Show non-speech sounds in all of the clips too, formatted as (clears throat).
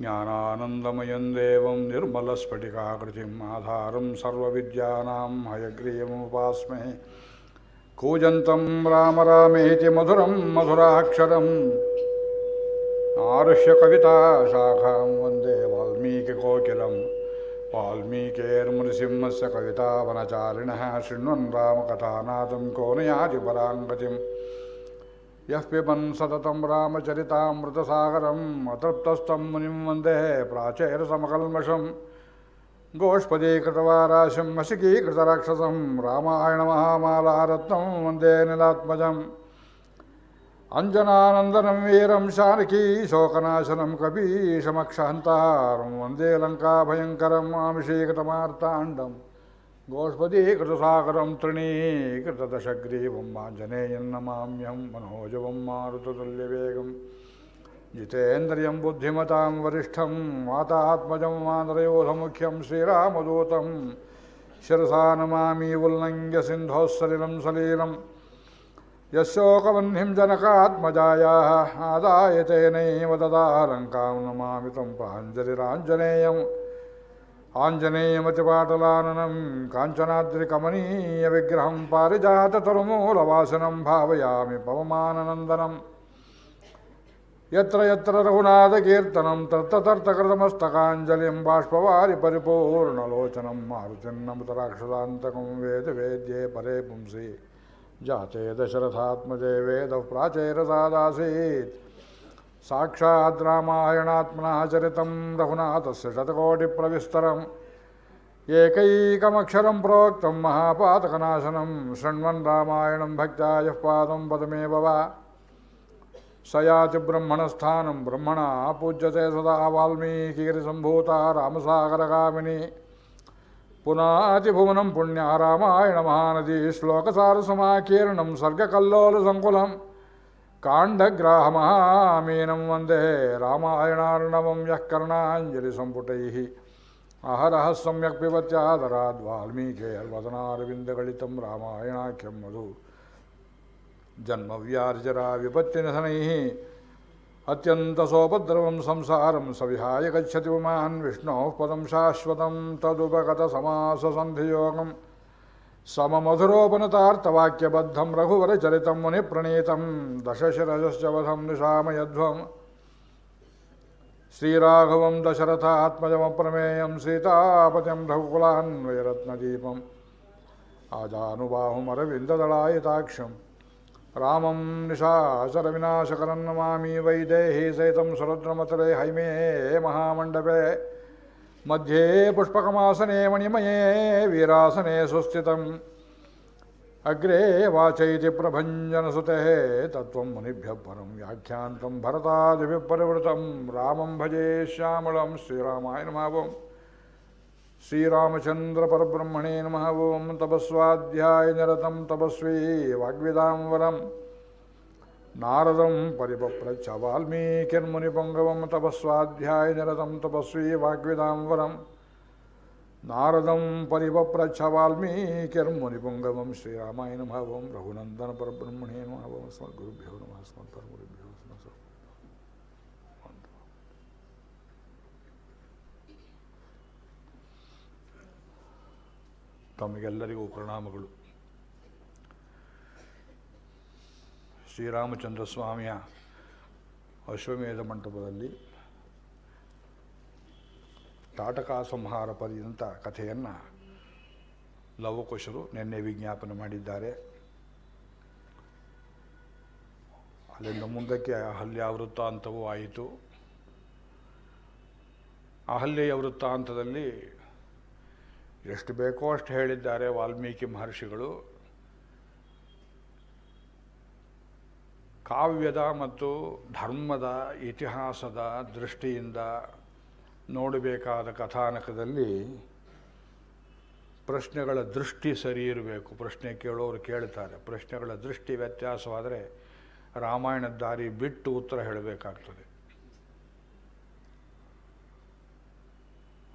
ज्ञानानन्दमयं देवं निर्मलस्फटिकाकृतिम् आधारं सर्वविद्यानां हयग्रीयमुपास्महे कूजन्तं राम रामेति मधुरं मधुराक्षरम् आरुह्यकविताशाखां वन्दे वाल्मीकिकोकिलं वाल्मीकेर्मृसिंहस्य कवितावनचारिणः शृण्वन् रामकथानादं कोनयाति पराङ्गतिम् यः पिबन् सततं रामचरितामृतसागरम् अतृप्तस्थं मुनिं वन्दे प्राचेरसमकल्मषं गोष्पदीकृतवाराशिं मशिकीकृतराक्षसं रामायणमहामालारत्नं वन्दे निलात्मजम् अञ्जनानन्दनं वीरं शानकी शोकनाशनं कपीशमक्षहन्तारं वन्दे लङ्काभयङ्करम् आमिषीकृतमार्ताण्डम् गोष्पदीकृतसागरं तृणीकृतदशग्रीवं माञ्जनेयन्नमाम्यं मनोजवं मारुततुल्यवेगं जितेन्द्रियं बुद्धिमतां वरिष्ठं मातात्मजं मानरयोधमुख्यं श्रीरामदूतं शिरसा नमामि उल्लङ्घ्यसिन्धोः सलीलं यस्योकवह्निं जनकात्मजायाः आदाय तेनैव ददालङ्कां नमामि तं पाञ्जलिराञ्जनेयम् आञ्जनेयमतिपाटलाननं काञ्चनाद्रिकमनीयविग्रहं पारिजाततरुमूलवासिनं भावयामि पवमाननन्दनम् यत्र यत्र रघुनाथकीर्तनं तत्र तर्तकृतमस्तकाञ्जलिं बाष्पवारि परिपूर्णलोचनं मारुतिन्नमुतराक्षदान्तकं वेदवेद्ये परे पुंसि जाते दशरथात्मजे वेदः प्राचेरसादासीत् ಸಾಕ್ಷಾತ್ ರಾಮಾಯಣಾತ್ಮನಾಚರಿತಂ ರಘುನಾಥಸ್ಯ ಶತಕೋಟಿಪ್ರವಿಸ್ತರಂ ಏಕೈಕಮಕ್ಷರಂ ಪ್ರೋಕ್ತ ಮಹಾಪಾತಕನಾಶನಂ ಶೃಣ್ವನ್ ರಾಮಾಯಣಂ ಭಕ್ತಾಯಃ ಪಾದಂ ಪದಮೇವ ಸ ಬ್ರಹ್ಮಣಸ್ಥಾನಂ ಬ್ರಹ್ಮಣ ಪೂಜ್ಯತೆ ಸದಾ ವಾಲ್ಮೀಕಿಗಿರಿಸಂಭೂತ ರಾಮಸಾಗರಗಾಮಿನಿ ಪುನಾತಿಭುವನಂ ಪುಣ್ಯ ರಾಮಾಯಣ ಮಹಾನದಿ ಶ್ಲೋಕಸಾರಸಮಾಕೀರ್ಣಂ ಸರ್ಗಕಲ್ಲೋಲಸಂಕುಲಂ ಕಾಂಡಗ್ರಾಹಮಹಾಮೀನಂ ವಂದೇ ರಾಮಾಯಣಾರ್ಣವಂ ಯಃ ಕರ್ಣಾಂಜಲಿ ಸಂಪುಟೈಃ ಆಹರಃ ಸಮ್ಯಕ್ ಪಿಬತ್ಯಾದರಾದ್ ಮಧು ಜನ್ಮವ್ಯಾರ್ಜರ ವಿಪತ್ತಿನಿಧನೈಃ अत्यन्तसोपद्रवं संसारं सविहाय गच्छति पुमान् विष्णोः पदं शाश्वतं सममधुरोपनतार्थवाक्यबद्धं रघुवरचरितं मुनिप्रणीतं दशशरजश्च वधं निशामयध्वम् श्रीराघवं दशरथात्मजमप्रमेयं सीतापतिं रघुकुलान्वयरत्नदीपम् आजानुबाहुमरविन्ददलायिताक्षं रामं निशाचरविनाशकरं नमामि वैदेही सहितं सुरद्रमतले हैमे महामण्डपे मध्ये पुष्पकमासने मणिमये वीरासने सुस्थितम् अग्रे वाच इति प्रभञ्जनसुतेः तत्त्वं मुनिभ्यः परं व्याख्यान्तं भरतादिभिः परिवृतं रामं भजे श्यामलं श्रीरामाय नमः ओं श्रीरामचन्द्रपरब्रह्मणे नमः ओं तपस्वाध्यायनिरतं तपस्वी वाग्विदां वरम् ನಾರದಂ ಪರಿಪಪ್ರಚ ವಾಲ್ಮೀಕಿರ್ಮುನಿಪುಂಗವಂ ತಪಸ್ವಾಧ್ಯಾಯನಿರತಂ ತಪಸ್ವಿ ವಾಗ್ವಿದಾಂಬರಂ ನಾರದಂ ಪರಿಪಪ್ರಚ ವಾಲ್ಮೀಕಿರ್ಮುನಿಪುಂಗವಂ ಶ್ರೀರಾಮಾಯ ನಮಃ ರಘುನಂದನ ಪರಬ್ರಹ್ಮಣೇ ನಮಃ ಓಂ ಸ್ಮತ್ ಗುರುಭ್ಯೋ ನಮಃ ಸ್ಮತ್ ಪರಗುರುಭ್ಯೋ ನಮಃ ತಮಗೆಲ್ಲರಿಗೂ ಪ್ರಣಾಮಗಳು ಶ್ರೀರಾಮಚಂದ್ರ ಸ್ವಾಮಿಯ ಅಶ್ವಮೇಧ ಮಂಟಪದಲ್ಲಿ ತಾಟಕ ಸಂಹಾರ ಪರ್ಯಂತ ಕಥೆಯನ್ನು ಲವಕುಶರು ನಿನ್ನೆ ವಿಜ್ಞಾಪನೆ ಮಾಡಿದ್ದಾರೆ ಅಲ್ಲಿಂದ ಮುಂದಕ್ಕೆ ಅಹಲ್ಯ ವೃತ್ತಾಂತವೂ ಆಯಿತು ಅಹಲ್ಯ ವೃತ್ತಾಂತದಲ್ಲಿ ಎಷ್ಟು ಬೇಕೋ ಅಷ್ಟು ಹೇಳಿದ್ದಾರೆ ವಾಲ್ಮೀಕಿ ಮಹರ್ಷಿಗಳು ಕಾವ್ಯದ ಮತ್ತು ಧರ್ಮದ ಇತಿಹಾಸದ ದೃಷ್ಟಿಯಿಂದ ನೋಡಬೇಕಾದ ಕಥಾನಕದಲ್ಲಿ ಪ್ರಶ್ನೆಗಳ ದೃಷ್ಟಿ ಸರಿ ಇರಬೇಕು ಪ್ರಶ್ನೆ ಕೇಳೋರು ಕೇಳ್ತಾರೆ ಪ್ರಶ್ನೆಗಳ ದೃಷ್ಟಿ ವ್ಯತ್ಯಾಸವಾದರೆ ರಾಮಾಯಣದ ದಾರಿ ಬಿಟ್ಟು ಉತ್ತರ ಹೇಳಬೇಕಾಗ್ತದೆ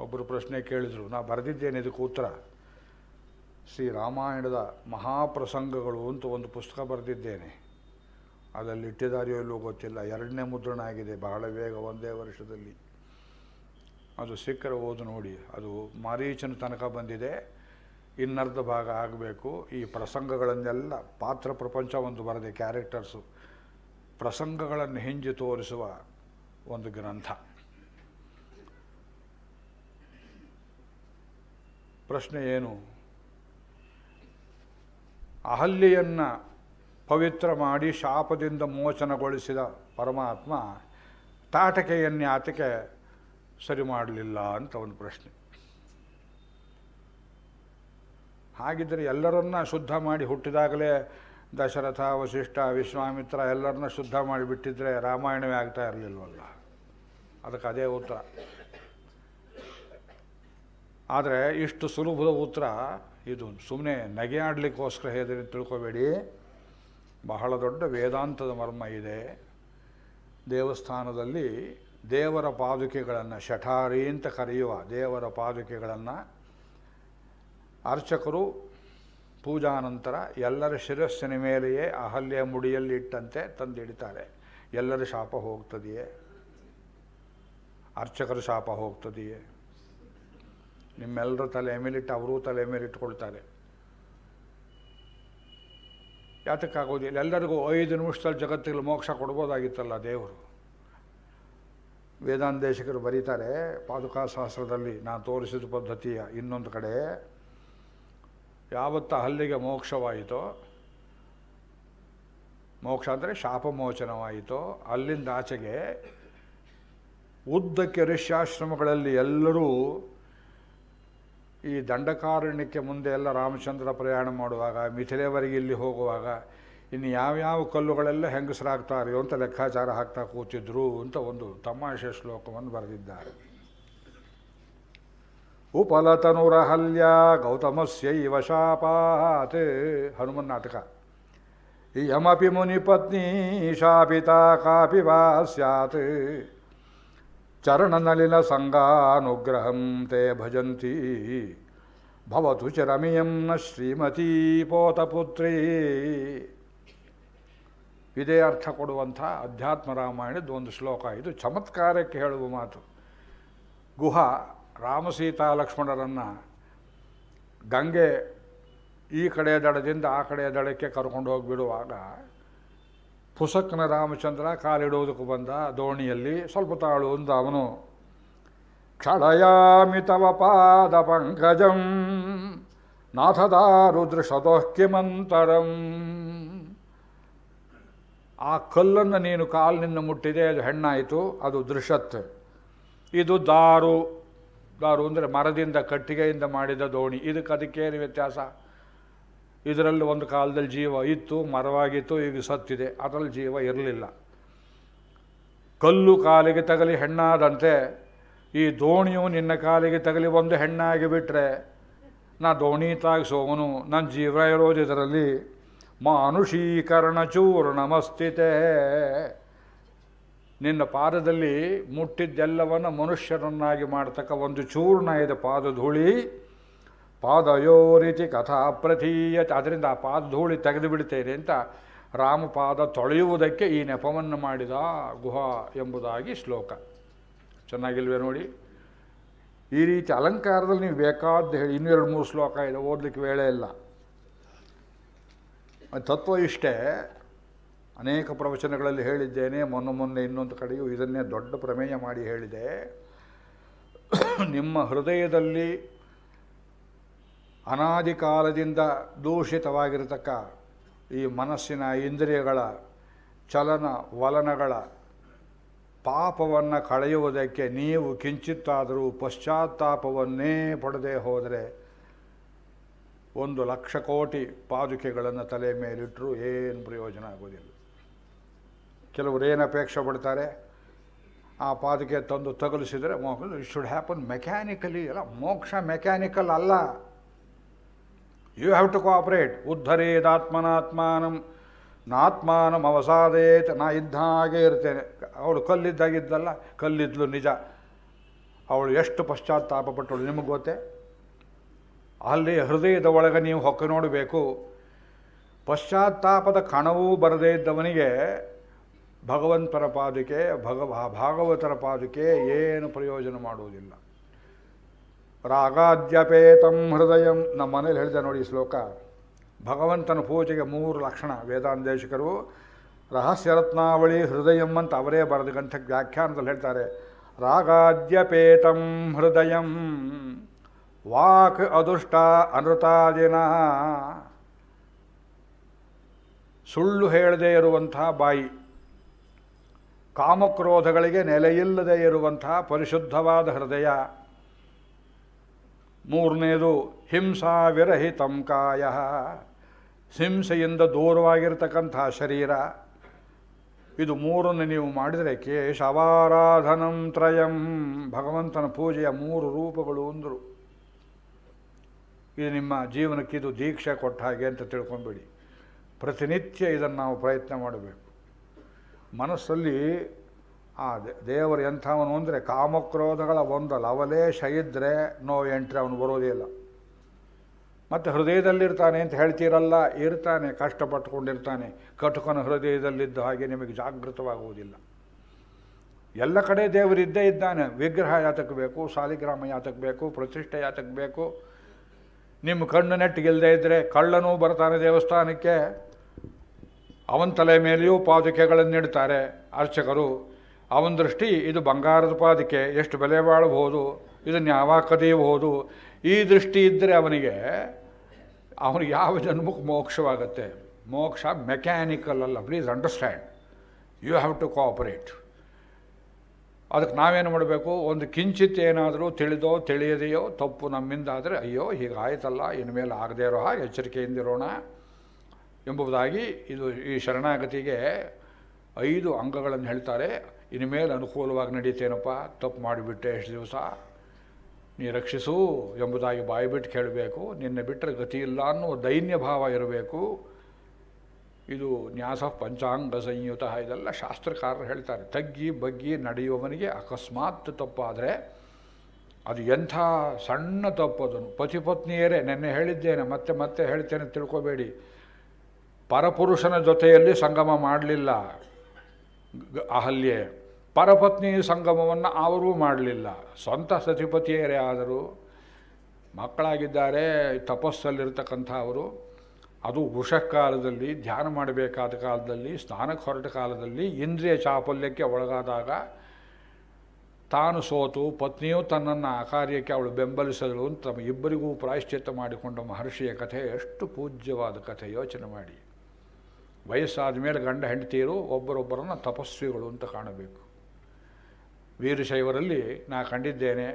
ಒಬ್ಬರು ಪ್ರಶ್ನೆ ಕೇಳಿದರು ನಾ ಬರೆದಿದ್ದೇನೆ ಇದಕ್ಕೆ ಉತ್ತರ ಶ್ರೀ ರಾಮಾಯಣದ ಮಹಾಪ್ರಸಂಗಗಳು ಅಂತ ಒಂದು ಪುಸ್ತಕ ಬರೆದಿದ್ದೇನೆ ಅದರಲ್ಲಿ ಇಟ್ಟಿದ್ದಾರೆಯೋ ಇಲ್ಲೋ ಗೊತ್ತಿಲ್ಲ ಎರಡನೇ ಮುದ್ರಣ ಆಗಿದೆ ಬಹಳ ವೇಗ ಒಂದೇ ವರ್ಷದಲ್ಲಿ ಅದು ಸಿಕ್ಕರೆ ಓದು ನೋಡಿ ಅದು ಮಾರೀಚನ ತನಕ ಬಂದಿದೆ ಇನ್ನರ್ಧ ಭಾಗ ಆಗಬೇಕು ಈ ಪ್ರಸಂಗಗಳನ್ನೆಲ್ಲ ಪಾತ್ರ ಪ್ರಪಂಚ ಒಂದು ಬರದೆ ಕ್ಯಾರೆಕ್ಟರ್ಸು ಪ್ರಸಂಗಗಳನ್ನು ಹಿಂಜಿ ತೋರಿಸುವ ಒಂದು ಗ್ರಂಥ ಪ್ರಶ್ನೆ ಏನು ಅಹಲ್ಲಿಯನ್ನು ಪವಿತ್ರ ಮಾಡಿ ಶಾಪದಿಂದ ಮೋಚನಗೊಳಿಸಿದ ಪರಮಾತ್ಮ ಆತಕ್ಕೆ ಸರಿ ಮಾಡಲಿಲ್ಲ ಅಂತ ಒಂದು ಪ್ರಶ್ನೆ ಹಾಗಿದ್ದರೆ ಎಲ್ಲರನ್ನ ಶುದ್ಧ ಮಾಡಿ ಹುಟ್ಟಿದಾಗಲೇ ದಶರಥ ವಶಿಷ್ಠ ವಿಶ್ವಾಮಿತ್ರ ಎಲ್ಲರನ್ನ ಶುದ್ಧ ಮಾಡಿಬಿಟ್ಟಿದ್ರೆ ರಾಮಾಯಣವೇ ಆಗ್ತಾ ಇರಲಿಲ್ವಲ್ಲ ಅದಕ್ಕೆ ಅದೇ ಉತ್ತರ ಆದರೆ ಇಷ್ಟು ಸುಲಭದ ಉತ್ತರ ಇದು ಸುಮ್ಮನೆ ನಗೆ ಆಡಲಿಕ್ಕೋಸ್ಕರ ಹೇಳಿದ್ರೆ ತಿಳ್ಕೊಬೇಡಿ ಬಹಳ ದೊಡ್ಡ ವೇದಾಂತದ ಮರ್ಮ ಇದೆ ದೇವಸ್ಥಾನದಲ್ಲಿ ದೇವರ ಪಾದುಕೆಗಳನ್ನು ಶಠಾರಿ ಅಂತ ಕರೆಯುವ ದೇವರ ಪಾದುಕೆಗಳನ್ನು ಅರ್ಚಕರು ಪೂಜಾ ನಂತರ ಎಲ್ಲರ ಶಿರಸ್ಸಿನ ಮೇಲೆಯೇ ಅಹಲ್ಯ ಮುಡಿಯಲ್ಲಿ ಇಟ್ಟಂತೆ ತಂದಿಡ್ತಾರೆ ಎಲ್ಲರ ಶಾಪ ಹೋಗ್ತದೆಯೇ ಅರ್ಚಕರ ಶಾಪ ಹೋಗ್ತದೆಯೇ ನಿಮ್ಮೆಲ್ಲರ ತಲೆ ಮೇಲಿಟ್ಟು ಅವರೂ ತಲೆ ಇಟ್ಕೊಳ್ತಾರೆ ಯಾತಕ್ಕಾಗೋದಿಲ್ಲ ಎಲ್ಲರಿಗೂ ಐದು ನಿಮಿಷದಲ್ಲಿ ಜಗತ್ತಿಗೆ ಮೋಕ್ಷ ಕೊಡ್ಬೋದಾಗಿತ್ತಲ್ಲ ದೇವರು ವೇದಾಂತೇಶಕರು ಬರೀತಾರೆ ಪಾದುಕಾಶಾಸ್ತ್ರದಲ್ಲಿ ನಾನು ತೋರಿಸಿದ ಪದ್ಧತಿಯ ಇನ್ನೊಂದು ಕಡೆ ಯಾವತ್ತ ಹಲ್ಲಿಗೆ ಮೋಕ್ಷವಾಯಿತೋ ಮೋಕ್ಷ ಅಂದರೆ ಶಾಪಮೋಚನವಾಯಿತೋ ಅಲ್ಲಿಂದ ಆಚೆಗೆ ಉದ್ದಕ್ಕೆ ಋಷ್ಯಾಶ್ರಮಗಳಲ್ಲಿ ಎಲ್ಲರೂ ಈ ದಂಡಕಾರಣ್ಯಕ್ಕೆ ಮುಂದೆ ಎಲ್ಲ ರಾಮಚಂದ್ರ ಪ್ರಯಾಣ ಮಾಡುವಾಗ ಮಿಥಿಲೆಯವರೆಗೆ ಇಲ್ಲಿ ಹೋಗುವಾಗ ಇನ್ನು ಯಾವ್ಯಾವ ಕಲ್ಲುಗಳೆಲ್ಲ ಹೆಂಗಸರಾಗ್ತಾರೆಯೋ ಅಂತ ಲೆಕ್ಕಾಚಾರ ಹಾಕ್ತಾ ಕೂತಿದ್ರು ಅಂತ ಒಂದು ತಮಾಷೆ ಶ್ಲೋಕವನ್ನು ಬರೆದಿದ್ದಾರೆ ಉಪಲತನುರಹಲ್ಯ ಗೌತಮಸ್ಯೈವ ಶಾಪಾತ್ ಹನುಮನ್ ನಾಟಕ ಯಮಪಿ ಮುನಿಪತ್ನಿ ಶಾಪಿತಾ ಕಾಪಿ ವಾ ಸ್ಯಾತ್ चरणनलिनसङ्गानुग्रहं ते भजन्ति भवतु च रमयं न ಶ್ರೀಮತಿ ಪೋತಪುತ್ರಿ ಇದೇ ಅರ್ಥ ಕೊಡುವಂಥ ಅಧ್ಯಾತ್ಮ ರಾಮಾಯಣದ ಒಂದು ಶ್ಲೋಕ ಇದು ಚಮತ್ಕಾರಕ್ಕೆ ಹೇಳುವ ಮಾತು ಗುಹ ರಾಮಸೀತಾ ಲಕ್ಷ್ಮಣರನ್ನು ಗಂಗೆ ಈ ಕಡೆಯ ದಡದಿಂದ ಆ ಕಡೆಯ ದಡಕ್ಕೆ ಕರ್ಕೊಂಡು ಹೋಗಿಬಿಡುವಾಗ ಪುಸಕ್ನ ರಾಮಚಂದ್ರ ಕಾಲಿಡೋದಕ್ಕೂ ಬಂದ ದೋಣಿಯಲ್ಲಿ ಸ್ವಲ್ಪ ತಾಳು ಒಂದು ಅವನು ಕ್ಷಡಯಾಮಿ ತವ ಪಾದ ಪಂಕಜಂ ನಾಥದಾರುದೃಶದೋಹ್ಕಿಮಂತರಂ ಆ ಕಲ್ಲನ್ನು ನೀನು ಕಾಲಿನಿಂದ ಮುಟ್ಟಿದೆ ಅದು ಹೆಣ್ಣಾಯಿತು ಅದು ದೃಶತ್ ಇದು ದಾರು ದಾರು ಅಂದರೆ ಮರದಿಂದ ಕಟ್ಟಿಗೆಯಿಂದ ಮಾಡಿದ ದೋಣಿ ಇದಕ್ಕೆ ಅದಕ್ಕೇನು ವ್ಯತ್ಯಾಸ ಇದರಲ್ಲಿ ಒಂದು ಕಾಲದಲ್ಲಿ ಜೀವ ಇತ್ತು ಮರವಾಗಿತ್ತು ಈಗ ಸತ್ತಿದೆ ಅದರಲ್ಲಿ ಜೀವ ಇರಲಿಲ್ಲ ಕಲ್ಲು ಕಾಲಿಗೆ ತಗಲಿ ಹೆಣ್ಣಾದಂತೆ ಈ ದೋಣಿಯು ನಿನ್ನ ಕಾಲಿಗೆ ತಗಲಿ ಒಂದು ಹೆಣ್ಣಾಗಿ ಬಿಟ್ಟರೆ ನಾ ದೋಣಿ ತಾಗಿಸೋವನು ನನ್ನ ಜೀವ ಇರೋದು ಇದರಲ್ಲಿ ಮಾನುಷೀಕರಣ ಮಸ್ತಿತೇ ನಿನ್ನ ಪಾದದಲ್ಲಿ ಮುಟ್ಟಿದ್ದೆಲ್ಲವನ್ನು ಮನುಷ್ಯರನ್ನಾಗಿ ಮಾಡ್ತಕ್ಕ ಒಂದು ಚೂರ್ಣ ಇದೆ ಪಾದ ಧೂಳಿ ಪಾದಯೋ ರೀತಿ ಕಥಾ ಪ್ರತೀಯತೆ ಅದರಿಂದ ಆ ಪಾದ ಧೂಳಿ ತೆಗೆದು ಬಿಡ್ತೇನೆ ಅಂತ ರಾಮಪಾದ ತೊಳೆಯುವುದಕ್ಕೆ ಈ ನೆಪವನ್ನು ಮಾಡಿದ ಗುಹಾ ಎಂಬುದಾಗಿ ಶ್ಲೋಕ ಚೆನ್ನಾಗಿಲ್ವೇ ನೋಡಿ ಈ ರೀತಿ ಅಲಂಕಾರದಲ್ಲಿ ನೀವು ಬೇಕಾದ ಹೇಳಿ ಇನ್ನೆರಡು ಮೂರು ಶ್ಲೋಕ ಇದೆ ಓದಲಿಕ್ಕೆ ವೇಳೆ ಇಲ್ಲ ತತ್ವ ಇಷ್ಟೇ ಅನೇಕ ಪ್ರವಚನಗಳಲ್ಲಿ ಹೇಳಿದ್ದೇನೆ ಮೊನ್ನೆ ಮೊನ್ನೆ ಇನ್ನೊಂದು ಕಡೆಯೂ ಇದನ್ನೇ ದೊಡ್ಡ ಪ್ರಮೇಯ ಮಾಡಿ ಹೇಳಿದೆ ನಿಮ್ಮ ಹೃದಯದಲ್ಲಿ ಅನಾದಿ ಕಾಲದಿಂದ ದೂಷಿತವಾಗಿರತಕ್ಕ ಈ ಮನಸ್ಸಿನ ಇಂದ್ರಿಯಗಳ ಚಲನ ವಲನಗಳ ಪಾಪವನ್ನು ಕಳೆಯುವುದಕ್ಕೆ ನೀವು ಕಿಂಚಿತ್ತಾದರೂ ಪಶ್ಚಾತ್ತಾಪವನ್ನೇ ಪಡೆದೇ ಹೋದರೆ ಒಂದು ಲಕ್ಷ ಕೋಟಿ ಪಾದುಕೆಗಳನ್ನು ತಲೆ ಮೇಲಿಟ್ಟರೂ ಏನು ಪ್ರಯೋಜನ ಆಗೋದಿಲ್ಲ ಕೆಲವರು ಏನು ಅಪೇಕ್ಷೆ ಪಡ್ತಾರೆ ಆ ಪಾದುಕೆ ತಂದು ತಗಲಿಸಿದರೆ ಮೋಕ್ಷ ಇಟ್ ಶುಡ್ ಹ್ಯಾಪನ್ ಮೆಕ್ಯಾನಿಕಲಿ ಅಲ್ಲ ಮೋಕ್ಷ ಮೆಕ್ಯಾನಿಕಲ್ ಅಲ್ಲ ಯು ಹ್ಯಾವ್ ಟು ಕೋಆಪರೇಟ್ ಉದ್ಧರೇದಾತ್ಮನಾತ್ಮಾನಂ ನಾತ್ಮಾನಂ ಅವಸಾದೇತ ನಾ ಇದ್ದ ಹಾಗೆ ಇರ್ತೇನೆ ಅವಳು ಕಲ್ಲಿದ್ದಾಗಿದ್ದಲ್ಲ ಕಲ್ಲಿದ್ಲು ನಿಜ ಅವಳು ಎಷ್ಟು ಪಶ್ಚಾತ್ತಾಪ ಪಟ್ಟಳು ನಿಮಗೆ ಗೊತ್ತೇ ಅಲ್ಲಿ ಹೃದಯದ ಒಳಗೆ ನೀವು ಹೊಕ್ಕ ನೋಡಬೇಕು ಪಶ್ಚಾತ್ತಾಪದ ಕಣವೂ ಬರದೇ ಇದ್ದವನಿಗೆ ಭಗವಂತರ ಪಾದುಕೆ ಭಗವ ಭಾಗವತರ ಪಾದುಕೆ ಏನು ಪ್ರಯೋಜನ ಮಾಡುವುದಿಲ್ಲ ರಾಗಾದ್ಯಪೇತಂ ಹೃದಯಂ ನಮ್ಮ ಮನೇಲಿ ಹೇಳಿದೆ ನೋಡಿ ಶ್ಲೋಕ ಭಗವಂತನ ಪೂಜೆಗೆ ಮೂರು ಲಕ್ಷಣ ವೇದಾಂದೇಶಿಕರು ರಹಸ್ಯ ರತ್ನಾವಳಿ ಹೃದಯಂ ಅಂತ ಅವರೇ ಬರೆದ ಗ್ರಂಥ ವ್ಯಾಖ್ಯಾನದಲ್ಲಿ ಹೇಳ್ತಾರೆ ರಾಗಾದ್ಯಪೇತಂ ಹೃದಯಂ ವಾಕ್ ಅದೃಷ್ಟ ಅನೃತಾದಿನ ಸುಳ್ಳು ಹೇಳದೇ ಇರುವಂಥ ಬಾಯಿ ಕಾಮಕ್ರೋಧಗಳಿಗೆ ನೆಲೆಯಿಲ್ಲದೆ ಇರುವಂಥ ಪರಿಶುದ್ಧವಾದ ಹೃದಯ ಮೂರನೇದು ಹಿಂಸಾ ವಿರಹಿತಂ ಕಾಯ ಹಿಂಸೆಯಿಂದ ದೂರವಾಗಿರ್ತಕ್ಕಂಥ ಶರೀರ ಇದು ಮೂರನ್ನು ನೀವು ಮಾಡಿದರೆ ಕೇಶವಾರಾಧನಂ ತ್ರಯಂ ಭಗವಂತನ ಪೂಜೆಯ ಮೂರು ರೂಪಗಳು ಅಂದರು ಇದು ನಿಮ್ಮ ಜೀವನಕ್ಕೆ ಇದು ದೀಕ್ಷೆ ಕೊಟ್ಟ ಹಾಗೆ ಅಂತ ತಿಳ್ಕೊಬೇಡಿ ಪ್ರತಿನಿತ್ಯ ಇದನ್ನು ನಾವು ಪ್ರಯತ್ನ ಮಾಡಬೇಕು ಮನಸ್ಸಲ್ಲಿ ಆ ದೇವರು ಎಂಥವನು ಅಂದರೆ ಕಾಮಕ್ರೋಧಗಳ ಒಂದು ಲವಲೇಶ ಇದ್ದರೆ ನೋ ಎಂಟ್ರಿ ಅವನು ಬರೋದಿಲ್ಲ ಮತ್ತು ಹೃದಯದಲ್ಲಿರ್ತಾನೆ ಅಂತ ಹೇಳ್ತೀರಲ್ಲ ಇರ್ತಾನೆ ಕಷ್ಟಪಟ್ಟುಕೊಂಡಿರ್ತಾನೆ ಕಟುಕನ ಹೃದಯದಲ್ಲಿದ್ದ ಹಾಗೆ ನಿಮಗೆ ಜಾಗೃತವಾಗುವುದಿಲ್ಲ ಎಲ್ಲ ಕಡೆ ದೇವರಿದ್ದೇ ಇದ್ದಾನೆ ವಿಗ್ರಹ ಯಾತಕ್ಕೆ ಬೇಕು ಸಾಲಿಗ್ರಾಮ ಯಾತಕ್ಕೆ ಬೇಕು ಪ್ರತಿಷ್ಠೆ ಯಾತಕ್ಕೆ ಬೇಕು ನಿಮ್ಮ ಕಣ್ಣು ನೆಟ್ಟಿಗಿಲ್ಲದೆ ಇದ್ದರೆ ಕಳ್ಳನೂ ಬರ್ತಾನೆ ದೇವಸ್ಥಾನಕ್ಕೆ ಅವನ ತಲೆ ಮೇಲೆಯೂ ನೀಡ್ತಾರೆ ಅರ್ಚಕರು ಅವನ ದೃಷ್ಟಿ ಇದು ಬಂಗಾರದ ಪಾದಕ್ಕೆ ಎಷ್ಟು ಬೆಲೆ ಬಾಳಬಹುದು ಇದನ್ನು ಯಾವಾಗ ಕದಿಯಬಹುದು ಈ ದೃಷ್ಟಿ ಇದ್ದರೆ ಅವನಿಗೆ ಅವನಿಗೆ ಯಾವ ಜನ್ಮಕ್ಕೆ ಮೋಕ್ಷವಾಗುತ್ತೆ ಮೋಕ್ಷ ಮೆಕ್ಯಾನಿಕಲ್ ಅಲ್ಲ please understand you have to cooperate ಅದಕ್ಕೆ ನಾವೇನು ಮಾಡಬೇಕು ಒಂದು ಕಿಂಚಿತ್ ಏನಾದರೂ ತಿಳಿದೋ ತಿಳಿಯದೆಯೋ ತಪ್ಪು ನಮ್ಮಿಂದ ಆದರೆ ಅಯ್ಯೋ ಹೀಗಾಯ್ತಲ್ಲ ಇನ್ಮೇಲೆ ಆಗದೇ ಇರೋ ಹಾಗೆ ಎಚ್ಚರಿಕೆಯಿಂದಿರೋಣ ಎಂಬುದಾಗಿ ಇದು ಈ ಶರಣಾಗತಿಗೆ ಐದು ಅಂಗಗಳನ್ನು ಹೇಳ್ತಾರೆ ಇನ್ಮೇಲೆ ಮೇಲೆ ಅನುಕೂಲವಾಗಿ ನಡೀತೇನಪ್ಪ ತಪ್ಪು ಮಾಡಿಬಿಟ್ಟೆ ಎಷ್ಟು ದಿವಸ ನೀ ರಕ್ಷಿಸು ಎಂಬುದಾಗಿ ಬಾಯಿ ಬಿಟ್ಟು ಕೇಳಬೇಕು ನಿನ್ನ ಬಿಟ್ಟರೆ ಗತಿ ಇಲ್ಲ ಅನ್ನೋ ದೈನ್ಯ ಭಾವ ಇರಬೇಕು ಇದು ನ್ಯಾಸ ಪಂಚಾಂಗ ಸಂಯುತ ಇದೆಲ್ಲ ಶಾಸ್ತ್ರಕಾರರು ಹೇಳ್ತಾರೆ ತಗ್ಗಿ ಬಗ್ಗಿ ನಡೆಯುವವನಿಗೆ ಅಕಸ್ಮಾತ್ ತಪ್ಪಾದರೆ ಅದು ಎಂಥ ಸಣ್ಣ ತಪ್ಪದನು ಪತಿ ಪತ್ನಿಯರೇ ನೆನ್ನೆ ಹೇಳಿದ್ದೇನೆ ಮತ್ತೆ ಮತ್ತೆ ಹೇಳ್ತೇನೆ ತಿಳ್ಕೊಬೇಡಿ ಪರಪುರುಷನ ಜೊತೆಯಲ್ಲಿ ಸಂಗಮ ಮಾಡಲಿಲ್ಲ ಅಹಲ್ಯೆ ಪರಪತ್ನಿ ಸಂಗಮವನ್ನು ಅವರೂ ಮಾಡಲಿಲ್ಲ ಸ್ವಂತ ಸತಿಪತಿಯರೇ ಆದರೂ ಮಕ್ಕಳಾಗಿದ್ದಾರೆ ತಪಸ್ಸಲ್ಲಿರ್ತಕ್ಕಂಥ ಅವರು ಅದು ಕಾಲದಲ್ಲಿ ಧ್ಯಾನ ಮಾಡಬೇಕಾದ ಕಾಲದಲ್ಲಿ ಸ್ನಾನಕ್ಕೆ ಹೊರಟ ಕಾಲದಲ್ಲಿ ಇಂದ್ರಿಯ ಚಾಪಲ್ಯಕ್ಕೆ ಒಳಗಾದಾಗ ತಾನು ಸೋತು ಪತ್ನಿಯು ತನ್ನನ್ನು ಆ ಕಾರ್ಯಕ್ಕೆ ಅವಳು ಬೆಂಬಲಿಸಲು ತಮ್ಮ ಇಬ್ಬರಿಗೂ ಪ್ರಾಯಶ್ಚಿತ್ತ ಮಾಡಿಕೊಂಡ ಮಹರ್ಷಿಯ ಕಥೆ ಎಷ್ಟು ಪೂಜ್ಯವಾದ ಕಥೆ ಯೋಚನೆ ಮಾಡಿ ವಯಸ್ಸಾದ ಮೇಲೆ ಗಂಡ ಹೆಂಡತಿಯರು ಒಬ್ಬರೊಬ್ಬರನ್ನು ತಪಸ್ವಿಗಳು ಅಂತ ಕಾಣಬೇಕು ವೀರಶೈವರಲ್ಲಿ ನಾ ಕಂಡಿದ್ದೇನೆ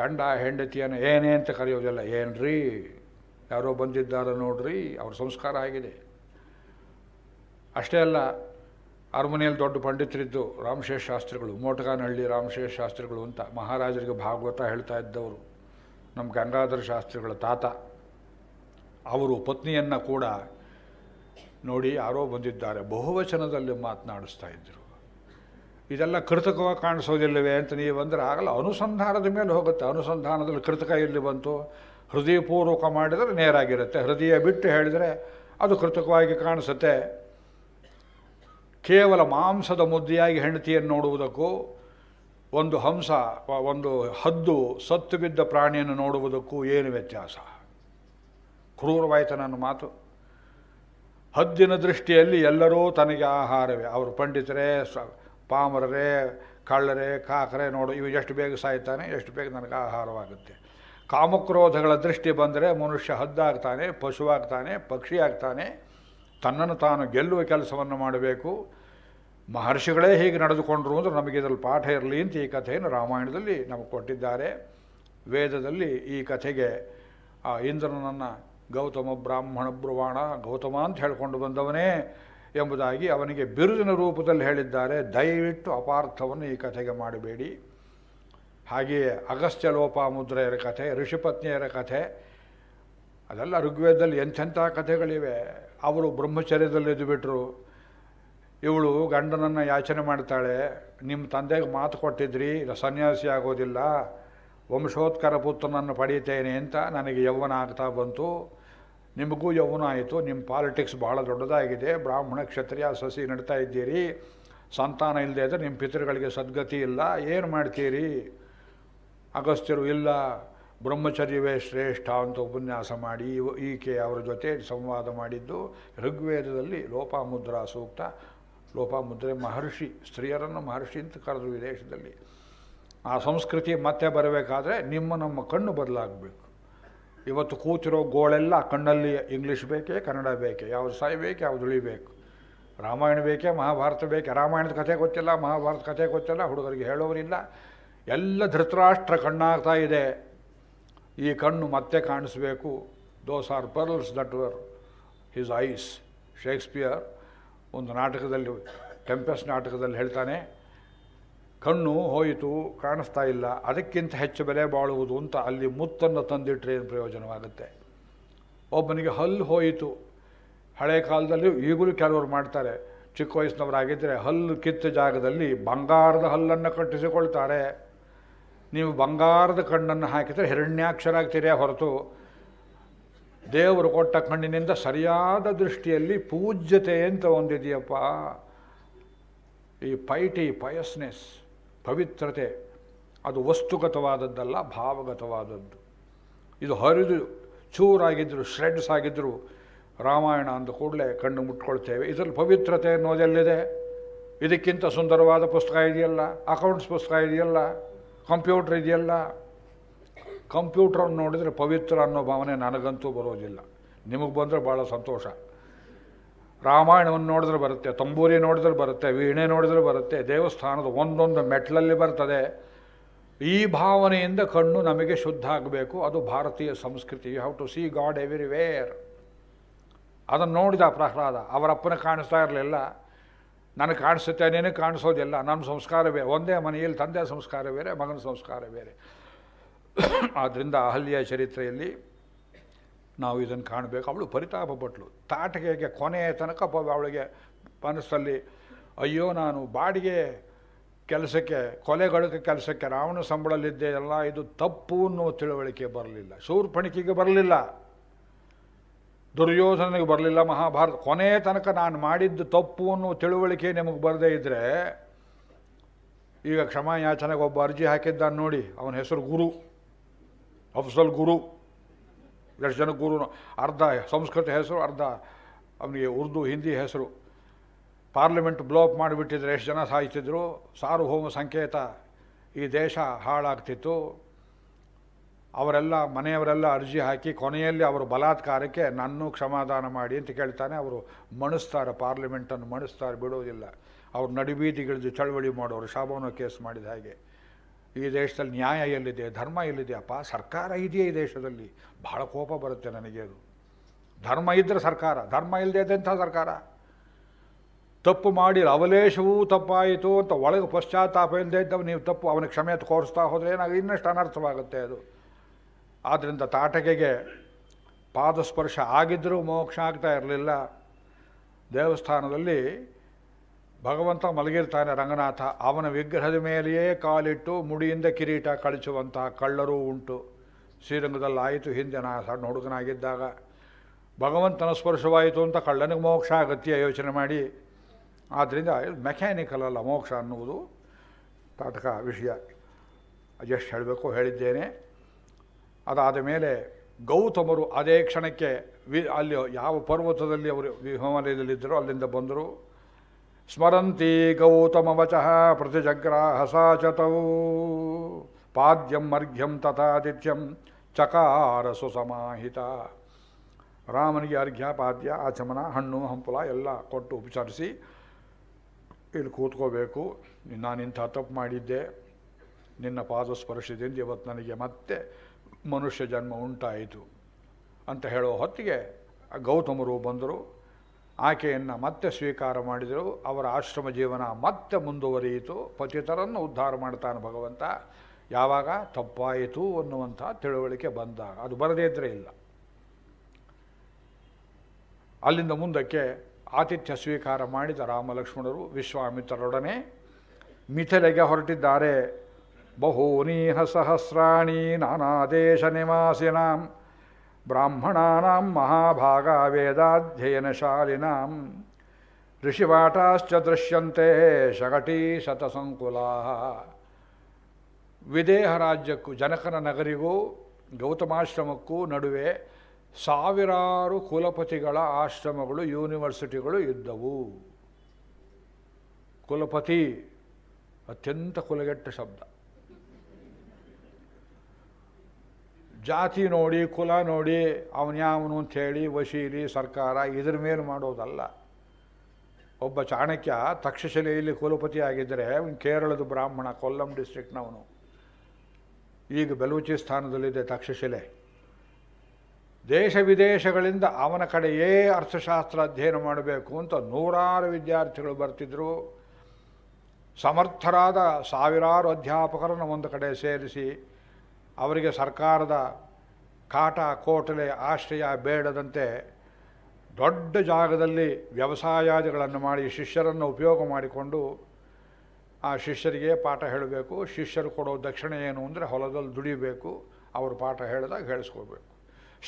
ಗಂಡ ಹೆಂಡತಿಯನ್ನು ಏನೇ ಅಂತ ಕರೆಯೋದಿಲ್ಲ ಏನ್ರಿ ಯಾರೋ ಬಂದಿದ್ದಾರೆ ನೋಡ್ರಿ ಅವ್ರ ಸಂಸ್ಕಾರ ಆಗಿದೆ ಅಷ್ಟೇ ಅಲ್ಲ ಅರಮನೆಯಲ್ಲಿ ದೊಡ್ಡ ಪಂಡಿತರಿದ್ದು ರಾಮಶೇಷ ಶಾಸ್ತ್ರಿಗಳು ಮೋಟಗಾನಹಳ್ಳಿ ರಾಮಶೇಷ ಶಾಸ್ತ್ರಿಗಳು ಅಂತ ಮಹಾರಾಜರಿಗೆ ಭಾಗವತ ಹೇಳ್ತಾ ಇದ್ದವರು ನಮ್ಮ ಗಂಗಾಧರ ಶಾಸ್ತ್ರಿಗಳ ತಾತ ಅವರು ಪತ್ನಿಯನ್ನು ಕೂಡ ನೋಡಿ ಯಾರೋ ಬಂದಿದ್ದಾರೆ ಬಹುವಚನದಲ್ಲಿ ಮಾತನಾಡಿಸ್ತಾ ಇದ್ದರು ಇದೆಲ್ಲ ಕೃತಕವಾಗಿ ಕಾಣಿಸೋದಿಲ್ಲವೇ ಅಂತ ನೀವು ಅಂದರೆ ಆಗಲ್ಲ ಅನುಸಂಧಾನದ ಮೇಲೆ ಹೋಗುತ್ತೆ ಅನುಸಂಧಾನದಲ್ಲಿ ಕೃತಕ ಇಲ್ಲಿ ಬಂತು ಹೃದಯಪೂರ್ವಕ ಮಾಡಿದರೆ ನೇರಾಗಿರುತ್ತೆ ಹೃದಯ ಬಿಟ್ಟು ಹೇಳಿದರೆ ಅದು ಕೃತಕವಾಗಿ ಕಾಣಿಸುತ್ತೆ ಕೇವಲ ಮಾಂಸದ ಮುದ್ದೆಯಾಗಿ ಹೆಂಡತಿಯನ್ನು ನೋಡುವುದಕ್ಕೂ ಒಂದು ಹಂಸ ಒಂದು ಹದ್ದು ಸತ್ತು ಬಿದ್ದ ಪ್ರಾಣಿಯನ್ನು ನೋಡುವುದಕ್ಕೂ ಏನು ವ್ಯತ್ಯಾಸ ಕ್ರೂರವಾಯಿತು ನನ್ನ ಮಾತು ಹದ್ದಿನ ದೃಷ್ಟಿಯಲ್ಲಿ ಎಲ್ಲರೂ ತನಗೆ ಆಹಾರವೇ ಅವರು ಪಂಡಿತರೇ ಪಾಮರರೇ ಕಳ್ಳರೆ ಕಾಕರೆ ನೋಡು ಇವು ಎಷ್ಟು ಬೇಗ ಸಾಯ್ತಾನೆ ಎಷ್ಟು ಬೇಗ ನನಗೆ ಆಹಾರವಾಗುತ್ತೆ ಕಾಮಕ್ರೋಧಗಳ ದೃಷ್ಟಿ ಬಂದರೆ ಮನುಷ್ಯ ಹದ್ದಾಗ್ತಾನೆ ಪಶುವಾಗ್ತಾನೆ ಪಕ್ಷಿ ಆಗ್ತಾನೆ ತನ್ನನ್ನು ತಾನು ಗೆಲ್ಲುವ ಕೆಲಸವನ್ನು ಮಾಡಬೇಕು ಮಹರ್ಷಿಗಳೇ ಹೀಗೆ ನಡೆದುಕೊಂಡರು ಅಂದರೆ ನಮಗಿದ್ರಲ್ಲಿ ಪಾಠ ಇರಲಿ ಅಂತ ಈ ಕಥೆಯನ್ನು ರಾಮಾಯಣದಲ್ಲಿ ನಮಗೆ ಕೊಟ್ಟಿದ್ದಾರೆ ವೇದದಲ್ಲಿ ಈ ಕಥೆಗೆ ಆ ಇಂದ್ರನನ್ನು ಗೌತಮ ಬ್ರಾಹ್ಮಣ ಬ್ರುವಾಣ ಗೌತಮ ಅಂತ ಹೇಳ್ಕೊಂಡು ಬಂದವನೇ ಎಂಬುದಾಗಿ ಅವನಿಗೆ ಬಿರುದಿನ ರೂಪದಲ್ಲಿ ಹೇಳಿದ್ದಾರೆ ದಯವಿಟ್ಟು ಅಪಾರ್ಥವನ್ನು ಈ ಕಥೆಗೆ ಮಾಡಬೇಡಿ ಹಾಗೆಯೇ ಅಗಸ್ತ್ಯ ಲೋಪಾಮುದ್ರೆಯರ ಕಥೆ ಋಷಿಪತ್ನಿಯರ ಕಥೆ ಅದೆಲ್ಲ ಋಗ್ವೇದದಲ್ಲಿ ಎಂಥೆಂಥ ಕಥೆಗಳಿವೆ ಅವರು ಬ್ರಹ್ಮಚರ್ಯದಲ್ಲಿ ಇದ್ದುಬಿಟ್ರು ಇವಳು ಗಂಡನನ್ನು ಯಾಚನೆ ಮಾಡ್ತಾಳೆ ನಿಮ್ಮ ತಂದೆಗೆ ಮಾತು ಕೊಟ್ಟಿದ್ರಿ ಸನ್ಯಾಸಿ ಆಗೋದಿಲ್ಲ ವಂಶೋತ್ಕರ ಪುತ್ರನನ್ನು ಪಡೀತೇನೆ ಅಂತ ನನಗೆ ಯೌವನ ಆಗ್ತಾ ಬಂತು ನಿಮಗೂ ಯೌವನ ಆಯಿತು ನಿಮ್ಮ ಪಾಲಿಟಿಕ್ಸ್ ಭಾಳ ದೊಡ್ಡದಾಗಿದೆ ಬ್ರಾಹ್ಮಣ ಕ್ಷತ್ರಿಯ ಸಸಿ ನಡ್ತಾ ಇದ್ದೀರಿ ಸಂತಾನ ಇಲ್ಲದೆ ಇದ್ದರೆ ನಿಮ್ಮ ಪಿತೃಗಳಿಗೆ ಸದ್ಗತಿ ಇಲ್ಲ ಏನು ಮಾಡ್ತೀರಿ ಅಗಸ್ತ್ಯರು ಇಲ್ಲ ಬ್ರಹ್ಮಚರ್ಯವೇ ಶ್ರೇಷ್ಠ ಅಂತ ಉಪನ್ಯಾಸ ಮಾಡಿ ಈಕೆ ಅವರ ಜೊತೆ ಸಂವಾದ ಮಾಡಿದ್ದು ಋಗ್ವೇದದಲ್ಲಿ ಲೋಪಾಮುದ್ರಾ ಸೂಕ್ತ ಲೋಪಾಮುದ್ರೆ ಮಹರ್ಷಿ ಸ್ತ್ರೀಯರನ್ನು ಮಹರ್ಷಿ ಅಂತ ಕರೆದು ವಿದೇಶದಲ್ಲಿ ಆ ಸಂಸ್ಕೃತಿ ಮತ್ತೆ ಬರಬೇಕಾದ್ರೆ ನಿಮ್ಮ ನಮ್ಮ ಕಣ್ಣು ಬದಲಾಗಬೇಕು ಇವತ್ತು ಕೂತಿರೋ ಗೋಳೆಲ್ಲ ಕಣ್ಣಲ್ಲಿ ಇಂಗ್ಲೀಷ್ ಬೇಕೇ ಕನ್ನಡ ಬೇಕೆ ಯಾವ್ದು ಬೇಕು ಯಾವ್ದು ಉಳಿಬೇಕು ರಾಮಾಯಣ ಬೇಕೇ ಮಹಾಭಾರತ ಬೇಕೇ ರಾಮಾಯಣದ ಕಥೆ ಗೊತ್ತಿಲ್ಲ ಮಹಾಭಾರತ ಕಥೆ ಗೊತ್ತಿಲ್ಲ ಹುಡುಗರಿಗೆ ಹೇಳೋರಿಲ್ಲ ಎಲ್ಲ ಧೃತರಾಷ್ಟ್ರ ಕಣ್ಣಾಗ್ತಾ ಇದೆ ಈ ಕಣ್ಣು ಮತ್ತೆ ಕಾಣಿಸ್ಬೇಕು those are pearls that were his eyes Shakespeare ಒಂದು ನಾಟಕದಲ್ಲಿ ಟೆಂಪಸ್ ನಾಟಕದಲ್ಲಿ ಹೇಳ್ತಾನೆ ಕಣ್ಣು ಹೋಯಿತು ಕಾಣಿಸ್ತಾ ಇಲ್ಲ ಅದಕ್ಕಿಂತ ಹೆಚ್ಚು ಬೆಲೆ ಬಾಳುವುದು ಅಂತ ಅಲ್ಲಿ ಮುತ್ತನ್ನು ತಂದಿಟ್ಟರೆ ಏನು ಪ್ರಯೋಜನವಾಗುತ್ತೆ ಒಬ್ಬನಿಗೆ ಹಲ್ಲು ಹೋಯಿತು ಹಳೆ ಕಾಲದಲ್ಲಿ ಈಗಲೂ ಕೆಲವರು ಮಾಡ್ತಾರೆ ಚಿಕ್ಕ ವಯಸ್ಸಿನವರಾಗಿದ್ದರೆ ಹಲ್ಲು ಕಿತ್ತ ಜಾಗದಲ್ಲಿ ಬಂಗಾರದ ಹಲ್ಲನ್ನು ಕಟ್ಟಿಸಿಕೊಳ್ತಾರೆ ನೀವು ಬಂಗಾರದ ಕಣ್ಣನ್ನು ಹಾಕಿದರೆ ಹಿರಣ್ಯಾಕ್ಷರಾಗ್ತೀರೇ ಹೊರತು ದೇವರು ಕೊಟ್ಟ ಕಣ್ಣಿನಿಂದ ಸರಿಯಾದ ದೃಷ್ಟಿಯಲ್ಲಿ ಪೂಜ್ಯತೆ ಅಂತ ಒಂದಿದೆಯಪ್ಪ ಈ ಪೈಟಿ ಪಯಸ್ನೆಸ್ ಪವಿತ್ರತೆ ಅದು ವಸ್ತುಗತವಾದದ್ದಲ್ಲ ಭಾವಗತವಾದದ್ದು ಇದು ಹರಿದು ಚೂರಾಗಿದ್ದರು ಶ್ರೆಡ್ಸ್ ಆಗಿದ್ದರು ರಾಮಾಯಣ ಅಂದ ಕೂಡಲೇ ಕಣ್ಣು ಮುಟ್ಕೊಳ್ತೇವೆ ಇದರಲ್ಲಿ ಪವಿತ್ರತೆ ಅನ್ನೋದೆಲ್ಲಿದೆ ಇದಕ್ಕಿಂತ ಸುಂದರವಾದ ಪುಸ್ತಕ ಇದೆಯಲ್ಲ ಅಕೌಂಟ್ಸ್ ಪುಸ್ತಕ ಇದೆಯಲ್ಲ ಕಂಪ್ಯೂಟ್ರ್ ಇದೆಯಲ್ಲ ಕಂಪ್ಯೂಟ್ರನ್ನು ನೋಡಿದರೆ ಪವಿತ್ರ ಅನ್ನೋ ಭಾವನೆ ನನಗಂತೂ ಬರೋದಿಲ್ಲ ನಿಮಗೆ ಬಂದರೆ ಭಾಳ ಸಂತೋಷ ರಾಮಾಯಣವನ್ನು ನೋಡಿದ್ರೆ ಬರುತ್ತೆ ತಂಬೂರಿ ನೋಡಿದ್ರೆ ಬರುತ್ತೆ ವೀಣೆ ನೋಡಿದ್ರೆ ಬರುತ್ತೆ ದೇವಸ್ಥಾನದ ಒಂದೊಂದು ಮೆಟ್ಲಲ್ಲಿ ಬರ್ತದೆ ಈ ಭಾವನೆಯಿಂದ ಕಣ್ಣು ನಮಗೆ ಶುದ್ಧ ಆಗಬೇಕು ಅದು ಭಾರತೀಯ ಸಂಸ್ಕೃತಿ you have to see God where ಅದನ್ನು ನೋಡಿದ ಪ್ರಹ್ಲಾದ ಅವರಪ್ಪನ ಕಾಣಿಸ್ತಾ ಇರಲಿಲ್ಲ ನನಗೆ ಕಾಣಿಸುತ್ತೆ ನಿನಗೆ ಕಾಣಿಸೋದಿಲ್ಲ ನನ್ನ ಬೇರೆ ಒಂದೇ ಮನೆಯಲ್ಲಿ ತಂದೆ ಸಂಸ್ಕಾರ ಬೇರೆ ಮಗನ ಸಂಸ್ಕಾರ ಬೇರೆ (coughs) ಆದ್ದರಿಂದ ಅಹಲ್ಯ ಚರಿತ್ರೆಯಲ್ಲಿ ನಾವು ಇದನ್ನು ಕಾಣಬೇಕು ಅವಳು ಪರಿತಾಪ ಪಟ್ಲು ತಾಟಕೆಗೆ ಕೊನೆಯ ತನಕ ಅವಳಿಗೆ ಮನಸ್ಸಲ್ಲಿ ಅಯ್ಯೋ ನಾನು ಬಾಡಿಗೆ ಕೆಲಸಕ್ಕೆ ಕೊಲೆಗಳಕ ಕೆಲಸಕ್ಕೆ ರಾವಣ ಸಂಬಳಲ್ಲಿದ್ದೆ ಎಲ್ಲ ಇದು ತಪ್ಪು ಅನ್ನೋ ತಿಳುವಳಿಕೆ ಬರಲಿಲ್ಲ ಶೂರ್ಪಣಿಕೆಗೆ ಬರಲಿಲ್ಲ ದುರ್ಯೋಧನಿಗೆ ಬರಲಿಲ್ಲ ಮಹಾಭಾರತ ಕೊನೆಯ ತನಕ ನಾನು ಮಾಡಿದ್ದು ತಪ್ಪು ಅನ್ನೋ ತಿಳುವಳಿಕೆ ನಿಮಗೆ ಬರದೇ ಇದ್ದರೆ ಈಗ ಕ್ಷಮಾಯಾಚನೆಗೆ ಒಬ್ಬ ಅರ್ಜಿ ಹಾಕಿದ್ದಾನೆ ನೋಡಿ ಅವನ ಹೆಸರು ಗುರು ಅಫ್ಸಲ್ ಗುರು ಎಷ್ಟು ಜನ ಗುರು ಅರ್ಧ ಸಂಸ್ಕೃತ ಹೆಸರು ಅರ್ಧ ಅವನಿಗೆ ಉರ್ದು ಹಿಂದಿ ಹೆಸರು ಪಾರ್ಲಿಮೆಂಟ್ ಬ್ಲೋಪ್ ಮಾಡಿಬಿಟ್ಟಿದ್ರೆ ಎಷ್ಟು ಜನ ಸಾಯ್ತಿದ್ರು ಸಾರ್ವಭೌಮ ಸಂಕೇತ ಈ ದೇಶ ಹಾಳಾಗ್ತಿತ್ತು ಅವರೆಲ್ಲ ಮನೆಯವರೆಲ್ಲ ಅರ್ಜಿ ಹಾಕಿ ಕೊನೆಯಲ್ಲಿ ಅವರು ಬಲಾತ್ಕಾರಕ್ಕೆ ನನ್ನ ಕ್ಷಮಾದಾನ ಮಾಡಿ ಅಂತ ಕೇಳ್ತಾನೆ ಅವರು ಮಣಿಸ್ತಾರೆ ಪಾರ್ಲಿಮೆಂಟನ್ನು ಮಣಿಸ್ತಾರೆ ಬಿಡೋದಿಲ್ಲ ಅವ್ರು ನಡುಬೀದಿಗಿಳಿದು ಚಳವಳಿ ಮಾಡೋರು ಶಾಬಾನೋ ಕೇಸ್ ಮಾಡಿದ ಹಾಗೆ ಈ ದೇಶದಲ್ಲಿ ನ್ಯಾಯ ಎಲ್ಲಿದೆ ಧರ್ಮ ಎಲ್ಲಿದೆ ಅಪ್ಪ ಸರ್ಕಾರ ಇದೆಯೇ ಈ ದೇಶದಲ್ಲಿ ಬಹಳ ಕೋಪ ಬರುತ್ತೆ ನನಗೆ ಅದು ಧರ್ಮ ಇದ್ದರೆ ಸರ್ಕಾರ ಧರ್ಮ ಇಲ್ಲದೆ ಇದ್ದಂಥ ಸರ್ಕಾರ ತಪ್ಪು ಮಾಡಿ ಅವಲೇಶವೂ ತಪ್ಪಾಯಿತು ಅಂತ ಒಳಗೆ ಪಶ್ಚಾತ್ತಾಪ ಇಲ್ಲದೆ ಇದ್ದವು ನೀವು ತಪ್ಪು ಅವನ ಕ್ಷಮೆ ಕೋರಿಸ್ತಾ ಹೋದರೆ ಏನಾಗ ಇನ್ನಷ್ಟು ಅನರ್ಥವಾಗುತ್ತೆ ಅದು ಆದ್ದರಿಂದ ತಾಟಕೆಗೆ ಪಾದಸ್ಪರ್ಶ ಆಗಿದ್ದರೂ ಮೋಕ್ಷ ಆಗ್ತಾ ಇರಲಿಲ್ಲ ದೇವಸ್ಥಾನದಲ್ಲಿ ಭಗವಂತ ಮಲಗಿರ್ತಾನೆ ರಂಗನಾಥ ಅವನ ವಿಗ್ರಹದ ಮೇಲೆಯೇ ಕಾಲಿಟ್ಟು ಮುಡಿಯಿಂದ ಕಿರೀಟ ಕಳಿಸುವಂತಹ ಕಳ್ಳರೂ ಉಂಟು ಶ್ರೀರಂಗದಲ್ಲಾಯಿತು ಆಯಿತು ಹಿಂದೆ ನಾ ಸಣ್ಣ ಹುಡುಗನಾಗಿದ್ದಾಗ ಭಗವಂತನ ಸ್ಪರ್ಶವಾಯಿತು ಅಂತ ಕಳ್ಳನಿಗೆ ಮೋಕ್ಷ ಅಗತ್ಯ ಯೋಚನೆ ಮಾಡಿ ಆದ್ದರಿಂದ ಮೆಕ್ಯಾನಿಕಲ್ ಅಲ್ಲ ಮೋಕ್ಷ ಅನ್ನುವುದು ತಾಟಕ ವಿಷಯ ಎಷ್ಟು ಹೇಳಬೇಕು ಹೇಳಿದ್ದೇನೆ ಅದಾದ ಮೇಲೆ ಗೌತಮರು ಅದೇ ಕ್ಷಣಕ್ಕೆ ವಿ ಅಲ್ಲಿ ಯಾವ ಪರ್ವತದಲ್ಲಿ ಅವರು ವಿಮಾಲಯದಲ್ಲಿದ್ದರು ಅಲ್ಲಿಂದ ಬಂದರು ಸ್ಮರಂತಿ ಗೌತಮವಚ ಪ್ರತಿ ಸಾ ಚತೌ ಪಾದ್ಯಂ ಅರ್ಘ್ಯಂ ತಥಾತಿಥ್ಯಂ ಚಕಾರ ಸುಸಮಾಹಿತ ರಾಮನಿಗೆ ಅರ್ಘ್ಯ ಪಾದ್ಯ ಆಚಮನ ಹಣ್ಣು ಹಂಪಲ ಎಲ್ಲ ಕೊಟ್ಟು ಉಪಚರಿಸಿ ಇಲ್ಲಿ ಕೂತ್ಕೋಬೇಕು ನಾನಿಂಥ ತಪ್ಪು ಮಾಡಿದ್ದೆ ನಿನ್ನ ಪಾದ ಸ್ಪರ್ಶದಿಂದ ಇವತ್ತು ನನಗೆ ಮತ್ತೆ ಮನುಷ್ಯ ಜನ್ಮ ಉಂಟಾಯಿತು ಅಂತ ಹೇಳೋ ಹೊತ್ತಿಗೆ ಗೌತಮರು ಬಂದರು ಆಕೆಯನ್ನು ಮತ್ತೆ ಸ್ವೀಕಾರ ಮಾಡಿದರು ಅವರ ಆಶ್ರಮ ಜೀವನ ಮತ್ತೆ ಮುಂದುವರಿಯಿತು ಪತಿತರನ್ನು ಉದ್ಧಾರ ಮಾಡ್ತಾನೆ ಭಗವಂತ ಯಾವಾಗ ತಪ್ಪಾಯಿತು ಅನ್ನುವಂಥ ತಿಳುವಳಿಕೆ ಬಂದಾಗ ಅದು ಬರದೇ ಇದ್ರೆ ಇಲ್ಲ ಅಲ್ಲಿಂದ ಮುಂದಕ್ಕೆ ಆತಿಥ್ಯ ಸ್ವೀಕಾರ ಮಾಡಿದ ರಾಮಲಕ್ಷ್ಮಣರು ವಿಶ್ವಾಮಿತ್ರರೊಡನೆ ಮಿಥಲೆಗೆ ಹೊರಟಿದ್ದಾರೆ ಬಹೂನೀಹ ಸಹಸ್ರಾಣಿ ದೇಶ ನಿವಾಸಿನಾಂ ಬ್ರಾಹ್ಮಣಾನಾಂ ಮಹಾಭಾಗ ವೇದಾಧ್ಯಯನಶಾಲಿನಾಂ ಋಷಿವಾಟಾಶ್ಚ ದೃಶ್ಯಂತೆ ಶಗಟಿ ಶತಸಂಕುಲಾ ವಿದೇಹ ರಾಜ್ಯಕ್ಕೂ ಜನಕನ ನಗರಿಗೂ ಗೌತಮಾಶ್ರಮಕ್ಕೂ ನಡುವೆ ಸಾವಿರಾರು ಕುಲಪತಿಗಳ ಆಶ್ರಮಗಳು ಯೂನಿವರ್ಸಿಟಿಗಳು ಇದ್ದವು ಕುಲಪತಿ ಅತ್ಯಂತ ಕುಲಗೆಟ್ಟ ಶಬ್ದ ಜಾತಿ ನೋಡಿ ಕುಲ ನೋಡಿ ಅವನ್ಯಾವನು ಅಂಥೇಳಿ ವಶೀಲಿ ಸರ್ಕಾರ ಇದ್ರ ಮೇಲೆ ಮಾಡೋದಲ್ಲ ಒಬ್ಬ ಚಾಣಕ್ಯ ತಕ್ಷಶಿಲೆಯಲ್ಲಿ ಕುಲಪತಿ ಆಗಿದ್ದರೆ ಕೇರಳದ ಬ್ರಾಹ್ಮಣ ಕೊಲ್ಲಂ ಡಿಸ್ಟ್ರಿಕ್ಟ್ನವನು ಈಗ ಬೆಲೂಚಿಸ್ತಾನದಲ್ಲಿದೆ ತಕ್ಷಶಿಲೆ ದೇಶ ವಿದೇಶಗಳಿಂದ ಅವನ ಕಡೆಯೇ ಅರ್ಥಶಾಸ್ತ್ರ ಅಧ್ಯಯನ ಮಾಡಬೇಕು ಅಂತ ನೂರಾರು ವಿದ್ಯಾರ್ಥಿಗಳು ಬರ್ತಿದ್ದರು ಸಮರ್ಥರಾದ ಸಾವಿರಾರು ಅಧ್ಯಾಪಕರನ್ನು ಒಂದು ಕಡೆ ಸೇರಿಸಿ ಅವರಿಗೆ ಸರ್ಕಾರದ ಕಾಟ ಕೋಟಲೆ ಆಶ್ರಯ ಬೇಡದಂತೆ ದೊಡ್ಡ ಜಾಗದಲ್ಲಿ ವ್ಯವಸಾಯಾದಿಗಳನ್ನು ಮಾಡಿ ಶಿಷ್ಯರನ್ನು ಉಪಯೋಗ ಮಾಡಿಕೊಂಡು ಆ ಶಿಷ್ಯರಿಗೆ ಪಾಠ ಹೇಳಬೇಕು ಶಿಷ್ಯರು ಕೊಡೋ ದಕ್ಷಿಣೆ ಏನು ಅಂದರೆ ಹೊಲದಲ್ಲಿ ದುಡಿಬೇಕು ಅವರು ಪಾಠ ಹೇಳಿದಾಗ ಹೇಳಿಸ್ಕೋಬೇಕು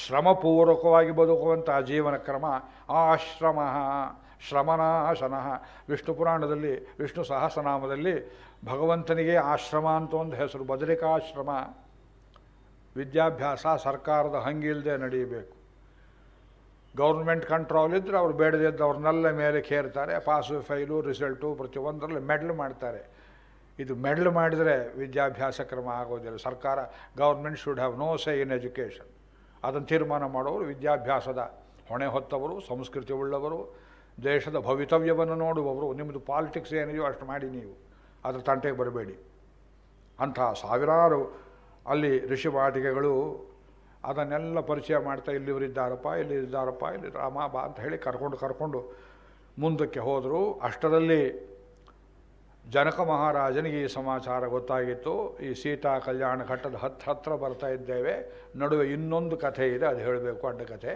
ಶ್ರಮಪೂರ್ವಕವಾಗಿ ಬದುಕುವಂಥ ಜೀವನ ಕ್ರಮ ಆಶ್ರಮ ಶ್ರಮನಾಶನಃ ವಿಷ್ಣು ಪುರಾಣದಲ್ಲಿ ವಿಷ್ಣು ಸಹಸ್ರನಾಮದಲ್ಲಿ ಭಗವಂತನಿಗೆ ಆಶ್ರಮ ಅಂತ ಒಂದು ಹೆಸರು ಬದರಿಕಾಶ್ರಮ ವಿದ್ಯಾಭ್ಯಾಸ ಸರ್ಕಾರದ ಹಂಗಿಲ್ಲದೆ ನಡೀಬೇಕು ಗೌರ್ಮೆಂಟ್ ಕಂಟ್ರೋಲ್ ಇದ್ದರೆ ಅವ್ರು ಬೇಡದಿದ್ದು ಅವ್ರನ್ನೆಲ್ಲ ಮೇಲೆ ಕೇರ್ತಾರೆ ಪಾಸು ಫೈಲು ರಿಸಲ್ಟು ಪ್ರತಿಯೊಂದರಲ್ಲಿ ಮೆಡ್ಲು ಮಾಡ್ತಾರೆ ಇದು ಮೆಡ್ಲ್ ಮಾಡಿದರೆ ವಿದ್ಯಾಭ್ಯಾಸ ಕ್ರಮ ಆಗೋದಿಲ್ಲ ಸರ್ಕಾರ government should have no say in education ಅದನ್ನು ತೀರ್ಮಾನ ಮಾಡೋರು ವಿದ್ಯಾಭ್ಯಾಸದ ಹೊಣೆ ಹೊತ್ತವರು ಸಂಸ್ಕೃತಿ ಉಳ್ಳವರು ದೇಶದ ಭವಿತವ್ಯವನ್ನು ನೋಡುವವರು ನಿಮ್ಮದು ಪಾಲಿಟಿಕ್ಸ್ ಏನಿದೆಯೋ ಅಷ್ಟು ಮಾಡಿ ನೀವು ಅದರ ತಂಟೆಗೆ ಬರಬೇಡಿ ಅಂತಹ ಸಾವಿರಾರು ಅಲ್ಲಿ ಋಷಿವಾಟಿಕೆಗಳು ಅದನ್ನೆಲ್ಲ ಪರಿಚಯ ಮಾಡ್ತಾ ಇಲ್ಲಿವರಿದ್ದಾರಪ್ಪ ಇದ್ದಾರಪ್ಪ ಇಲ್ಲಿ ರಾಮ ಬಾ ಅಂತ ಹೇಳಿ ಕರ್ಕೊಂಡು ಕರ್ಕೊಂಡು ಮುಂದಕ್ಕೆ ಹೋದರು ಅಷ್ಟರಲ್ಲಿ ಜನಕ ಮಹಾರಾಜನಿಗೆ ಈ ಸಮಾಚಾರ ಗೊತ್ತಾಗಿತ್ತು ಈ ಸೀತಾ ಕಲ್ಯಾಣ ಘಟ್ಟದ ಹತ್ತು ಹತ್ತಿರ ಬರ್ತಾ ಇದ್ದೇವೆ ನಡುವೆ ಇನ್ನೊಂದು ಕಥೆ ಇದೆ ಅದು ಹೇಳಬೇಕು ಅಡ್ಡ ಕಥೆ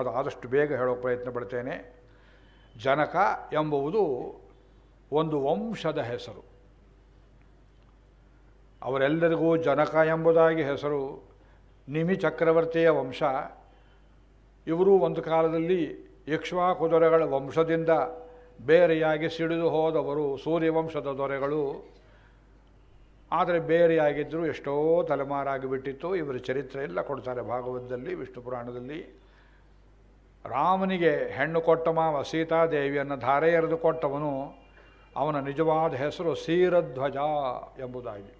ಅದು ಆದಷ್ಟು ಬೇಗ ಹೇಳೋ ಪ್ರಯತ್ನ ಪಡ್ತೇನೆ ಜನಕ ಎಂಬುವುದು ಒಂದು ವಂಶದ ಹೆಸರು ಅವರೆಲ್ಲರಿಗೂ ಜನಕ ಎಂಬುದಾಗಿ ಹೆಸರು ನಿಮಿ ಚಕ್ರವರ್ತಿಯ ವಂಶ ಇವರು ಒಂದು ಕಾಲದಲ್ಲಿ ಯಕ್ಷ್ವಾ ಕುದುರೆಗಳ ವಂಶದಿಂದ ಬೇರೆಯಾಗಿ ಸಿಡಿದು ಹೋದವರು ಸೂರ್ಯವಂಶದ ದೊರೆಗಳು ಆದರೆ ಬೇರೆಯಾಗಿದ್ದರೂ ಎಷ್ಟೋ ತಲೆಮಾರಾಗಿಬಿಟ್ಟಿತ್ತು ಇವರ ಎಲ್ಲ ಕೊಡ್ತಾರೆ ಭಾಗವತದಲ್ಲಿ ವಿಷ್ಣು ಪುರಾಣದಲ್ಲಿ ರಾಮನಿಗೆ ಹೆಣ್ಣು ಕೊಟ್ಟ ಮಾವ ಸೀತಾದೇವಿಯನ್ನು ಧಾರೆ ಎರೆದು ಕೊಟ್ಟವನು ಅವನ ನಿಜವಾದ ಹೆಸರು ಸೀರಧ್ವಜ ಎಂಬುದಾಗಿ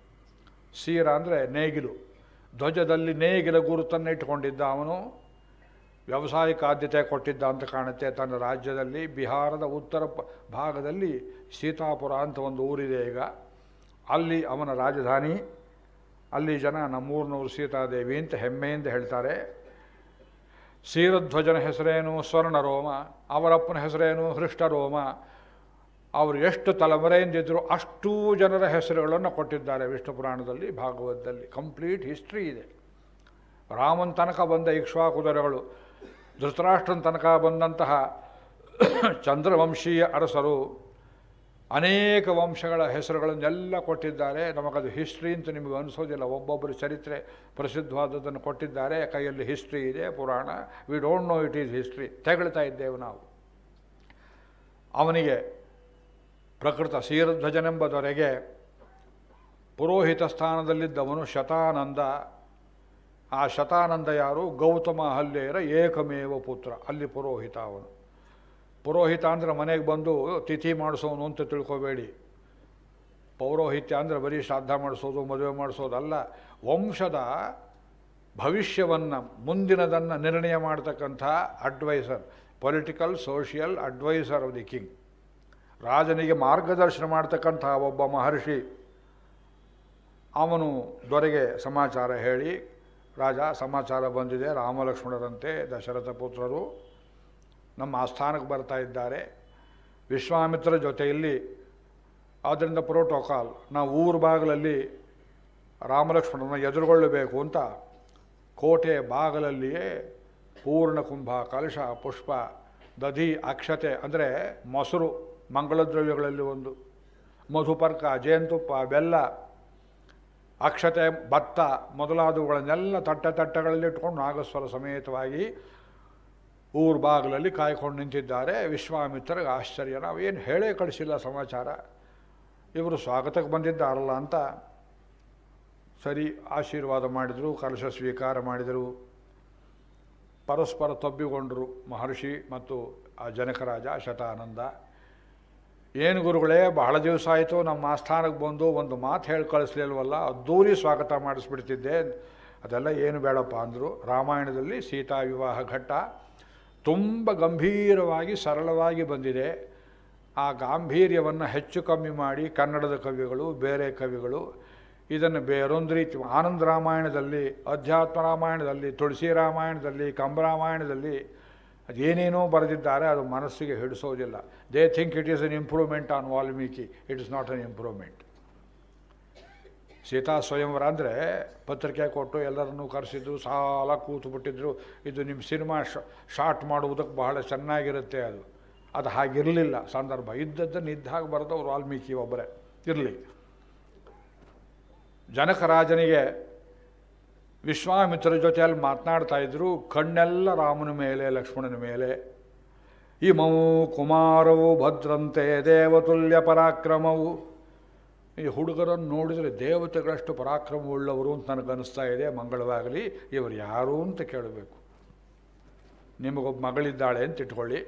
ಸೀರ ಅಂದರೆ ನೇಗಿಲು ಧ್ವಜದಲ್ಲಿ ನೇಗಿಲ ಗುರುತನ್ನು ಇಟ್ಟುಕೊಂಡಿದ್ದ ಅವನು ವ್ಯವಸಾಯಕ್ಕೆ ಆದ್ಯತೆ ಕೊಟ್ಟಿದ್ದ ಅಂತ ಕಾಣುತ್ತೆ ತನ್ನ ರಾಜ್ಯದಲ್ಲಿ ಬಿಹಾರದ ಉತ್ತರ ಭಾಗದಲ್ಲಿ ಸೀತಾಪುರ ಅಂತ ಒಂದು ಊರಿದೆ ಈಗ ಅಲ್ಲಿ ಅವನ ರಾಜಧಾನಿ ಅಲ್ಲಿ ಜನ ನಮ್ಮೂರ್ನೂರು ಸೀತಾದೇವಿ ಅಂತ ಹೆಮ್ಮೆಯಿಂದ ಹೇಳ್ತಾರೆ ಸೀರಧ್ವಜನ ಹೆಸರೇನು ಸ್ವರ್ಣರೋಮ ಅವರಪ್ಪನ ಹೆಸರೇನು ಹೃಷ್ಟರೋಮ ಅವರು ಎಷ್ಟು ತಲೆಮರೆಯಿಂದಿದ್ದರೂ ಅಷ್ಟೂ ಜನರ ಹೆಸರುಗಳನ್ನು ಕೊಟ್ಟಿದ್ದಾರೆ ವಿಷ್ಣು ಪುರಾಣದಲ್ಲಿ ಭಾಗವತದಲ್ಲಿ ಕಂಪ್ಲೀಟ್ ಹಿಸ್ಟ್ರಿ ಇದೆ ರಾಮನ ತನಕ ಬಂದ ಇಕ್ಷ್ವಾಕುದರಗಳು ಧೃತರಾಷ್ಟ್ರನ ತನಕ ಬಂದಂತಹ ಚಂದ್ರವಂಶೀಯ ಅರಸರು ಅನೇಕ ವಂಶಗಳ ಹೆಸರುಗಳನ್ನೆಲ್ಲ ಕೊಟ್ಟಿದ್ದಾರೆ ನಮಗದು ಹಿಸ್ಟ್ರಿ ಅಂತ ನಿಮಗೆ ಅನಿಸೋದಿಲ್ಲ ಒಬ್ಬೊಬ್ಬರು ಚರಿತ್ರೆ ಪ್ರಸಿದ್ಧವಾದದ್ದನ್ನು ಕೊಟ್ಟಿದ್ದಾರೆ ಕೈಯಲ್ಲಿ ಹಿಸ್ಟ್ರಿ ಇದೆ ಪುರಾಣ we don't know it is history ತೆಗಳ್ತಾ ಇದ್ದೇವೆ ನಾವು ಅವನಿಗೆ ಪ್ರಕೃತ ದೊರೆಗೆ ಪುರೋಹಿತ ಸ್ಥಾನದಲ್ಲಿದ್ದವನು ಶತಾನಂದ ಆ ಶತಾನಂದ ಯಾರು ಗೌತಮ ಹಲ್ಲೇರ ಏಕಮೇವ ಪುತ್ರ ಅಲ್ಲಿ ಪುರೋಹಿತ ಅವನು ಪುರೋಹಿತ ಅಂದರೆ ಮನೆಗೆ ಬಂದು ತಿಥಿ ಮಾಡಿಸೋನು ಅಂತ ತಿಳ್ಕೊಬೇಡಿ ಪೌರೋಹಿತ್ಯ ಅಂದರೆ ಬರೀ ಶ್ರಾದ್ದ ಮಾಡಿಸೋದು ಮದುವೆ ಮಾಡಿಸೋದಲ್ಲ ವಂಶದ ಭವಿಷ್ಯವನ್ನು ಮುಂದಿನದನ್ನು ನಿರ್ಣಯ ಮಾಡ್ತಕ್ಕಂಥ adviser political social adviser of the king ರಾಜನಿಗೆ ಮಾರ್ಗದರ್ಶನ ಮಾಡ್ತಕ್ಕಂತಹ ಒಬ್ಬ ಮಹರ್ಷಿ ಅವನು ದೊರೆಗೆ ಸಮಾಚಾರ ಹೇಳಿ ರಾಜ ಸಮಾಚಾರ ಬಂದಿದೆ ರಾಮಲಕ್ಷ್ಮಣರಂತೆ ದಶರಥ ಪುತ್ರರು ನಮ್ಮ ಆಸ್ಥಾನಕ್ಕೆ ಬರ್ತಾ ಇದ್ದಾರೆ ವಿಶ್ವಾಮಿತ್ರ ಜೊತೆಯಲ್ಲಿ ಆದ್ದರಿಂದ ಪ್ರೋಟೋಕಾಲ್ ನಾವು ಊರು ಬಾಗಿಲಲ್ಲಿ ರಾಮಲಕ್ಷ್ಮಣನ ಎದುರುಗೊಳ್ಳಬೇಕು ಅಂತ ಕೋಟೆ ಬಾಗಲಲ್ಲಿಯೇ ಪೂರ್ಣ ಕುಂಭ ಕಲಶ ಪುಷ್ಪ ದಧಿ ಅಕ್ಷತೆ ಅಂದರೆ ಮೊಸರು ಮಂಗಳದ್ರವ್ಯಗಳಲ್ಲಿ ಒಂದು ಮಧುಪರ್ಕ ಜೇನುತುಪ್ಪ ಬೆಲ್ಲ ಅಕ್ಷತೆ ಭತ್ತ ಮೊದಲಾದವುಗಳನ್ನೆಲ್ಲ ತಟ್ಟೆ ಇಟ್ಕೊಂಡು ನಾಗಸ್ವರ ಸಮೇತವಾಗಿ ಊರು ಬಾಗಿಲಲ್ಲಿ ಕಾಯ್ಕೊಂಡು ನಿಂತಿದ್ದಾರೆ ವಿಶ್ವಾಮಿತ್ರರಿಗೆ ಆಶ್ಚರ್ಯ ನಾವು ಏನು ಹೇಳೇ ಕಳಿಸಿಲ್ಲ ಸಮಾಚಾರ ಇವರು ಸ್ವಾಗತಕ್ಕೆ ಬಂದಿದ್ದಾರಲ್ಲ ಅಂತ ಸರಿ ಆಶೀರ್ವಾದ ಮಾಡಿದರು ಕಲಶ ಸ್ವೀಕಾರ ಮಾಡಿದರು ಪರಸ್ಪರ ತಬ್ಬಿಗೊಂಡರು ಮಹರ್ಷಿ ಮತ್ತು ಆ ಜನಕರಾಜ ಶತಾನಂದ ಏನು ಗುರುಗಳೇ ಬಹಳ ದಿವಸ ಆಯಿತು ನಮ್ಮ ಆಸ್ಥಾನಕ್ಕೆ ಬಂದು ಒಂದು ಮಾತು ಹೇಳಿ ಕಳಿಸ್ಲಿಲ್ವಲ್ಲ ಅದ್ದೂರಿ ಸ್ವಾಗತ ಮಾಡಿಸ್ಬಿಡ್ತಿದ್ದೆ ಅದೆಲ್ಲ ಏನು ಬೇಡಪ್ಪ ಅಂದರು ರಾಮಾಯಣದಲ್ಲಿ ಸೀತಾ ವಿವಾಹ ಘಟ್ಟ ತುಂಬ ಗಂಭೀರವಾಗಿ ಸರಳವಾಗಿ ಬಂದಿದೆ ಆ ಗಾಂಭೀರ್ಯವನ್ನು ಹೆಚ್ಚು ಕಮ್ಮಿ ಮಾಡಿ ಕನ್ನಡದ ಕವಿಗಳು ಬೇರೆ ಕವಿಗಳು ಇದನ್ನು ಬೇರೊಂದು ರೀತಿ ಆನಂದ ರಾಮಾಯಣದಲ್ಲಿ ಅಧ್ಯಾತ್ಮ ರಾಮಾಯಣದಲ್ಲಿ ತುಳಸಿ ರಾಮಾಯಣದಲ್ಲಿ ಕಂಬರಾಮಾಯಣದಲ್ಲಿ ಅದೇನೇನೋ ಬರೆದಿದ್ದಾರೆ ಅದು ಮನಸ್ಸಿಗೆ ಹಿಡಿಸೋದಿಲ್ಲ they think it is an improvement on Valmiki it is not an improvement Sita ಸ್ವಯಂವರ ಅಂದರೆ ಪತ್ರಿಕೆ ಕೊಟ್ಟು ಎಲ್ಲರನ್ನೂ ಕರೆಸಿದ್ರು ಸಾಲ ಕೂತುಬಿಟ್ಟಿದ್ರು ಇದು ನಿಮ್ಮ ಸಿನಿಮಾ ಶಾರ್ಟ್ ಮಾಡುವುದಕ್ಕೆ ಬಹಳ ಚೆನ್ನಾಗಿರುತ್ತೆ ಅದು ಅದು ಹಾಗಿರಲಿಲ್ಲ ಸಂದರ್ಭ ಇದ್ದದ್ದನ್ನು ಇದ್ದಾಗ ಬರೆದವ್ರು ವಾಲ್ಮೀಕಿ ಒಬ್ಬರೇ ಇರಲಿ ಜನಕರಾಜನಿಗೆ ವಿಶ್ವಾಮಿತ್ರ ಜೊತೆಯಲ್ಲಿ ಮಾತನಾಡ್ತಾ ಇದ್ರು ಕಣ್ಣೆಲ್ಲ ರಾಮನ ಮೇಲೆ ಲಕ್ಷ್ಮಣನ ಮೇಲೆ ಇಮವು ಕುಮಾರವು ಭದ್ರಂತೆ ದೇವತುಲ್ಯ ಪರಾಕ್ರಮವು ಈ ಹುಡುಗರನ್ನು ನೋಡಿದರೆ ದೇವತೆಗಳಷ್ಟು ಪರಾಕ್ರಮವುಳ್ಳವರು ಅಂತ ನನಗನ್ನಿಸ್ತಾ ಇದೆ ಮಂಗಳವಾಗಲಿ ಇವರು ಯಾರು ಅಂತ ಕೇಳಬೇಕು ನಿಮಗೊಬ್ಬ ಮಗಳಿದ್ದಾಳೆ ಅಂತ ಇಟ್ಕೊಳ್ಳಿ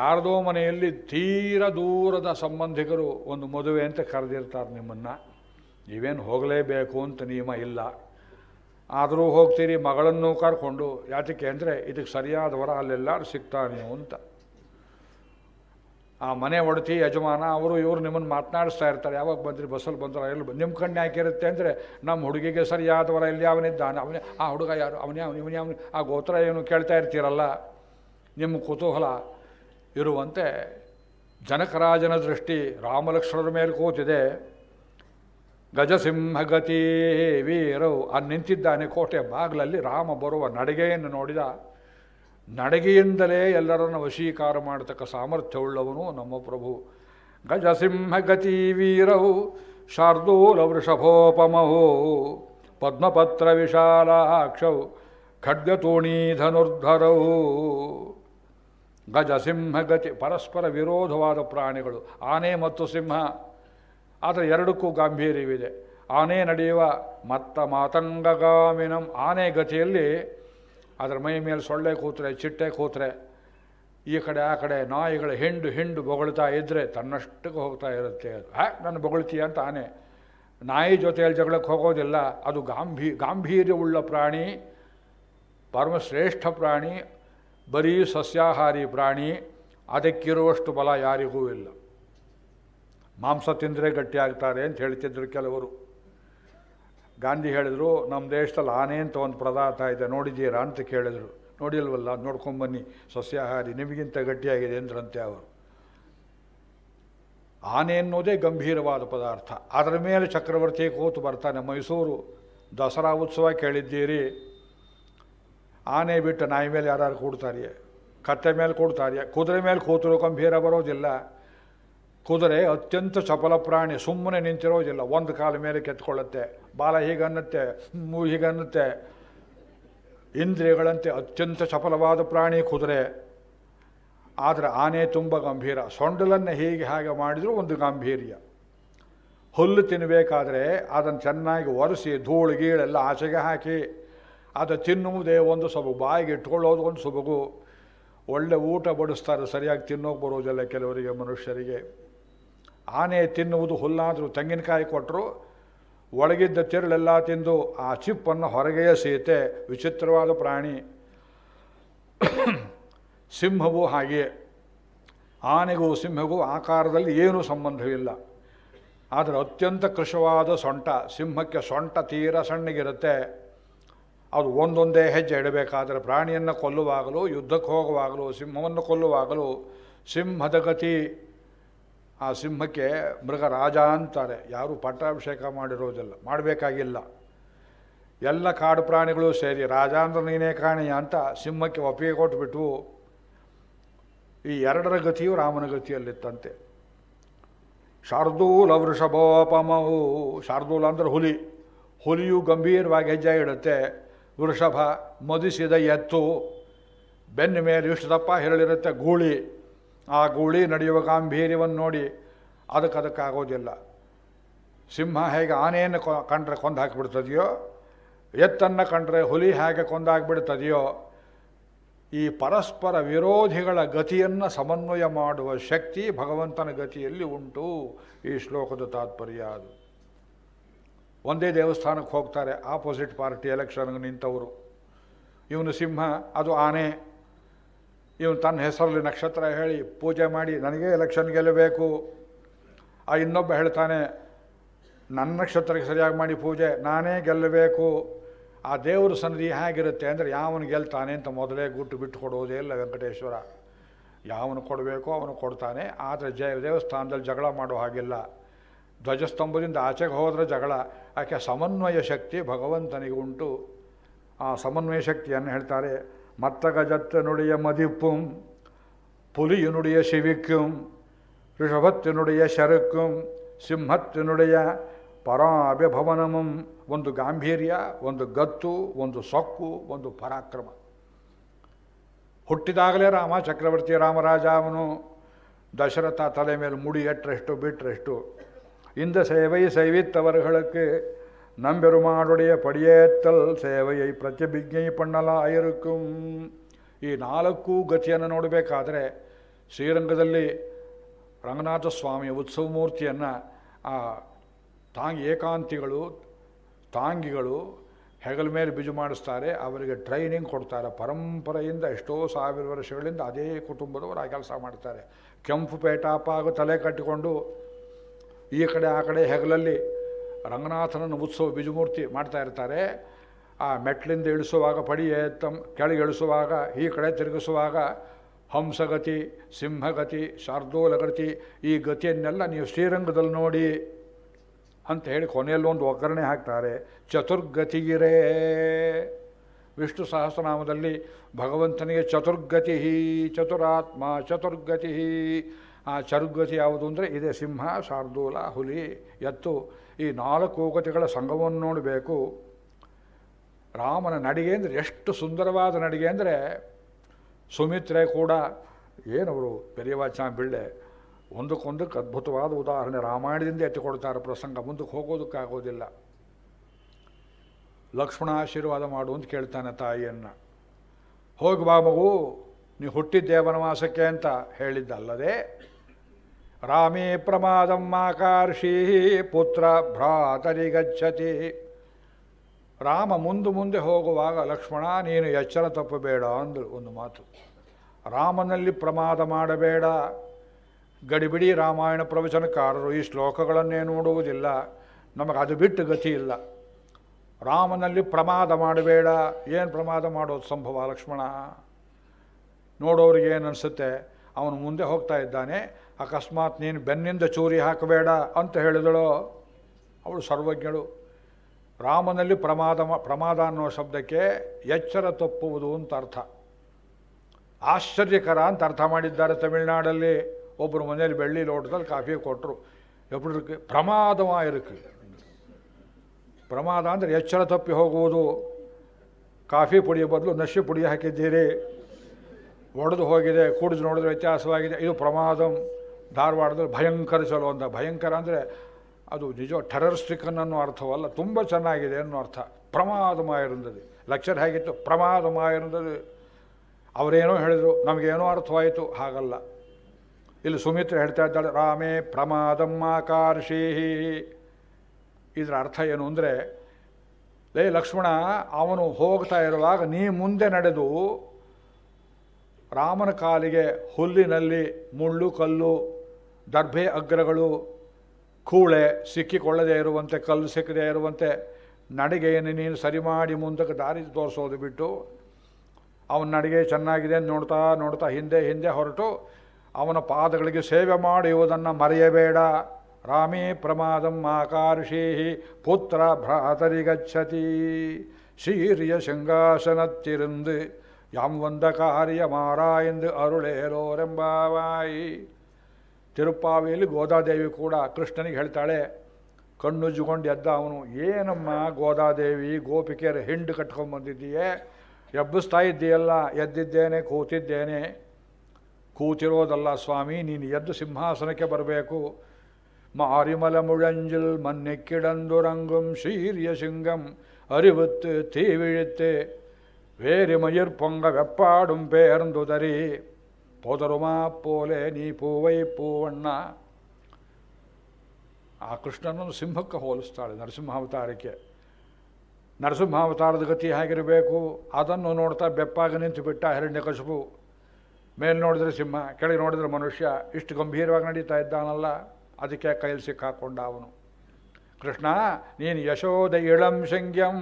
ಯಾರದೋ ಮನೆಯಲ್ಲಿ ತೀರ ದೂರದ ಸಂಬಂಧಿಕರು ಒಂದು ಮದುವೆ ಅಂತ ಕರೆದಿರ್ತಾರೆ ನಿಮ್ಮನ್ನು ನೀವೇನು ಹೋಗಲೇಬೇಕು ಅಂತ ನಿಯಮ ಇಲ್ಲ ಆದರೂ ಹೋಗ್ತೀರಿ ಮಗಳನ್ನು ಕರ್ಕೊಂಡು ಯಾತಕ್ಕೆ ಅಂದರೆ ಇದಕ್ಕೆ ಸರಿಯಾದ ವರ ಅಲ್ಲೆಲ್ಲರೂ ಸಿಗ್ತಾನೆ ಅಂತ ಆ ಮನೆ ಒಡತಿ ಯಜಮಾನ ಅವರು ಇವರು ನಿಮ್ಮನ್ನು ಮಾತನಾಡಿಸ್ತಾ ಇರ್ತಾರೆ ಯಾವಾಗ ಬಂದ್ರಿ ಬಸ್ಸಲ್ಲಿ ಬಂದ್ರೆ ಎಲ್ಲಿ ನಿಮ್ಮ ಕಣ್ಣು ಯಾಕಿರುತ್ತೆ ಅಂದರೆ ನಮ್ಮ ಹುಡುಗಿಗೆ ಸರಿಯಾದವರ ಇಲ್ಲಿ ಅವನಿದ್ದಾನೆ ಅವನೇ ಆ ಹುಡುಗ ಯಾರು ಅವನೇ ಇವನೇ ಅವನು ಆ ಗೋತ್ರ ಏನು ಕೇಳ್ತಾ ಇರ್ತೀರಲ್ಲ ನಿಮ್ಮ ಕುತೂಹಲ ಇರುವಂತೆ ಜನಕರಾಜನ ದೃಷ್ಟಿ ರಾಮಲಕ್ಷ್ಮಣರ ಮೇಲೆ ಕೂತಿದೆ ಗಜಸಿಂಹಗತಿ ವೀರವು ಅಲ್ಲಿ ನಿಂತಿದ್ದಾನೆ ಕೋಟೆಯ ಬಾಗಿಲಲ್ಲಿ ರಾಮ ಬರುವ ನಡಿಗೆಯನ್ನು ನೋಡಿದ ನಡಿಗೆಯಿಂದಲೇ ಎಲ್ಲರನ್ನು ವಶೀಕಾರ ಮಾಡತಕ್ಕ ಸಾಮರ್ಥ್ಯವುಳ್ಳವನು ನಮ್ಮ ಪ್ರಭು ಗಜಸಿಂಹಗತಿ ವೀರವು ಶಾರ್ದೂಲ ವೃಷಭೋಪಮಹೋ ಪದ್ಮಪತ್ರ ವಿಶಾಲಾಕ್ಷವು ಗಜ ಗಜಸಿಂಹಗತಿ ಪರಸ್ಪರ ವಿರೋಧವಾದ ಪ್ರಾಣಿಗಳು ಆನೆ ಮತ್ತು ಸಿಂಹ ಆದರೆ ಎರಡಕ್ಕೂ ಗಾಂಭೀರ್ಯವಿದೆ ಆನೆ ನಡೆಯುವ ಮತ್ತ ಮಾತಂಗಗಾಮಿನಂ ಆನೆ ಗತಿಯಲ್ಲಿ ಅದರ ಮೈ ಮೇಲೆ ಸೊಳ್ಳೆ ಕೂತ್ರೆ ಚಿಟ್ಟೆ ಕೂತ್ರೆ ಈ ಕಡೆ ಆ ಕಡೆ ನಾಯಿಗಳ ಹೆಂಡು ಹಿಂಡು ಬೊಗಳ್ತಾ ಇದ್ದರೆ ತನ್ನಷ್ಟಕ್ಕೆ ಹೋಗ್ತಾ ಇರುತ್ತೆ ಅದು ಹ್ಯಾ ನಾನು ಬೊಗಳ್ತೀಯ ಅಂತ ಆನೆ ನಾಯಿ ಜೊತೆಯಲ್ಲಿ ಜಗಳಕ್ಕೆ ಹೋಗೋದಿಲ್ಲ ಅದು ಗಾಂಭೀ ಗಾಂಭೀರ್ಯವುಳ್ಳ ಪ್ರಾಣಿ ಪರಮಶ್ರೇಷ್ಠ ಪ್ರಾಣಿ ಬರೀ ಸಸ್ಯಾಹಾರಿ ಪ್ರಾಣಿ ಅದಕ್ಕಿರುವಷ್ಟು ಬಲ ಯಾರಿಗೂ ಇಲ್ಲ ಮಾಂಸ ತಿಂದರೆ ಆಗ್ತಾರೆ ಅಂತ ಹೇಳ್ತಿದ್ರು ಕೆಲವರು ಗಾಂಧಿ ಹೇಳಿದರು ನಮ್ಮ ದೇಶದಲ್ಲಿ ಆನೆ ಅಂತ ಒಂದು ಪದಾರ್ಥ ಇದೆ ನೋಡಿದ್ದೀರಾ ಅಂತ ಕೇಳಿದರು ನೋಡಿಲ್ವಲ್ಲ ನೋಡ್ಕೊಂಬನ್ನಿ ಸಸ್ಯಾಹಾರಿ ನಿಮಗಿಂತ ಗಟ್ಟಿಯಾಗಿದೆ ಅಂದ್ರಂತೆ ಅವರು ಆನೆ ಅನ್ನೋದೇ ಗಂಭೀರವಾದ ಪದಾರ್ಥ ಅದರ ಮೇಲೆ ಚಕ್ರವರ್ತಿ ಕೂತು ಬರ್ತಾನೆ ಮೈಸೂರು ದಸರಾ ಉತ್ಸವ ಕೇಳಿದ್ದೀರಿ ಆನೆ ಬಿಟ್ಟು ನಾಯಿ ಮೇಲೆ ಯಾರು ಕೂಡ್ತಾರೆ ಕತ್ತೆ ಮೇಲೆ ಕೂಡ್ತಾರೆ ಕುದುರೆ ಮೇಲೆ ಕೂತರು ಗಂಭೀರ ಬರೋದಿಲ್ಲ ಕುದುರೆ ಅತ್ಯಂತ ಸಫಲ ಪ್ರಾಣಿ ಸುಮ್ಮನೆ ನಿಂತಿರೋದಿಲ್ಲ ಒಂದು ಕಾಲ ಮೇಲೆ ಕೆತ್ಕೊಳ್ಳುತ್ತೆ ಬಾಲ ಹೀಗನ್ನುತ್ತೆ ಮೂ ಹೀಗನ್ನುತ್ತೆ ಇಂದ್ರಿಯಗಳಂತೆ ಅತ್ಯಂತ ಸಫಲವಾದ ಪ್ರಾಣಿ ಕುದುರೆ ಆದರೆ ಆನೆ ತುಂಬ ಗಂಭೀರ ಸೊಂಡಲನ್ನು ಹೀಗೆ ಹಾಗೆ ಮಾಡಿದರೂ ಒಂದು ಗಾಂಭೀರ್ಯ ಹುಲ್ಲು ತಿನ್ನಬೇಕಾದ್ರೆ ಅದನ್ನು ಚೆನ್ನಾಗಿ ಒರೆಸಿ ಧೂಳು ಗೀಳೆಲ್ಲ ಆಚೆಗೆ ಹಾಕಿ ಅದು ತಿನ್ನುವುದೇ ಒಂದು ಸೊಬಗು ಬಾಯಿಗೆ ಇಟ್ಕೊಳ್ಳೋದು ಒಂದು ಸೊಬಗು ಒಳ್ಳೆ ಊಟ ಬಡಿಸ್ತಾರೆ ಸರಿಯಾಗಿ ತಿನ್ನೋಕೆ ಬರೋದಿಲ್ಲ ಕೆಲವರಿಗೆ ಮನುಷ್ಯರಿಗೆ ಆನೆ ತಿನ್ನುವುದು ಹುಲ್ಲಾದರೂ ತೆಂಗಿನಕಾಯಿ ಕೊಟ್ಟರು ಒಳಗಿದ್ದ ತಿರುಳೆಲ್ಲ ತಿಂದು ಆ ಚಿಪ್ಪನ್ನು ಹೊರಗೆಯ ಸೀತೆ ವಿಚಿತ್ರವಾದ ಪ್ರಾಣಿ ಸಿಂಹವು ಹಾಗೆಯೇ ಆನೆಗೂ ಸಿಂಹಗೂ ಆಕಾರದಲ್ಲಿ ಏನೂ ಸಂಬಂಧವಿಲ್ಲ ಆದರೆ ಅತ್ಯಂತ ಕೃಶವಾದ ಸೊಂಟ ಸಿಂಹಕ್ಕೆ ಸೊಂಟ ತೀರ ಸಣ್ಣಗಿರುತ್ತೆ ಅದು ಒಂದೊಂದೇ ಹೆಜ್ಜೆ ಇಡಬೇಕಾದರೆ ಪ್ರಾಣಿಯನ್ನು ಕೊಲ್ಲುವಾಗಲೂ ಯುದ್ಧಕ್ಕೆ ಹೋಗುವಾಗಲೂ ಸಿಂಹವನ್ನು ಕೊಲ್ಲುವಾಗಲೂ ಸಿಂಹದ ಗತಿ ಆ ಸಿಂಹಕ್ಕೆ ಮೃಗ ರಾಜ ಅಂತಾರೆ ಯಾರೂ ಪಟ್ಟಾಭಿಷೇಕ ಮಾಡಿರೋದಿಲ್ಲ ಮಾಡಬೇಕಾಗಿಲ್ಲ ಎಲ್ಲ ಕಾಡು ಪ್ರಾಣಿಗಳು ಸೇರಿ ರಾಜ ಅಂದ್ರೆ ನೀನೇ ಕಾಣಿ ಅಂತ ಸಿಂಹಕ್ಕೆ ಒಪ್ಪಿಗೆ ಕೊಟ್ಟುಬಿಟ್ಟು ಈ ಎರಡರ ಗತಿಯು ರಾಮನ ಗತಿಯಲ್ಲಿತ್ತಂತೆ ಶಾರ್ದೂಲ ವೃಷಭೋಪಮವು ಶಾರ್ದೂಲ ಅಂದರೆ ಹುಲಿ ಹುಲಿಯು ಗಂಭೀರವಾಗಿ ಹೆಜ್ಜೆ ಇಡುತ್ತೆ ವೃಷಭ ಮದಿಸಿದ ಎತ್ತು ಬೆನ್ನ ಮೇಲೆ ಇಷ್ಟು ದಪ್ಪ ಗೂಳಿ ಆ ಗೂಳಿ ನಡೆಯುವ ಗಾಂಭೀರ್ಯವನ್ನು ನೋಡಿ ಅದಕ್ಕೆ ಅದಕ್ಕಾಗೋದಿಲ್ಲ ಸಿಂಹ ಹೇಗೆ ಆನೆಯನ್ನು ಕಂಡ್ರೆ ಕೊಂದು ಹಾಕಿಬಿಡ್ತದೆಯೋ ಎತ್ತನ್ನು ಕಂಡ್ರೆ ಹುಲಿ ಹೇಗೆ ಕೊಂದಾಗಿಬಿಡ್ತದೆಯೋ ಈ ಪರಸ್ಪರ ವಿರೋಧಿಗಳ ಗತಿಯನ್ನು ಸಮನ್ವಯ ಮಾಡುವ ಶಕ್ತಿ ಭಗವಂತನ ಗತಿಯಲ್ಲಿ ಉಂಟು ಈ ಶ್ಲೋಕದ ತಾತ್ಪರ್ಯ ಅದು ಒಂದೇ ದೇವಸ್ಥಾನಕ್ಕೆ ಹೋಗ್ತಾರೆ ಆಪೋಸಿಟ್ ಪಾರ್ಟಿ ಎಲೆಕ್ಷನ್ಗೆ ನಿಂತವರು ಇವನು ಸಿಂಹ ಅದು ಆನೆ ಇವನು ತನ್ನ ಹೆಸರಲ್ಲಿ ನಕ್ಷತ್ರ ಹೇಳಿ ಪೂಜೆ ಮಾಡಿ ನನಗೆ ಎಲೆಕ್ಷನ್ ಗೆಲ್ಲಬೇಕು ಆ ಇನ್ನೊಬ್ಬ ಹೇಳ್ತಾನೆ ನನ್ನ ನಕ್ಷತ್ರಕ್ಕೆ ಸರಿಯಾಗಿ ಮಾಡಿ ಪೂಜೆ ನಾನೇ ಗೆಲ್ಲಬೇಕು ಆ ದೇವ್ರ ಸನ್ನಿಧಿ ಹೇಗಿರುತ್ತೆ ಅಂದರೆ ಯಾವನು ಗೆಲ್ತಾನೆ ಅಂತ ಮೊದಲೇ ಗುಟ್ಟು ಬಿಟ್ಟು ಕೊಡುವುದೇ ಇಲ್ಲ ವೆಂಕಟೇಶ್ವರ ಯಾವನು ಕೊಡಬೇಕು ಅವನು ಕೊಡ್ತಾನೆ ಆದರೆ ಜಯ ದೇವಸ್ಥಾನದಲ್ಲಿ ಜಗಳ ಮಾಡೋ ಹಾಗಿಲ್ಲ ಧ್ವಜಸ್ತಂಭದಿಂದ ಆಚೆಗೆ ಹೋದರೆ ಜಗಳ ಆಕೆ ಸಮನ್ವಯ ಶಕ್ತಿ ಭಗವಂತನಿಗೆ ಉಂಟು ಆ ಸಮನ್ವಯ ಶಕ್ತಿಯನ್ನು ಹೇಳ್ತಾರೆ மத்தகஜத்தினுடைய மதிப்பும் புலியினுடைய சிவிக்கும் ரிஷபத்தினுடைய சருக்கும் ಸಿಂಹತ್ತಿನುಡೆಯ ಪರಾಭಿಭವನಮಂ ಒಂದು ಗಾಂಭೀರ್ಯ ಒಂದು ಗತ್ತು ಒಂದು ಸೊಕ್ಕು ಒಂದು ಪರಾಕ್ರಮ ಹುಟ್ಟಿದಾಗಲೇ ರಾಮ ಚಕ್ರವರ್ತಿ ರಾಮರಾಜ ದಶರಥ ತಲೆ ಮೇಲೆ ಮುಡಿ ಎಟ್ಟರೆಷ್ಟು ಬಿಟ್ಟರೆಷ್ಟು இந்த சேவை செய்வித்தவர்களுக்கு நம்பெருமானுடைய படியேற்றல் சேவையை பிரச்சபிஜை பண்ணಲಾಗಿರುக்கும் ಈ ನಾಲ್ಕು ಗತಿಯನ್ನು ನೋಡಬೇಕಾದರೆ ಶ್ರೀರಂಗದಲ್ಲಿ ರಂಗನಾಥ ಸ್ವಾಮಿ ಉತ್ಸವ ಮೂರ್ತಿಯನ್ನು ಆ ತಾಂಗಿ ಏಕಾಂತಿಗಳು ತಾಂಗಿಗಳು ಹೆಗಲ ಮೇಲೆ ಬಿಜು ಮಾಡಿಸ್ತಾರೆ ಅವರಿಗೆ ಟ್ರೈನಿಂಗ್ ಕೊಡ್ತಾರೆ ಪರಂಪರೆಯಿಂದ ಎಷ್ಟೋ ಸಾವಿರ ವರ್ಷಗಳಿಂದ ಅದೇ ಕುಟುಂಬದವರು ಆ ಕೆಲಸ ಮಾಡ್ತಾರೆ ಕೆಂಪು ಪೇಟಾಪ ಹಾಗೂ ತಲೆ ಕಟ್ಟಿಕೊಂಡು ಈ ಕಡೆ ಆ ಕಡೆ ಹೆಗಲಲ್ಲಿ ರಂಗನಾಥನನ್ನು ಉತ್ಸವ ಬಿಜುಮೂರ್ತಿ ಮಾಡ್ತಾ ಇರ್ತಾರೆ ಆ ಮೆಟ್ಲಿಂದ ಇಳಿಸುವಾಗ ಪಡಿ ಎತ್ತಮ್ ಕೆಳಗೆ ಇಳಿಸುವಾಗ ಈ ಕಡೆ ತಿರುಗಿಸುವಾಗ ಹಂಸಗತಿ ಸಿಂಹಗತಿ ಶಾರ್ದೂಲಗತಿ ಈ ಗತಿಯನ್ನೆಲ್ಲ ನೀವು ಶ್ರೀರಂಗದಲ್ಲಿ ನೋಡಿ ಅಂತ ಹೇಳಿ ಕೊನೆಯಲ್ಲೊಂದು ಒಗ್ಗರಣೆ ಹಾಕ್ತಾರೆ ಚತುರ್ಗತಿಗಿರೇ ವಿಷ್ಣು ಸಹಸ್ರನಾಮದಲ್ಲಿ ಭಗವಂತನಿಗೆ ಚತುರ್ಗತಿ ಚತುರಾತ್ಮ ಚತುರ್ಗತಿ ಆ ಚರುಗತಿ ಯಾವುದು ಅಂದರೆ ಇದೇ ಸಿಂಹ ಶಾರ್ದೂಲ ಹುಲಿ ಎತ್ತು ಈ ನಾಲ್ಕು ಗತಿಗಳ ಸಂಘವನ್ನು ನೋಡಬೇಕು ರಾಮನ ನಡಿಗೆ ಅಂದರೆ ಎಷ್ಟು ಸುಂದರವಾದ ನಡಿಗೆ ಅಂದರೆ ಸುಮಿತ್ರೆ ಕೂಡ ಏನವರು ಪೆರಿಯವಾಚನ ಬಿಳ್ಳೆ ಒಂದಕ್ಕೊಂದಕ್ಕೆ ಅದ್ಭುತವಾದ ಉದಾಹರಣೆ ರಾಮಾಯಣದಿಂದ ಎತ್ತಿಕೊಡ್ತಾರೆ ಪ್ರಸಂಗ ಮುಂದಕ್ಕೆ ಹೋಗೋದಕ್ಕಾಗೋದಿಲ್ಲ ಲಕ್ಷ್ಮಣ ಆಶೀರ್ವಾದ ಮಾಡು ಅಂತ ಕೇಳ್ತಾನೆ ತಾಯಿಯನ್ನು ಹೋಗಿ ಬಾ ಮಗು ನೀವು ವನವಾಸಕ್ಕೆ ಅಂತ ಹೇಳಿದ್ದಲ್ಲದೆ ರಾಮೇ ಪ್ರಮಾದಂ ಆಕರ್ಷೀ ಪುತ್ರ ಭ್ರಾತರಿ ಗಚ್ಚತಿ ರಾಮ ಮುಂದೆ ಮುಂದೆ ಹೋಗುವಾಗ ಲಕ್ಷ್ಮಣ ನೀನು ಎಚ್ಚರ ತಪ್ಪಬೇಡ ಅಂದರು ಒಂದು ಮಾತು ರಾಮನಲ್ಲಿ ಪ್ರಮಾದ ಮಾಡಬೇಡ ಗಡಿಬಿಡಿ ರಾಮಾಯಣ ಪ್ರವಚನಕಾರರು ಈ ಶ್ಲೋಕಗಳನ್ನೇ ನೋಡುವುದಿಲ್ಲ ನಮಗೆ ಅದು ಬಿಟ್ಟು ಗತಿ ಇಲ್ಲ ರಾಮನಲ್ಲಿ ಪ್ರಮಾದ ಮಾಡಬೇಡ ಏನು ಪ್ರಮಾದ ಮಾಡೋದು ಸಂಭವ ಲಕ್ಷ್ಮಣ ನೋಡೋರಿಗೆ ಏನು ಅನಿಸುತ್ತೆ ಅವನು ಮುಂದೆ ಹೋಗ್ತಾ ಇದ್ದಾನೆ ಅಕಸ್ಮಾತ್ ನೀನು ಬೆನ್ನಿಂದ ಚೂರಿ ಹಾಕಬೇಡ ಅಂತ ಹೇಳಿದಳು ಅವಳು ಸರ್ವಜ್ಞಳು ರಾಮನಲ್ಲಿ ಪ್ರಮಾದ ಪ್ರಮಾದ ಅನ್ನೋ ಶಬ್ದಕ್ಕೆ ಎಚ್ಚರ ತಪ್ಪುವುದು ಅಂತ ಅರ್ಥ ಆಶ್ಚರ್ಯಕರ ಅಂತ ಅರ್ಥ ಮಾಡಿದ್ದಾರೆ ತಮಿಳುನಾಡಲ್ಲಿ ಒಬ್ಬರು ಮನೇಲಿ ಬೆಳ್ಳಿ ಲೋಟದಲ್ಲಿ ಕಾಫಿ ಕೊಟ್ಟರು ಎಬ್ಬರಿಗೆ ಪ್ರಮಾದವ ಇರಕ್ಕೆ ಪ್ರಮಾದ ಅಂದರೆ ಎಚ್ಚರ ತಪ್ಪಿ ಹೋಗುವುದು ಕಾಫಿ ಪುಡಿಯ ಬದಲು ನಶಿ ಪುಡಿ ಹಾಕಿದ್ದೀರಿ ಒಡೆದು ಹೋಗಿದೆ ಕುಡಿದು ನೋಡಿದ್ರೆ ವ್ಯತ್ಯಾಸವಾಗಿದೆ ಇದು ಪ್ರಮಾದಂ ಧಾರವಾಡದಲ್ಲಿ ಭಯಂಕರ ಚಲೋ ಅಂತ ಭಯಂಕರ ಅಂದರೆ ಅದು ನಿಜ ಸ್ಟಿಕನ್ ಅನ್ನೋ ಅರ್ಥವಲ್ಲ ತುಂಬ ಚೆನ್ನಾಗಿದೆ ಅನ್ನೋ ಅರ್ಥ ಪ್ರಮಾದಮಾಯರುಂದದೆ ಲೆಕ್ಚರ್ ಹೇಗಿತ್ತು ಪ್ರಮಾದಮಾಯರುಂದದೆ ಅವರೇನೋ ಹೇಳಿದರು ನಮಗೇನೋ ಅರ್ಥವಾಯಿತು ಹಾಗಲ್ಲ ಇಲ್ಲಿ ಸುಮಿತ್ರ ಹೇಳ್ತಾ ಇದ್ದಾಳೆ ರಾಮೇ ಪ್ರಮಾದಮ್ಮಾಕಾರ್ಷಿ ಇದರ ಅರ್ಥ ಏನು ಅಂದರೆ ಲೇ ಲಕ್ಷ್ಮಣ ಅವನು ಹೋಗ್ತಾ ಇರುವಾಗ ನೀ ಮುಂದೆ ನಡೆದು ರಾಮನ ಕಾಲಿಗೆ ಹುಲ್ಲಿನಲ್ಲಿ ಮುಳ್ಳು ಕಲ್ಲು ದರ್ಭೆ ಅಗ್ರಗಳು ಕೂಳೆ ಸಿಕ್ಕಿಕೊಳ್ಳದೇ ಇರುವಂತೆ ಕಲ್ಲು ಸಿಕ್ಕದೇ ಇರುವಂತೆ ನಡಿಗೆಯನ್ನು ನೀನು ಸರಿ ಮಾಡಿ ಮುಂದಕ್ಕೆ ದಾರಿ ತೋರಿಸೋದು ಬಿಟ್ಟು ಅವನ ನಡಿಗೆ ಚೆನ್ನಾಗಿದೆ ನೋಡ್ತಾ ನೋಡ್ತಾ ಹಿಂದೆ ಹಿಂದೆ ಹೊರಟು ಅವನ ಪಾದಗಳಿಗೆ ಸೇವೆ ಮಾಡುವುದನ್ನು ಮರೆಯಬೇಡ ರಾಮೇ ಪ್ರಮಾದಂ ಆಕಾರ್ಷೀ ಪುತ್ರ ಭ್ರಾತರಿಗಚ್ಚತಿ ಸೀರಿಯ ಸಿಂಹಾಸನತ್ತಿರಂದು ಯಾಂ ವಂದ ಕಾರ್ಯ ಮಾರ ಎಂದು ಅರುಳೇರೋರೆಂಬಾವಾಯಿ ತಿರುಪ್ಪಾವಿಯಲ್ಲಿ ಗೋದಾದೇವಿ ಕೂಡ ಕೃಷ್ಣನಿಗೆ ಹೇಳ್ತಾಳೆ ಕಣ್ಣುಜ್ಜುಕೊಂಡು ಎದ್ದ ಅವನು ಏನಮ್ಮ ಗೋದಾದೇವಿ ಗೋಪಿಕೆಯರ ಹಿಂಡು ಬಂದಿದ್ದೀಯೇ ಎಬ್ಬಿಸ್ತಾ ಇದ್ದೀಯಲ್ಲ ಎದ್ದಿದ್ದೇನೆ ಕೂತಿದ್ದೇನೆ ಕೂತಿರೋದಲ್ಲ ಸ್ವಾಮಿ ನೀನು ಎದ್ದು ಸಿಂಹಾಸನಕ್ಕೆ ಬರಬೇಕು ಮಾರಿಮಲ ಮುಳಂಜಿಲ್ ಮನ್ನೆ ಕಿಡಂದು ರಂಗಂ ಶೀರ್ಯ ಶಿಂಗಂ தீவிழித்து வேறு மயிர் ಪೊಂಗ வெப்பாடும் ಅರಂದುದರಿ ಪೋದರುಮಾ ಪೋಲೆ ನೀ ಪೂವೈ ಪೂವಣ್ಣ ಆ ಕೃಷ್ಣನನ್ನು ಸಿಂಹಕ್ಕೆ ಹೋಲಿಸ್ತಾಳೆ ನರಸಿಂಹಾವತಾರಕ್ಕೆ ನರಸಿಂಹಾವತಾರದ ಗತಿ ಹೇಗಿರಬೇಕು ಅದನ್ನು ನೋಡ್ತಾ ಬೆಪ್ಪಾಗಿ ನಿಂತು ಬಿಟ್ಟ ಹಿರಣ್ಯ ಕಸುಬು ಮೇಲೆ ನೋಡಿದ್ರೆ ಸಿಂಹ ಕೆಳಗೆ ನೋಡಿದ್ರೆ ಮನುಷ್ಯ ಇಷ್ಟು ಗಂಭೀರವಾಗಿ ನಡೀತಾ ಇದ್ದಾನಲ್ಲ ಅದಕ್ಕೆ ಕೈಯಲ್ಲಿ ಸಿಕ್ಕಾಕೊಂಡ ಅವನು ಕೃಷ್ಣ ನೀನು ಯಶೋದ ಇಳಂ ಶಂಗ್ಯಂ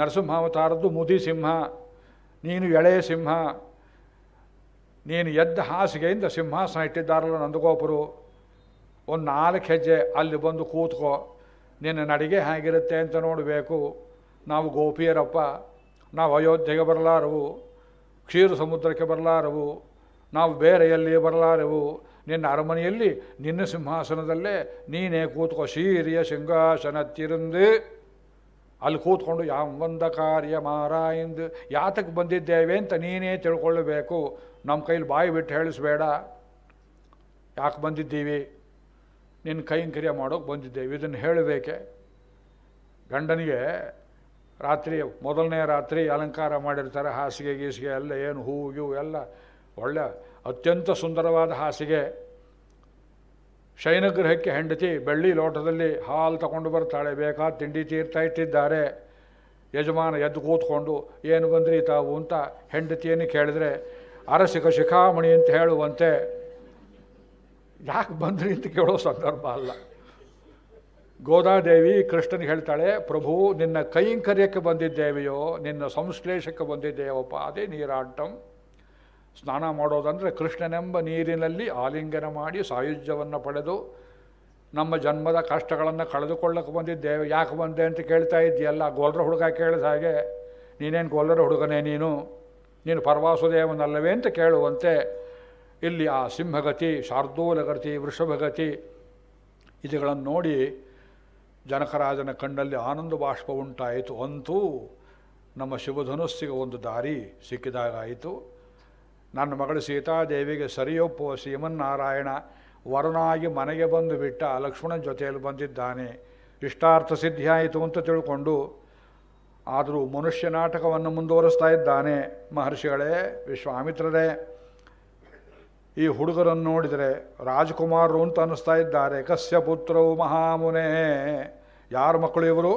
ನರಸಿಂಹಾವತಾರದ್ದು ಮುದಿ ಸಿಂಹ ನೀನು ಎಳೆಯ ಸಿಂಹ ನೀನು ಎದ್ದ ಹಾಸಿಗೆಯಿಂದ ಸಿಂಹಾಸನ ಇಟ್ಟಿದ್ದಾರಲ್ಲ ನಂದಗೋಪುರು ಒಂದು ನಾಲ್ಕು ಹೆಜ್ಜೆ ಅಲ್ಲಿ ಬಂದು ಕೂತ್ಕೋ ನಿನ್ನ ನಡಿಗೆ ಹೇಗಿರುತ್ತೆ ಅಂತ ನೋಡಬೇಕು ನಾವು ಗೋಪಿಯರಪ್ಪ ನಾವು ಅಯೋಧ್ಯೆಗೆ ಬರಲಾರವು ಕ್ಷೀರ ಸಮುದ್ರಕ್ಕೆ ಬರಲಾರವು ನಾವು ಬೇರೆ ಎಲ್ಲಿ ಬರಲಾರೆವು ನಿನ್ನ ಅರಮನೆಯಲ್ಲಿ ನಿನ್ನ ಸಿಂಹಾಸನದಲ್ಲೇ ನೀನೇ ಕೂತ್ಕೋ ಶೀರಿಯ ಸಿಂಹಾಸನ ತಿರುಂದು ಅಲ್ಲಿ ಕೂತ್ಕೊಂಡು ಯಾವ ಒಂದ ಕಾರ್ಯ ಮಾರಾಯಿಂದ ಯಾತಕ್ಕೆ ಬಂದಿದ್ದೇವೆ ಅಂತ ನೀನೇ ತಿಳ್ಕೊಳ್ಳಬೇಕು ನಮ್ಮ ಕೈಲಿ ಬಾಯಿ ಬಿಟ್ಟು ಹೇಳಿಸ್ಬೇಡ ಯಾಕೆ ಬಂದಿದ್ದೀವಿ ನಿನ್ನ ಕೈಂಕರ್ಯ ಮಾಡೋಕೆ ಬಂದಿದ್ದೇವೆ ಇದನ್ನು ಹೇಳಬೇಕೆ ಗಂಡನಿಗೆ ರಾತ್ರಿ ಮೊದಲನೇ ರಾತ್ರಿ ಅಲಂಕಾರ ಮಾಡಿರ್ತಾರೆ ಹಾಸಿಗೆ ಗೀಸಿಗೆ ಎಲ್ಲ ಏನು ಹೂ ಗಿವು ಎಲ್ಲ ಒಳ್ಳೆ ಅತ್ಯಂತ ಸುಂದರವಾದ ಹಾಸಿಗೆ ಶಯನಗೃಹಕ್ಕೆ ಹೆಂಡತಿ ಬೆಳ್ಳಿ ಲೋಟದಲ್ಲಿ ಹಾಲು ತಗೊಂಡು ಬರ್ತಾಳೆ ಬೇಕಾದ ತಿಂಡಿ ತೀರ್ತಾ ಇಟ್ಟಿದ್ದಾರೆ ಯಜಮಾನ ಎದ್ದು ಕೂತ್ಕೊಂಡು ಏನು ಬಂದ್ರಿ ತಾವು ಅಂತ ಹೆಂಡತಿಯನ್ನು ಕೇಳಿದ್ರೆ ಅರಸಿಕ ಶಿಖಾಮಣಿ ಅಂತ ಹೇಳುವಂತೆ ಯಾಕೆ ಬಂದ್ರಿ ಅಂತ ಕೇಳೋ ಸಂದರ್ಭ ಅಲ್ಲ ಗೋದಾದೇವಿ ಕೃಷ್ಣನ್ ಹೇಳ್ತಾಳೆ ಪ್ರಭು ನಿನ್ನ ಕೈಂಕರ್ಯಕ್ಕೆ ಬಂದಿದ್ದೇವೆಯೋ ನಿನ್ನ ಸಂಶ್ಲೇಷಕ್ಕೆ ಬಂದಿದ್ದೇವಪ್ಪ ಅದೇ ನೀರಾಟಂ ಸ್ನಾನ ಮಾಡೋದಂದರೆ ಕೃಷ್ಣನೆಂಬ ನೀರಿನಲ್ಲಿ ಆಲಿಂಗನ ಮಾಡಿ ಸಾಯುಜ್ಯವನ್ನು ಪಡೆದು ನಮ್ಮ ಜನ್ಮದ ಕಷ್ಟಗಳನ್ನು ಕಳೆದುಕೊಳ್ಳಕ್ಕೆ ಬಂದಿದ್ದೇವೆ ಯಾಕೆ ಬಂದೆ ಅಂತ ಕೇಳ್ತಾ ಇದ್ದೀಯಲ್ಲ ಗೋಲ್ರ ಹುಡುಗ ಕೇಳಿದ ಹಾಗೆ ನೀನೇನು ಗೋಲ್ರ ಹುಡುಗನೇ ನೀನು ನೀನು ಪರವಾಸುದೇವನಲ್ಲವೇ ಅಂತ ಕೇಳುವಂತೆ ಇಲ್ಲಿ ಆ ಸಿಂಹಗತಿ ಶಾರ್ದೂಲಗತಿ ವೃಷಭಗತಿ ಇದುಗಳನ್ನು ನೋಡಿ ಜನಕರಾಜನ ಕಣ್ಣಲ್ಲಿ ಆನಂದ ಬಾಷ್ಪ ಉಂಟಾಯಿತು ಅಂತೂ ನಮ್ಮ ಶಿವಧನುಸ್ಸಿಗೆ ಒಂದು ದಾರಿ ಸಿಕ್ಕಿದಾಗಾಯಿತು ನನ್ನ ಮಗಳು ಸೀತಾದೇವಿಗೆ ಸರಿಯೊಪ್ಪುವ ಶ್ರೀಮನ್ನಾರಾಯಣ ವರನಾಗಿ ಮನೆಗೆ ಬಂದು ಬಿಟ್ಟ ಲಕ್ಷ್ಮಣನ ಜೊತೆಯಲ್ಲಿ ಬಂದಿದ್ದಾನೆ ಇಷ್ಟಾರ್ಥ ಸಿದ್ಧಿಯಾಯಿತು ಅಂತ ತಿಳ್ಕೊಂಡು ಆದರೂ ಮನುಷ್ಯ ನಾಟಕವನ್ನು ಮುಂದುವರಿಸ್ತಾ ಇದ್ದಾನೆ ಮಹರ್ಷಿಗಳೇ ವಿಶ್ವಾಮಿತ್ರರೇ ಈ ಹುಡುಗರನ್ನು ನೋಡಿದರೆ ರಾಜಕುಮಾರರು ಅಂತ ಅನ್ನಿಸ್ತಾ ಇದ್ದಾರೆ ಕಸ್ಯ ಪುತ್ರವು ಮಹಾಮುನೇ ಯಾರ ಮಕ್ಕಳು ಇವರು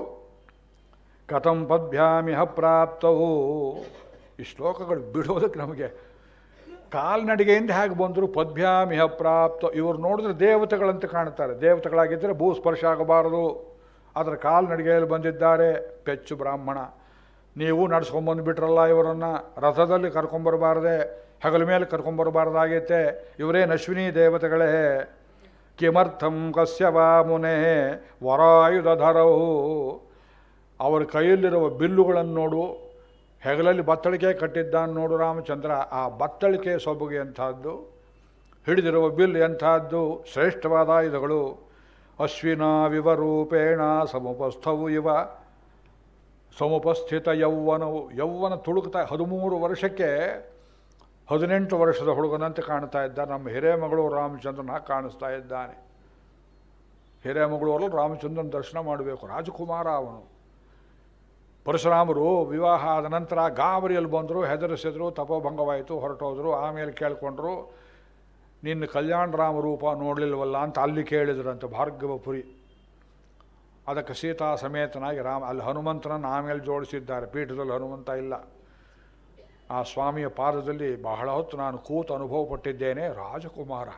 ಕಥಂ ಪದ್ಭ್ಯಾಮಿಹ ಪ್ರಾಪ್ತವು ಈ ಶ್ಲೋಕಗಳು ಬಿಡೋದಕ್ಕೆ ನಮಗೆ ಕಾಲ್ನಡಿಗೆಯಿಂದ ಹೇಗೆ ಬಂದರು ಪದ್ಭ್ಯಾಮಿಹ ಪ್ರಾಪ್ತ ಇವರು ನೋಡಿದ್ರೆ ದೇವತೆಗಳಂತೆ ಕಾಣುತ್ತಾರೆ ದೇವತೆಗಳಾಗಿದ್ದರೆ ಭೂ ಸ್ಪರ್ಶ ಆಗಬಾರದು ಅದರ ನಡಿಗೆಯಲ್ಲಿ ಬಂದಿದ್ದಾರೆ ಪೆಚ್ಚು ಬ್ರಾಹ್ಮಣ ನೀವು ನಡೆಸ್ಕೊಂಬಂದುಬಿಟ್ರಲ್ಲ ಇವರನ್ನು ರಥದಲ್ಲಿ ಕರ್ಕೊಂಬರಬಾರ್ದೆ ಹೆಗಲ ಮೇಲೆ ಕರ್ಕೊಂಬರಬಾರ್ದಾಗೈತೆ ಇವರೇ ಅಶ್ವಿನಿ ದೇವತೆಗಳೇ ಕಿಮರ್ಥಂ ಕಸ್ಯ ವಾ ಮುನೆ ವರಾಯುಧರವು ಅವರ ಕೈಯಲ್ಲಿರುವ ಬಿಲ್ಲುಗಳನ್ನು ನೋಡು ಹೆಗಲಲ್ಲಿ ಬತ್ತಳಿಕೆ ಕಟ್ಟಿದ್ದಾನೆ ನೋಡು ರಾಮಚಂದ್ರ ಆ ಬತ್ತಳಿಕೆ ಸೊಬಗೆ ಎಂಥದ್ದು ಹಿಡಿದಿರುವ ಬಿಲ್ ಎಂಥದ್ದು ಶ್ರೇಷ್ಠವಾದ ಆಯುಧಗಳು ಅಶ್ವಿನಾವಿವರೂಪೇಣ ಸಮುಪಸ್ಥವು ಇವ ಸಮುಪಸ್ಥಿತ ಯೌವನವು ಯೌವನ ತುಳುಕ್ತಾ ಹದಿಮೂರು ವರ್ಷಕ್ಕೆ ಹದಿನೆಂಟು ವರ್ಷದ ಹುಡುಗನಂತೆ ಕಾಣ್ತಾ ಇದ್ದ ನಮ್ಮ ಹಿರೇಮಗಳು ರಾಮಚಂದ್ರನ ಕಾಣಿಸ್ತಾ ಇದ್ದಾನೆ ಹಿರೇಮಗಳವರು ರಾಮಚಂದ್ರನ ದರ್ಶನ ಮಾಡಬೇಕು ರಾಜಕುಮಾರ ಅವನು ಪರಶುರಾಮರು ವಿವಾಹ ಆದ ನಂತರ ಗಾಬರಿಯಲ್ಲಿ ಬಂದರು ಹೆದರಿಸಿದ್ರು ತಪೋಭಂಗವಾಯಿತು ಹೊರಟೋದ್ರು ಆಮೇಲೆ ಕೇಳಿಕೊಂಡ್ರು ನಿನ್ನ ರಾಮ ರೂಪ ನೋಡಲಿಲ್ವಲ್ಲ ಅಂತ ಅಲ್ಲಿ ಕೇಳಿದ್ರಂತೆ ಭಾರ್ಗವಪುರಿ ಅದಕ್ಕೆ ಸೀತಾ ಸಮೇತನಾಗಿ ರಾಮ ಅಲ್ಲಿ ಹನುಮಂತನನ್ನು ಆಮೇಲೆ ಜೋಡಿಸಿದ್ದಾರೆ ಪೀಠದಲ್ಲಿ ಹನುಮಂತ ಇಲ್ಲ ಆ ಸ್ವಾಮಿಯ ಪಾದದಲ್ಲಿ ಬಹಳ ಹೊತ್ತು ನಾನು ಕೂತು ಅನುಭವ ಪಟ್ಟಿದ್ದೇನೆ ರಾಜಕುಮಾರ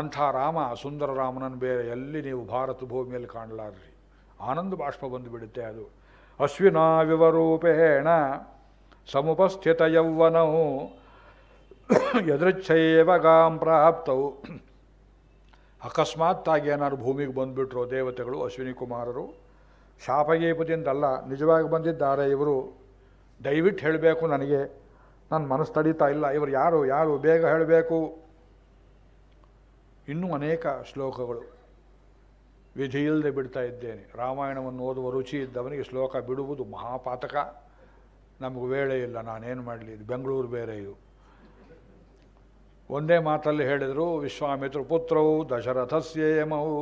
ಅಂಥ ರಾಮ ಸುಂದರ ರಾಮನನ್ನು ಬೇರೆ ಎಲ್ಲಿ ನೀವು ಭಾರತ ಭೂಮಿಯಲ್ಲಿ ಕಾಣಲಾರ್ರಿ ಆನಂದ ಬಾಷ್ಪ ಬಂದುಬಿಡುತ್ತೆ ಅದು ಅಶ್ವಿನ ವಿವರೂಪೇಣ ಸಮುಪಸ್ಥಿತ ಯೌವನವು ಗಾಂ ಪ್ರಾಪ್ತವು ಅಕಸ್ಮಾತ್ತಾಗಿ ಏನಾದ್ರು ಭೂಮಿಗೆ ಬಂದುಬಿಟ್ರು ದೇವತೆಗಳು ಅಶ್ವಿನಿ ಕುಮಾರರು ಶಾಪಗೀಪದಿಂದಲ್ಲ ನಿಜವಾಗಿ ಬಂದಿದ್ದಾರೆ ಇವರು ದಯವಿಟ್ಟು ಹೇಳಬೇಕು ನನಗೆ ನನ್ನ ಮನಸ್ಸು ತಡೀತಾ ಇಲ್ಲ ಇವರು ಯಾರು ಯಾರು ಬೇಗ ಹೇಳಬೇಕು ಇನ್ನೂ ಅನೇಕ ಶ್ಲೋಕಗಳು ವಿಧಿ ಇಲ್ಲದೆ ಬಿಡ್ತಾ ಇದ್ದೇನೆ ರಾಮಾಯಣವನ್ನು ಓದುವ ರುಚಿ ಇದ್ದವನಿಗೆ ಶ್ಲೋಕ ಬಿಡುವುದು ಮಹಾಪಾತಕ ನಮಗೆ ವೇಳೆ ಇಲ್ಲ ನಾನೇನು ಮಾಡಲಿ ಇದು ಬೆಂಗಳೂರು ಬೇರೆ ಇದು ಒಂದೇ ಮಾತಲ್ಲಿ ಹೇಳಿದರು ವಿಶ್ವಾಮಿತ್ರ ಪುತ್ರವು ದಶರಥಸ್ಯೇಮವು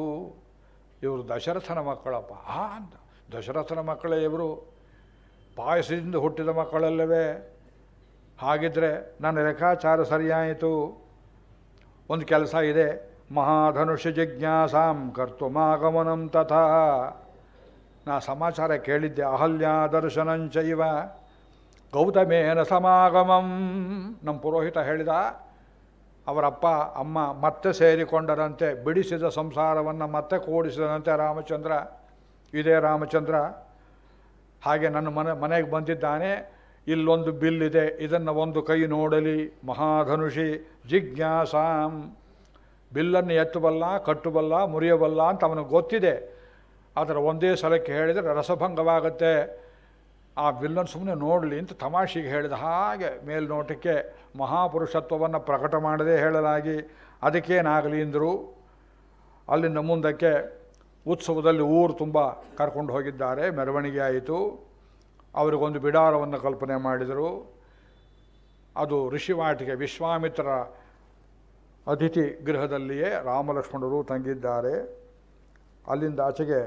ಇವರು ದಶರಥನ ಮಕ್ಕಳಪ್ಪ ಅಂತ ದಶರಥನ ಮಕ್ಕಳೇ ಇವರು ಪಾಯಸದಿಂದ ಹುಟ್ಟಿದ ಮಕ್ಕಳಲ್ಲವೇ ಹಾಗಿದ್ರೆ ನನ್ನ ಲೆಕ್ಕಾಚಾರ ಸರಿಯಾಯಿತು ಒಂದು ಕೆಲಸ ಇದೆ ಮಹಾಧನುಷ ಜಿಜ್ಞಾಸಾಂ ಕರ್ತುಮಾಗಮನಂ ತಥಾ ನಾ ಸಮಾಚಾರ ಕೇಳಿದ್ದೆ ಅಹಲ್ಯ ಇವ ಗೌತಮೇನ ಸಮಾಗಮಂ ನಮ್ಮ ಪುರೋಹಿತ ಹೇಳಿದ ಅವರಪ್ಪ ಅಮ್ಮ ಮತ್ತೆ ಸೇರಿಕೊಂಡರಂತೆ ಬಿಡಿಸಿದ ಸಂಸಾರವನ್ನು ಮತ್ತೆ ಕೂಡಿಸಿದನಂತೆ ರಾಮಚಂದ್ರ ಇದೇ ರಾಮಚಂದ್ರ ಹಾಗೆ ನನ್ನ ಮನೆ ಮನೆಗೆ ಬಂದಿದ್ದಾನೆ ಇಲ್ಲೊಂದು ಬಿಲ್ಲಿದೆ ಇದನ್ನು ಒಂದು ಕೈ ನೋಡಲಿ ಮಹಾಧನುಷಿ ಜಿಜ್ಞಾಸಾಂ ಬಿಲ್ಲನ್ನು ಎತ್ತಬಲ್ಲ ಕಟ್ಟಬಲ್ಲ ಮುರಿಯಬಲ್ಲ ಅಂತ ಅವನಿಗೆ ಗೊತ್ತಿದೆ ಅದರ ಒಂದೇ ಸಲಕ್ಕೆ ಹೇಳಿದರೆ ರಸಭಂಗವಾಗುತ್ತೆ ಆ ವಿಲ್ಲನ್ ಸುಮ್ಮನೆ ನೋಡಲಿ ಅಂತ ತಮಾಷೆಗೆ ಹೇಳಿದ ಹಾಗೆ ಮೇಲ್ನೋಟಕ್ಕೆ ಮಹಾಪುರುಷತ್ವವನ್ನು ಪ್ರಕಟ ಮಾಡದೇ ಹೇಳಲಾಗಿ ಅದಕ್ಕೇನಾಗಲಿ ಅಂದರು ಅಲ್ಲಿಂದ ಮುಂದಕ್ಕೆ ಉತ್ಸವದಲ್ಲಿ ಊರು ತುಂಬ ಕರ್ಕೊಂಡು ಹೋಗಿದ್ದಾರೆ ಮೆರವಣಿಗೆ ಆಯಿತು ಅವರಿಗೊಂದು ಬಿಡಾರವನ್ನು ಕಲ್ಪನೆ ಮಾಡಿದರು ಅದು ಋಷಿವಾಟಿಕೆ ವಿಶ್ವಾಮಿತ್ರ ಅತಿಥಿ ಗೃಹದಲ್ಲಿಯೇ ರಾಮಲಕ್ಷ್ಮಣರು ತಂಗಿದ್ದಾರೆ ಅಲ್ಲಿಂದ ಆಚೆಗೆ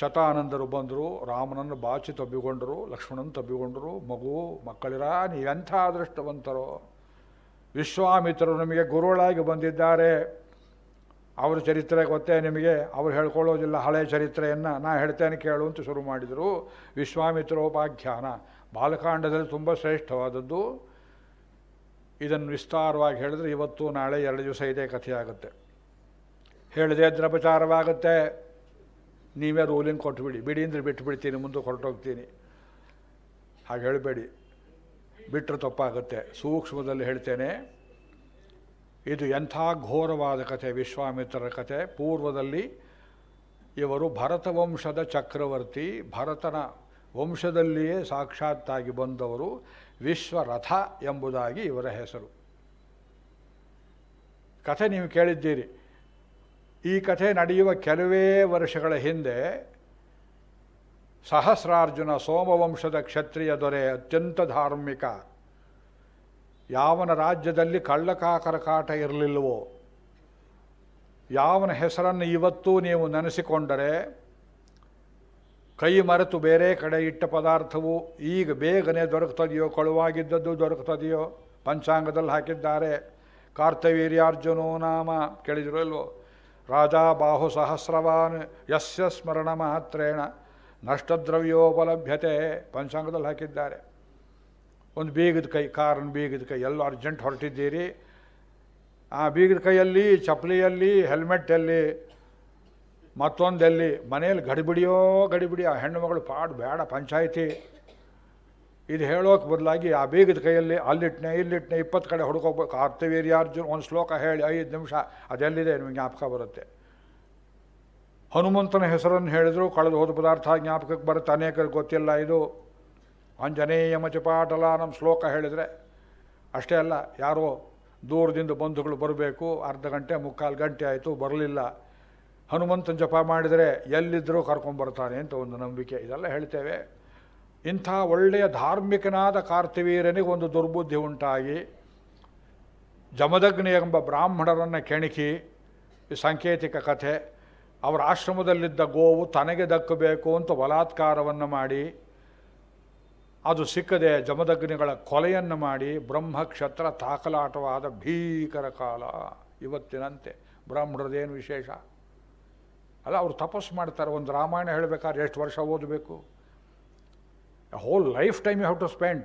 ಶತಾನಂದರು ಬಂದರು ರಾಮನನ್ನು ಬಾಚಿ ತಬ್ಬಿಕೊಂಡರು ಲಕ್ಷ್ಮಣನ ತಬ್ಬಿಕೊಂಡರು ಮಗು ಮಕ್ಕಳಿರ ನೀವೆಂಥ ಅದೃಷ್ಟವಂತರೋ ವಿಶ್ವಾಮಿತ್ರರು ನಿಮಗೆ ಗುರುಗಳಾಗಿ ಬಂದಿದ್ದಾರೆ ಅವರ ಚರಿತ್ರೆ ಗೊತ್ತೇ ನಿಮಗೆ ಅವರು ಹೇಳ್ಕೊಳ್ಳೋದಿಲ್ಲ ಹಳೆಯ ಚರಿತ್ರೆಯನ್ನು ನಾ ಹೇಳ್ತೇನೆ ಕೇಳು ಅಂತ ಶುರು ಮಾಡಿದರು ವಿಶ್ವಾಮಿತ್ರೋಪಾಖ್ಯಾನ ಬಾಲಕಾಂಡದಲ್ಲಿ ತುಂಬ ಶ್ರೇಷ್ಠವಾದದ್ದು ಇದನ್ನು ವಿಸ್ತಾರವಾಗಿ ಹೇಳಿದ್ರೆ ಇವತ್ತು ನಾಳೆ ಎರಡು ದಿವಸ ಇದೇ ಕಥೆಯಾಗುತ್ತೆ ಹೇಳಿದೆ ದ್ರಪಚಾರವಾಗುತ್ತೆ ನೀವೇ ರೋಲಿಂಗ್ ಕೊಟ್ಟು ಬಿಡಿ ಬಿಡಿ ಅಂದರೆ ಬಿಟ್ಟು ಬಿಡ್ತೀನಿ ಮುಂದೆ ಹೊರಟೋಗ್ತೀನಿ ಹಾಗೆ ಹೇಳಬೇಡಿ ಬಿಟ್ಟರೆ ತಪ್ಪಾಗುತ್ತೆ ಸೂಕ್ಷ್ಮದಲ್ಲಿ ಹೇಳ್ತೇನೆ ಇದು ಎಂಥ ಘೋರವಾದ ಕಥೆ ವಿಶ್ವಾಮಿತ್ರರ ಕಥೆ ಪೂರ್ವದಲ್ಲಿ ಇವರು ಭರತವಂಶದ ವಂಶದ ಚಕ್ರವರ್ತಿ ಭರತನ ವಂಶದಲ್ಲಿಯೇ ಸಾಕ್ಷಾತ್ತಾಗಿ ಬಂದವರು ವಿಶ್ವರಥ ಎಂಬುದಾಗಿ ಇವರ ಹೆಸರು ಕಥೆ ನೀವು ಕೇಳಿದ್ದೀರಿ ಈ ಕಥೆ ನಡೆಯುವ ಕೆಲವೇ ವರ್ಷಗಳ ಹಿಂದೆ ಸಹಸ್ರಾರ್ಜುನ ಸೋಮವಂಶದ ಕ್ಷತ್ರಿಯ ದೊರೆ ಅತ್ಯಂತ ಧಾರ್ಮಿಕ ಯಾವನ ರಾಜ್ಯದಲ್ಲಿ ಕಳ್ಳಕಾಕರ ಕಾಟ ಇರಲಿಲ್ಲವೋ ಯಾವನ ಹೆಸರನ್ನು ಇವತ್ತೂ ನೀವು ನೆನೆಸಿಕೊಂಡರೆ ಕೈ ಮರೆತು ಬೇರೆ ಕಡೆ ಇಟ್ಟ ಪದಾರ್ಥವು ಈಗ ಬೇಗನೆ ದೊರಕುತ್ತದೆಯೋ ಕಳುವಾಗಿದ್ದದ್ದು ದೊರಕ್ತದೆಯೋ ಪಂಚಾಂಗದಲ್ಲಿ ಹಾಕಿದ್ದಾರೆ ಕಾರ್ತವೀರ್ಯಾರ್ಜುನೋ ನಾಮ ಕೇಳಿದಿರಲ್ವೋ ಬಾಹು ಸಹಸ್ರವಾನ್ ಯಸ್ಯ ಸ್ಮರಣ ಮಾತ್ರೇಣ ನಷ್ಟದ್ರವ್ಯೋಪಲಭ್ಯತೆ ಪಂಚಾಂಗದಲ್ಲಿ ಹಾಕಿದ್ದಾರೆ ಒಂದು ಬೀಗದ ಕೈ ಕಾರನ್ನು ಬೀಗದ ಕೈ ಎಲ್ಲೋ ಅರ್ಜೆಂಟ್ ಹೊರಟಿದ್ದೀರಿ ಆ ಬೀಗದ ಕೈಯಲ್ಲಿ ಚಪ್ಪಲಿಯಲ್ಲಿ ಹೆಲ್ಮೆಟ್ಟಲ್ಲಿ ಮತ್ತೊಂದೆಲ್ಲಿ ಮನೆಯಲ್ಲಿ ಗಡಿಬಿಡಿಯೋ ಗಡಿಬಿಡಿ ಆ ಹೆಣ್ಣು ಮಗಳು ಪಾಡು ಬೇಡ ಪಂಚಾಯಿತಿ ಇದು ಹೇಳೋಕೆ ಬದಲಾಗಿ ಆ ಬೇಗದ ಕೈಯಲ್ಲಿ ಅಲ್ಲಿಟ್ಟನೆ ಇಲ್ಲಿಟ್ಟನೆ ಇಪ್ಪತ್ತು ಕಡೆ ಹುಡುಕೋಬೇಕು ಕಾರ್ತವೀರ್ಯ ಅರ್ಜುನ್ ಒಂದು ಶ್ಲೋಕ ಹೇಳಿ ಐದು ನಿಮಿಷ ಅದೆಲ್ಲಿದೆ ನಿಮಗೆ ಜ್ಞಾಪಕ ಬರುತ್ತೆ ಹನುಮಂತನ ಹೆಸರನ್ನು ಹೇಳಿದ್ರು ಕಳೆದು ಹೋದ ಪದಾರ್ಥ ಜ್ಞಾಪಕಕ್ಕೆ ಬರುತ್ತೆ ಅನೇಕರಿಗೆ ಗೊತ್ತಿಲ್ಲ ಇದು ಆಂಜನೇಯ ಮಚಪಾಟಲ ನಮ್ಮ ಶ್ಲೋಕ ಹೇಳಿದರೆ ಅಷ್ಟೇ ಅಲ್ಲ ಯಾರೋ ದೂರದಿಂದ ಬಂಧುಗಳು ಬರಬೇಕು ಅರ್ಧ ಗಂಟೆ ಮುಕ್ಕಾಲು ಗಂಟೆ ಆಯಿತು ಬರಲಿಲ್ಲ ಹನುಮಂತನ ಜಪ ಮಾಡಿದರೆ ಎಲ್ಲಿದ್ದರೂ ಕರ್ಕೊಂಬರ್ತಾನೆ ಅಂತ ಒಂದು ನಂಬಿಕೆ ಇದೆಲ್ಲ ಹೇಳ್ತೇವೆ ಇಂಥ ಒಳ್ಳೆಯ ಧಾರ್ಮಿಕನಾದ ಕಾರ್ತಿವೀರನಿಗೆ ಒಂದು ದುರ್ಬುದ್ಧಿ ಉಂಟಾಗಿ ಜಮದಗ್ನಿ ಎಂಬ ಬ್ರಾಹ್ಮಣರನ್ನು ಕೆಣಕಿ ಸಾಂಕೇತಿಕ ಕಥೆ ಅವರ ಆಶ್ರಮದಲ್ಲಿದ್ದ ಗೋವು ತನಗೆ ದಕ್ಕಬೇಕು ಅಂತ ಬಲಾತ್ಕಾರವನ್ನು ಮಾಡಿ ಅದು ಸಿಕ್ಕದೆ ಜಮದಗ್ನಿಗಳ ಕೊಲೆಯನ್ನು ಮಾಡಿ ಬ್ರಹ್ಮಕ್ಷತ್ರ ತಾಕಲಾಟವಾದ ಭೀಕರ ಕಾಲ ಇವತ್ತಿನಂತೆ ಬ್ರಾಹ್ಮಣರದೇನು ವಿಶೇಷ ಅಲ್ಲ ಅವರು ತಪಸ್ಸು ಮಾಡ್ತಾರೆ ಒಂದು ರಾಮಾಯಣ ಹೇಳಬೇಕಾದ್ರೆ ಎಷ್ಟು ವರ್ಷ ಓದಬೇಕು a whole life time you have to spend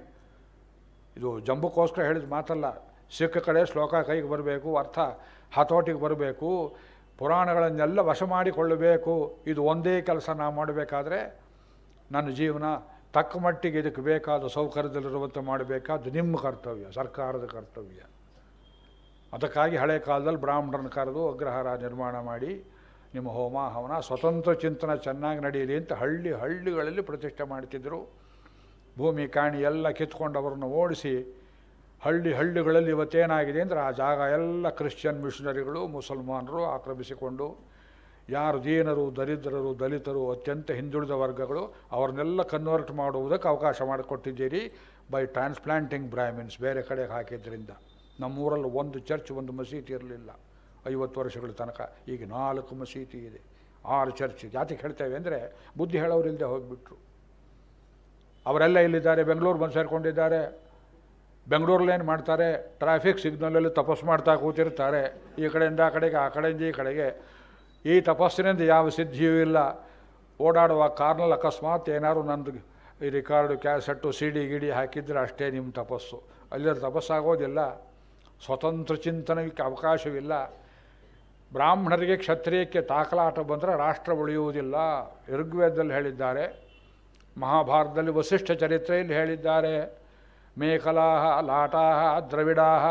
ಇದು ಜಂಬುಕೋಸ್ಕರ ಹೇಳಿದ ಮಾತಲ್ಲ ಸಿಕ್ಕ ಕಡೆ ಶ್ಲೋಕ ಕೈಗೆ ಬರಬೇಕು ಅರ್ಥ ಹತೋಟಿಗೆ ಬರಬೇಕು ಪುರಾಣಗಳನ್ನೆಲ್ಲ ವಶ ಮಾಡಿಕೊಳ್ಳಬೇಕು ಇದು ಒಂದೇ ಕೆಲಸ ನಾವು ಮಾಡಬೇಕಾದ್ರೆ ನನ್ನ ಜೀವನ ತಕ್ಕ ಮಟ್ಟಿಗೆ ಇದಕ್ಕೆ ಬೇಕಾದ ಸೌಕರ್ಯದಲ್ಲಿರುವಂತೆ ಮಾಡಬೇಕಾದ ನಿಮ್ಮ ಕರ್ತವ್ಯ ಸರ್ಕಾರದ ಕರ್ತವ್ಯ ಅದಕ್ಕಾಗಿ ಹಳೆ ಕಾಲದಲ್ಲಿ ಬ್ರಾಹ್ಮಣರನ್ನು ಕರೆದು ಅಗ್ರಹಾರ ನಿರ್ಮಾಣ ಮಾಡಿ ನಿಮ್ಮ ಹೋಮ ಹವನ ಸ್ವತಂತ್ರ ಚಿಂತನೆ ಚೆನ್ನಾಗಿ ನಡೆಯಲಿ ಅಂತ ಹಳ್ಳಿ ಹಳ್ಳಿಗಳಲ್ಲಿ ಪ್ರತಿಷ್ಠೆ ಮಾಡ್ತಿದ್ದರು ಭೂಮಿ ಕಾಣಿ ಎಲ್ಲ ಅವ್ರನ್ನ ಓಡಿಸಿ ಹಳ್ಳಿ ಹಳ್ಳಿಗಳಲ್ಲಿ ಇವತ್ತೇನಾಗಿದೆ ಅಂದರೆ ಆ ಜಾಗ ಎಲ್ಲ ಕ್ರಿಶ್ಚಿಯನ್ ಮಿಷನರಿಗಳು ಮುಸಲ್ಮಾನರು ಆಕ್ರಮಿಸಿಕೊಂಡು ಯಾರು ದೀನರು ದರಿದ್ರರು ದಲಿತರು ಅತ್ಯಂತ ಹಿಂದುಳಿದ ವರ್ಗಗಳು ಅವ್ರನ್ನೆಲ್ಲ ಕನ್ವರ್ಟ್ ಮಾಡುವುದಕ್ಕೆ ಅವಕಾಶ ಮಾಡಿಕೊಟ್ಟಿದ್ದೀರಿ ಬೈ ಟ್ರಾನ್ಸ್ಪ್ಲಾಂಟಿಂಗ್ ಬ್ರಾಹ್ಮಿನ್ಸ್ ಬೇರೆ ಕಡೆಗೆ ಹಾಕಿದ್ದರಿಂದ ನಮ್ಮೂರಲ್ಲಿ ಒಂದು ಚರ್ಚ್ ಒಂದು ಮಸೀದಿ ಇರಲಿಲ್ಲ ಐವತ್ತು ವರ್ಷಗಳ ತನಕ ಈಗ ನಾಲ್ಕು ಮಸೀದಿ ಇದೆ ಆರು ಚರ್ಚ್ ಜಾತಿಗೆ ಹೇಳ್ತೇವೆ ಅಂದರೆ ಬುದ್ಧಿ ಹೇಳೋರಿಲ್ಲದೆ ಹೋಗಿಬಿಟ್ರು ಅವರೆಲ್ಲ ಇಲ್ಲಿದ್ದಾರೆ ಬೆಂಗಳೂರು ಬಂದು ಸೇರಿಕೊಂಡಿದ್ದಾರೆ ಏನು ಮಾಡ್ತಾರೆ ಟ್ರಾಫಿಕ್ ಸಿಗ್ನಲಲ್ಲಿ ತಪಸ್ಸು ಮಾಡ್ತಾ ಕೂತಿರ್ತಾರೆ ಈ ಕಡೆಯಿಂದ ಆ ಕಡೆಗೆ ಆ ಕಡೆಯಿಂದ ಈ ಕಡೆಗೆ ಈ ತಪಸ್ಸಿನಿಂದ ಯಾವ ಸಿದ್ಧಿಯೂ ಇಲ್ಲ ಓಡಾಡುವ ಕಾರ್ನಲ್ಲಿ ಅಕಸ್ಮಾತ್ ಏನಾದ್ರು ನಂದು ಈ ರೆಕಾರ್ಡು ಕ್ಯಾಸೆಟ್ಟು ಸಿ ಡಿ ಗಿಡಿ ಹಾಕಿದ್ರೆ ಅಷ್ಟೇ ನಿಮ್ಮ ತಪಸ್ಸು ಅಲ್ಲಿ ತಪಸ್ಸಾಗೋದಿಲ್ಲ ಸ್ವತಂತ್ರ ಚಿಂತನೆಗೆ ಅವಕಾಶವಿಲ್ಲ ಬ್ರಾಹ್ಮಣರಿಗೆ ಕ್ಷತ್ರಿಯಕ್ಕೆ ತಾಕಲಾಟ ಬಂದರೆ ರಾಷ್ಟ್ರ ಉಳಿಯುವುದಿಲ್ಲ ಋಗ್ವೇದದಲ್ಲಿ ಹೇಳಿದ್ದಾರೆ ಮಹಾಭಾರತದಲ್ಲಿ ವಸಿಷ್ಠ ಚರಿತ್ರೆಯಲ್ಲಿ ಹೇಳಿದ್ದಾರೆ ಮೇಖಲಾಹ ಲಾಟಾಹ ದ್ರವಿಡಾಹ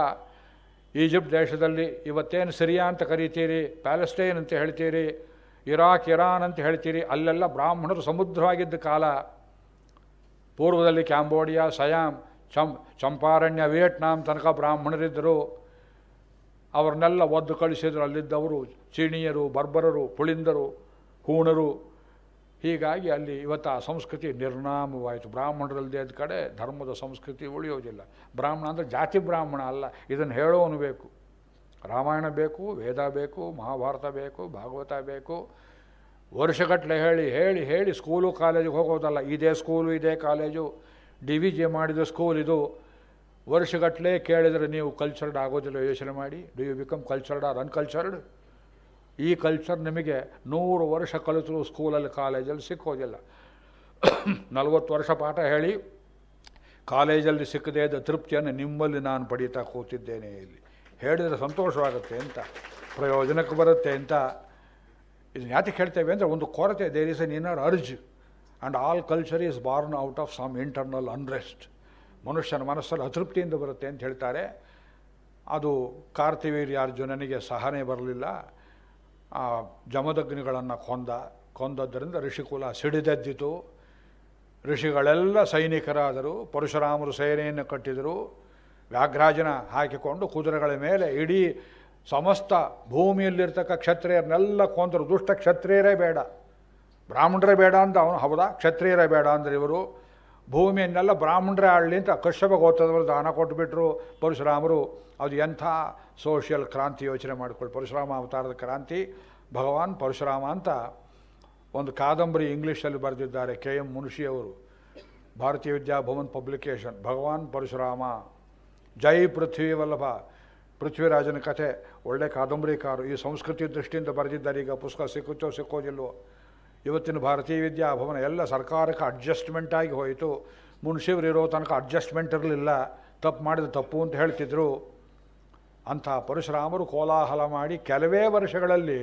ಈಜಿಪ್ಟ್ ದೇಶದಲ್ಲಿ ಇವತ್ತೇನು ಸಿರಿಯಾ ಅಂತ ಕರೀತೀರಿ ಪ್ಯಾಲೆಸ್ಟೈನ್ ಅಂತ ಹೇಳ್ತೀರಿ ಇರಾಕ್ ಇರಾನ್ ಅಂತ ಹೇಳ್ತೀರಿ ಅಲ್ಲೆಲ್ಲ ಬ್ರಾಹ್ಮಣರು ಸಮುದ್ರವಾಗಿದ್ದ ಕಾಲ ಪೂರ್ವದಲ್ಲಿ ಕ್ಯಾಂಬೋಡಿಯಾ ಸಯಾಮ್ ಚಂ ಚಂಪಾರಣ್ಯ ವಿಯೆಟ್ನಾಂ ತನಕ ಬ್ರಾಹ್ಮಣರಿದ್ದರು ಅವ್ರನ್ನೆಲ್ಲ ಒದ್ದು ಕಳಿಸಿದ್ರು ಅಲ್ಲಿದ್ದವರು ಚೀಣಿಯರು ಬರ್ಬರರು ಪುಳಿಂದರು ಹೂಣರು ಹೀಗಾಗಿ ಅಲ್ಲಿ ಇವತ್ತು ಆ ಸಂಸ್ಕೃತಿ ನಿರ್ನಾಮವಾಯಿತು ಬ್ರಾಹ್ಮಣರಲ್ಲದೆ ಕಡೆ ಧರ್ಮದ ಸಂಸ್ಕೃತಿ ಉಳಿಯೋದಿಲ್ಲ ಬ್ರಾಹ್ಮಣ ಅಂದರೆ ಜಾತಿ ಬ್ರಾಹ್ಮಣ ಅಲ್ಲ ಇದನ್ನು ಹೇಳೋನು ಬೇಕು ರಾಮಾಯಣ ಬೇಕು ವೇದ ಬೇಕು ಮಹಾಭಾರತ ಬೇಕು ಭಾಗವತ ಬೇಕು ವರ್ಷಗಟ್ಟಲೆ ಹೇಳಿ ಹೇಳಿ ಹೇಳಿ ಸ್ಕೂಲು ಕಾಲೇಜಿಗೆ ಹೋಗೋದಲ್ಲ ಇದೇ ಸ್ಕೂಲು ಇದೇ ಕಾಲೇಜು ಡಿ ವಿ ಜೆ ಮಾಡಿದ ಸ್ಕೂಲ್ ಇದು ವರ್ಷಗಟ್ಟಲೆ ಕೇಳಿದರೆ ನೀವು ಕಲ್ಚರ್ಡ್ ಆಗೋದಿಲ್ಲ ಯೋಚನೆ ಮಾಡಿ do you become cultured or uncultured ಈ ಕಲ್ಚರ್ ನಿಮಗೆ ನೂರು ವರ್ಷ ಕಲಿತರು ಸ್ಕೂಲಲ್ಲಿ ಕಾಲೇಜಲ್ಲಿ ಸಿಕ್ಕೋದಿಲ್ಲ ನಲವತ್ತು ವರ್ಷ ಪಾಠ ಹೇಳಿ ಕಾಲೇಜಲ್ಲಿ ಸಿಕ್ಕದೇ ಇದ್ದ ತೃಪ್ತಿಯನ್ನು ನಿಮ್ಮಲ್ಲಿ ನಾನು ಪಡೀತಾ ಕೂತಿದ್ದೇನೆ ಇಲ್ಲಿ ಹೇಳಿದರೆ ಸಂತೋಷವಾಗುತ್ತೆ ಅಂತ ಪ್ರಯೋಜನಕ್ಕೆ ಬರುತ್ತೆ ಅಂತ ಇದನ್ನ ಯಾತಕ್ಕೆ ಹೇಳ್ತೇವೆ ಅಂದರೆ ಒಂದು ಕೊರತೆ there is an inner urge and all culture is born out of some internal unrest ಮನುಷ್ಯನ ಮನಸ್ಸಲ್ಲಿ ಅತೃಪ್ತಿಯಿಂದ ಬರುತ್ತೆ ಅಂತ ಹೇಳ್ತಾರೆ ಅದು ಕಾರ್ತಿವೀರ್ಯಾರ್ಜುನನಿಗೆ ಸಹನೆ ಬರಲಿಲ್ಲ ಆ ಜಮದಗ್ನಿಗಳನ್ನು ಕೊಂದ ಕೊಂದದ್ದರಿಂದ ಋಷಿಕುಲ ಸಿಡಿದೆದ್ದಿತು ಋಷಿಗಳೆಲ್ಲ ಸೈನಿಕರಾದರು ಪರಶುರಾಮರು ಸೇನೆಯನ್ನು ಕಟ್ಟಿದರು ವ್ಯಾಘ್ರಾಜನ ಹಾಕಿಕೊಂಡು ಕುದುರೆಗಳ ಮೇಲೆ ಇಡೀ ಸಮಸ್ತ ಭೂಮಿಯಲ್ಲಿರ್ತಕ್ಕ ಕ್ಷತ್ರಿಯರನ್ನೆಲ್ಲ ಕೊಂದರು ದುಷ್ಟ ಕ್ಷತ್ರಿಯರೇ ಬೇಡ ಬ್ರಾಹ್ಮಣರೇ ಬೇಡ ಅಂತ ಅವನು ಹೌದಾ ಕ್ಷತ್ರಿಯರೇ ಬೇಡ ಅಂದರೆ ಇವರು ಭೂಮಿಯನ್ನೆಲ್ಲ ಬ್ರಾಹ್ಮಣರೇ ಆಳಲಿ ಅಂತ ಕಶ್ಯಪ ಗೋತ್ರದವರು ದಾನ ಕೊಟ್ಟುಬಿಟ್ರು ಪರಶುರಾಮರು ಅದು ಎಂಥ ಸೋಷಿಯಲ್ ಕ್ರಾಂತಿ ಯೋಚನೆ ಮಾಡಿಕೊಳ್ಳಿ ಪರಶುರಾಮ ಅವತಾರದ ಕ್ರಾಂತಿ ಭಗವಾನ್ ಪರಶುರಾಮ ಅಂತ ಒಂದು ಕಾದಂಬರಿ ಇಂಗ್ಲೀಷಲ್ಲಿ ಬರೆದಿದ್ದಾರೆ ಕೆ ಎಂ ಮುನ್ಷಿಯವರು ಭಾರತೀಯ ವಿದ್ಯಾಭವನ್ ಪಬ್ಲಿಕೇಶನ್ ಭಗವಾನ್ ಪರಶುರಾಮ ಜೈ ಪೃಥ್ವಿ ವಲ್ಲಭ ಪೃಥ್ವಿರಾಜನ ಕಥೆ ಒಳ್ಳೆ ಕಾದಂಬರಿಕಾರರು ಈ ಸಂಸ್ಕೃತಿ ದೃಷ್ಟಿಯಿಂದ ಬರೆದಿದ್ದಾರೆ ಈಗ ಪುಸ್ತಕ ಸಿಕ್ಕುತ್ತೋ ಸಿಕ್ಕೋದಿಲ್ಲೋ ಇವತ್ತಿನ ಭಾರತೀಯ ವಿದ್ಯಾಭವನ ಎಲ್ಲ ಸರ್ಕಾರಕ್ಕೆ ಅಡ್ಜಸ್ಟ್ಮೆಂಟ್ ಆಗಿ ಹೋಯಿತು ಮುನ್ಸಿವ್ರು ಇರೋ ತನಕ ಅಡ್ಜಸ್ಟ್ಮೆಂಟ್ ಇರಲಿಲ್ಲ ತಪ್ಪು ಮಾಡಿದ ತಪ್ಪು ಅಂತ ಹೇಳ್ತಿದ್ರು ಅಂಥ ಪರಶುರಾಮರು ಕೋಲಾಹಲ ಮಾಡಿ ಕೆಲವೇ ವರ್ಷಗಳಲ್ಲಿ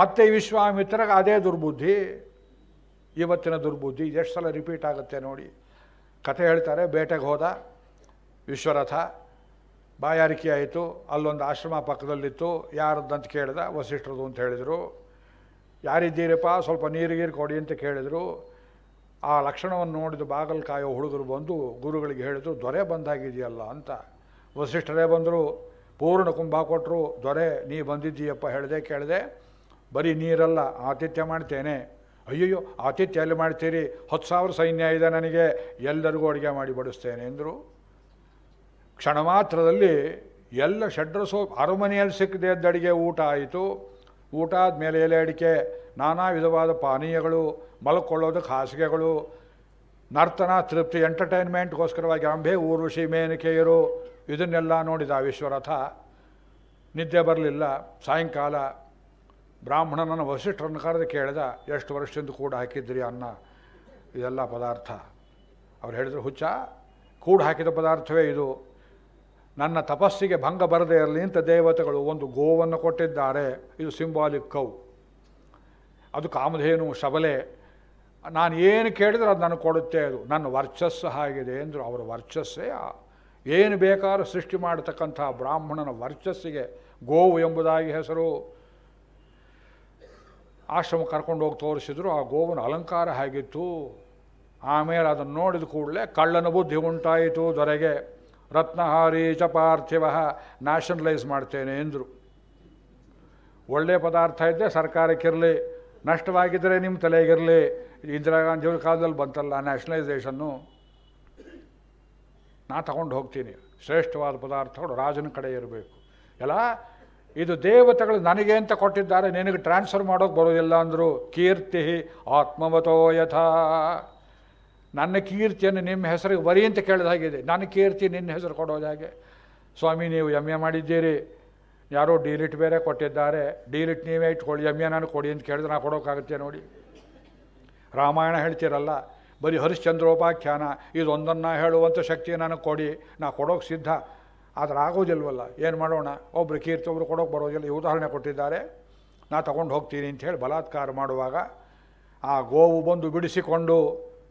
ಮತ್ತೆ ವಿಶ್ವಾಮಿತ್ರಗೆ ಅದೇ ದುರ್ಬುದ್ಧಿ ಇವತ್ತಿನ ದುರ್ಬುದ್ಧಿ ಎಷ್ಟು ಸಲ ರಿಪೀಟ್ ಆಗುತ್ತೆ ನೋಡಿ ಕಥೆ ಹೇಳ್ತಾರೆ ಬೇಟೆಗೆ ಹೋದ ವಿಶ್ವರಥ ಬಾಯಾರಿಕೆ ಆಯಿತು ಅಲ್ಲೊಂದು ಆಶ್ರಮ ಪಕ್ಕದಲ್ಲಿತ್ತು ಯಾರದ್ದಂತ ಕೇಳಿದ ವಸಿಷ್ಠರದು ಅಂತ ಹೇಳಿದರು ಯಾರಿದ್ದೀರಪ್ಪ ಸ್ವಲ್ಪ ನೀರು ಕೊಡಿ ಅಂತ ಕೇಳಿದರು ಆ ಲಕ್ಷಣವನ್ನು ನೋಡಿದ ಬಾಗಲ್ ಕಾಯೋ ಹುಡುಗರು ಬಂದು ಗುರುಗಳಿಗೆ ಹೇಳಿದ್ರು ದೊರೆ ಬಂದಾಗಿದೆಯಲ್ಲ ಅಂತ ವಸಿಷ್ಠರೇ ಬಂದರು ಪೂರ್ಣ ಕುಂಭ ಕೊಟ್ಟರು ದೊರೆ ನೀ ಬಂದಿದ್ದೀಯಪ್ಪ ಹೇಳಿದೆ ಕೇಳಿದೆ ಬರೀ ನೀರಲ್ಲ ಆತಿಥ್ಯ ಮಾಡ್ತೇನೆ ಅಯ್ಯಯ್ಯೋ ಆತಿಥ್ಯ ಎಲ್ಲಿ ಮಾಡ್ತೀರಿ ಹತ್ತು ಸಾವಿರ ಸೈನ್ಯ ಇದೆ ನನಗೆ ಎಲ್ಲರಿಗೂ ಅಡುಗೆ ಮಾಡಿ ಬಡಿಸ್ತೇನೆ ಎಂದರು ಕ್ಷಣ ಮಾತ್ರದಲ್ಲಿ ಎಲ್ಲ ಷಡ್ರಸೋ ಅರಮನೆಯಲ್ಲಿ ಸಿಕ್ಕದೆ ಅಡುಗೆ ಊಟ ಆಯಿತು ಊಟ ಆದಮೇಲೆ ಎಲೆ ಅಡಿಕೆ ನಾನಾ ವಿಧವಾದ ಪಾನೀಯಗಳು ಮಲ್ಕೊಳ್ಳೋದಕ್ಕೆ ಹಾಸಿಗೆಗಳು ನರ್ತನ ತೃಪ್ತಿ ಎಂಟರ್ಟೈನ್ಮೆಂಟ್ಗೋಸ್ಕರವಾಗಿ ಅಂಬೆ ಊರ್ವಶಿ ಮೇನಿಕೆಯರು ಇದನ್ನೆಲ್ಲ ನೋಡಿದ ವಿಶ್ವರಥ ನಿದ್ದೆ ಬರಲಿಲ್ಲ ಸಾಯಂಕಾಲ ಬ್ರಾಹ್ಮಣನನ್ನು ವಸಿಷ್ಠರನ್ನು ಕರೆದು ಕೇಳಿದ ಎಷ್ಟು ವರ್ಷದಿಂದ ಕೂಡ ಹಾಕಿದ್ರಿ ಅನ್ನ ಇದೆಲ್ಲ ಪದಾರ್ಥ ಅವ್ರು ಹೇಳಿದ್ರು ಹುಚ್ಚ ಕೂಡ ಹಾಕಿದ ಪದಾರ್ಥವೇ ಇದು ನನ್ನ ತಪಸ್ಸಿಗೆ ಭಂಗ ಬರದೇ ಇರಲಿ ಅಂತ ದೇವತೆಗಳು ಒಂದು ಗೋವನ್ನು ಕೊಟ್ಟಿದ್ದಾರೆ ಇದು ಸಿಂಬಾಲಿಕ್ ಕೌ ಅದು ಕಾಮಧೇನು ಶಬಲೆ ನಾನು ಏನು ಕೇಳಿದ್ರೆ ಅದು ನನಗೆ ಕೊಡುತ್ತೆ ಅದು ನನ್ನ ವರ್ಚಸ್ಸು ಆಗಿದೆ ಅಂದರು ಅವರ ವರ್ಚಸ್ಸೇ ಏನು ಬೇಕಾದ್ರೂ ಸೃಷ್ಟಿ ಮಾಡತಕ್ಕಂಥ ಬ್ರಾಹ್ಮಣನ ವರ್ಚಸ್ಸಿಗೆ ಗೋವು ಎಂಬುದಾಗಿ ಹೆಸರು ಆಶ್ರಮ ಕರ್ಕೊಂಡು ಹೋಗಿ ತೋರಿಸಿದ್ರು ಆ ಗೋವನ ಅಲಂಕಾರ ಆಗಿತ್ತು ಆಮೇಲೆ ಅದನ್ನು ನೋಡಿದ ಕೂಡಲೇ ಕಳ್ಳನ ಬುದ್ಧಿ ಉಂಟಾಯಿತು ದೊರೆಗೆ ಚ ಪಾರ್ಥಿವ ನ್ಯಾಷನಲೈಸ್ ಮಾಡ್ತೇನೆ ಎಂದರು ಒಳ್ಳೆಯ ಪದಾರ್ಥ ಇದ್ದರೆ ಸರ್ಕಾರಕ್ಕಿರಲಿ ನಷ್ಟವಾಗಿದ್ದರೆ ನಿಮ್ಮ ತಲೆಗಿರಲಿ ಇಂದಿರಾ ಗಾಂಧಿಯವ್ರ ಕಾಲದಲ್ಲಿ ಬಂತಲ್ಲ ನ್ಯಾಷನಲೈಸೇಷನ್ನು ನಾ ತಗೊಂಡು ಹೋಗ್ತೀನಿ ಶ್ರೇಷ್ಠವಾದ ಪದಾರ್ಥಗಳು ರಾಜನ ಕಡೆ ಇರಬೇಕು ಎಲ್ಲ ಇದು ದೇವತೆಗಳು ನನಗೆ ಅಂತ ಕೊಟ್ಟಿದ್ದಾರೆ ನಿನಗೆ ಟ್ರಾನ್ಸ್ಫರ್ ಮಾಡೋಕ್ಕೆ ಬರೋದಿಲ್ಲ ಅಂದರು ಕೀರ್ತಿ ಆತ್ಮವತೋ ಯಥಾ ನನ್ನ ಕೀರ್ತಿಯನ್ನು ನಿಮ್ಮ ಹೆಸರಿಗೆ ಬರಿ ಅಂತ ಕೇಳಿದ ಹಾಗಿದೆ ನನ್ನ ಕೀರ್ತಿ ನಿನ್ನ ಹೆಸರು ಕೊಡೋದು ಹಾಗೆ ಸ್ವಾಮಿ ನೀವು ಎಮ್ ಎ ಮಾಡಿದ್ದೀರಿ ಯಾರೋ ಡೀಲಿಟ್ ಬೇರೆ ಕೊಟ್ಟಿದ್ದಾರೆ ಡೀಲಿಟ್ ನೀವೇ ಇಟ್ಕೊಳ್ಳಿ ಎಮ್ ಎ ನಾನು ಕೊಡಿ ಅಂತ ಕೇಳಿದ್ರೆ ನಾನು ಕೊಡೋಕ್ಕಾಗುತ್ತೆ ನೋಡಿ ರಾಮಾಯಣ ಹೇಳ್ತೀರಲ್ಲ ಬರೀ ಹರಿಶ್ಚಂದ್ರೋಪಾಖ್ಯಾನ ಇದೊಂದನ್ನು ಹೇಳುವಂಥ ಶಕ್ತಿ ನನಗೆ ಕೊಡಿ ನಾ ಕೊಡೋಕೆ ಸಿದ್ಧ ಆದರೆ ಆಗೋದಿಲ್ವಲ್ಲ ಏನು ಮಾಡೋಣ ಒಬ್ಬರು ಕೀರ್ತಿ ಒಬ್ಬರು ಕೊಡೋಕೆ ಬರೋದಿಲ್ಲ ಈ ಉದಾಹರಣೆ ಕೊಟ್ಟಿದ್ದಾರೆ ನಾ ತಗೊಂಡು ಹೋಗ್ತೀನಿ ಅಂತ ಹೇಳಿ ಬಲಾತ್ಕಾರ ಮಾಡುವಾಗ ಆ ಗೋವು ಬಂದು ಬಿಡಿಸಿಕೊಂಡು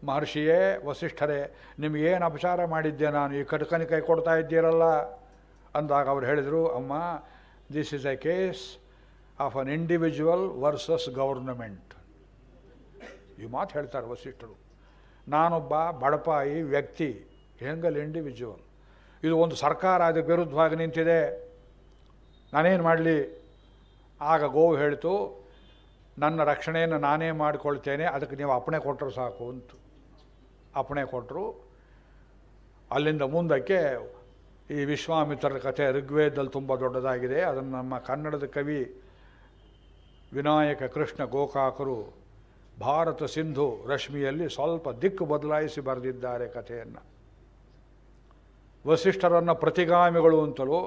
ಮಹರ್ಷಿಯೇ ವಸಿಷ್ಠರೇ ನಿಮಗೇನು ಅಪಚಾರ ಮಾಡಿದ್ದೆ ನಾನು ಈ ಕಟ್ಕನಿ ಕೈ ಕೊಡ್ತಾ ಇದ್ದೀರಲ್ಲ ಅಂದಾಗ ಅವ್ರು ಹೇಳಿದರು ಅಮ್ಮ this is a case of an individual versus government ಈ ಮಾತು ಹೇಳ್ತಾರೆ ವಸಿಷ್ಠರು ನಾನೊಬ್ಬ ಬಡಪಾಯಿ ವ್ಯಕ್ತಿ ಹೆಂಗಲ್ ಇಂಡಿವಿಜುವಲ್ ಇದು ಒಂದು ಸರ್ಕಾರ ಅದಕ್ಕೆ ವಿರುದ್ಧವಾಗಿ ನಿಂತಿದೆ ನಾನೇನು ಮಾಡಲಿ ಆಗ ಗೋವು ಹೇಳ್ತು ನನ್ನ ರಕ್ಷಣೆಯನ್ನು ನಾನೇ ಮಾಡಿಕೊಳ್ತೇನೆ ಅದಕ್ಕೆ ನೀವು ಅಪ್ಪಣೆ ಕೊಟ್ಟರು ಸಾಕು ಅಂತು ಅಪ್ಪಣೆ ಕೊಟ್ಟರು ಅಲ್ಲಿಂದ ಮುಂದಕ್ಕೆ ಈ ವಿಶ್ವಾಮಿತ್ರರ ಕಥೆ ಋಗ್ವೇದದಲ್ಲಿ ತುಂಬ ದೊಡ್ಡದಾಗಿದೆ ಅದನ್ನು ನಮ್ಮ ಕನ್ನಡದ ಕವಿ ವಿನಾಯಕ ಕೃಷ್ಣ ಗೋಕಾಕರು ಭಾರತ ಸಿಂಧು ರಶ್ಮಿಯಲ್ಲಿ ಸ್ವಲ್ಪ ದಿಕ್ಕು ಬದಲಾಯಿಸಿ ಬರೆದಿದ್ದಾರೆ ಕಥೆಯನ್ನು ವಸಿಷ್ಠರನ್ನು ಪ್ರತಿಗಾಮಿಗಳು ಅಂತಲೂ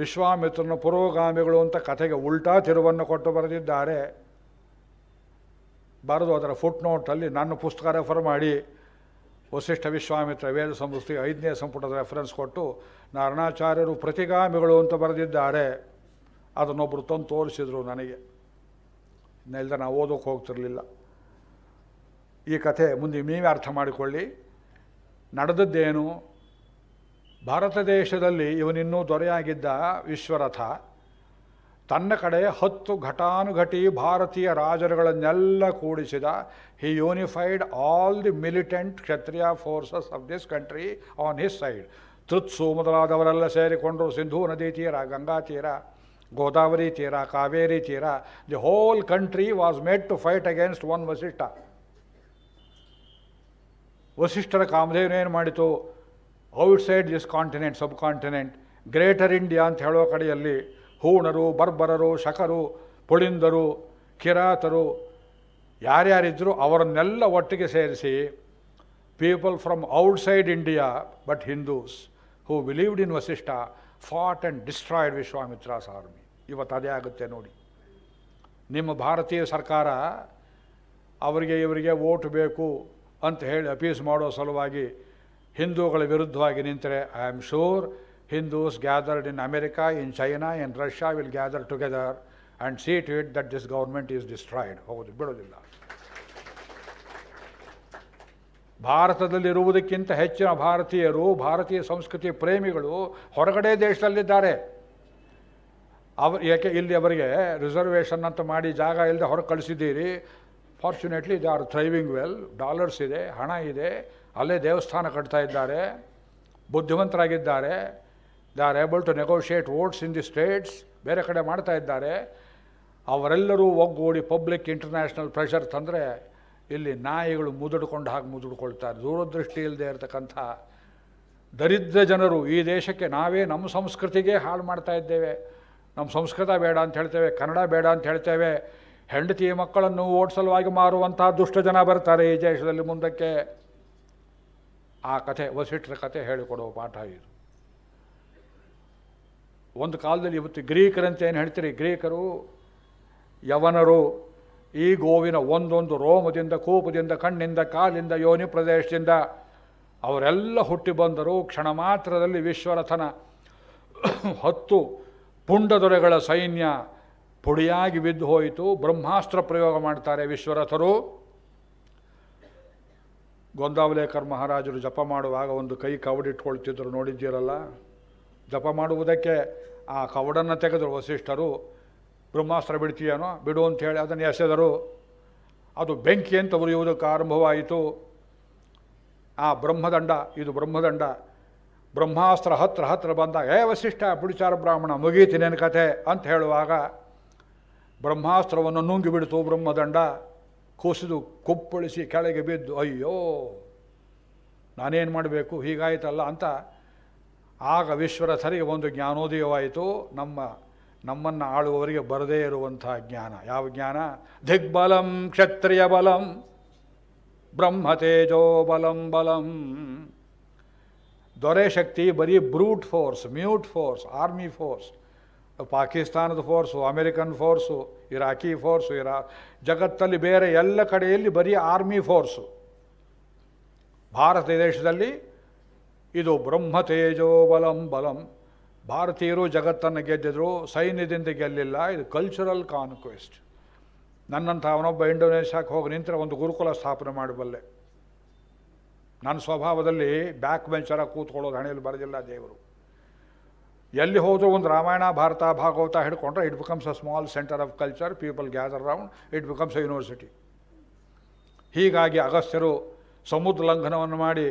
ವಿಶ್ವಾಮಿತ್ರನ ಪುರೋಗಾಮಿಗಳು ಅಂತ ಕಥೆಗೆ ಉಲ್ಟಾ ತಿರುವನ್ನು ಕೊಟ್ಟು ಬರೆದಿದ್ದಾರೆ ಬರೆದು ಅದರ ಫುಟ್ನೋಟಲ್ಲಿ ನನ್ನ ಪುಸ್ತಕ ರೆಫರ್ ಮಾಡಿ ವಸಿಷ್ಠ ವಿಶ್ವಾಮಿತ್ರ ವೇದ ಸಂಸ್ಥೆ ಐದನೇ ಸಂಪುಟದ ರೆಫರೆನ್ಸ್ ಕೊಟ್ಟು ನಾರಣಾಚಾರ್ಯರು ಪ್ರತಿಗಾಮಿಗಳು ಅಂತ ಬರೆದಿದ್ದಾರೆ ಅದನ್ನೊಬ್ಬರು ತಂದು ತೋರಿಸಿದರು ನನಗೆ ಇನ್ನೆಲ್ಲದ ನಾವು ಓದೋಕ್ಕೆ ಹೋಗ್ತಿರಲಿಲ್ಲ ಈ ಕಥೆ ಮುಂದೆ ನೀವೇ ಅರ್ಥ ಮಾಡಿಕೊಳ್ಳಿ ನಡೆದದ್ದೇನು ಭಾರತ ದೇಶದಲ್ಲಿ ಇವನಿನ್ನೂ ದೊರೆಯಾಗಿದ್ದ ವಿಶ್ವರಥ ತನ್ನ ಕಡೆ ಹತ್ತು ಘಟಾನುಘಟಿ ಭಾರತೀಯ ರಾಜರುಗಳನ್ನೆಲ್ಲ ಕೂಡಿಸಿದ he unified all the militant Kshatriya forces of this country on his side Tritsu ಮೊದಲಾದವರೆಲ್ಲ ಸೇರಿಕೊಂಡರು ಸಿಂಧೂ ನದಿ ತೀರ ಗಂಗಾ ತೀರ ಗೋದಾವರಿ ತೀರ ಕಾವೇರಿ ತೀರ the whole country was made to fight against one Vasishtha ವಸಿಷ್ಠರ ಕಾಮಧೇನು ಏನು ಮಾಡಿತು outside this continent subcontinent greater India ಅಂತ ಹೇಳೋ ಕಡೆಯಲ್ಲಿ ಹೂಣರು ಬರ್ಬರರು ಶಕರು ಪುಳಿಂದರು ಕಿರಾತರು ಯಾರ್ಯಾರಿದ್ದರೂ ಅವರನ್ನೆಲ್ಲ ಒಟ್ಟಿಗೆ ಸೇರಿಸಿ people from outside India but Hindus who believed in Vasishtha fought and destroyed Vishwamitra's army ಇವತ್ತು ಅದೇ ಆಗುತ್ತೆ ನೋಡಿ ನಿಮ್ಮ ಭಾರತೀಯ ಸರ್ಕಾರ ಅವರಿಗೆ ಇವರಿಗೆ ಓಟ್ ಬೇಕು ಅಂತ ಹೇಳಿ ಅಪೀಸ್ ಮಾಡೋ ಸಲುವಾಗಿ ಹಿಂದೂಗಳ ವಿರುದ್ಧವಾಗಿ ನಿಂತರೆ I am sure Hindus gathered in America in China in Russia will gather together and see to it that this government is destroyed ಹೌದು ಬಿಡೋದಿಲ್ಲ ಭಾರತದಲ್ಲಿರುವುದಕ್ಕಿಂತ ಹೆಚ್ಚಿನ ಭಾರತೀಯರು ಭಾರತೀಯ ಸಂಸ್ಕೃತಿ ಪ್ರೇಮಿಗಳು ಹೊರಗಡೆ ದೇಶದಲ್ಲಿದ್ದಾರೆ ಅವರು ಯಾಕೆ ಇಲ್ಲಿ ಅವರಿಗೆ ರಿಸರ್ವೇಷನ್ ಅಂತ ಮಾಡಿ ಜಾಗ ಇಲ್ಲದೆ ಹೊರಗೆ ಕಳಿಸಿದ್ದೀರಿ fortunately they are thriving well dollars ಇದೆ ಹಣ ಇದೆ ಅಲ್ಲೇ ದೇವಸ್ಥಾನ ಕಟ್ತಾ ಇದ್ದಾರೆ ಬುದ್ಧಿವಂತರಾಗಿದ್ದಾರೆ they are able to negotiate votes in the States ಬೇರೆ ಕಡೆ ಮಾಡ್ತಾ ಇದ್ದಾರೆ ಅವರೆಲ್ಲರೂ ಒಗ್ಗೂಡಿ ಪಬ್ಲಿಕ್ ಇಂಟರ್ನ್ಯಾಷನಲ್ ಪ್ರೆಷರ್ ತಂದರೆ ಇಲ್ಲಿ ನಾಯಿಗಳು ಮುದುಡ್ಕೊಂಡು ಹಾಗೆ ಮುದುಡ್ಕೊಳ್ತಾರೆ ದೂರದೃಷ್ಟಿ ಇಲ್ಲದೆ ಇರತಕ್ಕಂಥ ದರಿದ್ರ ಜನರು ಈ ದೇಶಕ್ಕೆ ನಾವೇ ನಮ್ಮ ಸಂಸ್ಕೃತಿಗೆ ಹಾಳು ಮಾಡ್ತಾ ಇದ್ದೇವೆ ನಮ್ಮ ಸಂಸ್ಕೃತ ಬೇಡ ಅಂತ ಹೇಳ್ತೇವೆ ಕನ್ನಡ ಬೇಡ ಅಂತ ಹೇಳ್ತೇವೆ ಹೆಂಡತಿ ಮಕ್ಕಳನ್ನು ಓಡಿಸಲುವಾಗಿ ಮಾರುವಂಥ ದುಷ್ಟ ಜನ ಬರ್ತಾರೆ ಈ ದೇಶದಲ್ಲಿ ಮುಂದಕ್ಕೆ ಆ ಕಥೆ ವಸಿಷ್ಠರ ಕಥೆ ಹೇಳಿಕೊಡುವ ಪಾಠ ಇದು ಒಂದು ಕಾಲದಲ್ಲಿ ಇವತ್ತು ಗ್ರೀಕರಂತ ಏನು ಹೇಳ್ತೀರಿ ಗ್ರೀಕರು ಯವನರು ಈ ಗೋವಿನ ಒಂದೊಂದು ರೋಮದಿಂದ ಕೂಪದಿಂದ ಕಣ್ಣಿಂದ ಕಾಲಿಂದ ಯೋನಿ ಪ್ರದೇಶದಿಂದ ಅವರೆಲ್ಲ ಹುಟ್ಟಿ ಬಂದರು ಕ್ಷಣ ಮಾತ್ರದಲ್ಲಿ ವಿಶ್ವರಥನ ಹತ್ತು ಪುಂಡದೊರೆಗಳ ಸೈನ್ಯ ಪುಡಿಯಾಗಿ ಬಿದ್ದು ಹೋಯಿತು ಬ್ರಹ್ಮಾಸ್ತ್ರ ಪ್ರಯೋಗ ಮಾಡ್ತಾರೆ ವಿಶ್ವರಥರು ಗೋಂದಾವಲೇಕರ್ ಮಹಾರಾಜರು ಜಪ ಮಾಡುವಾಗ ಒಂದು ಕೈ ಕವಡಿಟ್ಕೊಳ್ತಿದ್ರು ನೋಡಿದ್ದೀರಲ್ಲ ಜಪ ಮಾಡುವುದಕ್ಕೆ ಆ ಕವಡನ್ನು ತೆಗೆದರು ವಸಿಷ್ಠರು ಬ್ರಹ್ಮಾಸ್ತ್ರ ಬಿಡ್ತೀಯನೋ ಬಿಡು ಅಂತ ಹೇಳಿ ಅದನ್ನು ಎಸೆದರು ಅದು ಬೆಂಕಿ ಅಂತ ಉರಿಯುವುದಕ್ಕೆ ಆರಂಭವಾಯಿತು ಆ ಬ್ರಹ್ಮದಂಡ ಇದು ಬ್ರಹ್ಮದಂಡ ಬ್ರಹ್ಮಾಸ್ತ್ರ ಹತ್ರ ಹತ್ರ ಬಂದಾಗ ಏ ವಸಿಷ್ಠ ಪುಡಿಚಾರ ಬ್ರಾಹ್ಮಣ ಮುಗೀತಿನೇನು ಕಥೆ ಅಂತ ಹೇಳುವಾಗ ಬ್ರಹ್ಮಾಸ್ತ್ರವನ್ನು ನುಂಗಿ ಬಿಡಿತು ಬ್ರಹ್ಮದಂಡ ಕುಸಿದು ಕುಪ್ಪಳಿಸಿ ಕೆಳಗೆ ಬಿದ್ದು ಅಯ್ಯೋ ನಾನೇನು ಮಾಡಬೇಕು ಹೀಗಾಯ್ತಲ್ಲ ಅಂತ ಆಗ ವಿಶ್ವರಥರಿಗೆ ಒಂದು ಜ್ಞಾನೋದಯವಾಯಿತು ನಮ್ಮ ನಮ್ಮನ್ನು ಆಳುವವರಿಗೆ ಬರದೇ ಇರುವಂತಹ ಜ್ಞಾನ ಯಾವ ಜ್ಞಾನ ದಿಗ್ಬಲಂ ಕ್ಷತ್ರಿಯ ಬಲಂ ಬ್ರಹ್ಮ ಬಲಂ ಬಲಂ ದೊರೆ ಶಕ್ತಿ ಬರೀ brute force mute force army force ಪಾಕಿಸ್ತಾನದ force American force Iraqi force ಇರಾ ಜಗತ್ತಲ್ಲಿ ಬೇರೆ ಎಲ್ಲ ಕಡೆಯಲ್ಲಿ ಬರೀ ಆರ್ಮಿ ಫೋರ್ಸು ಭಾರತ ದೇಶದಲ್ಲಿ ಇದು ಬ್ರಹ್ಮ ತೇಜೋಬಲಂ ಬಲಂ ಭಾರತೀಯರು ಜಗತ್ತನ್ನು ಗೆದ್ದಿದ್ರು ಸೈನ್ಯದಿಂದ ಗೆಲ್ಲಿಲ್ಲ ಇದು ಕಲ್ಚರಲ್ ಕಾನ್ಕ್ವೆಸ್ಟ್ ನನ್ನಂಥ ಅವನೊಬ್ಬ ಇಂಡೋನೇಷ್ಯಾಕ್ಕೆ ಹೋಗಿ ನಿಂತರೆ ಒಂದು ಗುರುಕುಲ ಸ್ಥಾಪನೆ ಮಾಡಬಲ್ಲೆ ನನ್ನ ಸ್ವಭಾವದಲ್ಲಿ ಬ್ಯಾಕ್ ಬೆಂಚರ ಕೂತ್ಕೊಳ್ಳೋದು ಹಣೆಯಲ್ಲಿ ಬರೆದಿಲ್ಲ ದೇವರು ಎಲ್ಲಿ ಹೋದರೂ ಒಂದು ರಾಮಾಯಣ ಭಾರತ ಭಾಗವತ ಹಿಡ್ಕೊಂಡ್ರೆ it becomes a small centre of culture people gather round it becomes a university ಹೀಗಾಗಿ ಅಗಸ್ತ್ಯರು ಸಮುದ್ರ ಲಂಘನವನ್ನು ಮಾಡಿ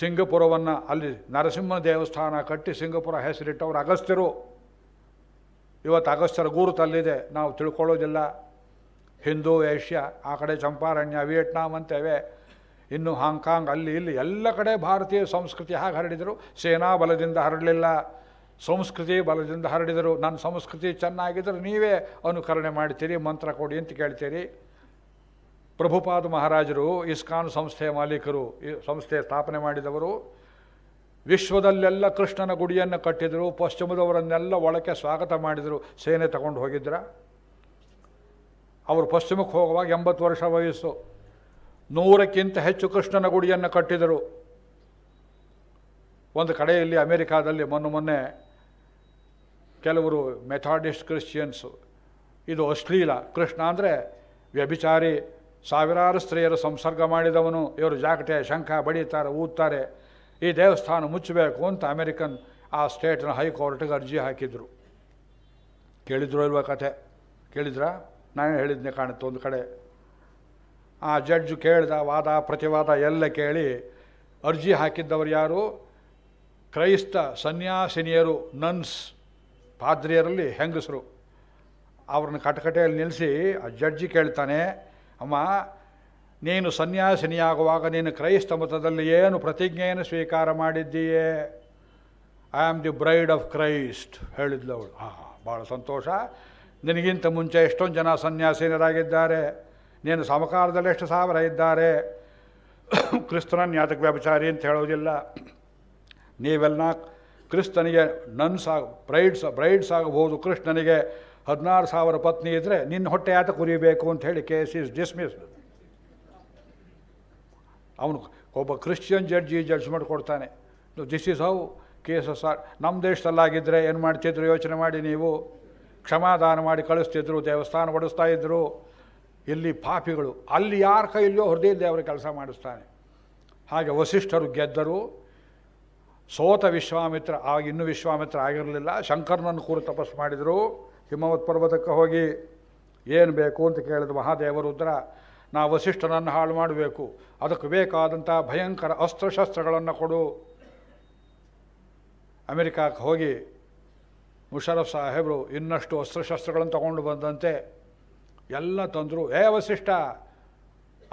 ಸಿಂಗಪುರವನ್ನು ಅಲ್ಲಿ ನರಸಿಂಹ ದೇವಸ್ಥಾನ ಕಟ್ಟಿ ಸಿಂಗಪುರ ಹೆಸರಿಟ್ಟವರು ಅಗಸ್ತ್ಯರು ಇವತ್ತು ಅಗಸ್ತ್ಯರ ಗುರುತಲ್ಲಿದೆ ತಲ್ಲಿದೆ ನಾವು ತಿಳ್ಕೊಳ್ಳೋದಿಲ್ಲ ಹಿಂದೂ ಏಷ್ಯಾ ಆ ಕಡೆ ಚಂಪಾರಣ್ಯ ವಿಯೆಟ್ನಾಂ ಅಂತೇವೆ ಇನ್ನು ಹಾಂಗ್ಕಾಂಗ್ ಅಲ್ಲಿ ಇಲ್ಲಿ ಎಲ್ಲ ಕಡೆ ಭಾರತೀಯ ಸಂಸ್ಕೃತಿ ಹಾಗೆ ಹರಡಿದರು ಸೇನಾ ಬಲದಿಂದ ಹರಡಲಿಲ್ಲ ಸಂಸ್ಕೃತಿ ಬಲದಿಂದ ಹರಡಿದರು ನನ್ನ ಸಂಸ್ಕೃತಿ ಚೆನ್ನಾಗಿದ್ದರೆ ನೀವೇ ಅನುಕರಣೆ ಮಾಡ್ತೀರಿ ಮಂತ್ರ ಕೊಡಿ ಅಂತ ಕೇಳ್ತೀರಿ ಪ್ರಭುಪಾದ ಮಹಾರಾಜರು ಇಸ್ಕಾನ್ ಸಂಸ್ಥೆಯ ಮಾಲೀಕರು ಈ ಸಂಸ್ಥೆ ಸ್ಥಾಪನೆ ಮಾಡಿದವರು ವಿಶ್ವದಲ್ಲೆಲ್ಲ ಕೃಷ್ಣನ ಗುಡಿಯನ್ನು ಕಟ್ಟಿದರು ಪಶ್ಚಿಮದವರನ್ನೆಲ್ಲ ಒಳಕ್ಕೆ ಸ್ವಾಗತ ಮಾಡಿದರು ಸೇನೆ ತಗೊಂಡು ಹೋಗಿದ್ರ ಅವರು ಪಶ್ಚಿಮಕ್ಕೆ ಹೋಗುವಾಗ ಎಂಬತ್ತು ವರ್ಷ ವಯಸ್ಸು ನೂರಕ್ಕಿಂತ ಹೆಚ್ಚು ಕೃಷ್ಣನ ಗುಡಿಯನ್ನು ಕಟ್ಟಿದರು ಒಂದು ಕಡೆಯಲ್ಲಿ ಅಮೇರಿಕಾದಲ್ಲಿ ಮೊನ್ನೆ ಮೊನ್ನೆ ಕೆಲವರು ಮೆಥಾಡಿಸ್ಟ್ ಕ್ರಿಶ್ಚಿಯನ್ಸು ಇದು ಅಶ್ಲೀಲ ಕೃಷ್ಣ ಅಂದರೆ ವ್ಯಭಿಚಾರಿ ಸಾವಿರಾರು ಸ್ತ್ರೀಯರು ಸಂಸರ್ಗ ಮಾಡಿದವನು ಇವರು ಜಾಕಟೆ ಶಂಖ ಬಡೀತಾರೆ ಊದ್ತಾರೆ ಈ ದೇವಸ್ಥಾನ ಮುಚ್ಚಬೇಕು ಅಂತ ಅಮೆರಿಕನ್ ಆ ಸ್ಟೇಟ್ನ ಹೈಕೋರ್ಟ್ಗೆ ಅರ್ಜಿ ಹಾಕಿದರು ಕೇಳಿದ್ರು ಇಲ್ವ ಕಥೆ ಕೇಳಿದ್ರಾ ನಾನೇ ಹೇಳಿದ್ನೆ ಕಾಣುತ್ತೆ ಒಂದು ಕಡೆ ಆ ಜಡ್ಜ್ ಕೇಳಿದ ವಾದ ಪ್ರತಿವಾದ ಎಲ್ಲ ಕೇಳಿ ಅರ್ಜಿ ಹಾಕಿದ್ದವರು ಯಾರು ಕ್ರೈಸ್ತ ಸನ್ಯಾಸಿನಿಯರು ನನ್ಸ್ ಪಾದ್ರಿಯರಲ್ಲಿ ಹೆಂಗಸರು ಅವ್ರನ್ನ ಕಟಕಟೆಯಲ್ಲಿ ನಿಲ್ಲಿಸಿ ಆ ಜಡ್ಜಿ ಕೇಳ್ತಾನೆ ಅಮ್ಮ ನೀನು ಸನ್ಯಾಸಿನಿಯಾಗುವಾಗ ನೀನು ಕ್ರೈಸ್ತ ಮತದಲ್ಲಿ ಏನು ಪ್ರತಿಜ್ಞೆಯನ್ನು ಸ್ವೀಕಾರ ಮಾಡಿದ್ದೀಯೇ I am the bride of Christ ಹೇಳಿದ್ಲು ಅವಳು ಹಾಂ ಭಾಳ ಸಂತೋಷ ನಿನಗಿಂತ ಮುಂಚೆ ಎಷ್ಟೊಂದು ಜನ ಸನ್ಯಾಸಿನರಾಗಿದ್ದಾರೆ ನೀನು ಸಮಕಾಲದಲ್ಲಿ ಎಷ್ಟು ಸಾವಿರ ಇದ್ದಾರೆ ಕ್ರಿಸ್ತನ ಯಾತಕ್ಕೆ ವ್ಯಾಪಾರಿ ಅಂತ ಹೇಳೋದಿಲ್ಲ ನೀವೆಲ್ಲ ಕ್ರಿಸ್ತನಿಗೆ ನನ್ಸಾಗ ಬ್ರೈಡ್ಸ್ ಬ್ರೈಡ್ಸ್ ಆಗಬಹುದು ಕೃಷ್ಣನಿಗೆ ಹದಿನಾರು ಸಾವಿರ ಪತ್ನಿ ಇದ್ದರೆ ನಿನ್ನ ಹೊಟ್ಟೆ ಆಟ ಕುರಿಬೇಕು ಅಂತ ಹೇಳಿ ಕೇಸ್ ಇಸ್ ಡಿಸ್ಮಿಸ್ಡ್ ಅವನು ಒಬ್ಬ ಕ್ರಿಶ್ಚಿಯನ್ ಜಡ್ಜಿ ಜಡ್ಜ್ಮೆಂಟ್ ಕೊಡ್ತಾನೆ this is how cases are ನಮ್ಮ ದೇಶದಲ್ಲಾಗಿದ್ದರೆ ಏನು ಮಾಡ್ತಿದ್ರು ಯೋಚನೆ ಮಾಡಿ ನೀವು ಕ್ಷಮಾದಾನ ಮಾಡಿ ಕಳಿಸ್ತಿದ್ರು ದೇವಸ್ಥಾನ ಒಡಿಸ್ತಾ ಇದ್ದರು ಇಲ್ಲಿ ಪಾಪಿಗಳು ಅಲ್ಲಿ ಯಾರ ಕೈಯಲ್ಲೋ ಹೃದಯ ದೇವರ ಕೆಲಸ ಮಾಡಿಸ್ತಾನೆ ಹಾಗೆ ವಸಿಷ್ಠರು ಗೆದ್ದರು ಸೋತ ವಿಶ್ವಾಮಿತ್ರ ಆಗ ಇನ್ನೂ ವಿಶ್ವಾಮಿತ್ರ ಆಗಿರಲಿಲ್ಲ ಶಂಕರ್ನನ್ನು ಕೂರು ತಪಸ್ಸು ಮಾಡಿದರು ಹಿಮವತ್ ಪರ್ವತಕ್ಕೆ ಹೋಗಿ ಏನು ಬೇಕು ಅಂತ ಕೇಳಿದ ಮಹಾದೇವರುದ್ರ ನಾ ವಸಿಷ್ಠನನ್ನು ಹಾಳು ಮಾಡಬೇಕು ಅದಕ್ಕೆ ಬೇಕಾದಂಥ ಭಯಂಕರ ಅಸ್ತ್ರಶಸ್ತ್ರಗಳನ್ನು ಕೊಡು ಅಮೆರಿಕಕ್ಕೆ ಹೋಗಿ ಮುಷರಫ್ ಸಾಹೇಬರು ಇನ್ನಷ್ಟು ಅಸ್ತ್ರಶಸ್ತ್ರಗಳನ್ನು ತಗೊಂಡು ಬಂದಂತೆ ಎಲ್ಲ ತಂದರು ಏ ವಸಿಷ್ಠ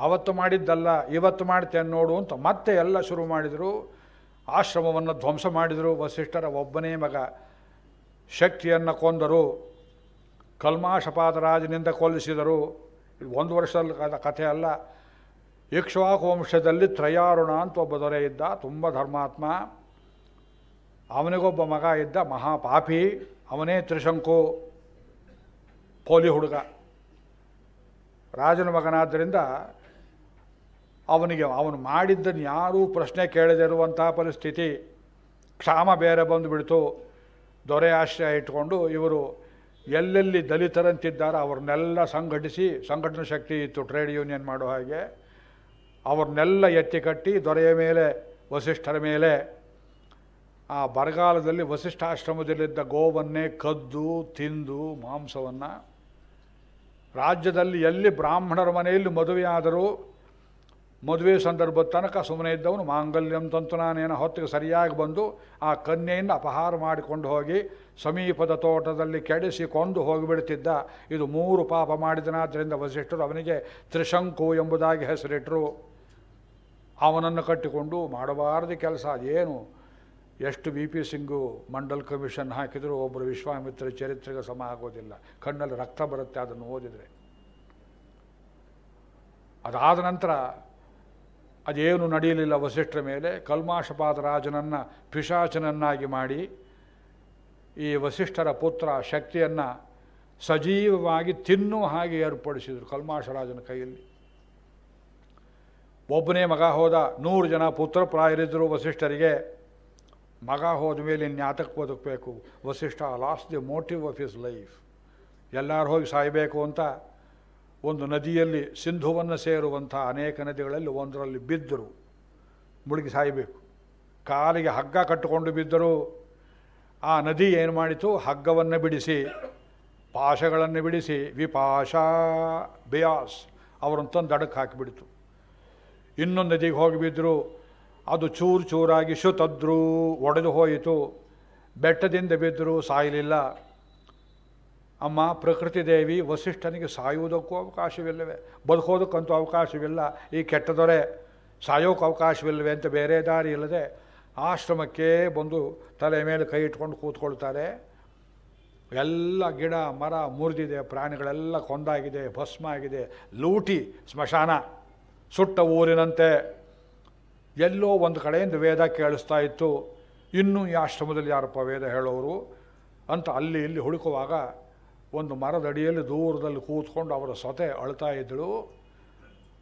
ಅವತ್ತು ಮಾಡಿದ್ದಲ್ಲ ಇವತ್ತು ಮಾಡ್ತೇನೆ ನೋಡು ಅಂತ ಮತ್ತೆ ಎಲ್ಲ ಶುರು ಮಾಡಿದರು ಆಶ್ರಮವನ್ನು ಧ್ವಂಸ ಮಾಡಿದರು ವಸಿಷ್ಠರ ಒಬ್ಬನೇ ಮಗ ಶಕ್ತಿಯನ್ನು ಕೊಂದರು ಕಲ್ಮಾಶಪಾತರಾಜನಿಂದ ಕೊಲ್ಲಿಸಿದರು ಇದು ಒಂದು ವರ್ಷದಲ್ಲಿ ಕಥೆ ಅಲ್ಲ ಇಕ್ಷವಾಕು ವಂಶದಲ್ಲಿ ತ್ರಯಾರುಣ ಅಂತ ಒಬ್ಬ ದೊರೆ ಇದ್ದ ತುಂಬ ಧರ್ಮಾತ್ಮ ಅವನಿಗೊಬ್ಬ ಮಗ ಇದ್ದ ಮಹಾಪಾಪಿ ಅವನೇ ತ್ರಿಶಂಕು ಪೋಲಿ ಹುಡುಗ ರಾಜನ ಮಗನಾದ್ದರಿಂದ ಅವನಿಗೆ ಅವನು ಮಾಡಿದ್ದನ್ನು ಯಾರೂ ಪ್ರಶ್ನೆ ಕೇಳದೇ ಇರುವಂತಹ ಪರಿಸ್ಥಿತಿ ಕ್ಷಾಮ ಬೇರೆ ಬಂದುಬಿಡ್ತು ದೊರೆ ಆಶ್ರಯ ಇಟ್ಕೊಂಡು ಇವರು ಎಲ್ಲೆಲ್ಲಿ ದಲಿತರಂತಿದ್ದಾರೋ ಅವ್ರನ್ನೆಲ್ಲ ಸಂಘಟಿಸಿ ಸಂಘಟನಾ ಶಕ್ತಿ ಇತ್ತು ಟ್ರೇಡ್ ಯೂನಿಯನ್ ಮಾಡೋ ಹಾಗೆ ಅವ್ರನ್ನೆಲ್ಲ ಎತ್ತಿ ಕಟ್ಟಿ ದೊರೆಯ ಮೇಲೆ ವಸಿಷ್ಠರ ಮೇಲೆ ಆ ಬರಗಾಲದಲ್ಲಿ ವಸಿಷ್ಠಾಶ್ರಮದಲ್ಲಿದ್ದ ಗೋವನ್ನೇ ಕದ್ದು ತಿಂದು ಮಾಂಸವನ್ನು ರಾಜ್ಯದಲ್ಲಿ ಎಲ್ಲಿ ಬ್ರಾಹ್ಮಣರ ಮನೆಯಲ್ಲಿ ಮದುವೆಯಾದರೂ ಮದುವೆ ಸಂದರ್ಭದ ತನಕ ಸುಮ್ಮನೆ ಇದ್ದವನು ಮಾಂಗಲ್ಯಂ ತಂತು ನಾನೇನ ಹೊತ್ತಿಗೆ ಸರಿಯಾಗಿ ಬಂದು ಆ ಕನ್ಯೆಯನ್ನು ಅಪಹಾರ ಮಾಡಿಕೊಂಡು ಹೋಗಿ ಸಮೀಪದ ತೋಟದಲ್ಲಿ ಕೆಡಿಸಿ ಕೊಂದು ಹೋಗಿಬಿಡ್ತಿದ್ದ ಇದು ಮೂರು ಪಾಪ ಮಾಡಿದನಾದ್ದರಿಂದ ವಸಿಷ್ಠರು ಅವನಿಗೆ ತ್ರಿಶಂಕು ಎಂಬುದಾಗಿ ಹೆಸರಿಟ್ಟರು ಅವನನ್ನು ಕಟ್ಟಿಕೊಂಡು ಮಾಡಬಾರದು ಕೆಲಸ ಅದೇನು ಎಷ್ಟು V P Singh Mandal commission ಹಾಕಿದರೂ ಒಬ್ಬರು ವಿಶ್ವಾಮಿತ್ರ ಚರಿತ್ರೆಗೆ ಸಮ ಆಗೋದಿಲ್ಲ ಕಣ್ಣಲ್ಲಿ ರಕ್ತ ಬರುತ್ತೆ ಅದನ್ನು ಓದಿದರೆ ಅದಾದ ನಂತರ ಅದೇನು ನಡೆಯಲಿಲ್ಲ ವಸಿಷ್ಠರ ಮೇಲೆ ಕಲ್ಮಾಶಪಾದ ರಾಜನನ್ನು ಪಿಶಾಚನನ್ನಾಗಿ ಮಾಡಿ ಈ ವಸಿಷ್ಠರ ಪುತ್ರ ಶಕ್ತಿಯನ್ನು ಸಜೀವವಾಗಿ ತಿನ್ನುವ ಹಾಗೆ ಏರ್ಪಡಿಸಿದರು ಕಲ್ಮಾಶರಾಜನ ಕೈಯಲ್ಲಿ ಒಬ್ಬನೇ ಮಗ ಹೋದ ನೂರು ಜನ ಪುತ್ರ ಪ್ರಾಯರಿದ್ದರು ವಸಿಷ್ಠರಿಗೆ ಮಗ ಹೋದ ಮೇಲೆ ಇನ್ಯಾತಕ್ಕೆ ಬದುಕಬೇಕು Vasishtha lost the motive of his life ಎಲ್ಲರೂ ಹೋಗಿ ಸಾಯಬೇಕು ಅಂತ ಒಂದು ನದಿಯಲ್ಲಿ ಸಿಂಧುವನ್ನು ಸೇರುವಂಥ ಅನೇಕ ನದಿಗಳಲ್ಲಿ ಒಂದರಲ್ಲಿ ಬಿದ್ದರು ಮುಳುಗಿ ಸಾಯಬೇಕು ಕಾಲಿಗೆ ಹಗ್ಗ ಕಟ್ಟಿಕೊಂಡು ಬಿದ್ದರು ಆ ನದಿ ಏನು ಮಾಡಿತು ಹಗ್ಗವನ್ನು ಬಿಡಿಸಿ ಪಾಶಗಳನ್ನು ಬಿಡಿಸಿ ವಿಪಾಶಾ ಬಿಯಾಸ್ ಅವರನ್ನು ತಂದು ದಡಕ್ಕೆ ಹಾಕಿಬಿಡ್ತು ಇನ್ನೊಂದು ನದಿಗೆ ಹೋಗಿಬಿದ್ದರು ಅದು ಚೂರು ಚೂರಾಗಿ ಶುತದ್ರು ಒಡೆದು ಹೋಯಿತು ಬೆಟ್ಟದಿಂದ ಬಿದ್ದರೂ ಸಾಯಲಿಲ್ಲ ಅಮ್ಮ ಪ್ರಕೃತಿ ದೇವಿ ವಸಿಷ್ಠನಿಗೆ ಸಾಯುವುದಕ್ಕೂ ಅವಕಾಶವಿಲ್ಲವೆ ಬದುಕೋದಕ್ಕಂತೂ ಅವಕಾಶವಿಲ್ಲ ಈ ಕೆಟ್ಟದೊರೆ ಸಾಯೋಕ್ಕೆ ಅವಕಾಶವಿಲ್ಲವೆ ಅಂತ ಬೇರೆ ದಾರಿ ಇಲ್ಲದೆ ಆಶ್ರಮಕ್ಕೆ ಬಂದು ತಲೆ ಮೇಲೆ ಕೈ ಇಟ್ಕೊಂಡು ಕೂತ್ಕೊಳ್ತಾರೆ ಎಲ್ಲ ಗಿಡ ಮರ ಮುರಿದಿದೆ ಪ್ರಾಣಿಗಳೆಲ್ಲ ಕೊಂದಾಗಿದೆ ಭಸ್ಮ ಆಗಿದೆ ಲೂಟಿ ಸ್ಮಶಾನ ಸುಟ್ಟ ಊರಿನಂತೆ ಎಲ್ಲೋ ಒಂದು ಕಡೆಯಿಂದ ವೇದ ಕೇಳಿಸ್ತಾ ಇತ್ತು ಇನ್ನೂ ಈ ಆಶ್ರಮದಲ್ಲಿ ಯಾರಪ್ಪ ವೇದ ಹೇಳೋರು ಅಂತ ಅಲ್ಲಿ ಇಲ್ಲಿ ಹುಡುಕುವಾಗ ಒಂದು ಮರದಡಿಯಲ್ಲಿ ದೂರದಲ್ಲಿ ಕೂತ್ಕೊಂಡು ಅವರ ಸೊತೆ ಅಳ್ತಾ ಇದ್ದಳು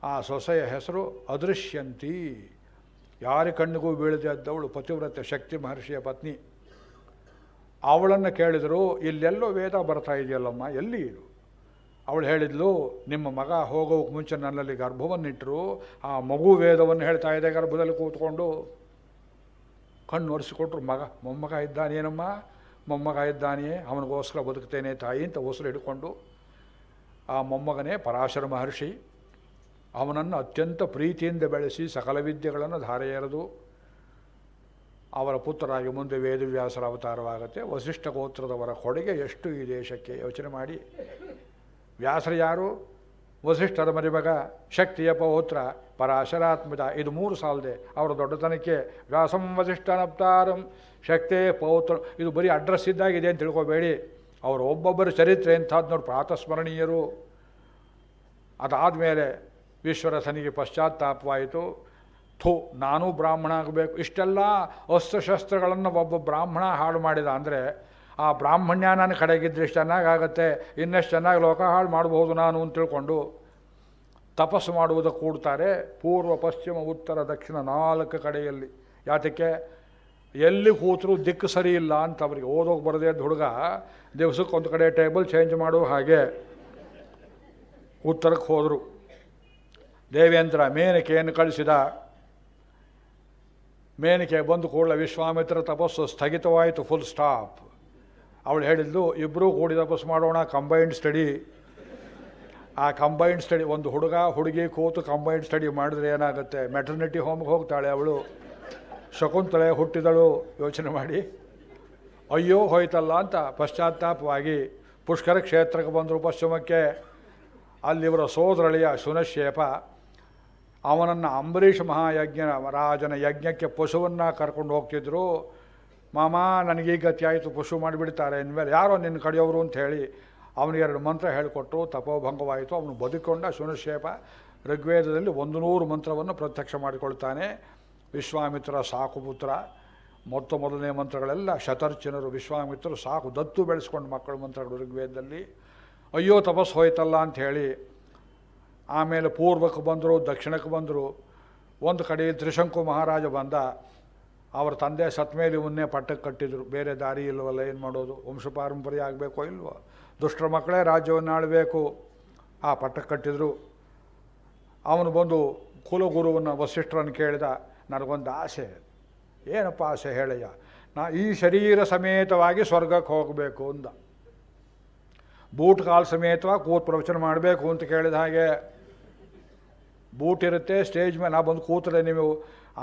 ಆ ಸೊಸೆಯ ಹೆಸರು ಅದೃಶ್ಯಂತಿ ಯಾರ ಕಣ್ಣಿಗೂ ಬೀಳದೆ ಇದ್ದವಳು ಪತಿವ್ರತೆ ಶಕ್ತಿ ಮಹರ್ಷಿಯ ಪತ್ನಿ ಅವಳನ್ನು ಕೇಳಿದರು ಇಲ್ಲೆಲ್ಲೋ ವೇದ ಬರ್ತಾ ಇದೆಯಲ್ಲಮ್ಮ ಎಲ್ಲಿ ಇದು ಅವಳು ಹೇಳಿದ್ಲು ನಿಮ್ಮ ಮಗ ಹೋಗೋಕೆ ಮುಂಚೆ ನನ್ನಲ್ಲಿ ಗರ್ಭವನ್ನಿಟ್ಟರು ಆ ಮಗು ವೇದವನ್ನು ಹೇಳ್ತಾ ಇದೆ ಗರ್ಭದಲ್ಲಿ ಕೂತ್ಕೊಂಡು ಕಣ್ಣು ಒರೆಸಿಕೊಟ್ರು ಮಗ ಮೊಮ್ಮಗ ಇದ್ದಾನೇನಮ್ಮ ಮೊಮ್ಮಗ ಇದ್ದಾನೆಯೇ ಅವನಿಗೋಸ್ಕರ ಬದುಕ್ತೇನೆ ತಾಯಿ ಅಂತ ಓಸಲು ಹಿಡ್ಕೊಂಡು ಆ ಮೊಮ್ಮಗನೇ ಪರಾಶರ ಮಹರ್ಷಿ ಅವನನ್ನು ಅತ್ಯಂತ ಪ್ರೀತಿಯಿಂದ ಬೆಳೆಸಿ ಸಕಲ ವಿದ್ಯೆಗಳನ್ನು ಧಾರೆ ಎರೆದು ಅವರ ಪುತ್ರರಾಗಿ ಮುಂದೆ ವೇದವ್ಯಾಸರ ಅವತಾರವಾಗುತ್ತೆ ವಸಿಷ್ಠ ಗೋತ್ರದವರ ಕೊಡುಗೆ ಎಷ್ಟು ಈ ದೇಶಕ್ಕೆ ಯೋಚನೆ ಮಾಡಿ ವ್ಯಾಸರು ಯಾರು ವಸಿಷ್ಠರ ಮರಿಮಗ ಶಕ್ತಿಯ ಪೌತ್ರ ಪರಾಶರಾತ್ಮಜ ಇದು ಮೂರು ಸಾಲದೆ ಅವರ ದೊಡ್ಡತನಕ್ಕೆ ವ್ಯಾಸಂ ವಸಿಷ್ಠನಪ್ತಾರಂ ಶಕ್ತಿ ಪೌತ್ರ ಇದು ಬರೀ ಅಡ್ರೆಸ್ ಇದ್ದಾಗಿದೆ ಅಂತ ತಿಳ್ಕೊಬೇಡಿ ಅವರು ಒಬ್ಬೊಬ್ಬರ ಚರಿತ್ರೆ ಎಂಥದ್ದು ನೋಡಿ ಪ್ರಾತಸ್ಮರಣೀಯರು ಈಶ್ವರ ವಿಶ್ವರಥನಿಗೆ ಪಶ್ಚಾತ್ತಾಪವಾಯಿತು ಥೂ ನಾನೂ ಬ್ರಾಹ್ಮಣ ಆಗಬೇಕು ಇಷ್ಟೆಲ್ಲ ಅಸ್ತ್ರಶಸ್ತ್ರಗಳನ್ನು ಒಬ್ಬ ಬ್ರಾಹ್ಮಣ ಹಾಳು ಮಾಡಿದ ಅಂದರೆ ಆ ಬ್ರಾಹ್ಮಣ್ಯ ನಾನು ಇಷ್ಟು ಚೆನ್ನಾಗಾಗತ್ತೆ ಇನ್ನಷ್ಟು ಚೆನ್ನಾಗಿ ಲೋಕ ಹಾಳು ಮಾಡ್ಬೋದು ನಾನು ಅಂತ ತಿಳ್ಕೊಂಡು ತಪಸ್ಸು ಮಾಡುವುದು ಕೂಡ್ತಾರೆ ಪೂರ್ವ ಪಶ್ಚಿಮ ಉತ್ತರ ದಕ್ಷಿಣ ನಾಲ್ಕು ಕಡೆಯಲ್ಲಿ ಯಾತಕ್ಕೆ ಎಲ್ಲಿ ಕೂತರೂ ದಿಕ್ಕು ಸರಿ ಇಲ್ಲ ಅಂತ ಅವರಿಗೆ ಓದೋಗಿ ಬರದೇ ಇದ್ದ ಹುಡುಗ ದಿವಸಕ್ಕೆ ಒಂದು ಕಡೆ ಟೇಬಲ್ ಚೇಂಜ್ ಮಾಡೋ ಹಾಗೆ ಉತ್ತರಕ್ಕೆ ಹೋದರು ದೇವೇಂದ್ರ ಮೇನಕೆಯನ್ನು ಕಳಿಸಿದ ಮೇನಕೆ ಬಂದು ಕೂಡಲೇ ವಿಶ್ವಾಮಿತ್ರ ತಪಸ್ಸು ಸ್ಥಗಿತವಾಯಿತು ಫುಲ್ ಸ್ಟಾಪ್ ಅವಳು ಹೇಳಿದ್ಲು ಇಬ್ಬರೂ ಕೂಡಿದ ಬಸ್ ಮಾಡೋಣ ಕಂಬೈನ್ಡ್ ಸ್ಟಡಿ ಆ ಕಂಬೈನ್ಡ್ ಸ್ಟಡಿ ಒಂದು ಹುಡುಗ ಹುಡುಗಿ ಕೂತು ಕಂಬೈನ್ಡ್ ಸ್ಟಡಿ ಮಾಡಿದ್ರೆ ಏನಾಗುತ್ತೆ ಮೆಟರ್ನಿಟಿ ಹೋಮ್ಗೆ ಹೋಗ್ತಾಳೆ ಅವಳು ಶಕುಂತಲೆ ಹುಟ್ಟಿದಳು ಯೋಚನೆ ಮಾಡಿ ಅಯ್ಯೋ ಹೋಯ್ತಲ್ಲ ಅಂತ ಪಶ್ಚಾತ್ತಾಪವಾಗಿ ಪುಷ್ಕರ ಕ್ಷೇತ್ರಕ್ಕೆ ಬಂದರು ಪಶ್ಚಿಮಕ್ಕೆ ಅಲ್ಲಿವರ ಸೋದರಳಿಯ ಸುನಶೇಪ ಅವನನ್ನು ಅಂಬರೀಷ್ ಮಹಾಯಜ್ಞ ರಾಜನ ಯಜ್ಞಕ್ಕೆ ಪಶುವನ್ನು ಕರ್ಕೊಂಡು ಹೋಗ್ತಿದ್ರು ಮಾಮ ನನಗೆ ಈ ಗತಿ ಆಯಿತು ಪಶು ಮಾಡಿಬಿಡ್ತಾರೆ ಇನ್ಮೇಲೆ ಯಾರೋ ನಿನ್ನ ಕಡೆಯವರು ಅಂತ ಹೇಳಿ ಅವನಿಗೆ ಎರಡು ಮಂತ್ರ ಹೇಳಿಕೊಟ್ಟು ತಪೋಭಂಗವಾಯಿತು ಅವನು ಬದುಕೊಂಡ ಶುನಶೇಪ ಋಗ್ವೇದದಲ್ಲಿ ಒಂದು ನೂರು ಮಂತ್ರವನ್ನು ಪ್ರತ್ಯಕ್ಷ ಮಾಡಿಕೊಳ್ತಾನೆ ವಿಶ್ವಾಮಿತ್ರ ಸಾಕು ಪುತ್ರ ಮೊತ್ತ ಮೊದಲನೇ ಮಂತ್ರಗಳೆಲ್ಲ ಶತರ್ಚನರು ವಿಶ್ವಾಮಿತ್ರರು ಸಾಕು ದತ್ತು ಬೆಳೆಸ್ಕೊಂಡು ಮಕ್ಕಳು ಮಂತ್ರಗಳು ಋಗ್ವೇದದಲ್ಲಿ ಅಯ್ಯೋ ತಪಸ್ಸು ಹೋಯ್ತಲ್ಲ ಅಂಥೇಳಿ ಆಮೇಲೆ ಪೂರ್ವಕ್ಕೆ ಬಂದರು ದಕ್ಷಿಣಕ್ಕೆ ಬಂದರು ಒಂದು ಕಡೆ ತ್ರಿಶಂಕು ಮಹಾರಾಜ ಬಂದ ಅವರ ತಂದೆ ಸತ್ ಮೇಲೆ ಇವನ್ನೇ ಪಟ್ಟಕ್ಕೆ ಕಟ್ಟಿದ್ರು ಬೇರೆ ದಾರಿ ಇಲ್ವಲ್ಲ ಏನು ಮಾಡೋದು ವಂಶ ಪಾರಂಪರ್ಯ ಆಗಬೇಕೋ ಇಲ್ವೋ ದುಷ್ಟ್ರ ಮಕ್ಕಳೇ ರಾಜ್ಯವನ್ನು ಆಳಬೇಕು ಆ ಪಟ್ಟಕ್ಕೆ ಕಟ್ಟಿದರು ಅವನು ಬಂದು ಕುಲಗುರುವನ್ನು ವಸಿಷ್ಠರನ್ನು ಕೇಳಿದ ನನಗೊಂದು ಆಸೆ ಏನಪ್ಪ ಆಸೆ ಹೇಳಯ್ಯ ನಾ ಈ ಶರೀರ ಸಮೇತವಾಗಿ ಸ್ವರ್ಗಕ್ಕೆ ಹೋಗಬೇಕು ಅಂದ ಬೂಟ್ ಕಾಲು ಸಮೇತವಾಗಿ ಕೂತು ಪ್ರವಚನ ಮಾಡಬೇಕು ಅಂತ ಕೇಳಿದ ಹಾಗೆ ಬೂಟ್ ಇರುತ್ತೆ ಸ್ಟೇಜ್ ಮೇಲೆ ನಾ ಬಂದು ಕೂತರೆ ನೀವು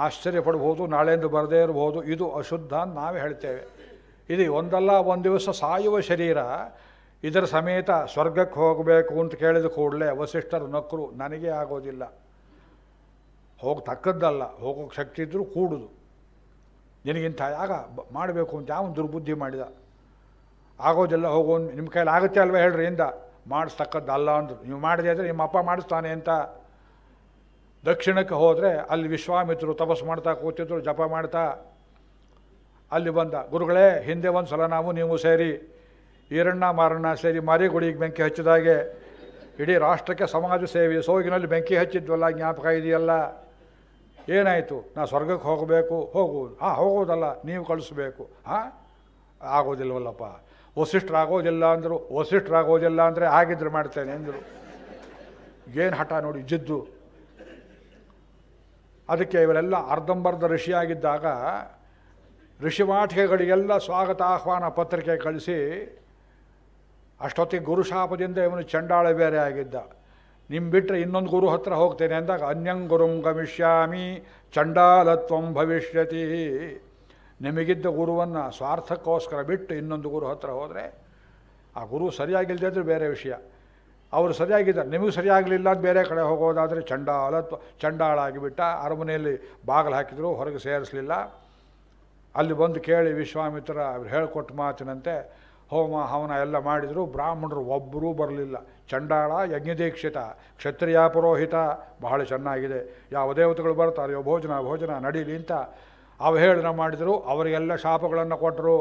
ಆಶ್ಚರ್ಯಪಡ್ಬೋದು ನಾಳೆಂದು ಬರದೇ ಇರಬಹುದು ಇದು ಅಶುದ್ಧ ಅಂತ ನಾವೇ ಹೇಳ್ತೇವೆ ಇದು ಒಂದಲ್ಲ ಒಂದು ದಿವಸ ಸಾಯುವ ಶರೀರ ಇದರ ಸಮೇತ ಸ್ವರ್ಗಕ್ಕೆ ಹೋಗಬೇಕು ಅಂತ ಕೇಳಿದ ಕೂಡಲೇ ವಸಿಷ್ಠರು ನಕ್ಕರು ನನಗೆ ಆಗೋದಿಲ್ಲ ಹೋಗಿ ತಕ್ಕದ್ದಲ್ಲ ಹೋಗೋಕ್ಕೆ ಶಕ್ತಿ ಇದ್ದರೂ ಕೂಡುದು ನಿನಗಿಂಥ ಯಾಗ ಮಾಡಬೇಕು ಅಂತ ಯಾವ ದುರ್ಬುದ್ಧಿ ಮಾಡಿದ ಆಗೋದಿಲ್ಲ ಹೋಗೋ ನಿಮ್ಮ ಕೈಯಲ್ಲಿ ಆಗುತ್ತೆ ಅಲ್ವ ಹೇಳ್ರಿ ಇಂದ ಮಾಡಿಸ್ತಕ್ಕದ್ದಲ್ಲ ಅಂದರು ನೀವು ಮಾಡಿದೆ ಅಂದರೆ ನಿಮ್ಮ ಅಪ್ಪ ಮಾಡಿಸ್ತಾನೆ ಅಂತ ದಕ್ಷಿಣಕ್ಕೆ ಹೋದರೆ ಅಲ್ಲಿ ವಿಶ್ವಾಮಿತ್ರರು ತಪಸ್ಸು ಮಾಡ್ತಾ ಕೂತಿದ್ರು ಜಪ ಮಾಡ್ತಾ ಅಲ್ಲಿ ಬಂದ ಗುರುಗಳೇ ಹಿಂದೆ ಒಂದು ಸಲ ನಾವು ನೀವು ಸೇರಿ ಈರಣ್ಣ ಮಾರಣ್ಣ ಸೇರಿ ಮಾರಿಗುಳಿಗೆ ಬೆಂಕಿ ಹಚ್ಚಿದಾಗೆ ಇಡೀ ರಾಷ್ಟ್ರಕ್ಕೆ ಸಮಾಜ ಸೇವೆ ಸೋಗಿನಲ್ಲಿ ಬೆಂಕಿ ಹಚ್ಚಿದ್ವಲ್ಲ ಜ್ಞಾಪಕ ಇದೆಯಲ್ಲ ಏನಾಯಿತು ನಾ ಸ್ವರ್ಗಕ್ಕೆ ಹೋಗಬೇಕು ಹೋಗು ಹಾಂ ಹೋಗೋದಲ್ಲ ನೀವು ಕಳಿಸ್ಬೇಕು ಹಾಂ ಆಗೋದಿಲ್ವಲ್ಲಪ್ಪ ವಸಿಷ್ಠರಾಗೋದಿಲ್ಲ ಅಂದರು ವಸಿಷ್ಠರಾಗೋದಿಲ್ಲ ಅಂದರೆ ಆಗಿದ್ರೆ ಮಾಡ್ತೇನೆ ಅಂದರು ಏನು ಹಠ ನೋಡಿ ಜಿದ್ದು ಅದಕ್ಕೆ ಇವರೆಲ್ಲ ಅರ್ಧಂಬರ್ಧ ಋಷಿಯಾಗಿದ್ದಾಗ ಋಷಿವಾಟಿಕೆಗಳಿಗೆಲ್ಲ ಸ್ವಾಗತ ಆಹ್ವಾನ ಪತ್ರಿಕೆ ಕಳಿಸಿ ಅಷ್ಟೊತ್ತಿಗೆ ಗುರುಶಾಪದಿಂದ ಇವನು ಚಂಡಾಳ ಬೇರೆ ಆಗಿದ್ದ ನಿಮ್ಮ ಬಿಟ್ಟರೆ ಇನ್ನೊಂದು ಗುರು ಹತ್ರ ಹೋಗ್ತೇನೆ ಅಂದಾಗ ಅನ್ಯಂಗುರುಂ ಗಮಿಷ್ಯಾಮಿ ಚಂಡಾಲತ್ವಂ ಭವಿಷ್ಯತಿ ನಿಮಗಿದ್ದ ಗುರುವನ್ನು ಸ್ವಾರ್ಥಕ್ಕೋಸ್ಕರ ಬಿಟ್ಟು ಇನ್ನೊಂದು ಗುರು ಹತ್ರ ಹೋದರೆ ಆ ಗುರು ಸರಿಯಾಗಿಲ್ಲದೆ ಇದ್ದರೆ ಬೇರೆ ವಿಷಯ ಅವರು ಸರಿಯಾಗಿದ್ದಾರೆ ನಿಮಗೂ ಸರಿಯಾಗಲಿಲ್ಲ ಅಂತ ಬೇರೆ ಕಡೆ ಹೋಗೋದಾದರೆ ಚಂಡಾಳ ಆಗಿಬಿಟ್ಟ ಅರಮನೆಯಲ್ಲಿ ಬಾಗಿಲು ಹಾಕಿದರು ಹೊರಗೆ ಸೇರಿಸಲಿಲ್ಲ ಅಲ್ಲಿ ಬಂದು ಕೇಳಿ ವಿಶ್ವಾಮಿತ್ರ ಅವ್ರು ಹೇಳಿಕೊಟ್ಟ ಮಾತಿನಂತೆ ಹೋಮ ಹವನ ಎಲ್ಲ ಮಾಡಿದರು ಬ್ರಾಹ್ಮಣರು ಒಬ್ಬರೂ ಬರಲಿಲ್ಲ ಚಂಡಾಳ ಯಜ್ಞದೀಕ್ಷಿತ ಕ್ಷತ್ರಿಯ ಪುರೋಹಿತ ಬಹಳ ಚೆನ್ನಾಗಿದೆ ಯಾವ ದೇವತೆಗಳು ಬರ್ತಾರೆಯೋ ಭೋಜನ ಭೋಜನ ನಡೀಲಿ ಅಂತ ಅವಹೇಳನ ಮಾಡಿದರು ಅವರಿಗೆಲ್ಲ ಶಾಪಗಳನ್ನು ಕೊಟ್ಟರು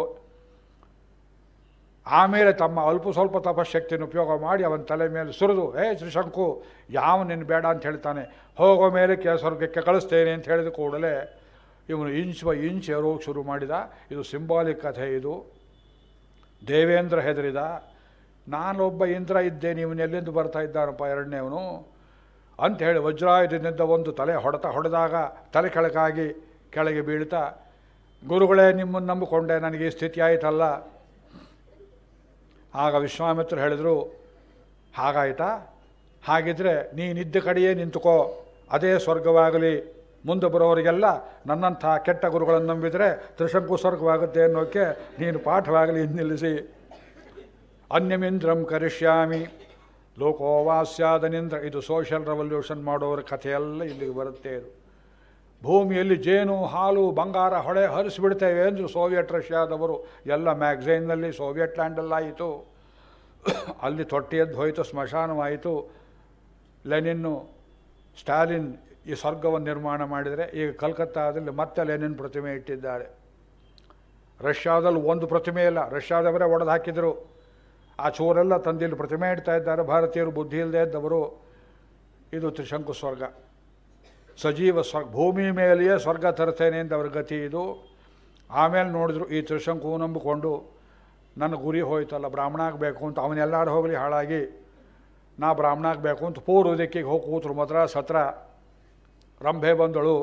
ಆಮೇಲೆ ತಮ್ಮ ಅಲ್ಪ ಸ್ವಲ್ಪ ತಪಶಕ್ತಿಯನ್ನು ಉಪಯೋಗ ಮಾಡಿ ಅವನ ತಲೆ ಮೇಲೆ ಸುರಿದು ಏ ಶ್ರೀಶಂಕು ಯಾವ ನಿನ್ನ ಬೇಡ ಅಂತ ಹೇಳ್ತಾನೆ ಹೋಗೋ ಮೇಲೆ ಕೆ ಕಳಿಸ್ತೇನೆ ಅಂತ ಹೇಳಿದ ಕೂಡಲೇ ಇವನು ಇಂಚ್ ಬೈ ಇಂಚ್ ಏರೋಗಿ ಶುರು ಮಾಡಿದ ಇದು ಸಿಂಬಾಲಿಕ್ ಕಥೆ ಇದು ದೇವೇಂದ್ರ ಹೆದರಿದ ನಾನೊಬ್ಬ ಇಂದ್ರ ಇದ್ದೆ ಇವನು ಎಲ್ಲಿಂದ ಬರ್ತಾ ಇದ್ದಾನಪ್ಪ ಎರಡನೇವನು ಅಂತ ಹೇಳಿ ವಜ್ರಾಯುಧದಿಂದ ಒಂದು ತಲೆ ಹೊಡೆತ ಹೊಡೆದಾಗ ತಲೆ ಕೆಳಗಾಗಿ ಕೆಳಗೆ ಬೀಳ್ತಾ ಗುರುಗಳೇ ನಿಮ್ಮನ್ನು ನಂಬಿಕೊಂಡೆ ನನಗೆ ಈ ಸ್ಥಿತಿ ಆಯಿತಲ್ಲ ಆಗ ವಿಶ್ವಾಮಿತ್ರರು ಹೇಳಿದರು ಹಾಗಾಯ್ತಾ ಹಾಗಿದ್ರೆ ನೀನಿದ್ದ ಕಡೆಯೇ ನಿಂತುಕೋ ಅದೇ ಸ್ವರ್ಗವಾಗಲಿ ಮುಂದೆ ಬರೋರಿಗೆಲ್ಲ ನನ್ನಂಥ ಕೆಟ್ಟ ಗುರುಗಳನ್ನು ನಂಬಿದರೆ ತ್ರಿಶಂಕು ಸ್ವರ್ಗವಾಗುತ್ತೆ ಅನ್ನೋಕ್ಕೆ ನೀನು ಪಾಠವಾಗಲಿ ನಿಲ್ಲಿಸಿ ಅನ್ಯಮಿಂದ್ರಂ ಕರಿಷ್ಯಾಮಿ ಲೋಕೋವಾಸ್ಯಾದನಿಂದ್ರ ಇದು ಸೋಷಿಯಲ್ ರೆವಲ್ಯೂಷನ್ ಮಾಡೋರ ಕಥೆಯೆಲ್ಲ ಇಲ್ಲಿಗೆ ಬರುತ್ತೆ ಇದು ಭೂಮಿಯಲ್ಲಿ ಜೇನು ಹಾಲು ಬಂಗಾರ ಹೊಳೆ ಹರಿಸ್ಬಿಡ್ತೇವೆ ಅಂದರು ಸೋವಿಯಟ್ ರಷ್ಯಾದವರು ಎಲ್ಲ ಮ್ಯಾಗ್ಝೈನ್ನಲ್ಲಿ ಸೋವಿಯಟ್ ಲ್ಯಾಂಡಲ್ಲಾಯಿತು ಅಲ್ಲಿ ತೊಟ್ಟಿ ಎದ್ದು ಹೋಯಿತು ಸ್ಮಶಾನವಾಯಿತು ಲೆನಿನ್ನು ಸ್ಟಾಲಿನ್ ಈ ಸ್ವರ್ಗವನ್ನು ನಿರ್ಮಾಣ ಮಾಡಿದರೆ ಈಗ ಕಲ್ಕತ್ತಾದಲ್ಲಿ ಮತ್ತೆ ಲೆನಿನ್ ಪ್ರತಿಮೆ ಇಟ್ಟಿದ್ದಾರೆ ರಷ್ಯಾದಲ್ಲಿ ಒಂದು ಪ್ರತಿಮೆ ಇಲ್ಲ ರಷ್ಯಾದವರೇ ಒಡೆದು ಹಾಕಿದರು ಆ ಚೂರೆಲ್ಲ ತಂದಿಲ್ಲಿ ಪ್ರತಿಮೆ ಇಡ್ತಾ ಇದ್ದಾರೆ ಭಾರತೀಯರು ಬುದ್ಧಿ ಇಲ್ಲದೇ ಇದ್ದವರು ಇದು ತ್ರಿಶಂಕು ಸ್ವರ್ಗ ಸಜೀವ ಸ್ವ ಭೂಮಿ ಮೇಲೆಯೇ ಸ್ವರ್ಗ ತರ್ತೇನೆ ಅಂತ ಅವ್ರ ಗತಿ ಇದು ಆಮೇಲೆ ನೋಡಿದ್ರು ಈ ತ್ರಿಶಂಕು ನಂಬಿಕೊಂಡು ನನ್ನ ಗುರಿ ಹೋಯ್ತಲ್ಲ ಬ್ರಾಹ್ಮಣ ಆಗಬೇಕು ಅಂತ ಅವನೆಲ್ಲಾರು ಹೋಗಲಿ ಹಾಳಾಗಿ ನಾ ಬ್ರಾಹ್ಮಣ ಆಗಬೇಕು ಅಂತ ಪೂರ್ವ ದಿಕ್ಕಿಗೆ ಹೋಗಿ ಕೂತರು ಮದ್ರಾಸ್ ಹತ್ರ ರಂಭೆ ಬಂದಳು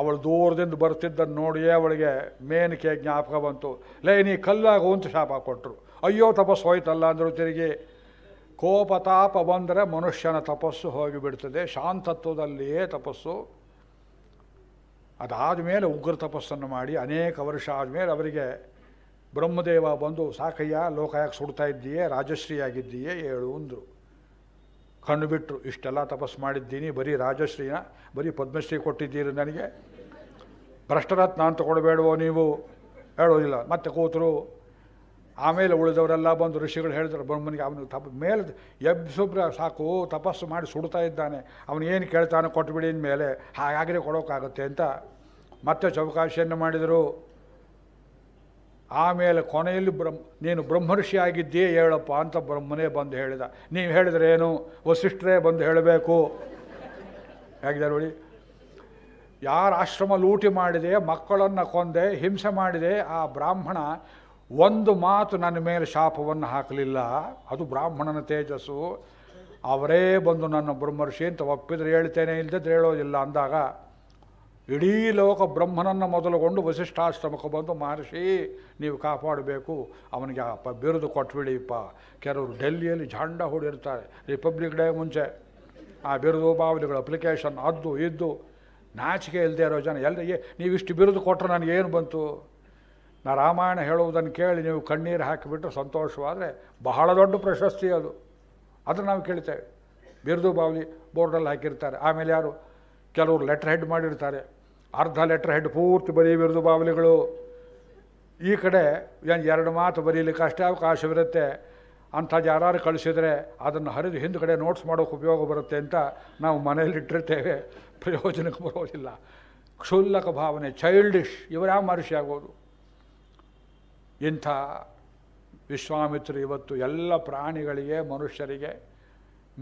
ಅವಳು ದೂರದಿಂದ ಬರ್ತಿದ್ದನ್ನು ನೋಡಿಯೇ ಅವಳಿಗೆ ಮೇನಕ್ಕೆ ಜ್ಞಾಪಕ ಬಂತು ಲೇ ನೀ ಕಲ್ಲಾಗು ಅಂತ ಶಾಪ ಕೊಟ್ಟರು ಅಯ್ಯೋ ತಪಸ್ಸು ಹೋಯ್ತಲ್ಲ ಅಂದರು ತಿರುಗಿ ಕೋಪತಾಪ ಬಂದರೆ ಮನುಷ್ಯನ ತಪಸ್ಸು ಹೋಗಿಬಿಡ್ತದೆ ಶಾಂತತ್ವದಲ್ಲಿಯೇ ತಪಸ್ಸು ಅದಾದ ಮೇಲೆ ಉಗ್ರ ತಪಸ್ಸನ್ನು ಮಾಡಿ ಅನೇಕ ವರ್ಷ ಆದಮೇಲೆ ಅವರಿಗೆ ಬ್ರಹ್ಮದೇವ ಬಂದು ಸಾಕಯ್ಯ ಲೋಕಾಯಕ್ಕೆ ಸುಡ್ತಾ ಇದ್ದೀಯೇ ರಾಜಶ್ರೀಯಾಗಿದ್ದೀಯೇ ಹೇಳು ಅಂದರು ಕಣ್ಣು ಬಿಟ್ಟರು ಇಷ್ಟೆಲ್ಲ ತಪಸ್ಸು ಮಾಡಿದ್ದೀನಿ ಬರೀ ರಾಜಶ್ರೀನ ಬರೀ ಪದ್ಮಶ್ರೀ ಕೊಟ್ಟಿದ್ದೀರಿ ನನಗೆ ಭ್ರಷ್ಟರತ್ನ ಅಂತ ಕೊಡಬೇಡವೋ ನೀವು ಹೇಳೋದಿಲ್ಲ ಮತ್ತೆ ಕೂತರು ಆಮೇಲೆ ಉಳಿದವರೆಲ್ಲ ಬಂದು ಋಷಿಗಳು ಹೇಳಿದ್ರು ಬ್ರಹ್ಮನಿಗೆ ಅವನು ತಪ ಮೇಲೆ ಎಬ್ಸುಬ್ರ ಸಾಕು ತಪಸ್ಸು ಮಾಡಿ ಸುಡ್ತಾ ಇದ್ದಾನೆ ಅವನು ಏನು ಕೇಳ್ತಾನೋ ಕೊಟ್ಬಿಡಿ ಮೇಲೆ ಹಾಗಾಗಲೇ ಕೊಡೋಕ್ಕಾಗುತ್ತೆ ಅಂತ ಮತ್ತೆ ಚೌಕಾಶಿಯನ್ನು ಮಾಡಿದರು ಆಮೇಲೆ ಕೊನೆಯಲ್ಲಿ ಬ್ರಹ್ಮ ನೀನು ಬ್ರಹ್ಮರ್ಷಿ ಆಗಿದ್ದೀಯೇ ಹೇಳಪ್ಪ ಅಂತ ಬ್ರಹ್ಮನೇ ಬಂದು ಹೇಳಿದ ನೀವು ಹೇಳಿದ್ರೆ ಏನು ವಸಿಷ್ಠರೇ ಬಂದು ಹೇಳಬೇಕು ಹೇಗಿದೆ ನೋಡಿ ಯಾರ ಆಶ್ರಮ ಲೂಟಿ ಮಾಡಿದೆ ಮಕ್ಕಳನ್ನು ಕೊಂದೆ ಹಿಂಸೆ ಮಾಡಿದೆ ಆ ಬ್ರಾಹ್ಮಣ ಒಂದು ಮಾತು ನನ್ನ ಮೇಲೆ ಶಾಪವನ್ನು ಹಾಕಲಿಲ್ಲ ಅದು ಬ್ರಾಹ್ಮಣನ ತೇಜಸ್ಸು ಅವರೇ ಬಂದು ನನ್ನ ಬ್ರಹ್ಮರ್ಷಿ ಅಂತ ಒಪ್ಪಿದ್ರೆ ಹೇಳ್ತೇನೆ ಇಲ್ದಿದ್ರೆ ಹೇಳೋದಿಲ್ಲ ಅಂದಾಗ ಇಡೀ ಲೋಕ ಬ್ರಹ್ಮನನ್ನು ಮೊದಲುಗೊಂಡು ವಸಿಷ್ಠಾಶ್ರಮಕ್ಕೆ ಬಂದು ಮಹರ್ಷಿ ನೀವು ಕಾಪಾಡಬೇಕು ಅವನಿಗೆ ಅಪ್ಪ ಬಿರುದು ಕೊಟ್ಬಿಡಿಪ್ಪ ಕೆಲವರು ಡೆಲ್ಲಿಯಲ್ಲಿ ಝಾಂಡ ಹೂಡಿರ್ತಾರೆ ರಿಪಬ್ಲಿಕ್ ಡೇ ಮುಂಚೆ ಆ ಬಿರುದು ಬಾವಲಿಗಳು ಅಪ್ಲಿಕೇಶನ್ ಅದ್ದು ಇದ್ದು ನಾಚಿಕೆ ಇಲ್ಲದೆ ಇರೋ ಜನ ಎಲ್ಲ ನೀವಿಷ್ಟು ಬಿರುದು ಕೊಟ್ಟರೆ ನನಗೇನು ಬಂತು ನಾ ರಾಮಾಯಣ ಹೇಳುವುದನ್ನು ಕೇಳಿ ನೀವು ಕಣ್ಣೀರು ಹಾಕಿಬಿಟ್ಟು ಸಂತೋಷವಾದರೆ ಬಹಳ ದೊಡ್ಡ ಪ್ರಶಸ್ತಿ ಅದು ಅದನ್ನು ನಾವು ಕೇಳ್ತೇವೆ ಬಿರ್ದು ಬಾವಲಿ ಬೋರ್ಡಲ್ಲಿ ಹಾಕಿರ್ತಾರೆ ಆಮೇಲೆ ಯಾರು ಕೆಲವರು ಲೆಟ್ರ್ ಹೆಡ್ ಮಾಡಿರ್ತಾರೆ ಅರ್ಧ ಲೆಟ್ರ್ ಹೆಡ್ ಪೂರ್ತಿ ಬರೀ ಬಿರ್ದು ಬಾವಲಿಗಳು ಈ ಕಡೆ ಏನು ಎರಡು ಮಾತು ಬರೀಲಿಕ್ಕೆ ಅಷ್ಟೇ ಅವಕಾಶವಿರುತ್ತೆ ಅಂಥದ್ದು ಯಾರು ಕಳಿಸಿದರೆ ಅದನ್ನು ಹರಿದು ಹಿಂದುಗಡೆ ನೋಟ್ಸ್ ಮಾಡೋಕ್ಕೆ ಉಪಯೋಗ ಬರುತ್ತೆ ಅಂತ ನಾವು ಮನೆಯಲ್ಲಿಟ್ಟಿರ್ತೇವೆ ಪ್ರಯೋಜನಕ್ಕೆ ಬರೋದಿಲ್ಲ ಕ್ಷುಲ್ಲಕ ಭಾವನೆ ಚೈಲ್ಡಿಶ್ ಇವರ್ಯಾವ ಮನುಷ್ಯ ಆಗೋದು ಇಂಥ ವಿಶ್ವಾಮಿತ್ರ ಇವತ್ತು ಎಲ್ಲ ಪ್ರಾಣಿಗಳಿಗೆ ಮನುಷ್ಯರಿಗೆ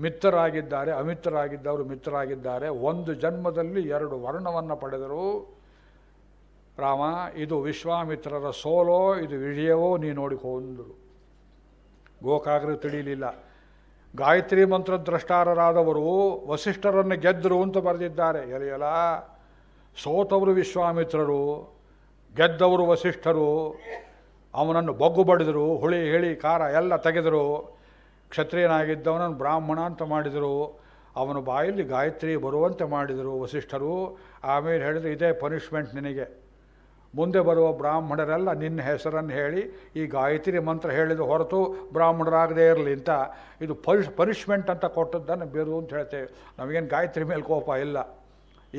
ಮಿತ್ರರಾಗಿದ್ದಾರೆ ಅಮಿತ್ರರಾಗಿದ್ದವರು ಮಿತ್ರರಾಗಿದ್ದಾರೆ ಒಂದು ಜನ್ಮದಲ್ಲಿ ಎರಡು ವರ್ಣವನ್ನು ಪಡೆದರು ರಾಮ ಇದು ವಿಶ್ವಾಮಿತ್ರರ ಸೋಲೋ ಇದು ವಿಜಯವೋ ನೀ ನೋಡಿಕೊಂಡರು ಗೋಕಾಗ್ರ ತಿಳಿಯಲಿಲ್ಲ ಗಾಯತ್ರಿ ಮಂತ್ರ ದ್ರಷ್ಟಾರರಾದವರು ವಸಿಷ್ಠರನ್ನು ಗೆದ್ದರು ಅಂತ ಬರೆದಿದ್ದಾರೆ ಎಲೆಯಲ್ಲ ಸೋತವರು ವಿಶ್ವಾಮಿತ್ರರು ಗೆದ್ದವರು ವಸಿಷ್ಠರು ಅವನನ್ನು ಬಗ್ಗು ಬಡಿದರು ಹುಳಿ ಹೇಳಿ ಖಾರ ಎಲ್ಲ ತೆಗೆದರು ಕ್ಷತ್ರಿಯನಾಗಿದ್ದವನನ್ನು ಬ್ರಾಹ್ಮಣ ಅಂತ ಮಾಡಿದರು ಅವನ ಬಾಯಲ್ಲಿ ಗಾಯತ್ರಿ ಬರುವಂತೆ ಮಾಡಿದರು ವಸಿಷ್ಠರು ಆಮೇಲೆ ಹೇಳಿದರು ಇದೇ ಪನಿಷ್ಮೆಂಟ್ ನಿನಗೆ ಮುಂದೆ ಬರುವ ಬ್ರಾಹ್ಮಣರೆಲ್ಲ ನಿನ್ನ ಹೆಸರನ್ನು ಹೇಳಿ ಈ ಗಾಯತ್ರಿ ಮಂತ್ರ ಹೇಳಿದ ಹೊರತು ಬ್ರಾಹ್ಮಣರಾಗದೇ ಇರಲಿ ಅಂತ ಇದು ಪರಿಶ್ ಪನಿಷ್ಮೆಂಟ್ ಅಂತ ಕೊಟ್ಟದ್ದನ್ನು ಬೇರು ಅಂತ ಹೇಳ್ತೇವೆ ನಮಗೇನು ಗಾಯತ್ರಿ ಮೇಲೆ ಕೋಪ ಇಲ್ಲ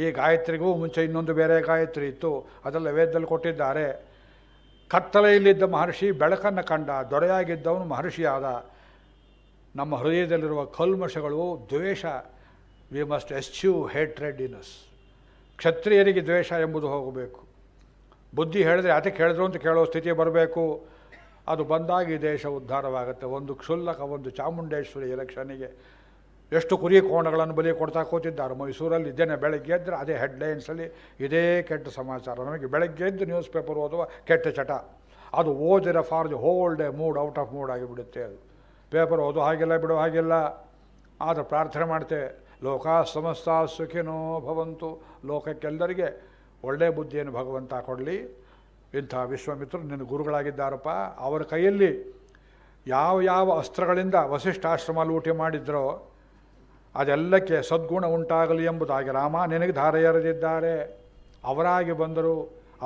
ಈ ಗಾಯತ್ರಿಗೂ ಮುಂಚೆ ಇನ್ನೊಂದು ಬೇರೆ ಗಾಯತ್ರಿ ಇತ್ತು ಅದೆಲ್ಲ ವೇದದಲ್ಲಿ ಕೊಟ್ಟಿದ್ದಾರೆ ಕತ್ತಲೆಯಲ್ಲಿದ್ದ ಮಹರ್ಷಿ ಬೆಳಕನ್ನು ಕಂಡ ದೊರೆಯಾಗಿದ್ದವನು ಮಹರ್ಷಿಯಾದ ನಮ್ಮ ಹೃದಯದಲ್ಲಿರುವ ಕಲ್ಮಶಗಳು ದ್ವೇಷ ವಿ ಮಸ್ಟ್ ಎಸ್ಚ್ಯೂ ರೆಡ್ಡಿನಸ್ ಕ್ಷತ್ರಿಯರಿಗೆ ದ್ವೇಷ ಎಂಬುದು ಹೋಗಬೇಕು ಬುದ್ಧಿ ಹೇಳಿದ್ರೆ ಅದಕ್ಕೆ ಹೇಳಿದ್ರು ಅಂತ ಕೇಳೋ ಸ್ಥಿತಿ ಬರಬೇಕು ಅದು ಬಂದಾಗ ಈ ದೇಶ ಉದ್ಧಾರವಾಗುತ್ತೆ ಒಂದು ಕ್ಷುಲ್ಲಕ ಒಂದು ಚಾಮುಂಡೇಶ್ವರಿ ಎಲೆಕ್ಷನಿಗೆ ಎಷ್ಟು ಕುರಿ ಕೋಣಗಳನ್ನು ಬಲಿ ಕೊಡ್ತಾ ಕೂತಿದ್ದಾರೆ ಮೈಸೂರಲ್ಲಿ ಇದ್ದೇನೆ ಬೆಳಗ್ಗೆ ಎದ್ದರೆ ಅದೇ ಹೆಡ್ಲೈನ್ಸಲ್ಲಿ ಇದೇ ಕೆಟ್ಟ ಸಮಾಚಾರ ನಮಗೆ ಬೆಳಗ್ಗೆ ಎದ್ದು ನ್ಯೂಸ್ ಪೇಪರ್ ಓದುವ ಕೆಟ್ಟ ಚಟ ಅದು ಓದಿರ for the whole day mood out of mood ಆಗಿಬಿಡುತ್ತೆ ಅದು ಪೇಪರ್ ಓದೋ ಹಾಗಿಲ್ಲ ಬಿಡೋ ಹಾಗಿಲ್ಲ ಆದರೆ ಪ್ರಾರ್ಥನೆ ಮಾಡ್ತೇವೆ ಲೋಕ ಸಮಸ್ತ ಸುಖಿನೋ ಭವಂತು ಲೋಕಕ್ಕೆಲ್ಲರಿಗೆ ಒಳ್ಳೆಯ ಬುದ್ಧಿಯನ್ನು ಭಗವಂತ ಕೊಡಲಿ ಇಂಥ ವಿಶ್ವಾಮಿತ್ರರು ನಿನ್ನ ಗುರುಗಳಾಗಿದ್ದಾರಪ್ಪ ಅವರ ಕೈಯಲ್ಲಿ ಯಾವ ಯಾವ ಅಸ್ತ್ರಗಳಿಂದ ವಸಿಷ್ಠಾಶ್ರಮ ಲೂಟಿ ಮಾಡಿದ್ರೋ ಅದೆಲ್ಲಕ್ಕೆ ಸದ್ಗುಣ ಉಂಟಾಗಲಿ ಎಂಬುದಾಗಿ ರಾಮ ನಿನಗೆ ಧಾರೆಯರೆದಿದ್ದಾರೆ ಅವರಾಗಿ ಬಂದರು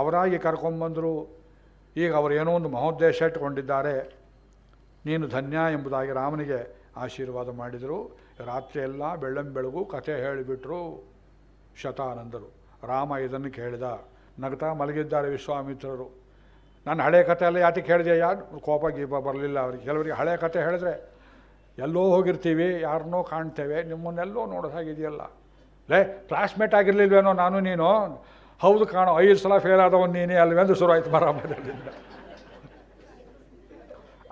ಅವರಾಗಿ ಕರ್ಕೊಂಬಂದರು ಈಗ ಅವರು ಏನೋ ಒಂದು ಮಹೋದ್ದೇಶ ಇಟ್ಕೊಂಡಿದ್ದಾರೆ ನೀನು ಧನ್ಯ ಎಂಬುದಾಗಿ ರಾಮನಿಗೆ ಆಶೀರ್ವಾದ ಮಾಡಿದರು ರಾತ್ರಿ ರಾತ್ರಿಯೆಲ್ಲ ಬೆಳ್ಳಂಬೆಳಗು ಕಥೆ ಹೇಳಿಬಿಟ್ರು ಶತಾನಂದರು ರಾಮ ಇದನ್ನು ಕೇಳಿದ ನಗ್ತಾ ಮಲಗಿದ್ದಾರೆ ವಿಶ್ವಾಮಿತ್ರರು ನಾನು ಹಳೆ ಕಥೆ ಎಲ್ಲ ಯಾತಕ್ಕೆ ಹೇಳಿದೆ ಯಾರು ಕೋಪ ಗೀಪ ಬರಲಿಲ್ಲ ಅವ್ರಿಗೆ ಕೆಲವರಿಗೆ ಹಳೆ ಕಥೆ ಹೇಳಿದ್ರೆ ಎಲ್ಲೋ ಹೋಗಿರ್ತೀವಿ ಯಾರನ್ನೋ ಕಾಣ್ತೇವೆ ನಿಮ್ಮನ್ನೆಲ್ಲೋ ನೋಡೋದಾಗಿದೆಯಲ್ಲ ಲೇ ಕ್ಲಾಸ್ಮೇಟ್ ಆಗಿರಲಿಲ್ವೇನೋ ನಾನು ನೀನು ಹೌದು ಕಾಣೋ ಐದು ಸಲ ಫೇಲ್ ಆದವನು ನೀನೇ ಅಲ್ವೇಂದು ಆಯ್ತು ಬರಾಬರದಿಂದ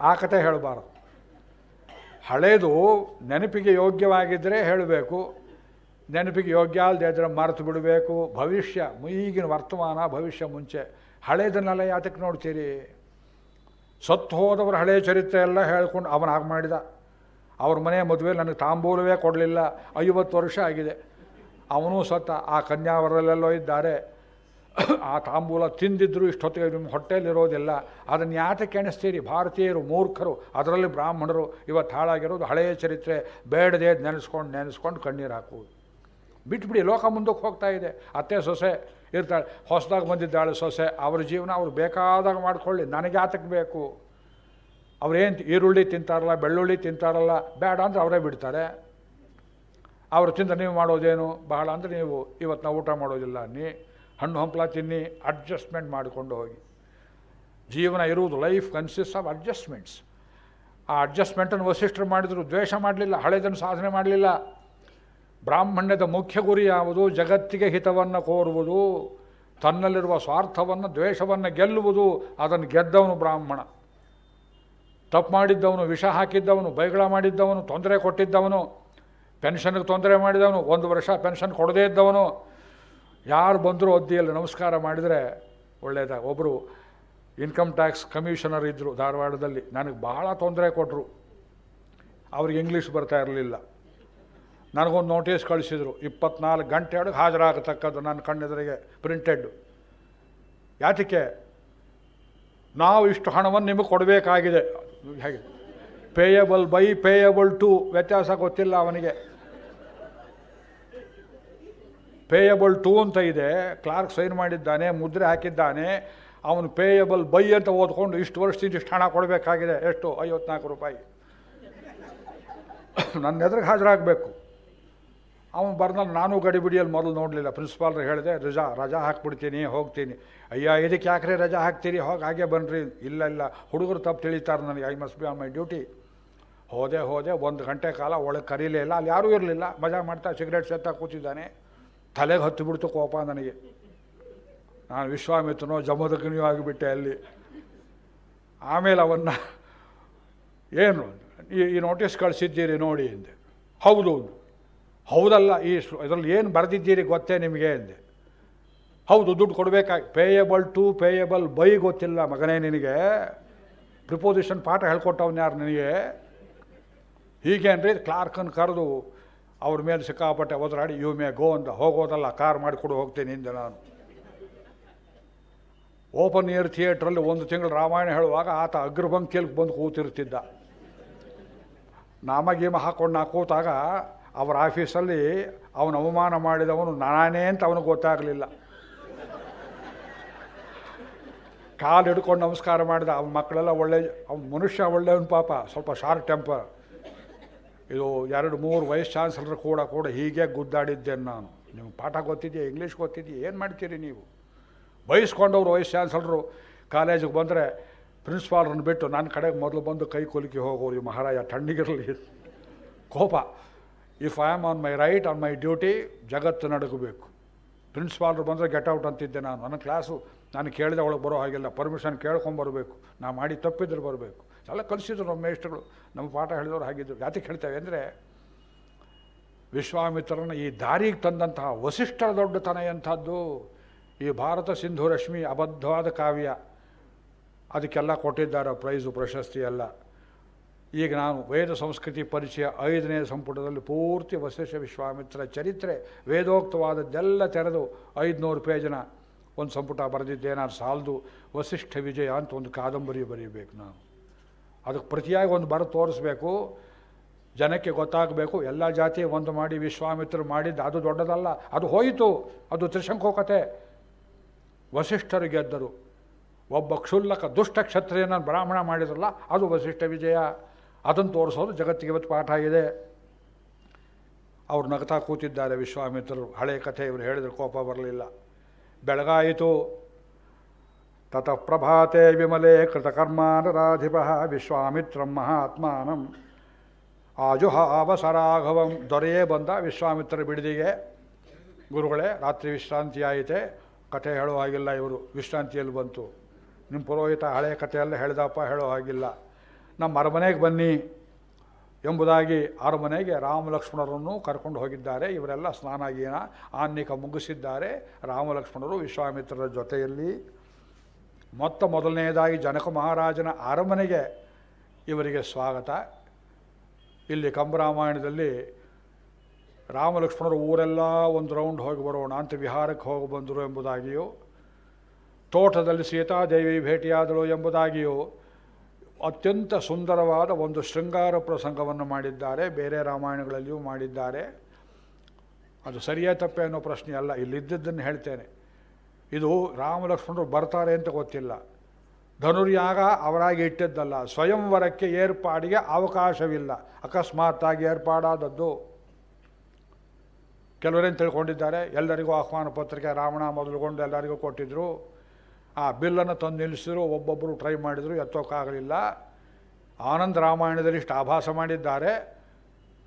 ಆ ಕತೆ ಹೇಳಬಾರ್ದು ಹಳೇದು ನೆನಪಿಗೆ ಯೋಗ್ಯವಾಗಿದ್ದರೆ ಹೇಳಬೇಕು ನೆನಪಿಗೆ ಯೋಗ್ಯ ಅಲ್ಲದೆ ಇದ್ರೆ ಮರೆತು ಬಿಡಬೇಕು ಭವಿಷ್ಯ ಈಗಿನ ವರ್ತಮಾನ ಭವಿಷ್ಯ ಮುಂಚೆ ಹಳೇದನ್ನೆಲ್ಲ ಯಾತಕ್ಕೆ ನೋಡ್ತೀರಿ ಸತ್ತು ಹೋದವರು ಹಳೆಯ ಚರಿತ್ರೆ ಎಲ್ಲ ಹೇಳ್ಕೊಂಡು ಅವನಾಗ ಮಾಡಿದ ಅವ್ರ ಮನೆ ಮದುವೆ ನನಗೆ ತಾಂಬೂಲವೇ ಕೊಡಲಿಲ್ಲ ಐವತ್ತು ವರ್ಷ ಆಗಿದೆ ಅವನೂ ಸತ್ತ ಆ ಕನ್ಯಾವರಲ್ಲೆಲ್ಲೋ ಇದ್ದಾರೆ ಆ ತಾಂಬೂಲ ತಿಂದಿದ್ರು ಇಷ್ಟೊತ್ತಿಗೆ ನಿಮ್ಮ ಹೊಟ್ಟೆಯಲ್ಲಿರೋದಿಲ್ಲ ಅದನ್ನು ಯಾತಕ್ಕೆ ಎಣಿಸ್ತೀರಿ ಭಾರತೀಯರು ಮೂರ್ಖರು ಅದರಲ್ಲಿ ಬ್ರಾಹ್ಮಣರು ಇವತ್ತು ಹಾಳಾಗಿರೋದು ಹಳೆಯ ಚರಿತ್ರೆ ಬೇಡದೆ ನೆನೆಸ್ಕೊಂಡು ನೆನೆಸ್ಕೊಂಡು ಕಣ್ಣೀರು ಹಾಕುವುದು ಬಿಟ್ಬಿಡಿ ಲೋಕ ಮುಂದಕ್ಕೆ ಹೋಗ್ತಾ ಇದೆ ಅತ್ತೆ ಸೊಸೆ ಇರ್ತಾಳೆ ಹೊಸದಾಗಿ ಬಂದಿದ್ದಾಳೆ ಸೊಸೆ ಅವ್ರ ಜೀವನ ಅವ್ರು ಬೇಕಾದಾಗ ಮಾಡಿಕೊಳ್ಳಿ ನನಗೆ ಆತಕ್ಕೆ ಬೇಕು ಅವ್ರೇನು ಈರುಳ್ಳಿ ತಿಂತಾರಲ್ಲ ಬೆಳ್ಳುಳ್ಳಿ ತಿಂತಾರಲ್ಲ ಬೇಡ ಅಂದರೆ ಅವರೇ ಬಿಡ್ತಾರೆ ಅವರು ತಿಂದ ನೀವು ಮಾಡೋದೇನು ಬಹಳ ಅಂದರೆ ನೀವು ಇವತ್ತು ನಾವು ಊಟ ಮಾಡೋದಿಲ್ಲ ನೀ ಹಣ್ಣು ಹಂಪಲ ತಿನ್ನಿ ಅಡ್ಜಸ್ಟ್ಮೆಂಟ್ ಮಾಡಿಕೊಂಡು ಹೋಗಿ ಜೀವನ ಇರುವುದು ಲೈಫ್ ಕನ್ಸಿಸ್ಟ್ ಆಫ್ ಅಡ್ಜಸ್ಟ್ಮೆಂಟ್ಸ್ ಆ ಅಡ್ಜಸ್ಟ್ಮೆಂಟನ್ನು ವಸಿಷ್ಠರು ಮಾಡಿದರು ದ್ವೇಷ ಮಾಡಲಿಲ್ಲ ಹಳೆದನ್ನು ಸಾಧನೆ ಮಾಡಲಿಲ್ಲ ಬ್ರಾಹ್ಮಣ್ಯದ ಮುಖ್ಯ ಗುರಿ ಯಾವುದು ಜಗತ್ತಿಗೆ ಹಿತವನ್ನು ಕೋರುವುದು ತನ್ನಲ್ಲಿರುವ ಸ್ವಾರ್ಥವನ್ನು ದ್ವೇಷವನ್ನು ಗೆಲ್ಲುವುದು ಅದನ್ನು ಗೆದ್ದವನು ಬ್ರಾಹ್ಮಣ ತಪ್ಪು ಮಾಡಿದ್ದವನು ವಿಷ ಹಾಕಿದ್ದವನು ಬೈಗಳ ಮಾಡಿದ್ದವನು ತೊಂದರೆ ಕೊಟ್ಟಿದ್ದವನು ಪೆನ್ಷನ್ಗೆ ತೊಂದರೆ ಮಾಡಿದವನು ಒಂದು ವರ್ಷ ಪೆನ್ಷನ್ ಕೊಡದೇ ಇದ್ದವನು ಯಾರು ಬಂದರೂ ಅದ್ದಿಯಲ್ಲಿ ನಮಸ್ಕಾರ ಮಾಡಿದರೆ ಒಳ್ಳೆಯದಾಗ ಒಬ್ಬರು ಇನ್ಕಮ್ ಟ್ಯಾಕ್ಸ್ ಕಮಿಷನರ್ ಇದ್ದರು ಧಾರವಾಡದಲ್ಲಿ ನನಗೆ ಭಾಳ ತೊಂದರೆ ಕೊಟ್ಟರು ಅವ್ರಿಗೆ ಇಂಗ್ಲೀಷ್ ಬರ್ತಾ ಇರಲಿಲ್ಲ ನನಗೊಂದು ನೋಟಿಸ್ ಕಳಿಸಿದರು ಇಪ್ಪತ್ನಾಲ್ಕು ಗಂಟೆ ಒಳಗೆ ಹಾಜರಾಗತಕ್ಕದ್ದು ನನ್ನ ಕಣ್ಣೆದುರಿಗೆ ಪ್ರಿಂಟೆಡ್ ಯಾತಕ್ಕೆ ನಾವು ಇಷ್ಟು ಹಣವನ್ನು ನಿಮಗೆ ಕೊಡಬೇಕಾಗಿದೆ ಹೇಗೆ ಪೇಯಬಲ್ ಬೈ ಪೇಯಬಲ್ ಟು ವ್ಯತ್ಯಾಸ ಗೊತ್ತಿಲ್ಲ ಅವನಿಗೆ ಪೇಯಬಲ್ ಟು ಅಂತ ಇದೆ ಕ್ಲಾರ್ಕ್ ಸೈನ್ ಮಾಡಿದ್ದಾನೆ ಮುದ್ರೆ ಹಾಕಿದ್ದಾನೆ ಅವನು ಪೇಯಬಲ್ ಬೈ ಅಂತ ಓದ್ಕೊಂಡು ಇಷ್ಟು ವರ್ಷದಿಂದ ಇಷ್ಟು ಹಣ ಕೊಡಬೇಕಾಗಿದೆ ಎಷ್ಟು ಐವತ್ನಾಲ್ಕು ರೂಪಾಯಿ (coughs) ನನ್ನ ಎದುರಿಗೆ ಹಾಜರಾಗಬೇಕು ಅವನು ಬರ್ನಲ್ಲಿ ನಾನು ಗಡಿಬಿಡಿಯಲ್ಲಿ ಮೊದಲು ನೋಡಲಿಲ್ಲ ಪ್ರಿನ್ಸಿಪಾಲ್ರು ಹೇಳಿದೆ ರಜಾ ರಜಾ ಹಾಕ್ಬಿಡ್ತೀನಿ ಹೋಗ್ತೀನಿ ಅಯ್ಯ ಇದಕ್ಕೆ ಯಾಕ್ರೆ ರಜಾ ಹಾಕ್ತೀರಿ ಹೋಗಿ ಹಾಗೆ ಬನ್ನಿರಿ ಇಲ್ಲ ಇಲ್ಲ ಹುಡುಗರು ತಪ್ಪು ತಿಳಿತಾರೆ ನನಗೆ I must be on my duty ಹೋದೆ ಹೋದೆ ಒಂದು ಗಂಟೆ ಕಾಲ ಒಳಗೆ ಕರೀಲೇ ಇಲ್ಲ ಅಲ್ಲಿ ಯಾರೂ ಇರಲಿಲ್ಲ ಮಜಾ ಮಾಡ್ತಾ ಸಿಗರೇಟ್ ಸೇತಾ ಕೂತಿದ್ದಾನೆ ತಲೆಗೆ ಹತ್ತು ಬಿಡ್ತು ಕೋಪ ನನಗೆ ನಾನು ವಿಶ್ವಾಮಿತ್ರನೋ ಜಮದಗ್ನಿಯೋ ಆಗಿಬಿಟ್ಟೆ ಅಲ್ಲಿ ಆಮೇಲೆ ಅವನ್ನ ಏನು ಈ ನೋಟಿಸ್ ಕಳಿಸಿದ್ದೀರಿ ನೋಡಿ ಹಿಂದೆ ಹೌದು ಹೌದಲ್ಲ ಈ ಇದರಲ್ಲಿ ಏನು ಬರೆದಿದ್ದೀರಿ ಗೊತ್ತೇ ನಿಮಗೆ ಅಂದೆ ಹೌದು ದುಡ್ಡು ಕೊಡಬೇಕಾಗಿ ಪೇಯಬಲ್ ಟು ಪೇಯಬಲ್ ಬೈ ಗೊತ್ತಿಲ್ಲ ಮಗನೇ ನಿನಗೆ ಪ್ರಿಪೋಸಿಷನ್ ಪಾಠ ಹೇಳ್ಕೊಟ್ಟವನು ಯಾರು ನಿನಗೆ ಹೀಗೇನ್ರಿ ಕ್ಲಾರ್ಕನ್ನು ಕರೆದು ಅವ್ರ ಮೇಲೆ ಸಿಕ್ಕಾಪಟ್ಟೆ ಒದರಾಡಿ ಯು ಮೇ ಗೋ ಅಂತ ಹೋಗೋದಲ್ಲ ಕಾರ್ ಮಾಡಿಕೊಡು ಹೋಗ್ತೀನಿ ಹಿಂದೆ ನಾನು ಓಪನ್ ಇಯರ್ ಥಿಯೇಟ್ರಲ್ಲಿ ಒಂದು ತಿಂಗಳು ರಾಮಾಯಣ ಹೇಳುವಾಗ ಆತ ಅಗ್ರಭಂಕಿಯಲ್ಲಿ ಬಂದು ಕೂತಿರ್ತಿದ್ದ ನಾಮಗೀಮ ಹಾಕೊಂಡು ನಾ ಕೂತಾಗ ಅವರ ಆಫೀಸಲ್ಲಿ ಅವನು ಅವಮಾನ ಮಾಡಿದವನು ನಾನೇ ಅಂತ ಅವನಿಗೆ ಗೊತ್ತಾಗಲಿಲ್ಲ ಕಾಲು ಹಿಡ್ಕೊಂಡು ನಮಸ್ಕಾರ ಮಾಡಿದ ಅವನ ಮಕ್ಕಳೆಲ್ಲ ಒಳ್ಳೆ ಅವ್ನ ಮನುಷ್ಯ ಒಳ್ಳೆಯವನು ಪಾಪ ಸ್ವಲ್ಪ ಶಾರ್ಟ್ ಟೆಂಪರ್ ಇದು ಎರಡು ಮೂರು ವೈಸ್ ಚಾನ್ಸಲರ್ ಕೂಡ ಕೂಡ ಹೀಗೆ ಗುದ್ದಾಡಿದ್ದೇನೆ ನಾನು ನಿಮ್ಗೆ ಪಾಠ ಗೊತ್ತಿದೆಯಾ ಇಂಗ್ಲೀಷ್ ಗೊತ್ತಿದೆಯಾ ಏನು ಮಾಡ್ತೀರಿ ನೀವು ಬಯಸ್ಕೊಂಡವ್ರು ವಯಸ್ ಚಾನ್ಸಲರು ಕಾಲೇಜಿಗೆ ಬಂದರೆ ಪ್ರಿನ್ಸಿಪಾಲ್ರನ್ನು ಬಿಟ್ಟು ನನ್ನ ಕಡೆಗೆ ಮೊದಲು ಬಂದು ಕೈ ಕೊಲಿಕೆ ಹೋಗೋರು ಈ ಮಹಾರಾಜ ತಣ್ಣಗಿರಲಿ ಕೋಪ if I am on my right on my duty ಜಗತ್ತು ನಡಗಬೇಕು ಪ್ರಿನ್ಸಿಪಾಲ್ರು ಬಂದರೆ ಗೆಟ್ ಔಟ್ ಅಂತಿದ್ದೆ ನಾನು ನನ್ನ ಕ್ಲಾಸು ನಾನು ಕೇಳಿದ ಒಳಗೆ ಬರೋ ಹಾಗಿಲ್ಲ ಪರ್ಮಿಷನ್ ಕೇಳ್ಕೊಂಬರಬೇಕು ನಾ ಮಾಡಿ ತಪ್ಪಿದ್ರು ಬರಬೇಕು ಎಲ್ಲ ಕಲಿಸಿದ್ರು ನಮ್ಮ ಮೇಷ್ಟ್ರುಗಳು ನಮ್ಮ ಪಾಠ ಹೇಳಿದವರು ಹಾಗಿದ್ದರು ಜಾತಿ ಹೇಳ್ತೇವೆ ಅಂದರೆ ವಿಶ್ವಾಮಿತ್ರನ ಈ ದಾರಿಗೆ ತಂದಂತಹ ವಸಿಷ್ಠರ ದೊಡ್ಡತನ ಎಂಥದ್ದು ಈ ಭಾರತ ಸಿಂಧು ರಶ್ಮಿ ಅಬದ್ಧವಾದ ಕಾವ್ಯ ಅದಕ್ಕೆಲ್ಲ ಕೊಟ್ಟಿದ್ದಾರೆ ಪ್ರೈಸು ಪ್ರಶಸ್ತಿ ಎಲ್ಲ ಈಗ ನಾನು ವೇದ ಸಂಸ್ಕೃತಿ ಪರಿಚಯ ಐದನೇ ಸಂಪುಟದಲ್ಲಿ ಪೂರ್ತಿ ವಸಿಷ್ಠ ವಿಶ್ವಾಮಿತ್ರ ಚರಿತ್ರೆ ವೇದೋಕ್ತವಾದದ್ದೆಲ್ಲ ತೆರೆದು ಐದುನೂರು ಪೇಜನ ಒಂದು ಸಂಪುಟ ಬರೆದಿದ್ದೇನಾದ್ರು ಸಾಲದು ವಸಿಷ್ಠ ವಿಜಯ ಅಂತ ಒಂದು ಕಾದಂಬರಿ ಬರೀಬೇಕು ನಾನು ಅದಕ್ಕೆ ಪ್ರತಿಯಾಗಿ ಒಂದು ಬರ ತೋರಿಸ್ಬೇಕು ಜನಕ್ಕೆ ಗೊತ್ತಾಗಬೇಕು ಎಲ್ಲ ಜಾತಿ ಒಂದು ಮಾಡಿ ವಿಶ್ವಾಮಿತ್ರರು ಮಾಡಿದ್ದು ಅದು ದೊಡ್ಡದಲ್ಲ ಅದು ಹೋಯಿತು ಅದು ತ್ರಿಶಂಕೋ ಕತೆ ವಸಿಷ್ಠರು ಗೆದ್ದರು ಒಬ್ಬ ಕ್ಷುಲ್ಲಕ ದುಷ್ಟ ಕ್ಷತ್ರಿಯನ ಬ್ರಾಹ್ಮಣ ಮಾಡಿದ್ರಲ್ಲ ಅದು ವಸಿಷ್ಠ ವಿಜಯ ಅದನ್ನು ತೋರಿಸೋದು ಜಗತ್ತಿಗೆ ಇವತ್ತು ಪಾಠ ಇದೆ ಅವರು ನಗತಾ ಕೂತಿದ್ದಾರೆ ವಿಶ್ವಾಮಿತ್ರರು ಹಳೆ ಕಥೆ ಇವರು ಹೇಳಿದ್ರು ಕೋಪ ಬರಲಿಲ್ಲ ಬೆಳಗಾಯಿತು ತತಃ ಪ್ರಭಾತೆ ವಿಮಲೆ ಕೃತಕರ್ಮಾನರಾಧಿಪ ವಿಶ್ವಾಮಿತ್ರಂ ಮಹಾತ್ಮಾನಂ ಅವಸರಾಘವಂ ದೊರೆಯೇ ಬಂದ ವಿಶ್ವಾಮಿತ್ರ ಬಿಡದಿಗೆ ಗುರುಗಳೇ ರಾತ್ರಿ ವಿಶ್ರಾಂತಿ ಆಯಿತೆ ಕಥೆ ಹೇಳೋ ಹಾಗಿಲ್ಲ ಇವರು ವಿಶ್ರಾಂತಿಯಲ್ಲಿ ಬಂತು ನಿಮ್ಮ ಪುರೋಹಿತ ಹಳೆಯ ಕಥೆಯಲ್ಲೇ ಹೇಳಿದಪ್ಪ ಹೇಳೋ ಹಾಗಿಲ್ಲ ನಮ್ಮ ಅರಮನೆಗೆ ಬನ್ನಿ ಎಂಬುದಾಗಿ ಅರಮನೆಗೆ ರಾಮ ಲಕ್ಷ್ಮಣರನ್ನು ಕರ್ಕೊಂಡು ಹೋಗಿದ್ದಾರೆ ಇವರೆಲ್ಲ ಸ್ನಾನ ಸ್ನಾನಗೀನ ಆನ್ನಿಕ ಮುಗಿಸಿದ್ದಾರೆ ರಾಮ ಲಕ್ಷ್ಮಣರು ವಿಶ್ವಾಮಿತ್ರರ ಜೊತೆಯಲ್ಲಿ ಮೊತ್ತ ಮೊದಲನೆಯದಾಗಿ ಜನಕ ಮಹಾರಾಜನ ಅರಮನೆಗೆ ಇವರಿಗೆ ಸ್ವಾಗತ ಇಲ್ಲಿ ಕಂಬರಾಮಾಯಣದಲ್ಲಿ ರಾಮಲಕ್ಷ್ಮಣರು ಊರೆಲ್ಲ ಒಂದು ರೌಂಡ್ ಹೋಗಿ ಬರೋಣ ಅಂತ ವಿಹಾರಕ್ಕೆ ಹೋಗಿ ಬಂದರು ಎಂಬುದಾಗಿಯೂ ತೋಟದಲ್ಲಿ ಸೀತಾದೇವಿ ಭೇಟಿಯಾದಳು ಎಂಬುದಾಗಿಯೂ ಅತ್ಯಂತ ಸುಂದರವಾದ ಒಂದು ಶೃಂಗಾರ ಪ್ರಸಂಗವನ್ನು ಮಾಡಿದ್ದಾರೆ ಬೇರೆ ರಾಮಾಯಣಗಳಲ್ಲಿಯೂ ಮಾಡಿದ್ದಾರೆ ಅದು ಸರಿಯೇ ತಪ್ಪೆ ಅನ್ನೋ ಪ್ರಶ್ನೆ ಅಲ್ಲ ಇಲ್ಲಿದ್ದದ್ದನ್ನು ಹೇಳ್ತೇನೆ ಇದು ರಾಮಲಕ್ಷ್ಮಣರು ಬರ್ತಾರೆ ಅಂತ ಗೊತ್ತಿಲ್ಲ ಧನುರ್ಯಾಗ ಅವರಾಗಿ ಇಟ್ಟಿದ್ದಲ್ಲ ಸ್ವಯಂವರಕ್ಕೆ ಏರ್ಪಾಡಿಗೆ ಅವಕಾಶವಿಲ್ಲ ಅಕಸ್ಮಾತ್ತಾಗಿ ಏರ್ಪಾಡಾದದ್ದು ಕೆಲವರೇನು ತಿಳ್ಕೊಂಡಿದ್ದಾರೆ ಎಲ್ಲರಿಗೂ ಆಹ್ವಾನ ಪತ್ರಿಕೆ ರಾವಣ ಮೊದಲುಗೊಂಡು ಎಲ್ಲರಿಗೂ ಕೊಟ್ಟಿದ್ದರು ಆ ಬಿಲ್ಲನ್ನು ತಂದು ನಿಲ್ಲಿಸಿದ್ರು ಒಬ್ಬೊಬ್ಬರು ಟ್ರೈ ಮಾಡಿದರು ಎತ್ತೋಕ್ಕಾಗಲಿಲ್ಲ ಆನಂದ ರಾಮಾಯಣದಲ್ಲಿ ಇಷ್ಟು ಆಭಾಸ ಮಾಡಿದ್ದಾರೆ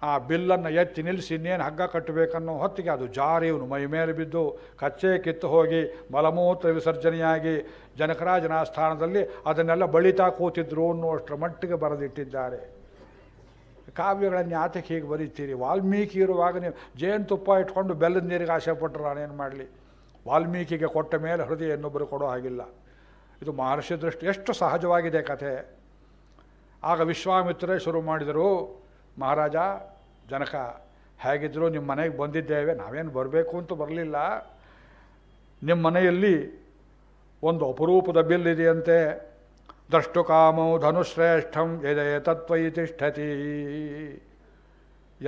ಆ ಬಿಲ್ಲನ್ನು ಎತ್ತಿ ನಿಲ್ಲಿಸಿ ಇನ್ನೇನು ಹಗ್ಗ ಕಟ್ಟಬೇಕನ್ನೋ ಹೊತ್ತಿಗೆ ಅದು ಜಾರಿ ಇವನು ಮೈ ಮೇಲೆ ಬಿದ್ದು ಕಚ್ಚೆ ಕಿತ್ತು ಹೋಗಿ ಮಲಮೂತ್ರ ವಿಸರ್ಜನೆಯಾಗಿ ಜನಕರಾಜನ ಆಸ್ಥಾನದಲ್ಲಿ ಅದನ್ನೆಲ್ಲ ಬಳಿತಾ ಕೂತಿದ್ರು ಅನ್ನುವಷ್ಟರ ಮಟ್ಟಿಗೆ ಬರೆದಿಟ್ಟಿದ್ದಾರೆ ಕಾವ್ಯಗಳನ್ನು ಆತಕ್ಕೆ ಹೀಗೆ ಬರೀತೀರಿ ವಾಲ್ಮೀಕಿ ಇರುವಾಗ ನೀವು ಜೇನು ತುಪ್ಪ ಇಟ್ಕೊಂಡು ಬೆಲ್ಲದ ನೀರಿಗೆ ಆಸೆ ಪಟ್ಟರು ನಾನೇನು ಮಾಡಲಿ ವಾಲ್ಮೀಕಿಗೆ ಕೊಟ್ಟ ಮೇಲೆ ಹೃದಯ ಇನ್ನೊಬ್ಬರು ಕೊಡೋ ಹಾಗಿಲ್ಲ ಇದು ಮಹರ್ಷಿ ದೃಷ್ಟಿ ಎಷ್ಟು ಸಹಜವಾಗಿದೆ ಕಥೆ ಆಗ ವಿಶ್ವಾಮಿತ್ರೇ ಶುರು ಮಾಡಿದರು ಮಹಾರಾಜ ಜನಕ ಹೇಗಿದ್ದರೂ ನಿಮ್ಮ ಮನೆಗೆ ಬಂದಿದ್ದೇವೆ ನಾವೇನು ಬರಬೇಕು ಅಂತ ಬರಲಿಲ್ಲ ನಿಮ್ಮ ಮನೆಯಲ್ಲಿ ಒಂದು ಅಪರೂಪದ ಬಿಲ್ಲಿದೆಯಂತೆ ದ್ರಷ್ಟು ಕಾಮೋ ಧನುಶ್ರೇಷ್ಠಂ ಎದೆ ತತ್ವೈ ಇತಿಷ್ಠತಿ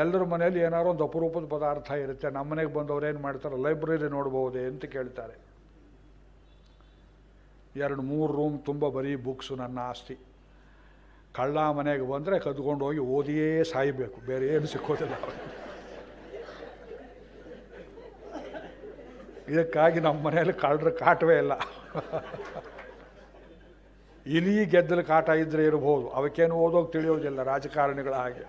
ಎಲ್ಲರ ಮನೆಯಲ್ಲಿ ಏನಾದ್ರು ಒಂದು ಅಪರೂಪದ ಪದಾರ್ಥ ಇರುತ್ತೆ ನಮ್ಮ ಮನೆಗೆ ಬಂದವರು ಏನು ಮಾಡ್ತಾರೆ ಲೈಬ್ರರಿ ನೋಡ್ಬೋದೆ ಅಂತ ಕೇಳ್ತಾರೆ ಎರಡು ಮೂರು ರೂಮ್ ತುಂಬ ಬರೀ ಬುಕ್ಸು ನನ್ನ ಆಸ್ತಿ ಕಳ್ಳ ಮನೆಗೆ ಬಂದರೆ ಕದ್ಕೊಂಡು ಹೋಗಿ ಓದಿಯೇ ಸಾಯಬೇಕು ಬೇರೆ ಏನು ಸಿಕ್ಕೋದಿಲ್ಲ ಇದಕ್ಕಾಗಿ ನಮ್ಮ ಮನೆಯಲ್ಲಿ ಕಳ್ಳರ ಕಾಟವೇ ಇಲ್ಲ ಇಲಿ ಗೆದ್ದಲು ಕಾಟ ಇದ್ದರೆ ಇರಬಹುದು ಅವಕ್ಕೇನು ಓದೋಗಿ ತಿಳಿಯೋದಿಲ್ಲ ರಾಜಕಾರಣಿಗಳ ಹಾಗೆ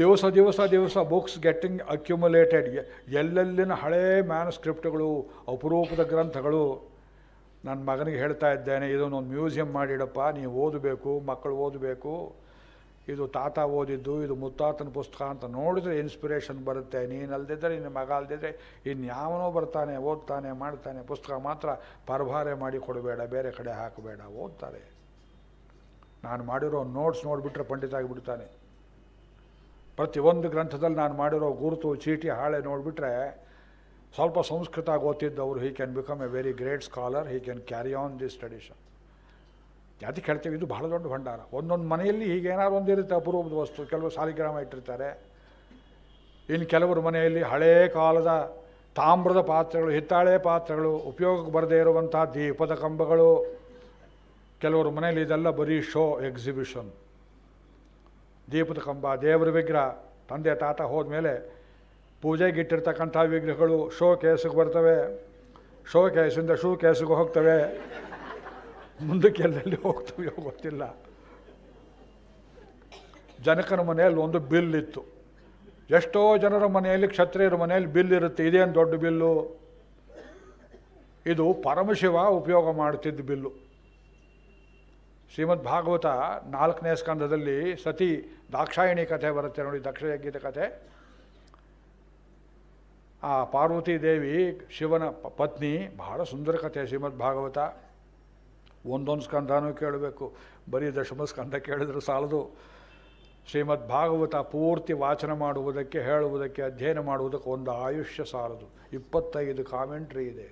ದಿವಸ ದಿವಸ ದಿವಸ ಬುಕ್ಸ್ ಗೆಟ್ಟಿಂಗ್ ಅಕ್ಯುಮುಲೇಟೆಡ್ ಎಲ್ಲೆಲ್ಲಿನ ಹಳೇ ಮ್ಯಾನ್ಸ್ಕ್ರಿಪ್ಟ್ಗಳು ಅಪರೂಪದ ಗ್ರಂಥಗಳು ನನ್ನ ಮಗನಿಗೆ ಹೇಳ್ತಾ ಇದ್ದೇನೆ ಇದೊಂದು ಮ್ಯೂಸಿಯಂ ಮಾಡಿಡಪ್ಪ ನೀವು ಓದಬೇಕು ಮಕ್ಕಳು ಓದಬೇಕು ಇದು ತಾತ ಓದಿದ್ದು ಇದು ಮುತ್ತಾತನ ಪುಸ್ತಕ ಅಂತ ನೋಡಿದರೆ ಇನ್ಸ್ಪಿರೇಷನ್ ಬರುತ್ತೆ ನೀನು ಅಲ್ಲದಿದ್ದರೆ ನಿನ್ನ ಮಗ ಅಲ್ದಿದ್ದರೆ ಇನ್ಯಾವನೋ ಬರ್ತಾನೆ ಓದ್ತಾನೆ ಮಾಡ್ತಾನೆ ಪುಸ್ತಕ ಮಾತ್ರ ಪರಭಾರೆ ಮಾಡಿ ಕೊಡಬೇಡ ಬೇರೆ ಕಡೆ ಹಾಕಬೇಡ ಓದ್ತಾರೆ ನಾನು ಮಾಡಿರೋ ನೋಟ್ಸ್ ನೋಡಿಬಿಟ್ರೆ ಪಂಡಿತ ಆಗಿಬಿಡ್ತಾನೆ ಪ್ರತಿಯೊಂದು ಗ್ರಂಥದಲ್ಲಿ ನಾನು ಮಾಡಿರೋ ಗುರುತು ಚೀಟಿ ಹಾಳೆ ನೋಡಿಬಿಟ್ರೆ ಸ್ವಲ್ಪ ಸಂಸ್ಕೃತ ಗೊತ್ತಿದ್ದವರು he can become a very great scholar he can carry on this tradition ಅದಕ್ಕೆ ಹೇಳ್ತೀವಿ ಇದು ಬಹಳ ದೊಡ್ಡ ಭಂಡಾರ ಒಂದೊಂದು ಮನೆಯಲ್ಲಿ ಹೀಗೆ ಏನಾದ್ರು ಒಂದಿರುತ್ತೆ ಅಪರೂಪದ ವಸ್ತು ಕೆಲವರು ಸಾಲಿಗ್ರಾಮ ಇಟ್ಟಿರ್ತಾರೆ ಇನ್ನು ಕೆಲವರು ಮನೆಯಲ್ಲಿ ಹಳೇ ಕಾಲದ ತಾಮ್ರದ ಪಾತ್ರೆಗಳು ಹಿತ್ತಾಳೆ ಪಾತ್ರೆಗಳು ಉಪಯೋಗಕ್ಕೆ ಬರದೇ ಇರುವಂಥ ದೀಪದ ಕಂಬಗಳು ಕೆಲವರು ಮನೆಯಲ್ಲಿ ಇದೆಲ್ಲ ಬರೀ ಶೋ ಎಕ್ಸಿಬಿಷನ್ ದೀಪದ ಕಂಬ ದೇವರ ವಿಗ್ರಹ ತಂದೆ ತಾತ ಹೋದ್ಮೇಲೆ ಪೂಜೆಗೆ ಇಟ್ಟಿರ್ತಕ್ಕಂಥ ವಿಗ್ರಹಗಳು ಶೋ ಕೇಸಿಗೆ ಬರ್ತವೆ ಶೋ ಕೇಸಿಂದ ಶೂ ಕೇಸಿಗೆ ಹೋಗ್ತವೆ ಮುಂದಕ್ಕೆ ಎಲ್ಲೆಲ್ಲಿ ಹೋಗ್ತವೆ ಗೊತ್ತಿಲ್ಲ ಜನಕನ ಮನೆಯಲ್ಲಿ ಒಂದು ಬಿಲ್ ಇತ್ತು ಎಷ್ಟೋ ಜನರ ಮನೆಯಲ್ಲಿ ಕ್ಷತ್ರಿಯರ ಮನೆಯಲ್ಲಿ ಬಿಲ್ ಇರುತ್ತೆ ಇದೇನು ದೊಡ್ಡ ಬಿಲ್ಲು ಇದು ಪರಮಶಿವ ಉಪಯೋಗ ಮಾಡ್ತಿದ್ದ ಬಿಲ್ಲು ಶ್ರೀಮದ್ ಭಾಗವತ ನಾಲ್ಕನೇ ಸ್ಕಂದದಲ್ಲಿ ಸತಿ ದಾಕ್ಷಾಯಣಿ ಕಥೆ ಬರುತ್ತೆ ನೋಡಿ ದಕ್ಷಯಜ್ಞದ ಕಥೆ ಆ ಪಾರ್ವತಿ ದೇವಿ ಶಿವನ ಪತ್ನಿ ಬಹಳ ಸುಂದರ ಕಥೆ ಶ್ರೀಮದ್ ಭಾಗವತ ಒಂದೊಂದು ಸ್ಕಂದನೂ ಕೇಳಬೇಕು ಬರೀ ದಶಮ ಸ್ಕಂದ ಕೇಳಿದ್ರು ಸಾಲದು ಶ್ರೀಮದ್ ಭಾಗವತ ಪೂರ್ತಿ ವಾಚನ ಮಾಡುವುದಕ್ಕೆ ಹೇಳುವುದಕ್ಕೆ ಅಧ್ಯಯನ ಮಾಡುವುದಕ್ಕೆ ಒಂದು ಆಯುಷ್ಯ ಸಾಲದು ಇಪ್ಪತ್ತೈದು ಕಾಮೆಂಟ್ರಿ ಇದೆ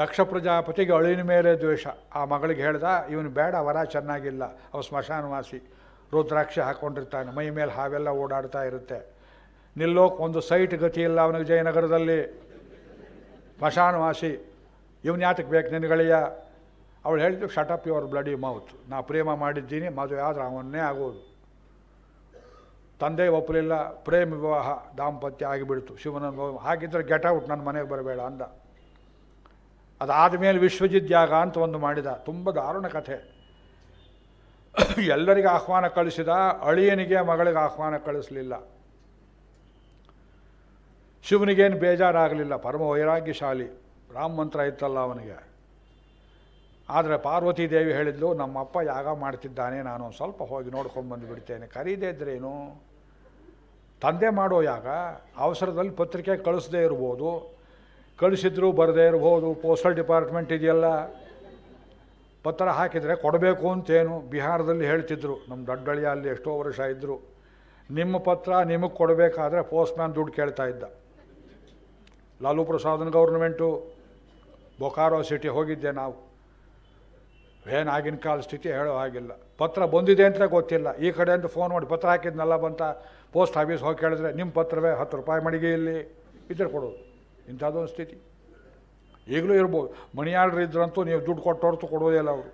ದಕ್ಷ ಪ್ರಜಾಪತಿಗೆ ಅಳಿನ ಮೇಲೆ ದ್ವೇಷ ಆ ಮಗಳಿಗೆ ಹೇಳ್ದ ಇವನು ಬೇಡ ವರ ಚೆನ್ನಾಗಿಲ್ಲ ಅವ ಸ್ಮಶಾನವಾಸಿ ರುದ್ರಾಕ್ಷಿ ಹಾಕ್ಕೊಂಡಿರ್ತಾನೆ ಮೈ ಮೇಲೆ ಹಾವೆಲ್ಲ ಓಡಾಡ್ತಾ ಇರುತ್ತೆ ನಿಲ್ಲೋಕೆ ಒಂದು ಸೈಟ್ ಗತಿ ಇಲ್ಲ ಅವನಿಗೆ ಜಯನಗರದಲ್ಲಿ ಸ್ಮಶಾನವಾಸಿ ಇವನು ಯಾತಕ್ಕೆ ಬೇಕು ನಿನಗಳಿಯ ಅವಳು ಹೇಳಿದ್ದು ಅಪ್ ಯುವರ್ ಬ್ಲಡಿ ಮೌತ್ ನಾ ಪ್ರೇಮ ಮಾಡಿದ್ದೀನಿ ಮದುವೆ ಆದರೆ ಅವನ್ನೇ ಆಗೋದು ತಂದೆ ಒಪ್ಪಲಿಲ್ಲ ಪ್ರೇಮ ವಿವಾಹ ದಾಂಪತ್ಯ ಆಗಿಬಿಡ್ತು ಶಿವನ ಹಾಗಿದ್ದರೆ ಗೆಟ್ ಔಟ್ ನನ್ನ ಮನೆಗೆ ಬರಬೇಡ ಅಂದ ಅದಾದ ಮೇಲೆ ವಿಶ್ವಜಿತ್ ಅಂತ ಒಂದು ಮಾಡಿದ ತುಂಬ ದಾರುಣ ಕಥೆ ಎಲ್ಲರಿಗೆ ಆಹ್ವಾನ ಕಳಿಸಿದ ಅಳಿಯನಿಗೆ ಮಗಳಿಗೆ ಆಹ್ವಾನ ಕಳಿಸಲಿಲ್ಲ ಶಿವನಿಗೇನು ಬೇಜಾರಾಗಲಿಲ್ಲ ಪರಮ ವೈರಾಗ್ಯಶಾಲಿ ರಾಮ ಮಂತ್ರ ಇತ್ತಲ್ಲ ಅವನಿಗೆ ಆದರೆ ಪಾರ್ವತಿ ದೇವಿ ಹೇಳಿದ್ಲು ನಮ್ಮಪ್ಪ ಯಾಗ ಮಾಡ್ತಿದ್ದಾನೆ ನಾನು ಸ್ವಲ್ಪ ಹೋಗಿ ನೋಡ್ಕೊಂಡು ಬಂದುಬಿಡ್ತೇನೆ ಕರೀದೇ ಇದ್ರೇನು ತಂದೆ ಮಾಡೋ ಯಾಗ ಅವಸರದಲ್ಲಿ ಪತ್ರಿಕೆ ಕಳಿಸದೇ ಇರ್ಬೋದು ಕಳಿಸಿದ್ರು ಬರದೇ ಇರ್ಬೋದು ಪೋಸ್ಟಲ್ ಡಿಪಾರ್ಟ್ಮೆಂಟ್ ಇದೆಯಲ್ಲ ಪತ್ರ ಹಾಕಿದರೆ ಕೊಡಬೇಕು ಅಂತೇನು ಬಿಹಾರದಲ್ಲಿ ಹೇಳ್ತಿದ್ರು ನಮ್ಮ ದೊಡ್ಡಳಿಯ ಅಲ್ಲಿ ಎಷ್ಟೋ ವರ್ಷ ಇದ್ದರು ನಿಮ್ಮ ಪತ್ರ ನಿಮಗೆ ಕೊಡಬೇಕಾದ್ರೆ ಪೋಸ್ಟ್ಮ್ಯಾನ್ ದುಡ್ಡು ಕೇಳ್ತಾ ಇದ್ದ ಲಾಲು ಪ್ರಸಾದನ್ ಗೌರ್ಮೆಂಟು ಬೊಕಾರೋ ಸಿಟಿ ಹೋಗಿದ್ದೆ ನಾವು ಏನಾಗಿನ ಕಾಲ ಸ್ಥಿತಿ ಹೇಳೋ ಹಾಗಿಲ್ಲ ಪತ್ರ ಬಂದಿದೆ ಅಂತ ಗೊತ್ತಿಲ್ಲ ಈ ಕಡೆ ಅಂತ ಫೋನ್ ಮಾಡಿ ಪತ್ರ ಹಾಕಿದ್ನಲ್ಲ ಬಂತ ಪೋಸ್ಟ್ ಆಫೀಸ್ ಹೋಗಿ ಕೇಳಿದ್ರೆ ನಿಮ್ಮ ಪತ್ರವೇ ಹತ್ತು ರೂಪಾಯಿ ಮಡಿಗೆಯಲ್ಲಿ ಇಲ್ಲಿ ಇದ್ರೆ ಕೊಡೋದು ಇಂಥದ್ದೊಂದು ಸ್ಥಿತಿ ಈಗಲೂ ಇರ್ಬೋದು ಮಣಿಯಾಳ್ರು ಇದ್ರಂತೂ ನೀವು ದುಡ್ಡು ಕೊಡೋದೇ ಕೊಡುವುದಿಲ್ಲ ಅವರು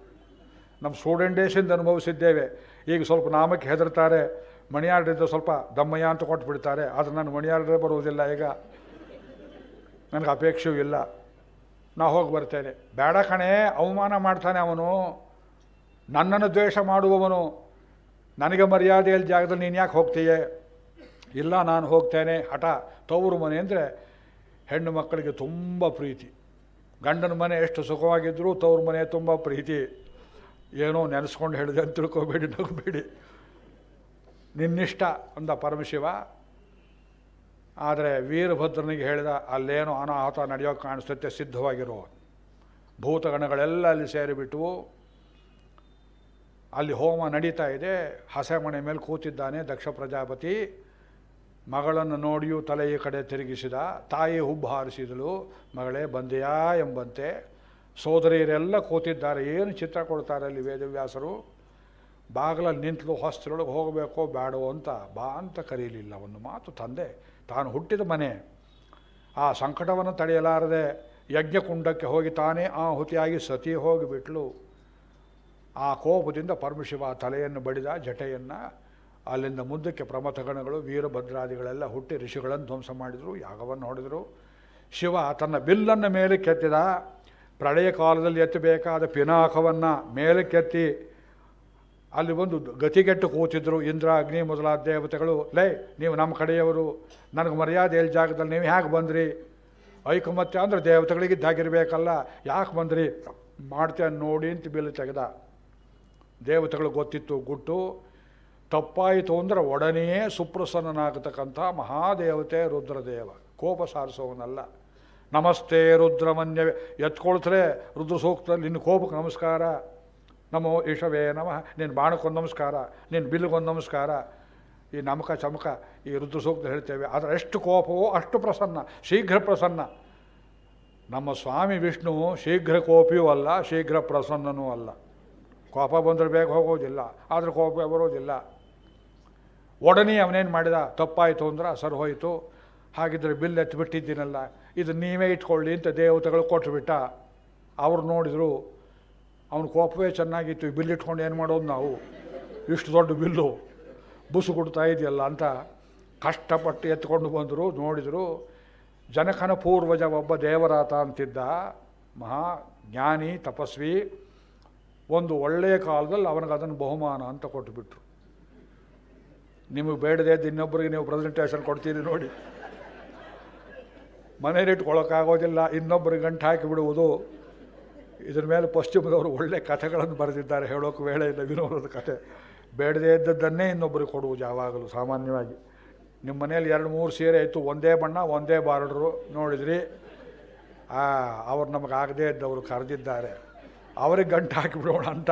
ನಮ್ಮ ಸ್ಟೂಡೆಂಟ್ ಡೇಸಿಂದ ಅನುಭವಿಸಿದ್ದೇವೆ ಈಗ ಸ್ವಲ್ಪ ನಾಮಕ್ಕೆ ಹೆದರ್ತಾರೆ ಮಣಿಯಾಳ್ರಿದ್ದ ಸ್ವಲ್ಪ ದಮ್ಮಯ್ಯ ಅಂತ ಕೊಟ್ಟು ಬಿಡ್ತಾರೆ ಆದರೆ ನಾನು ಮಣಿಯಾಳ್ರೇ ಬರುವುದಿಲ್ಲ ಈಗ ನನಗೆ ಅಪೇಕ್ಷೆಯೂ ಇಲ್ಲ ನಾ ಹೋಗಿ ಬರ್ತೇನೆ ಬೇಡ ಕಣೆ ಅವಮಾನ ಮಾಡ್ತಾನೆ ಅವನು ನನ್ನನ್ನು ದ್ವೇಷ ಮಾಡುವವನು ನನಗೆ ಮರ್ಯಾದೆಯಲ್ಲಿ ಜಾಗದಲ್ಲಿ ನೀನು ಯಾಕೆ ಹೋಗ್ತೀಯೇ ಇಲ್ಲ ನಾನು ಹೋಗ್ತೇನೆ ಹಠ ತವರು ಮನೆ ಅಂದರೆ ಹೆಣ್ಣು ಮಕ್ಕಳಿಗೆ ತುಂಬ ಪ್ರೀತಿ ಗಂಡನ ಮನೆ ಎಷ್ಟು ಸುಖವಾಗಿದ್ದರೂ ತವ್ರ ಮನೆ ತುಂಬ ಪ್ರೀತಿ ಏನೋ ನೆನೆಸ್ಕೊಂಡು ಹೇಳಿದೆ ಅಂತ ತಿಳ್ಕೊಬೇಡಿ ನಗಬೇಡಿ ನಿನ್ನಿಷ್ಟ ಅಂದ ಪರಮಶಿವ ಆದರೆ ವೀರಭದ್ರನಿಗೆ ಹೇಳಿದ ಅಲ್ಲೇನೋ ಅನಾಹುತ ನಡೆಯೋಕೆ ಕಾಣಿಸುತ್ತೆ ಸಿದ್ಧವಾಗಿರೋ ಭೂತಗಣಗಳೆಲ್ಲ ಅಲ್ಲಿ ಸೇರಿಬಿಟ್ಟು ಅಲ್ಲಿ ಹೋಮ ನಡೀತಾ ಇದೆ ಹಸೆ ಮನೆ ಮೇಲೆ ಕೂತಿದ್ದಾನೆ ದಕ್ಷ ಪ್ರಜಾಪತಿ ಮಗಳನ್ನು ನೋಡಿಯೂ ತಲೆಯ ಕಡೆ ತಿರುಗಿಸಿದ ತಾಯಿ ಹುಬ್ಬು ಹಾರಿಸಿದಳು ಮಗಳೇ ಬಂದೆಯಾ ಎಂಬಂತೆ ಸೋದರಿಯರೆಲ್ಲ ಕೂತಿದ್ದಾರೆ ಏನು ಚಿತ್ರ ಕೊಡ್ತಾರೆ ಅಲ್ಲಿ ವೇದವ್ಯಾಸರು ಬಾಗಿಲಲ್ಲಿ ನಿಂತಲು ಹೊಸ್ತರೊಳಗೆ ಹೋಗಬೇಕೋ ಬೇಡವೋ ಅಂತ ಬಾ ಅಂತ ಕರೀಲಿಲ್ಲ ಒಂದು ಮಾತು ತಂದೆ ತಾನು ಹುಟ್ಟಿದ ಮನೆ ಆ ಸಂಕಟವನ್ನು ತಡೆಯಲಾರದೆ ಯಜ್ಞಕುಂಡಕ್ಕೆ ಹೋಗಿ ತಾನೇ ಆಹುತಿಯಾಗಿ ಸತಿ ಹೋಗಿಬಿಟ್ಲು ಆ ಕೋಪದಿಂದ ಪರಮಶಿವ ತಲೆಯನ್ನು ಬಡಿದ ಜಟೆಯನ್ನು ಅಲ್ಲಿಂದ ಮುಂದಕ್ಕೆ ಪ್ರಮಥಗಣಗಳು ವೀರಭದ್ರಾದಿಗಳೆಲ್ಲ ಹುಟ್ಟಿ ಋಷಿಗಳನ್ನು ಧ್ವಂಸ ಮಾಡಿದರು ಯಾಗವನ್ನು ನೋಡಿದರು ಶಿವ ತನ್ನ ಬಿಲ್ಲನ್ನು ಮೇಲೆ ಕೆತ್ತಿದ ಪ್ರಳಯ ಕಾಲದಲ್ಲಿ ಎತ್ತಬೇಕಾದ ಪಿನಾಕವನ್ನು ಮೇಲೆ ಕೆತ್ತಿ ಅಲ್ಲಿ ಒಂದು ಗತಿಗೆಟ್ಟು ಕೂತಿದ್ರು ಇಂದ್ರ ಅಗ್ನಿ ಮೊದಲಾದ ದೇವತೆಗಳು ಲೈ ನೀವು ನಮ್ಮ ಕಡೆಯವರು ನನಗೆ ಮರ್ಯಾದೆ ಎಲ್ಲಿ ಜಾಗದಲ್ಲಿ ನೀವು ಯಾಕೆ ಬಂದ್ರಿ ಮತ್ತೆ ಅಂದರೆ ದೇವತೆಗಳಿಗೆ ಇದ್ದಾಗಿರಬೇಕಲ್ಲ ಯಾಕೆ ಬಂದ್ರಿ ಮಾಡ್ತೇನೆ ನೋಡಿ ಅಂತ ಬಿಲ್ ತೆಗೆದ ದೇವತೆಗಳು ಗೊತ್ತಿತ್ತು ಗುಟ್ಟು ತಪ್ಪಾಯಿತು ಅಂದರೆ ಒಡನೆಯೇ ಸುಪ್ರಸನ್ನನಾಗತಕ್ಕಂಥ ಮಹಾದೇವತೆ ರುದ್ರದೇವ ಕೋಪ ಸಾರಿಸೋವನಲ್ಲ ನಮಸ್ತೆ ರುದ್ರಮನ್ಯವೇ ಎತ್ಕೊಳ್ತಾರೆ ರುದ್ರ ನಿನ್ನ ಕೋಪಕ್ಕೆ ನಮಸ್ಕಾರ ನಮೋ ಇಷವೇ ನಮಃ ನಿನ್ನ ಬಾಣಕ್ಕೊಂದು ನಮಸ್ಕಾರ ನಿನ್ನ ಬಿಲ್ಗೊಂದು ನಮಸ್ಕಾರ ಈ ನಮಕ ಚಮಕ ಈ ರುದ್ರ ಸೂಕ್ತ ಹೇಳ್ತೇವೆ ಆದರೆ ಎಷ್ಟು ಕೋಪವೋ ಅಷ್ಟು ಪ್ರಸನ್ನ ಶೀಘ್ರ ಪ್ರಸನ್ನ ನಮ್ಮ ಸ್ವಾಮಿ ವಿಷ್ಣು ಶೀಘ್ರ ಕೋಪಿಯೂ ಅಲ್ಲ ಶೀಘ್ರ ಪ್ರಸನ್ನನೂ ಅಲ್ಲ ಕೋಪ ಬಂದರೆ ಬೇಗ ಹೋಗೋದಿಲ್ಲ ಆದರೆ ಕೋಪ ಬರೋದಿಲ್ಲ ಒಡನೆ ಅವನೇನು ಮಾಡಿದ ತಪ್ಪಾಯಿತು ಅಂದ್ರೆ ಸರ್ ಹೋಯಿತು ಹಾಗಿದ್ರೆ ಬಿಲ್ ಎತ್ತಿಬಿಟ್ಟಿದ್ದೀನಲ್ಲ ಇದು ನೀವೇ ಇಟ್ಕೊಳ್ಳಿ ಅಂತ ದೇವತೆಗಳು ಕೊಟ್ಟುಬಿಟ್ಟ ಅವ್ರು ನೋಡಿದರು ಅವನ ಕೋಪವೇ ಚೆನ್ನಾಗಿತ್ತು ಬಿಲ್ ಇಟ್ಕೊಂಡು ಏನು ಮಾಡೋದು ನಾವು ಇಷ್ಟು ದೊಡ್ಡ ಬಿಲ್ಲು ಬುಸು ಕೊಡ್ತಾ ಇದೆಯಲ್ಲ ಅಂತ ಕಷ್ಟಪಟ್ಟು ಎತ್ಕೊಂಡು ಬಂದರು ನೋಡಿದರು ಜನಕನ ಪೂರ್ವಜ ಒಬ್ಬ ದೇವರಾತ ಅಂತಿದ್ದ ಮಹಾ ಜ್ಞಾನಿ ತಪಸ್ವಿ ಒಂದು ಒಳ್ಳೆಯ ಕಾಲದಲ್ಲಿ ಅವನಿಗೆ ಅದನ್ನು ಬಹುಮಾನ ಅಂತ ಕೊಟ್ಟುಬಿಟ್ರು ನಿಮಗೆ ಬೇಡದೆ ಇನ್ನೊಬ್ಬರಿಗೆ ನೀವು ಪ್ರೆಸೆಂಟೇಷನ್ ಕೊಡ್ತೀರಿ ನೋಡಿ ಇಟ್ಕೊಳ್ಳೋಕ್ಕಾಗೋದಿಲ್ಲ ಇನ್ನೊಬ್ಬರಿಗೆ ಗಂಟು ಹಾಕಿ ಬಿಡುವುದು ಇದ್ರ ಮೇಲೆ ಪಶ್ಚಿಮದವರು ಒಳ್ಳೆ ಕಥೆಗಳನ್ನು ಬರೆದಿದ್ದಾರೆ ಹೇಳೋಕೆ ವೇಳೆ ಇಲ್ಲ ವಿನೋದದ ಕಥೆ ಬೇಡದೇ ಇದ್ದದ್ದನ್ನೇ ಇನ್ನೊಬ್ಬರಿಗೆ ಕೊಡುವುದು ಯಾವಾಗಲೂ ಸಾಮಾನ್ಯವಾಗಿ ನಿಮ್ಮ ಮನೇಲಿ ಎರಡು ಮೂರು ಸೀರೆ ಇತ್ತು ಒಂದೇ ಬಣ್ಣ ಒಂದೇ ಬಾರ್ಡ್ರು ನೋಡಿದ್ರಿ ಅವ್ರು ನಮಗೆ ಆಗದೇ ಇದ್ದವರು ಕರೆದಿದ್ದಾರೆ ಅವ್ರಿಗೆ ಗಂಟು ಹಾಕಿಬಿಡೋಣ ಅಂತ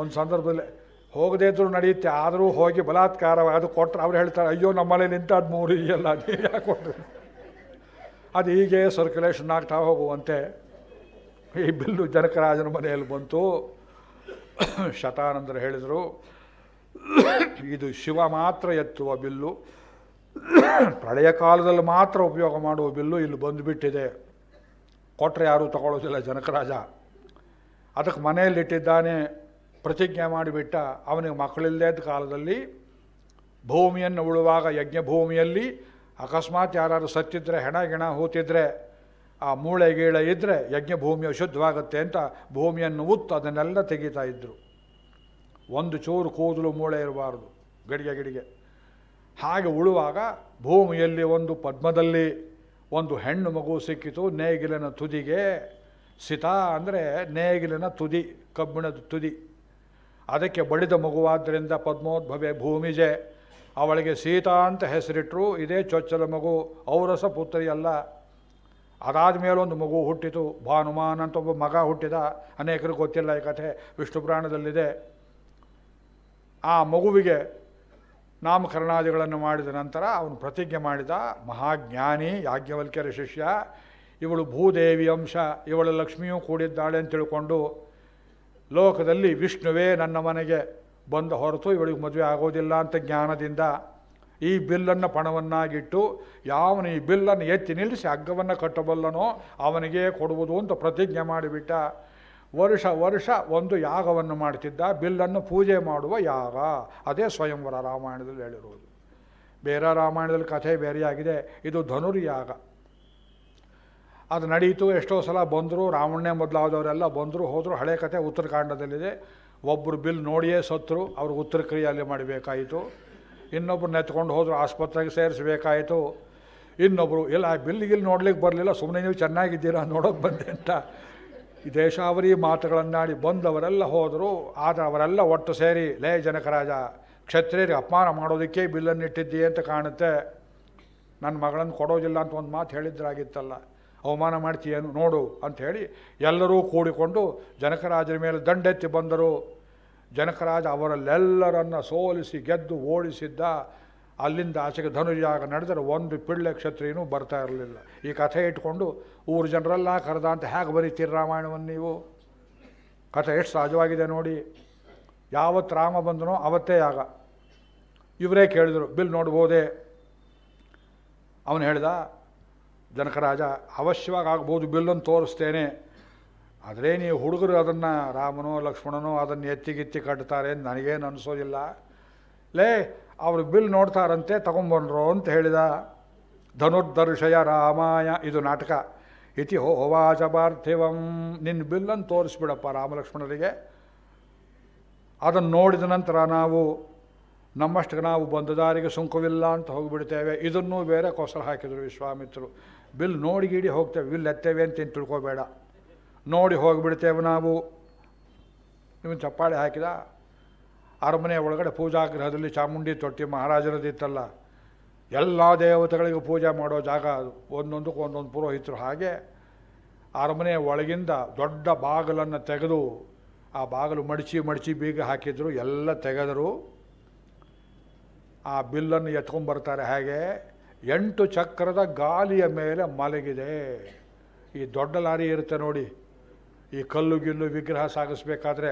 ಒಂದು ಸಂದರ್ಭದಲ್ಲಿ ಹೋಗದೇ ಇದ್ರೂ ನಡೆಯುತ್ತೆ ಆದರೂ ಹೋಗಿ ಬಲಾತ್ಕಾರ ಅದು ಕೊಟ್ಟರೆ ಅವ್ರು ಹೇಳ್ತಾರೆ ಅಯ್ಯೋ ನಮ್ಮಲ್ಲಿ ನಿಂತಾದ ಮೂರು ಎಲ್ಲ ನೀವು ಯಾಕೆ ಕೊಟ್ಟರು ಅದು ಹೀಗೆ ಸರ್ಕ್ಯುಲೇಷನ್ ಆಗ್ತಾ ಹೋಗುವಂತೆ ಈ ಬಿಲ್ಲು ಜನಕರಾಜನ ಮನೆಯಲ್ಲಿ ಬಂತು ಶತಾನಂದರು ಹೇಳಿದರು ಇದು ಶಿವ ಮಾತ್ರ ಎತ್ತುವ ಬಿಲ್ಲು ಪ್ರಳಯ ಕಾಲದಲ್ಲಿ ಮಾತ್ರ ಉಪಯೋಗ ಮಾಡುವ ಬಿಲ್ಲು ಇಲ್ಲಿ ಬಂದುಬಿಟ್ಟಿದೆ ಕೊಟ್ಟರೆ ಯಾರೂ ತಗೊಳ್ಳೋದಿಲ್ಲ ಜನಕರಾಜ ಅದಕ್ಕೆ ಮನೆಯಲ್ಲಿಟ್ಟಿದ್ದಾನೆ ಪ್ರತಿಜ್ಞೆ ಮಾಡಿಬಿಟ್ಟ ಅವನಿಗೆ ಇದ್ದ ಕಾಲದಲ್ಲಿ ಭೂಮಿಯನ್ನು ಉಳುವಾಗ ಯಜ್ಞ ಭೂಮಿಯಲ್ಲಿ ಅಕಸ್ಮಾತ್ ಯಾರಾದರೂ ಸತ್ತಿದ್ರೆ ಹೆಣ ಗಿಣ ಹೂತಿದ್ರೆ ಆ ಮೂಳೆ ಗೀಳೆ ಇದ್ದರೆ ಯಜ್ಞ ಭೂಮಿ ಶುದ್ಧವಾಗುತ್ತೆ ಅಂತ ಭೂಮಿಯನ್ನು ಉತ್ತು ಅದನ್ನೆಲ್ಲ ತೆಗೀತಾ ಇದ್ದರು ಒಂದು ಚೂರು ಕೂದಲು ಮೂಳೆ ಇರಬಾರ್ದು ಗಡಿಗೆ ಗಿಡಿಗೆ ಹಾಗೆ ಉಳುವಾಗ ಭೂಮಿಯಲ್ಲಿ ಒಂದು ಪದ್ಮದಲ್ಲಿ ಒಂದು ಹೆಣ್ಣು ಮಗು ಸಿಕ್ಕಿತು ನೇಗಿಲಿನ ತುದಿಗೆ ಸಿತಾ ಅಂದರೆ ನೇಗಿಲಿನ ತುದಿ ಕಬ್ಬಿಣದ ತುದಿ ಅದಕ್ಕೆ ಬಳಿದ ಮಗುವಾದ್ದರಿಂದ ಪದ್ಮೋದ್ಭವೆ ಭೂಮಿಜೆ ಅವಳಿಗೆ ಸೀತಾ ಅಂತ ಹೆಸರಿಟ್ಟರು ಇದೇ ಚೊಚ್ಚಲ ಮಗು ಔರಸ ಪುತ್ರಿಯಲ್ಲ ಅದಾದ ಮೇಲೊಂದು ಮಗು ಹುಟ್ಟಿತು ಭಾನುಮಾನ್ ಅಂತ ಒಬ್ಬ ಮಗ ಹುಟ್ಟಿದ ಅನೇಕರಿಗೆ ಗೊತ್ತಿಲ್ಲ ಈ ಕಥೆ ವಿಷ್ಣು ಪುರಾಣದಲ್ಲಿದೆ ಆ ಮಗುವಿಗೆ ನಾಮಕರಣಾದಿಗಳನ್ನು ಮಾಡಿದ ನಂತರ ಅವನು ಪ್ರತಿಜ್ಞೆ ಮಾಡಿದ ಮಹಾಜ್ಞಾನಿ ಯಾಜ್ಞವಲ್ಕ್ಯರ ಶಿಷ್ಯ ಇವಳು ಭೂದೇವಿ ಅಂಶ ಇವಳ ಲಕ್ಷ್ಮಿಯೂ ಕೂಡಿದ್ದಾಳೆ ಅಂತ ತಿಳ್ಕೊಂಡು ಲೋಕದಲ್ಲಿ ವಿಷ್ಣುವೇ ನನ್ನ ಮನೆಗೆ ಬಂದ ಹೊರತು ಇವಳಿಗೆ ಮದುವೆ ಆಗೋದಿಲ್ಲ ಅಂತ ಜ್ಞಾನದಿಂದ ಈ ಬಿಲ್ಲನ್ನು ಪಣವನ್ನಾಗಿಟ್ಟು ಯಾವನು ಈ ಬಿಲ್ಲನ್ನು ಎತ್ತಿ ನಿಲ್ಲಿಸಿ ಹಗ್ಗವನ್ನು ಕಟ್ಟಬಲ್ಲನೋ ಅವನಿಗೆ ಕೊಡುವುದು ಅಂತ ಪ್ರತಿಜ್ಞೆ ಮಾಡಿಬಿಟ್ಟ ವರ್ಷ ವರ್ಷ ಒಂದು ಯಾಗವನ್ನು ಮಾಡ್ತಿದ್ದ ಬಿಲ್ಲನ್ನು ಪೂಜೆ ಮಾಡುವ ಯಾಗ ಅದೇ ಸ್ವಯಂವರ ರಾಮಾಯಣದಲ್ಲಿ ಹೇಳಿರುವುದು ಬೇರೆ ರಾಮಾಯಣದಲ್ಲಿ ಕಥೆ ಬೇರೆಯಾಗಿದೆ ಇದು ಧನುರ್ಯಾಗ ಅದು ನಡೀತು ಎಷ್ಟೋ ಸಲ ಬಂದರು ರಾಮಣ್ಯ ಮೊದಲಾದವರೆಲ್ಲ ಬಂದರು ಹೋದರು ಹಳೆ ಕತೆ ಉತ್ತರಕಾಂಡದಲ್ಲಿದೆ ಒಬ್ಬರು ಬಿಲ್ ನೋಡಿಯೇ ಸತ್ತರು ಅವ್ರು ಉತ್ತರ ಕ್ರಿಯೆಯಲ್ಲಿ ಮಾಡಬೇಕಾಯಿತು ಇನ್ನೊಬ್ಬರು ನೆತ್ಕೊಂಡು ಹೋದ್ರು ಆಸ್ಪತ್ರೆಗೆ ಸೇರಿಸಬೇಕಾಯಿತು ಇನ್ನೊಬ್ಬರು ಇಲ್ಲ ಬಿಲ್ ಗಿಲ್ ನೋಡ್ಲಿಕ್ಕೆ ಬರಲಿಲ್ಲ ಸುಮ್ಮನೆ ನೀವು ಚೆನ್ನಾಗಿದ್ದೀರಾ ನೋಡೋಕೆ ಬಂದೆ ಅಂತ ದೇಶಾವರಿ ಮಾತುಗಳನ್ನಾಡಿ ಬಂದವರೆಲ್ಲ ಹೋದರು ಆದರೆ ಅವರೆಲ್ಲ ಒಟ್ಟು ಸೇರಿ ಲೇ ಜನಕರಾಜ ಕ್ಷತ್ರಿಯರಿಗೆ ಅಪಮಾನ ಮಾಡೋದಕ್ಕೆ ಬಿಲ್ಲನ್ನಿಟ್ಟಿದ್ದೀಯ ಅಂತ ಕಾಣುತ್ತೆ ನನ್ನ ಮಗಳನ್ನು ಕೊಡೋದಿಲ್ಲ ಅಂತ ಒಂದು ಮಾತು ಹೇಳಿದ್ರಾಗಿತ್ತಲ್ಲ ಅವಮಾನ ಮಾಡ್ತೀಯೇನು ನೋಡು ಅಂಥೇಳಿ ಎಲ್ಲರೂ ಕೂಡಿಕೊಂಡು ಜನಕರಾಜರ ಮೇಲೆ ದಂಡೆತ್ತಿ ಬಂದರು ಜನಕರಾಜ ಅವರಲ್ಲೆಲ್ಲರನ್ನು ಸೋಲಿಸಿ ಗೆದ್ದು ಓಡಿಸಿದ್ದ ಅಲ್ಲಿಂದ ಆಚೆಗೆ ಧನುರ್ಯಾಗ ನಡೆದರೆ ಒಂದು ಪಿಳ್ಳೆ ಕ್ಷತ್ರಿಯೂ ಬರ್ತಾ ಇರಲಿಲ್ಲ ಈ ಕಥೆ ಇಟ್ಕೊಂಡು ಊರು ಜನರೆಲ್ಲ ಕರೆದ ಅಂತ ಹೇಗೆ ಬರೀತೀರಿ ರಾಮಾಯಣವನ್ನು ನೀವು ಕಥೆ ಎಷ್ಟು ಸಹಜವಾಗಿದೆ ನೋಡಿ ಯಾವತ್ತು ರಾಮ ಬಂದನೋ ಅವತ್ತೇ ಆಗ ಇವರೇ ಕೇಳಿದರು ಬಿಲ್ ನೋಡ್ಬೋದೆ ಅವನು ಹೇಳ್ದ ಜನಕರಾಜ ಅವಶ್ಯವಾಗಿ ಆಗ್ಬೋದು ಬಿಲ್ಲನ್ನು ತೋರಿಸ್ತೇನೆ ಆದರೆ ನೀವು ಹುಡುಗರು ಅದನ್ನು ರಾಮನೋ ಲಕ್ಷ್ಮಣನೋ ಅದನ್ನು ಎತ್ತಿಗಿತ್ತಿ ಕಟ್ತಾರೆ ಅಂತ ನನಗೇನು ಅನಿಸೋದಿಲ್ಲ ಲೇ ಅವರು ಬಿಲ್ ನೋಡ್ತಾರಂತೆ ತಗೊಂಬನ್ರು ಅಂತ ಹೇಳಿದ ಧನುರ್ದರ್ಶಯ ರಾಮಾಯ ಇದು ನಾಟಕ ಇತಿ ಹೋವಾಚ ಪಾರ್ಥಿವಂ ನಿನ್ನ ಬಿಲ್ಲನ್ನು ತೋರಿಸ್ಬಿಡಪ್ಪ ರಾಮಲಕ್ಷ್ಮಣರಿಗೆ ಅದನ್ನು ನೋಡಿದ ನಂತರ ನಾವು ನಮ್ಮಷ್ಟಕ್ಕೆ ನಾವು ಬಂದದಾರಿಗೆ ಸುಂಕವಿಲ್ಲ ಅಂತ ಹೋಗಿಬಿಡ್ತೇವೆ ಇದನ್ನೂ ಬೇರೆ ಕೊಸಲು ಹಾಕಿದರು ವಿಶ್ವಾಮಿತ್ರರು ಬಿಲ್ ನೋಡಿ ಗೀಡಿ ಹೋಗ್ತೇವೆ ಬಿಲ್ ಎತ್ತೇವೆ ಅಂತ ತಿಳ್ಕೊಬೇಡ ನೋಡಿ ಹೋಗಿಬಿಡ್ತೇವೆ ನಾವು ನಿಮ್ಮ ಚಪ್ಪಾಳೆ ಹಾಕಿದ ಅರಮನೆಯ ಒಳಗಡೆ ಪೂಜಾಗೃಹದಲ್ಲಿ ಚಾಮುಂಡಿ ತೊಟ್ಟಿ ಮಹಾರಾಜರದಿತ್ತಲ್ಲ ಎಲ್ಲ ದೇವತೆಗಳಿಗೂ ಪೂಜೆ ಮಾಡೋ ಜಾಗ ಅದು ಒಂದೊಂದಕ್ಕೂ ಒಂದೊಂದು ಪುರೋಹಿತರು ಹಾಗೆ ಅರಮನೆಯ ಒಳಗಿಂದ ದೊಡ್ಡ ಬಾಗಿಲನ್ನು ತೆಗೆದು ಆ ಬಾಗಿಲು ಮಡಚಿ ಮಡಚಿ ಬೀಗ ಹಾಕಿದ್ರು ಎಲ್ಲ ತೆಗೆದರು ಆ ಬಿಲ್ಲನ್ನು ಎತ್ಕೊಂಡ್ಬರ್ತಾರೆ ಹಾಗೆ ಎಂಟು ಚಕ್ರದ ಗಾಲಿಯ ಮೇಲೆ ಮಲಗಿದೆ ಈ ದೊಡ್ಡ ಲಾರಿ ಇರುತ್ತೆ ನೋಡಿ ಈ ಕಲ್ಲು ಗಿಲ್ಲು ವಿಗ್ರಹ ಸಾಗಿಸ್ಬೇಕಾದ್ರೆ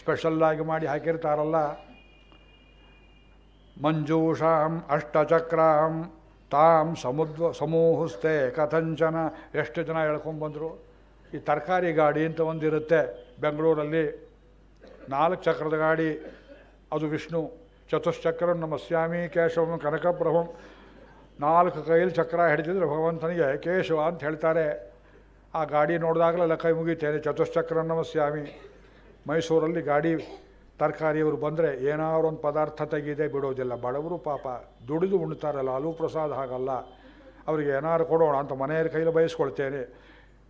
ಸ್ಪೆಷಲ್ಲಾಗಿ ಮಾಡಿ ಹಾಕಿರ್ತಾರಲ್ಲ ಮಂಜೂಷಾಂ ಅಷ್ಟಚಕ್ರಾಂ ತಾಂ ಸಮುದ್ವ ಸಮೂಹಿಸ್ತೆ ಕಥಂಚನ ಎಷ್ಟು ಜನ ಎಳ್ಕೊಂಡ್ಬಂದರು ಈ ತರಕಾರಿ ಗಾಡಿ ಅಂತ ಒಂದಿರುತ್ತೆ ಬೆಂಗಳೂರಲ್ಲಿ ನಾಲ್ಕು ಚಕ್ರದ ಗಾಡಿ ಅದು ವಿಷ್ಣು ಚತುಶ್ಚಕ್ರಂ ನಮಸ್ಯಾಮಿ ಕೇಶವಂ ಕನಕಪ್ರಭಂ ನಾಲ್ಕು ಕೈಯಲ್ಲಿ ಚಕ್ರ ಹಿಡಿದಿದ್ರೆ ಭಗವಂತನಿಗೆ ಕೇಶವ ಅಂತ ಹೇಳ್ತಾರೆ ಆ ಗಾಡಿ ನೋಡಿದಾಗಲೆಲ್ಲ ಕೈ ಮುಗಿತೇನೆ ಚತುಶ್ಚಕ್ರ ನಮಸ್ವಾಮಿ ಮೈಸೂರಲ್ಲಿ ಗಾಡಿ ತರಕಾರಿಯವರು ಬಂದರೆ ಏನಾದ್ರು ಒಂದು ಪದಾರ್ಥ ತೆಗೀದೇ ಬಿಡೋದಿಲ್ಲ ಬಡವರು ಪಾಪ ದುಡಿದು ಉಣ್ತಾರಲ್ಲ ಲಾಲೂ ಪ್ರಸಾದ ಹಾಗಲ್ಲ ಅವರಿಗೆ ಏನಾದ್ರು ಕೊಡೋಣ ಅಂತ ಮನೆಯವ್ರ ಕೈಲಿ ಬಯಸ್ಕೊಳ್ತೇನೆ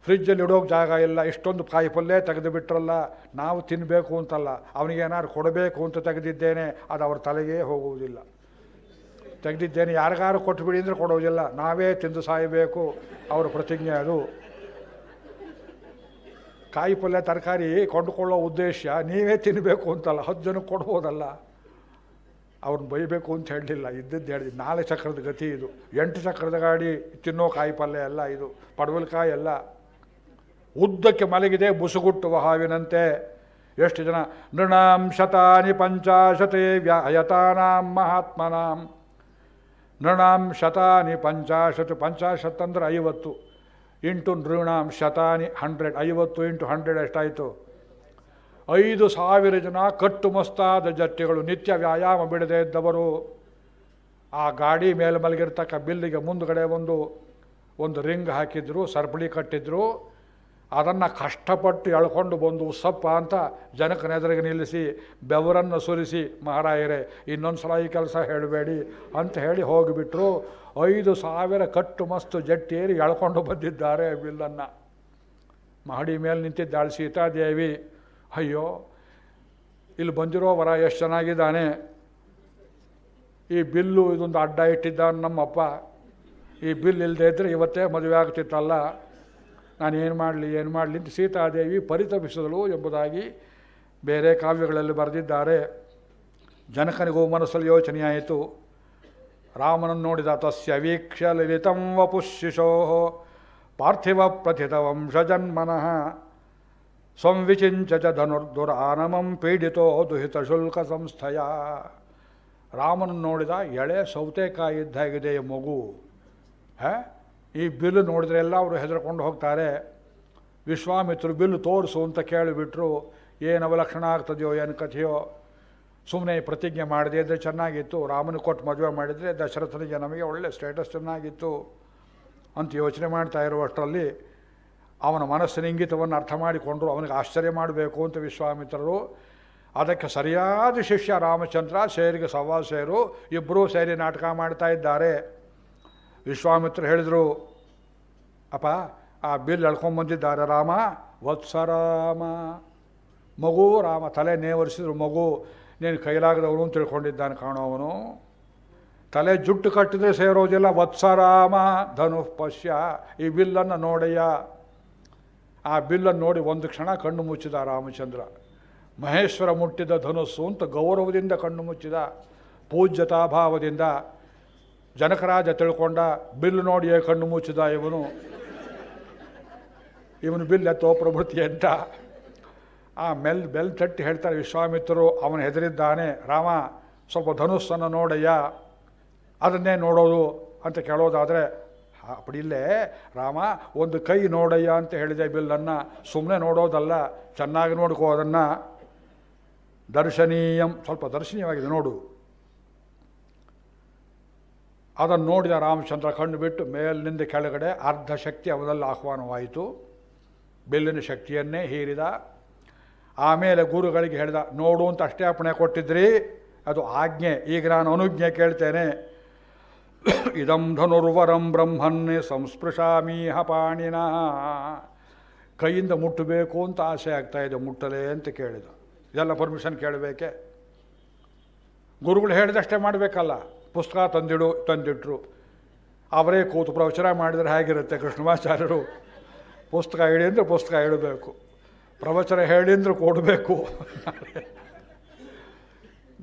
ಫ್ರಿಜ್ಜಲ್ಲಿ ಇಡೋಕೆ ಜಾಗ ಇಲ್ಲ ಇಷ್ಟೊಂದು ಕಾಯಿ ತೆಗೆದು ಬಿಟ್ರಲ್ಲ ನಾವು ತಿನ್ನಬೇಕು ಅಂತಲ್ಲ ಅವನಿಗೆ ಏನಾದ್ರು ಕೊಡಬೇಕು ಅಂತ ತೆಗೆದಿದ್ದೇನೆ ಅದು ಅವ್ರ ತಲೆಗೇ ಹೋಗುವುದಿಲ್ಲ ತೆಗೆದಿದ್ದೇನೆ ಯಾರಿಗಾರು ಕೊಟ್ಟುಬಿಡಿ ಅಂದರೆ ಕೊಡೋದಿಲ್ಲ ನಾವೇ ತಿಂದು ಸಾಯಬೇಕು ಅವರ ಪ್ರತಿಜ್ಞೆ ಅದು ಕಾಯಿ ಪಲ್ಯ ತರಕಾರಿ ಕೊಂಡುಕೊಳ್ಳೋ ಉದ್ದೇಶ ನೀವೇ ತಿನ್ನಬೇಕು ಅಂತಲ್ಲ ಹತ್ತು ಜನಕ್ಕೆ ಕೊಡ್ಬೋದಲ್ಲ ಅವ್ರನ್ನ ಬೈಬೇಕು ಅಂತ ಹೇಳಲಿಲ್ಲ ಇದ್ದಿದ್ದು ಹೇಳಿದ್ವಿ ನಾಲ್ಕು ಚಕ್ರದ ಗತಿ ಇದು ಎಂಟು ಚಕ್ರದ ಗಾಡಿ ತಿನ್ನೋ ಕಾಯಿ ಪಲ್ಯ ಎಲ್ಲ ಇದು ಪಡವಲ್ಕಾಯಿ ಎಲ್ಲ ಉದ್ದಕ್ಕೆ ಮಲಗಿದೆ ಬುಸುಗುಟ್ಟುವ ಹಾವಿನಂತೆ ಎಷ್ಟು ಜನ ನೃಣಾಂ ಶತಾನಿ ಪಂಚಾಶತೆ ವ್ಯಾಯತಾನಾಂ ಮಹಾತ್ಮನಾಂ ನೃಣಾಂ ಶತಾನಿ ಪಂಚಾಶತ್ ಪಂಚಾಶತ್ ಅಂದರೆ ಐವತ್ತು ಇಂಟು ನೃಣಾಂ ಶತಾನಿ ಹಂಡ್ರೆಡ್ ಐವತ್ತು ಇಂಟು ಹಂಡ್ರೆಡ್ ಎಷ್ಟಾಯಿತು ಐದು ಸಾವಿರ ಜನ ಕಟ್ಟುಮಸ್ತಾದ ಜಟ್ಟಿಗಳು ನಿತ್ಯ ವ್ಯಾಯಾಮ ಬಿಡದೇ ಇದ್ದವರು ಆ ಗಾಡಿ ಮೇಲೆ ಮಲಗಿರ್ತಕ್ಕ ಬಿಲ್ಲಿಗೆ ಮುಂದುಗಡೆ ಒಂದು ಒಂದು ರಿಂಗ್ ಹಾಕಿದ್ರು ಸರ್ಪಳಿ ಕಟ್ಟಿದ್ರು ಅದನ್ನು ಕಷ್ಟಪಟ್ಟು ಎಳ್ಕೊಂಡು ಬಂದು ಉಸಪ್ಪ ಅಂತ ಎದುರಿಗೆ ನಿಲ್ಲಿಸಿ ಬೆವರನ್ನು ಸುರಿಸಿ ಮಹಾರಾಯರೇ ಇನ್ನೊಂದು ಸಲ ಈ ಕೆಲಸ ಹೇಳಬೇಡಿ ಅಂತ ಹೇಳಿ ಹೋಗಿಬಿಟ್ರು ಐದು ಸಾವಿರ ಕಟ್ಟು ಮಸ್ತು ಜಟ್ಟಿಯೇರಿ ಎಳ್ಕೊಂಡು ಬಂದಿದ್ದಾರೆ ಬಿಲ್ಲನ್ನು ಮಹಡಿ ಮೇಲೆ ನಿಂತಿದ್ದಾಳೆ ಸೀತಾದೇವಿ ಅಯ್ಯೋ ಇಲ್ಲಿ ಬಂದಿರೋ ವರ ಎಷ್ಟು ಚೆನ್ನಾಗಿದ್ದಾನೆ ಈ ಬಿಲ್ಲು ಇದೊಂದು ಅಡ್ಡ ಇಟ್ಟಿದ್ದಾನೆ ನಮ್ಮಪ್ಪ ಈ ಬಿಲ್ ಇಲ್ಲದೇ ಇದ್ದರೆ ಇವತ್ತೇ ಮದುವೆ ಆಗ್ತಿತ್ತಲ್ಲ ನಾನು ಏನು ಮಾಡಲಿ ಏನು ಮಾಡಲಿ ಅಂತ ಸೀತಾದೇವಿ ಪರಿತಪಿಸಿದಳು ಎಂಬುದಾಗಿ ಬೇರೆ ಕಾವ್ಯಗಳಲ್ಲಿ ಬರೆದಿದ್ದಾರೆ ಜನಕನಿಗೂ ಮನಸ್ಸಲ್ಲಿ ಯೋಚನೆಯಾಯಿತು ರಾಮನನ್ನು ನೋಡಿದ ತಸ್ಯ ವೀಕ್ಷ ಲಲಿತಂ ವಪುಶಿಶೋ ಪಾರ್ಥಿವ ಪ್ರಥಿತ ವಂಶಜನ್ಮನಃ ಸಂವಿಚಿಂಚ ಚ ಧನುರ್ದುರಾನಮಂ ಪೀಡಿತೋ ದುಹಿತ ಶುಲ್ಕ ಸಂಸ್ಥೆಯ ರಾಮನನ್ನು ನೋಡಿದ ಎಳೆ ಸೌತೆಕಾಯಿ ಇದ್ದಾಗಿದೆ ಮಗು ಹಾಂ ಈ ಬಿಲ್ ನೋಡಿದ್ರೆ ಎಲ್ಲ ಅವರು ಹೆದರ್ಕೊಂಡು ಹೋಗ್ತಾರೆ ವಿಶ್ವಾಮಿತ್ರರು ಬಿಲ್ ತೋರಿಸು ಅಂತ ಕೇಳಿಬಿಟ್ರು ಏನು ಅವಲಕ್ಷಣ ಆಗ್ತದೆಯೋ ಏನು ಕಥೆಯೋ ಸುಮ್ಮನೆ ಪ್ರತಿಜ್ಞೆ ಮಾಡದೇ ಇದ್ದರೆ ಚೆನ್ನಾಗಿತ್ತು ರಾಮನ ಕೊಟ್ಟು ಮದುವೆ ಮಾಡಿದರೆ ದಶರಥನಿಗೆ ನಮಗೆ ಒಳ್ಳೆ ಸ್ಟೇಟಸ್ ಚೆನ್ನಾಗಿತ್ತು ಅಂತ ಯೋಚನೆ ಮಾಡ್ತಾ ಇರುವಷ್ಟರಲ್ಲಿ ಅವನ ಮನಸ್ಸಿನ ಇಂಗಿತವನ್ನು ಅರ್ಥ ಮಾಡಿಕೊಂಡರು ಅವನಿಗೆ ಆಶ್ಚರ್ಯ ಮಾಡಬೇಕು ಅಂತ ವಿಶ್ವಾಮಿತ್ರರು ಅದಕ್ಕೆ ಸರಿಯಾದ ಶಿಷ್ಯ ರಾಮಚಂದ್ರ ಸೇರಿಗೆ ಸವಾಲು ಸೇರು ಇಬ್ಬರೂ ಸೇರಿ ನಾಟಕ ಮಾಡ್ತಾ ಇದ್ದಾರೆ ವಿಶ್ವಾಮಿತ್ರ ಹೇಳಿದರು ಅಪ್ಪ ಆ ಬಿಲ್ ಬಂದಿದ್ದಾರೆ ರಾಮ ವತ್ಸ ರಾಮ ಮಗು ರಾಮ ತಲೆ ನೇವರಿಸಿದ್ರು ಮಗು ನೀನು ಕೈಲಾಗದವನು ತಿಳ್ಕೊಂಡಿದ್ದಾನೆ ಅವನು ತಲೆ ಜುಟ್ಟು ಕಟ್ಟಿದ್ರೆ ಸೇರೋದಿಲ್ಲ ವತ್ಸರಾಮ ಧನು ಪಶ್ಯ ಈ ಬಿಲ್ಲನ್ನು ನೋಡಯ್ಯ ಆ ಬಿಲ್ಲನ್ನು ನೋಡಿ ಒಂದು ಕ್ಷಣ ಕಣ್ಣು ಮುಚ್ಚಿದ ರಾಮಚಂದ್ರ ಮಹೇಶ್ವರ ಮುಟ್ಟಿದ ಧನುಸ್ಸು ಅಂತ ಗೌರವದಿಂದ ಕಣ್ಣು ಮುಚ್ಚಿದ ಪೂಜ್ಯತಾಭಾವದಿಂದ ಜನಕರಾಜ ತಿಳ್ಕೊಂಡ ಬಿಲ್ ನೋಡಿಯೇ ಕಣ್ಣು ಮುಚ್ಚಿದ ಇವನು ಇವನು ಬಿಲ್ ಎತ್ತೋ ಪ್ರಭೃತಿ ಅಂತ ಆ ಮೆಲ್ ಬೆಲ್ ತಟ್ಟಿ ಹೇಳ್ತಾರೆ ವಿಶ್ವಾಮಿತ್ರರು ಅವನು ಹೆದರಿದ್ದಾನೆ ರಾಮ ಸ್ವಲ್ಪ ಧನುಸ್ಸನ್ನು ನೋಡಯ್ಯ ಅದನ್ನೇ ನೋಡೋದು ಅಂತ ಕೇಳೋದಾದರೆ ಇಲ್ಲೇ ರಾಮ ಒಂದು ಕೈ ನೋಡಯ್ಯ ಅಂತ ಹೇಳಿದೆ ಬಿಲ್ಲನ್ನು ಸುಮ್ಮನೆ ನೋಡೋದಲ್ಲ ಚೆನ್ನಾಗಿ ನೋಡ್ಕೋ ಅದನ್ನು ದರ್ಶನೀಯಂ ಸ್ವಲ್ಪ ದರ್ಶನೀಯವಾಗಿದೆ ನೋಡು ಅದನ್ನು ನೋಡಿದ ರಾಮಚಂದ್ರ ಕಣ್ಣು ಬಿಟ್ಟು ಮೇಲಿನಿಂದ ಕೆಳಗಡೆ ಅರ್ಧ ಶಕ್ತಿ ಅವನಲ್ಲಿ ಆಹ್ವಾನವಾಯಿತು ಬೆಲ್ಲಿನ ಶಕ್ತಿಯನ್ನೇ ಹೀರಿದ ಆಮೇಲೆ ಗುರುಗಳಿಗೆ ಹೇಳಿದ ನೋಡು ಅಂತ ಅಷ್ಟೇ ಅಪಣೆ ಕೊಟ್ಟಿದ್ರಿ ಅದು ಆಜ್ಞೆ ಈಗ ನಾನು ಅನುಜ್ಞೆ ಕೇಳ್ತೇನೆ ಇದಂ ಧನುರ್ವರಂ ಬ್ರಹ್ಮನ್ನೇ ಸಂಸ್ಪೃಶಾಮೀಹ ಪಾಣಿನ ಕೈಯಿಂದ ಮುಟ್ಟಬೇಕು ಅಂತ ಆಸೆ ಇದೆ ಮುಟ್ಟಲೆ ಅಂತ ಕೇಳಿದ ಇದೆಲ್ಲ ಪರ್ಮಿಷನ್ ಕೇಳಬೇಕೆ ಗುರುಗಳು ಹೇಳಿದಷ್ಟೇ ಮಾಡಬೇಕಲ್ಲ ಪುಸ್ತಕ ತಂದಿಡು ತಂದಿಟ್ರು ಅವರೇ ಕೂತು ಪ್ರವಚನ ಮಾಡಿದರೆ ಹೇಗಿರುತ್ತೆ ಕೃಷ್ಣಮಾಚಾರ್ಯರು ಪುಸ್ತಕ ಹೇಳಿ ಅಂದರೆ ಪುಸ್ತಕ ಹೇಳಬೇಕು ಪ್ರವಚನ ಹೇಳಿ ಅಂದರೆ ಕೊಡಬೇಕು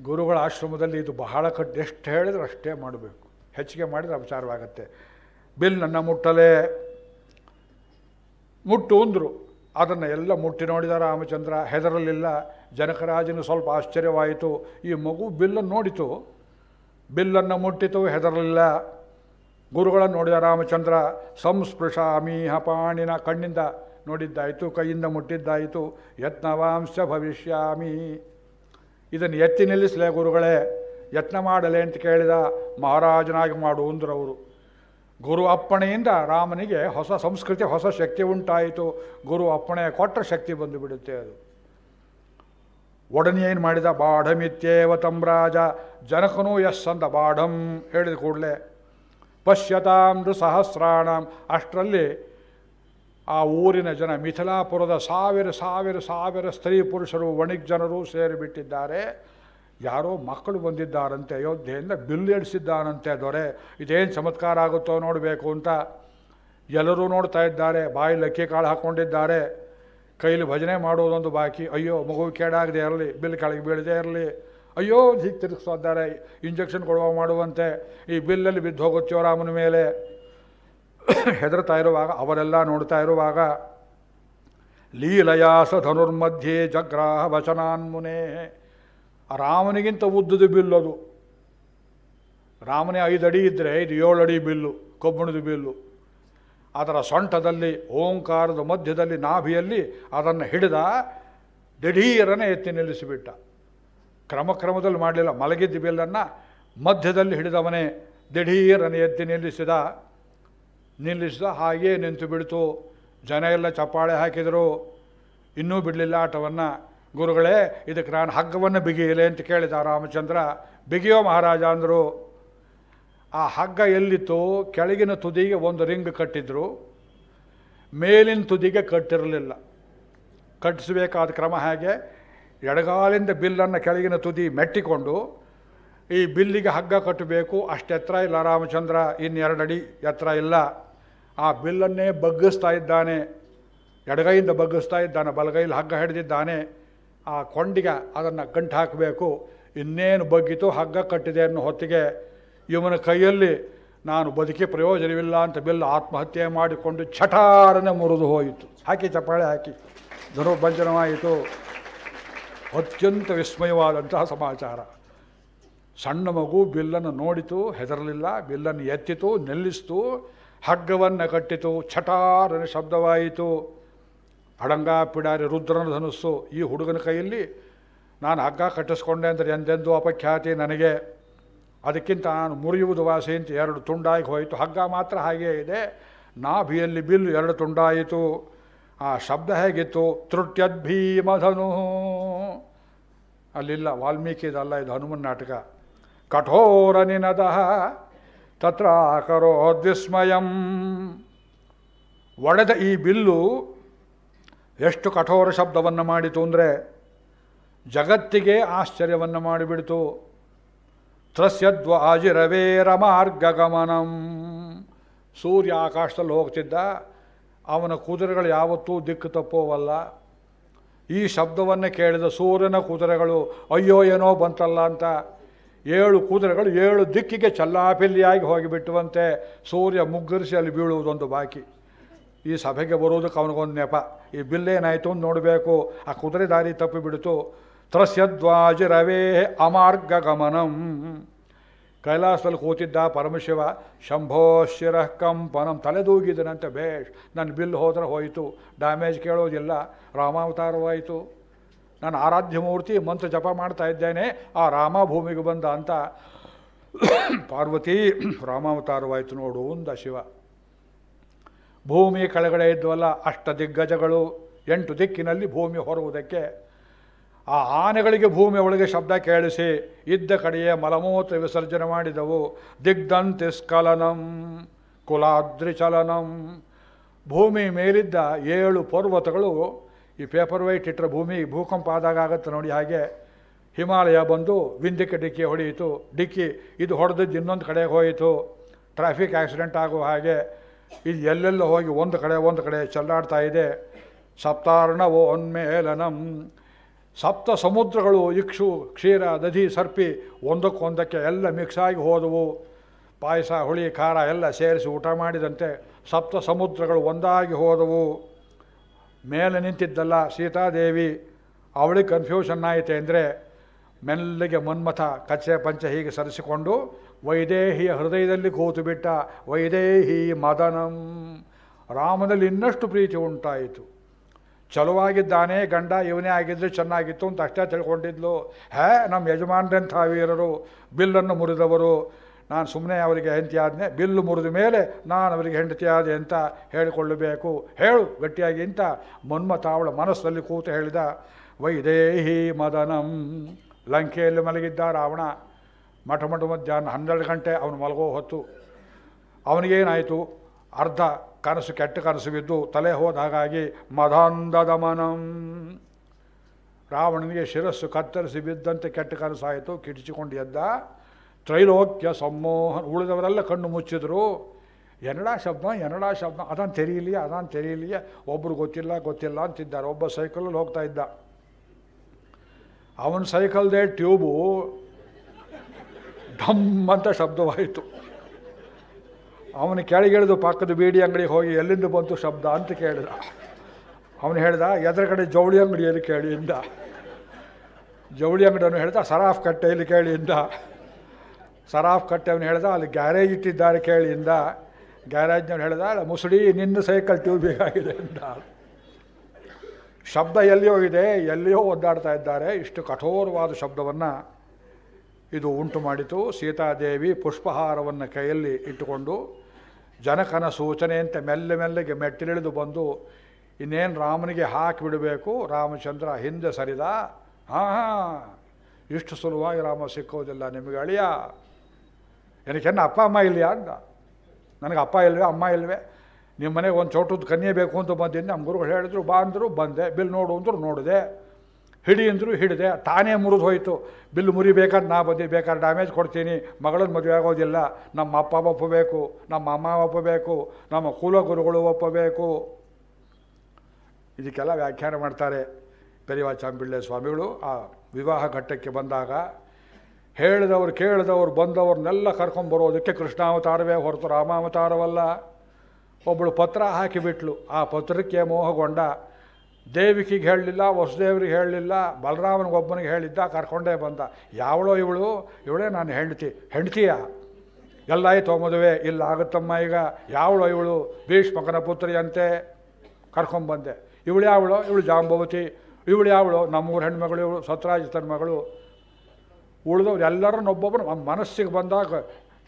ಗುರುಗಳ ಆಶ್ರಮದಲ್ಲಿ ಇದು ಬಹಳ ಕಡ್ಡಿ ಎಷ್ಟು ಹೇಳಿದ್ರೆ ಅಷ್ಟೇ ಮಾಡಬೇಕು ಹೆಚ್ಚಿಗೆ ಮಾಡಿದರೆ ಅಪಚಾರವಾಗತ್ತೆ ಬಿಲ್ ನನ್ನ ಮುಟ್ಟಲೇ ಮುಟ್ಟು ಅಂದರು ಅದನ್ನು ಎಲ್ಲ ಮುಟ್ಟಿ ನೋಡಿದ ರಾಮಚಂದ್ರ ಹೆದರಲಿಲ್ಲ ಜನಕರಾಜನು ಸ್ವಲ್ಪ ಆಶ್ಚರ್ಯವಾಯಿತು ಈ ಮಗು ಬಿಲ್ಲನ್ನು ನೋಡಿತು ಬಿಲ್ಲನ್ನು ಮುಟ್ಟಿತು ಹೆದರಲಿಲ್ಲ ಗುರುಗಳನ್ನು ನೋಡಿದ ರಾಮಚಂದ್ರ ಸಂಸ್ಪೃಶಾಮಿ ಪಾಣಿನ ಕಣ್ಣಿಂದ ನೋಡಿದ್ದಾಯಿತು ಕೈಯಿಂದ ಮುಟ್ಟಿದ್ದಾಯಿತು ಯತ್ನವಾಂಶ ಭವಿಷ್ಯಾಮಿ ಇದನ್ನು ಎತ್ತಿ ನಿಲ್ಲಿಸಲೇ ಗುರುಗಳೇ ಯತ್ನ ಮಾಡಲೆ ಅಂತ ಕೇಳಿದ ಮಹಾರಾಜನಾಗಿ ಮಾಡು ಅಂದ್ರವರು ಗುರು ಅಪ್ಪಣೆಯಿಂದ ರಾಮನಿಗೆ ಹೊಸ ಸಂಸ್ಕೃತಿ ಹೊಸ ಶಕ್ತಿ ಉಂಟಾಯಿತು ಗುರು ಅಪ್ಪಣೆ ಕೊಟ್ಟರೆ ಶಕ್ತಿ ಬಂದುಬಿಡುತ್ತೆ ಅದು ಏನು ಮಾಡಿದ ಬಾಢಮಿತ್ಯೇವ ರಾಜ ಜನಕನೂ ಎಸ್ ಅಂದ ಬಾಢಂ ಹೇಳಿದ ಕೂಡಲೇ ಪಶ್ಯತಾಮ್ರು ಸಹಸ್ರಾಣ ಅಷ್ಟರಲ್ಲಿ ಆ ಊರಿನ ಜನ ಮಿಥಿಲಾಪುರದ ಸಾವಿರ ಸಾವಿರ ಸಾವಿರ ಸ್ತ್ರೀ ಪುರುಷರು ವಣಿಕ್ ಜನರು ಸೇರಿಬಿಟ್ಟಿದ್ದಾರೆ ಯಾರೋ ಮಕ್ಕಳು ಬಂದಿದ್ದಾರಂತೆ ಅಯೋಧ್ಯೆಯಿಂದ ಬಿಲ್ ಎಡಿಸಿದ್ದಾನಂತೆ ದೊರೆ ಇದೇನು ಚಮತ್ಕಾರ ಆಗುತ್ತೋ ನೋಡಬೇಕು ಅಂತ ಎಲ್ಲರೂ ನೋಡ್ತಾ ಇದ್ದಾರೆ ಬಾಯಿ ಲಕ್ಕಿ ಕಾಳು ಹಾಕ್ಕೊಂಡಿದ್ದಾರೆ ಕೈಲಿ ಭಜನೆ ಮಾಡೋದೊಂದು ಬಾಕಿ ಅಯ್ಯೋ ಮಗು ಕೇಡಾಗದೆ ಇರಲಿ ಬಿಲ್ ಕೆಳಗೆ ಬೀಳದೆ ಇರಲಿ ಅಯ್ಯೋ ಹೀಗೆ ಇದ್ದಾರೆ ಇಂಜೆಕ್ಷನ್ ಕೊಡುವ ಮಾಡುವಂತೆ ಈ ಬಿಲ್ಲಲ್ಲಿ ಬಿದ್ದು ಹೋಗುತ್ತೀವೋ ರಾಮನ ಮೇಲೆ ಹೆದರ್ತಾ ಇರುವಾಗ ಅವರೆಲ್ಲ ನೋಡ್ತಾ ಇರುವಾಗ ಲೀಲಯಾಸ ಧನುರ್ಮಧ್ಯೆ ಜಗ್ರಾಹ ವಚನಾನ್ಮುನೇ ರಾಮನಿಗಿಂತ ಉದ್ದದ ಅದು ರಾಮನೇ ಐದು ಅಡಿ ಇದ್ದರೆ ಇದು ಏಳು ಅಡಿ ಬಿಲ್ಲು ಕೊಬ್ಬಣದ ಬಿಲ್ಲು ಅದರ ಸೊಂಟದಲ್ಲಿ ಓಂಕಾರದ ಮಧ್ಯದಲ್ಲಿ ನಾಭಿಯಲ್ಲಿ ಅದನ್ನು ಹಿಡಿದ ದಿಢೀರನೇ ಎತ್ತಿ ನಿಲ್ಲಿಸಿಬಿಟ್ಟ ಕ್ರಮಕ್ರಮದಲ್ಲಿ ಮಾಡಲಿಲ್ಲ ಮಲಗಿದ್ದ ಬಿಲ್ಲನ್ನು ಮಧ್ಯದಲ್ಲಿ ಹಿಡಿದವನೇ ದಿಢೀರನೆ ಎತ್ತಿ ನಿಲ್ಲಿಸಿದ ನಿಲ್ಲಿಸಿದ ಹಾಗೇ ನಿಂತು ಬಿಡ್ತು ಜನ ಎಲ್ಲ ಚಪ್ಪಾಳೆ ಹಾಕಿದರು ಇನ್ನೂ ಬಿಡಲಿಲ್ಲ ಆಟವನ್ನು ಗುರುಗಳೇ ಇದಕ್ಕೆ ನಾನು ಹಗ್ಗವನ್ನು ಬಿಗಿಯಲೇ ಅಂತ ಕೇಳಿದ ರಾಮಚಂದ್ರ ಬಿಗಿಯೋ ಮಹಾರಾಜ ಅಂದರು ಆ ಹಗ್ಗ ಎಲ್ಲಿತ್ತು ಕೆಳಗಿನ ತುದಿಗೆ ಒಂದು ರಿಂಗ್ ಕಟ್ಟಿದ್ರು ಮೇಲಿನ ತುದಿಗೆ ಕಟ್ಟಿರಲಿಲ್ಲ ಕಟ್ಟಿಸಬೇಕಾದ ಕ್ರಮ ಹಾಗೆ ಎಡಗಾಲಿಂದ ಬಿಲ್ಲನ್ನು ಕೆಳಗಿನ ತುದಿ ಮೆಟ್ಟಿಕೊಂಡು ಈ ಬಿಲ್ಲಿಗೆ ಹಗ್ಗ ಕಟ್ಟಬೇಕು ಅಷ್ಟೆತ್ತರ ಇಲ್ಲ ರಾಮಚಂದ್ರ ಇನ್ನೆರಡು ಅಡಿ ಎತ್ತರ ಇಲ್ಲ ಆ ಬಿಲ್ಲನ್ನೇ ಬಗ್ಗಿಸ್ತಾ ಇದ್ದಾನೆ ಎಡಗೈಯಿಂದ ಬಗ್ಗಿಸ್ತಾ ಇದ್ದಾನೆ ಬಲಗೈಲಿ ಹಗ್ಗ ಹಿಡಿದಿದ್ದಾನೆ ಆ ಕೊಂಡಿಗೆ ಅದನ್ನು ಗಂಟು ಹಾಕಬೇಕು ಇನ್ನೇನು ಬಗ್ಗಿತು ಹಗ್ಗ ಕಟ್ಟಿದೆ ಅನ್ನೋ ಹೊತ್ತಿಗೆ ಇವನ ಕೈಯಲ್ಲಿ ನಾನು ಬದುಕಿ ಪ್ರಯೋಜನವಿಲ್ಲ ಅಂತ ಬೆಲ್ಲು ಆತ್ಮಹತ್ಯೆ ಮಾಡಿಕೊಂಡು ಚಟಾರನೆ ಮುರಿದು ಹೋಯಿತು ಹಾಕಿ ಚಪ್ಪಾಳೆ ಹಾಕಿ ಧನುರ್ಭಂಜನವಾಯಿತು ಅತ್ಯಂತ ವಿಸ್ಮಯವಾದಂತಹ ಸಮಾಚಾರ ಸಣ್ಣ ಮಗು ಬಿಲ್ಲನ್ನು ನೋಡಿತು ಹೆದರಲಿಲ್ಲ ಬಿಲ್ಲನ್ನು ಎತ್ತಿತು ನಿಲ್ಲಿಸಿತು ಹಗ್ಗವನ್ನು ಕಟ್ಟಿತು ಚಟಾರನೆ ಶಬ್ದವಾಯಿತು ಅಡಂಗ ಪಿಡಾರಿ ರುದ್ರನ ಧನುಸ್ಸು ಈ ಹುಡುಗನ ಕೈಯಲ್ಲಿ ನಾನು ಹಗ್ಗ ಕಟ್ಟಿಸ್ಕೊಂಡೆ ಅಂದರೆ ಎಂದೆಂದೂ ಅಪಖ್ಯಾತಿ ನನಗೆ ಅದಕ್ಕಿಂತ ನಾನು ಮುರಿಯುವುದು ವಾಸಿ ಅಂತ ಎರಡು ತುಂಡಾಗಿ ಹೋಯಿತು ಹಗ್ಗ ಮಾತ್ರ ಹಾಗೇ ಇದೆ ನಾಭಿಯಲ್ಲಿ ಬಿಲ್ಲು ಎರಡು ತುಂಡಾಯಿತು ಆ ಶಬ್ದ ಹೇಗಿತ್ತು ಭೀಮಧನು ಅಲ್ಲಿಲ್ಲ ವಾಲ್ಮೀಕಿದಲ್ಲ ಇದು ಹನುಮನ್ ನಾಟಕ ಕಠೋರ ನಿನದ ತತ್ರ ಕರೋ ದಿಸ್ಮಯಂ ಒಡೆದ ಈ ಬಿಲ್ಲು ಎಷ್ಟು ಕಠೋರ ಶಬ್ದವನ್ನು ಮಾಡಿತು ಅಂದರೆ ಜಗತ್ತಿಗೆ ಆಶ್ಚರ್ಯವನ್ನು ಮಾಡಿಬಿಡ್ತು ತ್ರಸ್ಯದ್ವ ಆಜಿರವೇರ ಮಾರ್ಗಗಮನಂ ಸೂರ್ಯ ಆಕಾಶದಲ್ಲಿ ಹೋಗ್ತಿದ್ದ ಅವನ ಕುದುರೆಗಳು ಯಾವತ್ತೂ ದಿಕ್ಕು ತಪ್ಪೋವಲ್ಲ ಈ ಶಬ್ದವನ್ನು ಕೇಳಿದ ಸೂರ್ಯನ ಕುದುರೆಗಳು ಅಯ್ಯೋ ಏನೋ ಬಂತಲ್ಲ ಅಂತ ಏಳು ಕುದುರೆಗಳು ಏಳು ದಿಕ್ಕಿಗೆ ಚಲ್ಲಾಪಿಲ್ಲಿಯಾಗಿ ಹೋಗಿಬಿಟ್ಟುವಂತೆ ಸೂರ್ಯ ಮುಗ್ಗರಿಸಿ ಅಲ್ಲಿ ಬೀಳುವುದೊಂದು ಬಾಕಿ ಈ ಸಭೆಗೆ ಬರುವುದಕ್ಕೆ ಅವನಿಗೊಂದು ನೆಪ ಈ ಬಿಲ್ಲೇನಾಯಿತು ನೋಡಬೇಕು ಆ ಕುದುರೆ ದಾರಿ ತಪ್ಪಿಬಿಡ್ತು ತ್ರಸ್ಯದ್ವಾಜಿರವೇ ಅಮಾರ್ಗಗಮನಂ ಕೈಲಾಸದಲ್ಲಿ ಕೂತಿದ್ದ ಪರಮಶಿವ ಶಂಭೋ ಶಿರ ಕಂಪನಂ ತಲೆದೂಗಿದನಂತೆ ಬೇಷ್ ನನ್ನ ಬಿಲ್ ಹೋದ್ರೆ ಹೋಯಿತು ಡ್ಯಾಮೇಜ್ ಕೇಳೋದಿಲ್ಲ ರಾಮಾವತಾರವಾಯಿತು ನಾನು ಆರಾಧ್ಯ ಮೂರ್ತಿ ಮಂತ್ರ ಜಪ ಮಾಡ್ತಾ ಇದ್ದೇನೆ ಆ ರಾಮ ಭೂಮಿಗೆ ಬಂದ ಅಂತ ಪಾರ್ವತಿ ರಾಮಾವತಾರವಾಯಿತು ನೋಡು ಅಂದ ಶಿವ ಭೂಮಿ ಕೆಳಗಡೆ ಇದ್ದವಲ್ಲ ಅಷ್ಟ ದಿಗ್ಗಜಗಳು ಎಂಟು ದಿಕ್ಕಿನಲ್ಲಿ ಭೂಮಿ ಹೊರುವುದಕ್ಕೆ ಆ ಆನೆಗಳಿಗೆ ಭೂಮಿ ಒಳಗೆ ಶಬ್ದ ಕೇಳಿಸಿ ಇದ್ದ ಕಡೆಯೇ ಮಲಮೂತ್ರ ವಿಸರ್ಜನೆ ಮಾಡಿದವು ಕುಲಾದ್ರಿ ಕುಲಾದ್ರಿಚಲನಂ ಭೂಮಿ ಮೇಲಿದ್ದ ಏಳು ಪರ್ವತಗಳು ಈ ಪೇಪರ್ ವೈಟ್ ಇಟ್ಟರೆ ಭೂಮಿ ಭೂಕಂಪ ಆದಾಗ ಆಗುತ್ತೆ ನೋಡಿ ಹಾಗೆ ಹಿಮಾಲಯ ಬಂದು ವಿಂದಕ್ಕೆ ಡಿಕ್ಕಿ ಹೊಡೆಯಿತು ಡಿಕ್ಕಿ ಇದು ಹೊಡೆದಿದ್ದು ಇನ್ನೊಂದು ಕಡೆಗೆ ಹೋಯಿತು ಟ್ರಾಫಿಕ್ ಆಕ್ಸಿಡೆಂಟ್ ಆಗುವ ಹಾಗೆ ಇದು ಎಲ್ಲೆಲ್ಲ ಹೋಗಿ ಒಂದು ಕಡೆ ಒಂದು ಕಡೆ ಚೆಲ್ಲಾಡ್ತಾ ಇದೆ ಸಪ್ತಾರ್ಣವೋ ಒನ್ಮೇಲನಂ ಸಪ್ತ ಸಮುದ್ರಗಳು ಇಕ್ಷು ಕ್ಷೀರ ದಧಿ ಸರ್ಪಿ ಒಂದಕ್ಕೊಂದಕ್ಕೆ ಎಲ್ಲ ಮಿಕ್ಸಾಗಿ ಹೋದವು ಪಾಯಸ ಹುಳಿ ಖಾರ ಎಲ್ಲ ಸೇರಿಸಿ ಊಟ ಮಾಡಿದಂತೆ ಸಪ್ತ ಸಮುದ್ರಗಳು ಒಂದಾಗಿ ಹೋದವು ಮೇಲೆ ನಿಂತಿದ್ದಲ್ಲ ಸೀತಾದೇವಿ ಅವಳಿಗೆ ಕನ್ಫ್ಯೂಷನ್ ಆಯಿತೆ ಅಂದರೆ ಮೆಲ್ಲಿಗೆ ಮನ್ಮಥ ಕಚ್ಚೆ ಪಂಚ ಹೀಗೆ ಸರಿಸಿಕೊಂಡು ವೈದೇಹಿಯ ಹೃದಯದಲ್ಲಿ ಕೂತು ಬಿಟ್ಟ ವೈದೇಹಿ ಮದನಂ ರಾಮನಲ್ಲಿ ಇನ್ನಷ್ಟು ಪ್ರೀತಿ ಉಂಟಾಯಿತು ಚಲುವಾಗಿದ್ದಾನೆ ಗಂಡ ಇವನೇ ಆಗಿದ್ದರೆ ಚೆನ್ನಾಗಿತ್ತು ಅಂತ ಅಷ್ಟೇ ತಿಳ್ಕೊಂಡಿದ್ಲು ಹೇ ನಮ್ಮ ಯಜಮಾನ್ರಂಥ ವೀರರು ಬಿಲ್ಲನ್ನು ಮುರಿದವರು ನಾನು ಸುಮ್ಮನೆ ಅವರಿಗೆ ಹೆಂಡತಿ ಆದನೆ ಬಿಲ್ಲು ಮುರಿದ ಮೇಲೆ ನಾನು ಅವರಿಗೆ ಹೆಂಡತಿ ಆದೆ ಅಂತ ಹೇಳಿಕೊಳ್ಳಬೇಕು ಹೇಳು ಗಟ್ಟಿಯಾಗಿ ಅಂತ ಮನ್ಮ ಅವಳ ಮನಸ್ಸಲ್ಲಿ ಕೂತು ಹೇಳಿದ ವೈದೇಹಿ ಮದನಂ ಲಂಕೆಯಲ್ಲಿ ಮಲಗಿದ್ದ ರಾವಣ ಮಠ ಮಠ ಮಧ್ಯಾಹ್ನ ಹನ್ನೆರಡು ಗಂಟೆ ಅವನು ಮಲಗೋ ಹೊತ್ತು ಅವನಿಗೇನಾಯಿತು ಅರ್ಧ ಕನಸು ಕೆಟ್ಟ ಕನಸು ಬಿದ್ದು ತಲೆ ಹೋದ ಹಾಗಾಗಿ ಮದಾಂಧದಮನಂ ರಾವಣನಿಗೆ ಶಿರಸ್ಸು ಕತ್ತರಿಸಿ ಬಿದ್ದಂತೆ ಕೆಟ್ಟ ಕನಸಾಯಿತು ಕಿಡಿಚಿಕೊಂಡು ಎದ್ದ ತ್ರೈಲೋಕ್ಯ ಸಮ್ಮೋಹನ್ ಉಳಿದವರೆಲ್ಲ ಕಣ್ಣು ಮುಚ್ಚಿದ್ರು ಎರಡಾ ಶಬ್ದ ಎರಡಾ ಶಬ್ದ ಅದನ್ನು ತೆರೀಲಿಯಾ ಅದನ್ನು ತೆರೀಲಿಯಾ ಒಬ್ಬರು ಗೊತ್ತಿಲ್ಲ ಗೊತ್ತಿಲ್ಲ ಅಂತಿದ್ದಾರೆ ಒಬ್ಬ ಸೈಕಲಲ್ಲಿ ಹೋಗ್ತಾ ಇದ್ದ ಅವನ ಸೈಕಲ್ದೇ ಟ್ಯೂಬು ಢಮ್ ಅಂತ ಶಬ್ದವಾಯಿತು ಅವನು ಕೆಳಗಿಳಿದು ಪಕ್ಕದ ಬೀಡಿ ಅಂಗಡಿಗೆ ಹೋಗಿ ಎಲ್ಲಿಂದ ಬಂತು ಶಬ್ದ ಅಂತ ಕೇಳಿದ ಅವನು ಹೇಳ್ದ ಎದುರುಗಡೆ ಜವಳಿ ಅಂಗಡಿಯಲ್ಲಿ ಕೇಳಿಯಿಂದ ಜವಳಿ ಅಂಗಡಿಯನ್ನು ಹೇಳ್ದ ಸರಾಫ್ ಕಟ್ಟೆಯಲ್ಲಿ ಕೇಳಿಯಿಂದ ಸರಾಫ್ ಕಟ್ಟೆ ಅವನು ಹೇಳ್ದ ಅಲ್ಲಿ ಗ್ಯಾರೇಜ್ ಇಟ್ಟಿದ್ದಾರೆ ಕೇಳಿಯಿಂದ ಗ್ಯಾರೇಜ್ನವ್ರು ಹೇಳ್ದ ಅಲ್ಲ ಮುಸುಡಿ ನಿನ್ನ ಸೈಕಲ್ ಟ್ಯೂಬ್ ಟ್ಯೂಬಿಗಾಗಿದೆ ಅಂತ ಶಬ್ದ ಎಲ್ಲಿಯೋ ಇದೆ ಎಲ್ಲಿಯೋ ಒದ್ದಾಡ್ತಾ ಇದ್ದಾರೆ ಇಷ್ಟು ಕಠೋರವಾದ ಶಬ್ದವನ್ನು ಇದು ಉಂಟು ಮಾಡಿತು ಸೀತಾದೇವಿ ಪುಷ್ಪಹಾರವನ್ನು ಕೈಯಲ್ಲಿ ಇಟ್ಟುಕೊಂಡು ಜನಕನ ಸೂಚನೆಯಂತೆ ಮೆಲ್ಲೆ ಮೆಲ್ಲಗೆ ಮೆಟ್ಟಿಲಿಳಿದು ಬಂದು ಇನ್ನೇನು ರಾಮನಿಗೆ ಹಾಕಿಬಿಡಬೇಕು ರಾಮಚಂದ್ರ ಹಿಂದೆ ಸರಿದ ಹಾಂ ಹಾಂ ಇಷ್ಟು ಸುಲಭವಾಗಿ ರಾಮ ಸಿಕ್ಕೋದಿಲ್ಲ ನಿಮಗೆ ಅಳಿಯ ಏನಕ್ಕೆನ್ನ ಅಪ್ಪ ಅಮ್ಮ ಇಲ್ಲ ಅಂದ ನನಗೆ ಅಪ್ಪ ಇಲ್ವೇ ಅಮ್ಮ ಇಲ್ವೇ ನಿಮ್ಮ ಮನೆಗೆ ಒಂದು ಚೌಟದ್ದು ಕನ್ಯೆ ಬೇಕು ಅಂತ ಬಂದಿದ್ದೆ ನಮ್ಮ ಗುರುಗಳು ಹೇಳಿದ್ರು ಬಾ ಅಂದರು ಬಂದೆ ಬಿಲ್ ನೋಡು ಅಂದರು ನೋಡಿದೆ ಹಿಡಿ ಅಂದರು ಹಿಡಿದೆ ತಾನೇ ಮುರಿದು ಹೋಯಿತು ಬಿಲ್ ಮುರಿಬೇಕಾದ್ರೆ ನಾ ಬದಿ ಬೇಕಾದ್ರೆ ಡ್ಯಾಮೇಜ್ ಕೊಡ್ತೀನಿ ಮಗಳನ್ನು ಮದುವೆ ಆಗೋದಿಲ್ಲ ನಮ್ಮ ಅಪ್ಪ ಒಪ್ಪಬೇಕು ನಮ್ಮ ಅಮ್ಮ ಒಪ್ಪಬೇಕು ನಮ್ಮ ಕುಲ ಗುರುಗಳು ಒಪ್ಪಬೇಕು ಇದಕ್ಕೆಲ್ಲ ವ್ಯಾಖ್ಯಾನ ಮಾಡ್ತಾರೆ ಪೆರಿವಾಚಾಂಬಿಳ್ಳೆ ಸ್ವಾಮಿಗಳು ಆ ವಿವಾಹ ಘಟ್ಟಕ್ಕೆ ಬಂದಾಗ ಹೇಳಿದವರು ಕೇಳಿದವರು ಬಂದವ್ರನ್ನೆಲ್ಲ ಕರ್ಕೊಂಬರೋದಕ್ಕೆ ಕೃಷ್ಣಾವತಾರವೇ ಹೊರತು ರಾಮಾವತಾರವಲ್ಲ ಒಬ್ಬಳು ಪತ್ರ ಹಾಕಿಬಿಟ್ಲು ಆ ಪತ್ರಕ್ಕೆ ಮೋಹಗೊಂಡ ದೇವಿಕಿಗೆ ಹೇಳಲಿಲ್ಲ ವಸುದೇವರಿಗೆ ಹೇಳಲಿಲ್ಲ ಬಲರಾಮನಿಗೊಬ್ಬನಿಗೆ ಹೇಳಿದ್ದ ಕರ್ಕೊಂಡೇ ಬಂದ ಯಾವಳೋ ಇವಳು ಇವಳೇ ನಾನು ಹೆಂಡತಿ ಹೆಂಡತಿಯ ಎಲ್ಲ ಆಯಿತು ಮದುವೆ ಇಲ್ಲ ಆಗುತ್ತಮ್ಮ ಈಗ ಯಾವಳೋ ಇವಳು ಭೀಷ್ಮಕನ ಅಂತೆ ಕರ್ಕೊಂಬಂದೆ ಇವಳು ಯಾವಳು ಇವಳು ಜಾಂಬವತಿ ಇವಳು ಯಾವಳು ನಮ್ಮೂರು ಹೆಣ್ಮಗಳು ಇವಳು ಸತ್ರಾಜಿತನ ಮಗಳು ಉಳಿದವ್ರು ಎಲ್ಲರನ್ನೊಬ್ಬೊಬ್ಬರು ನಮ್ಮ ಮನಸ್ಸಿಗೆ ಬಂದಾಗ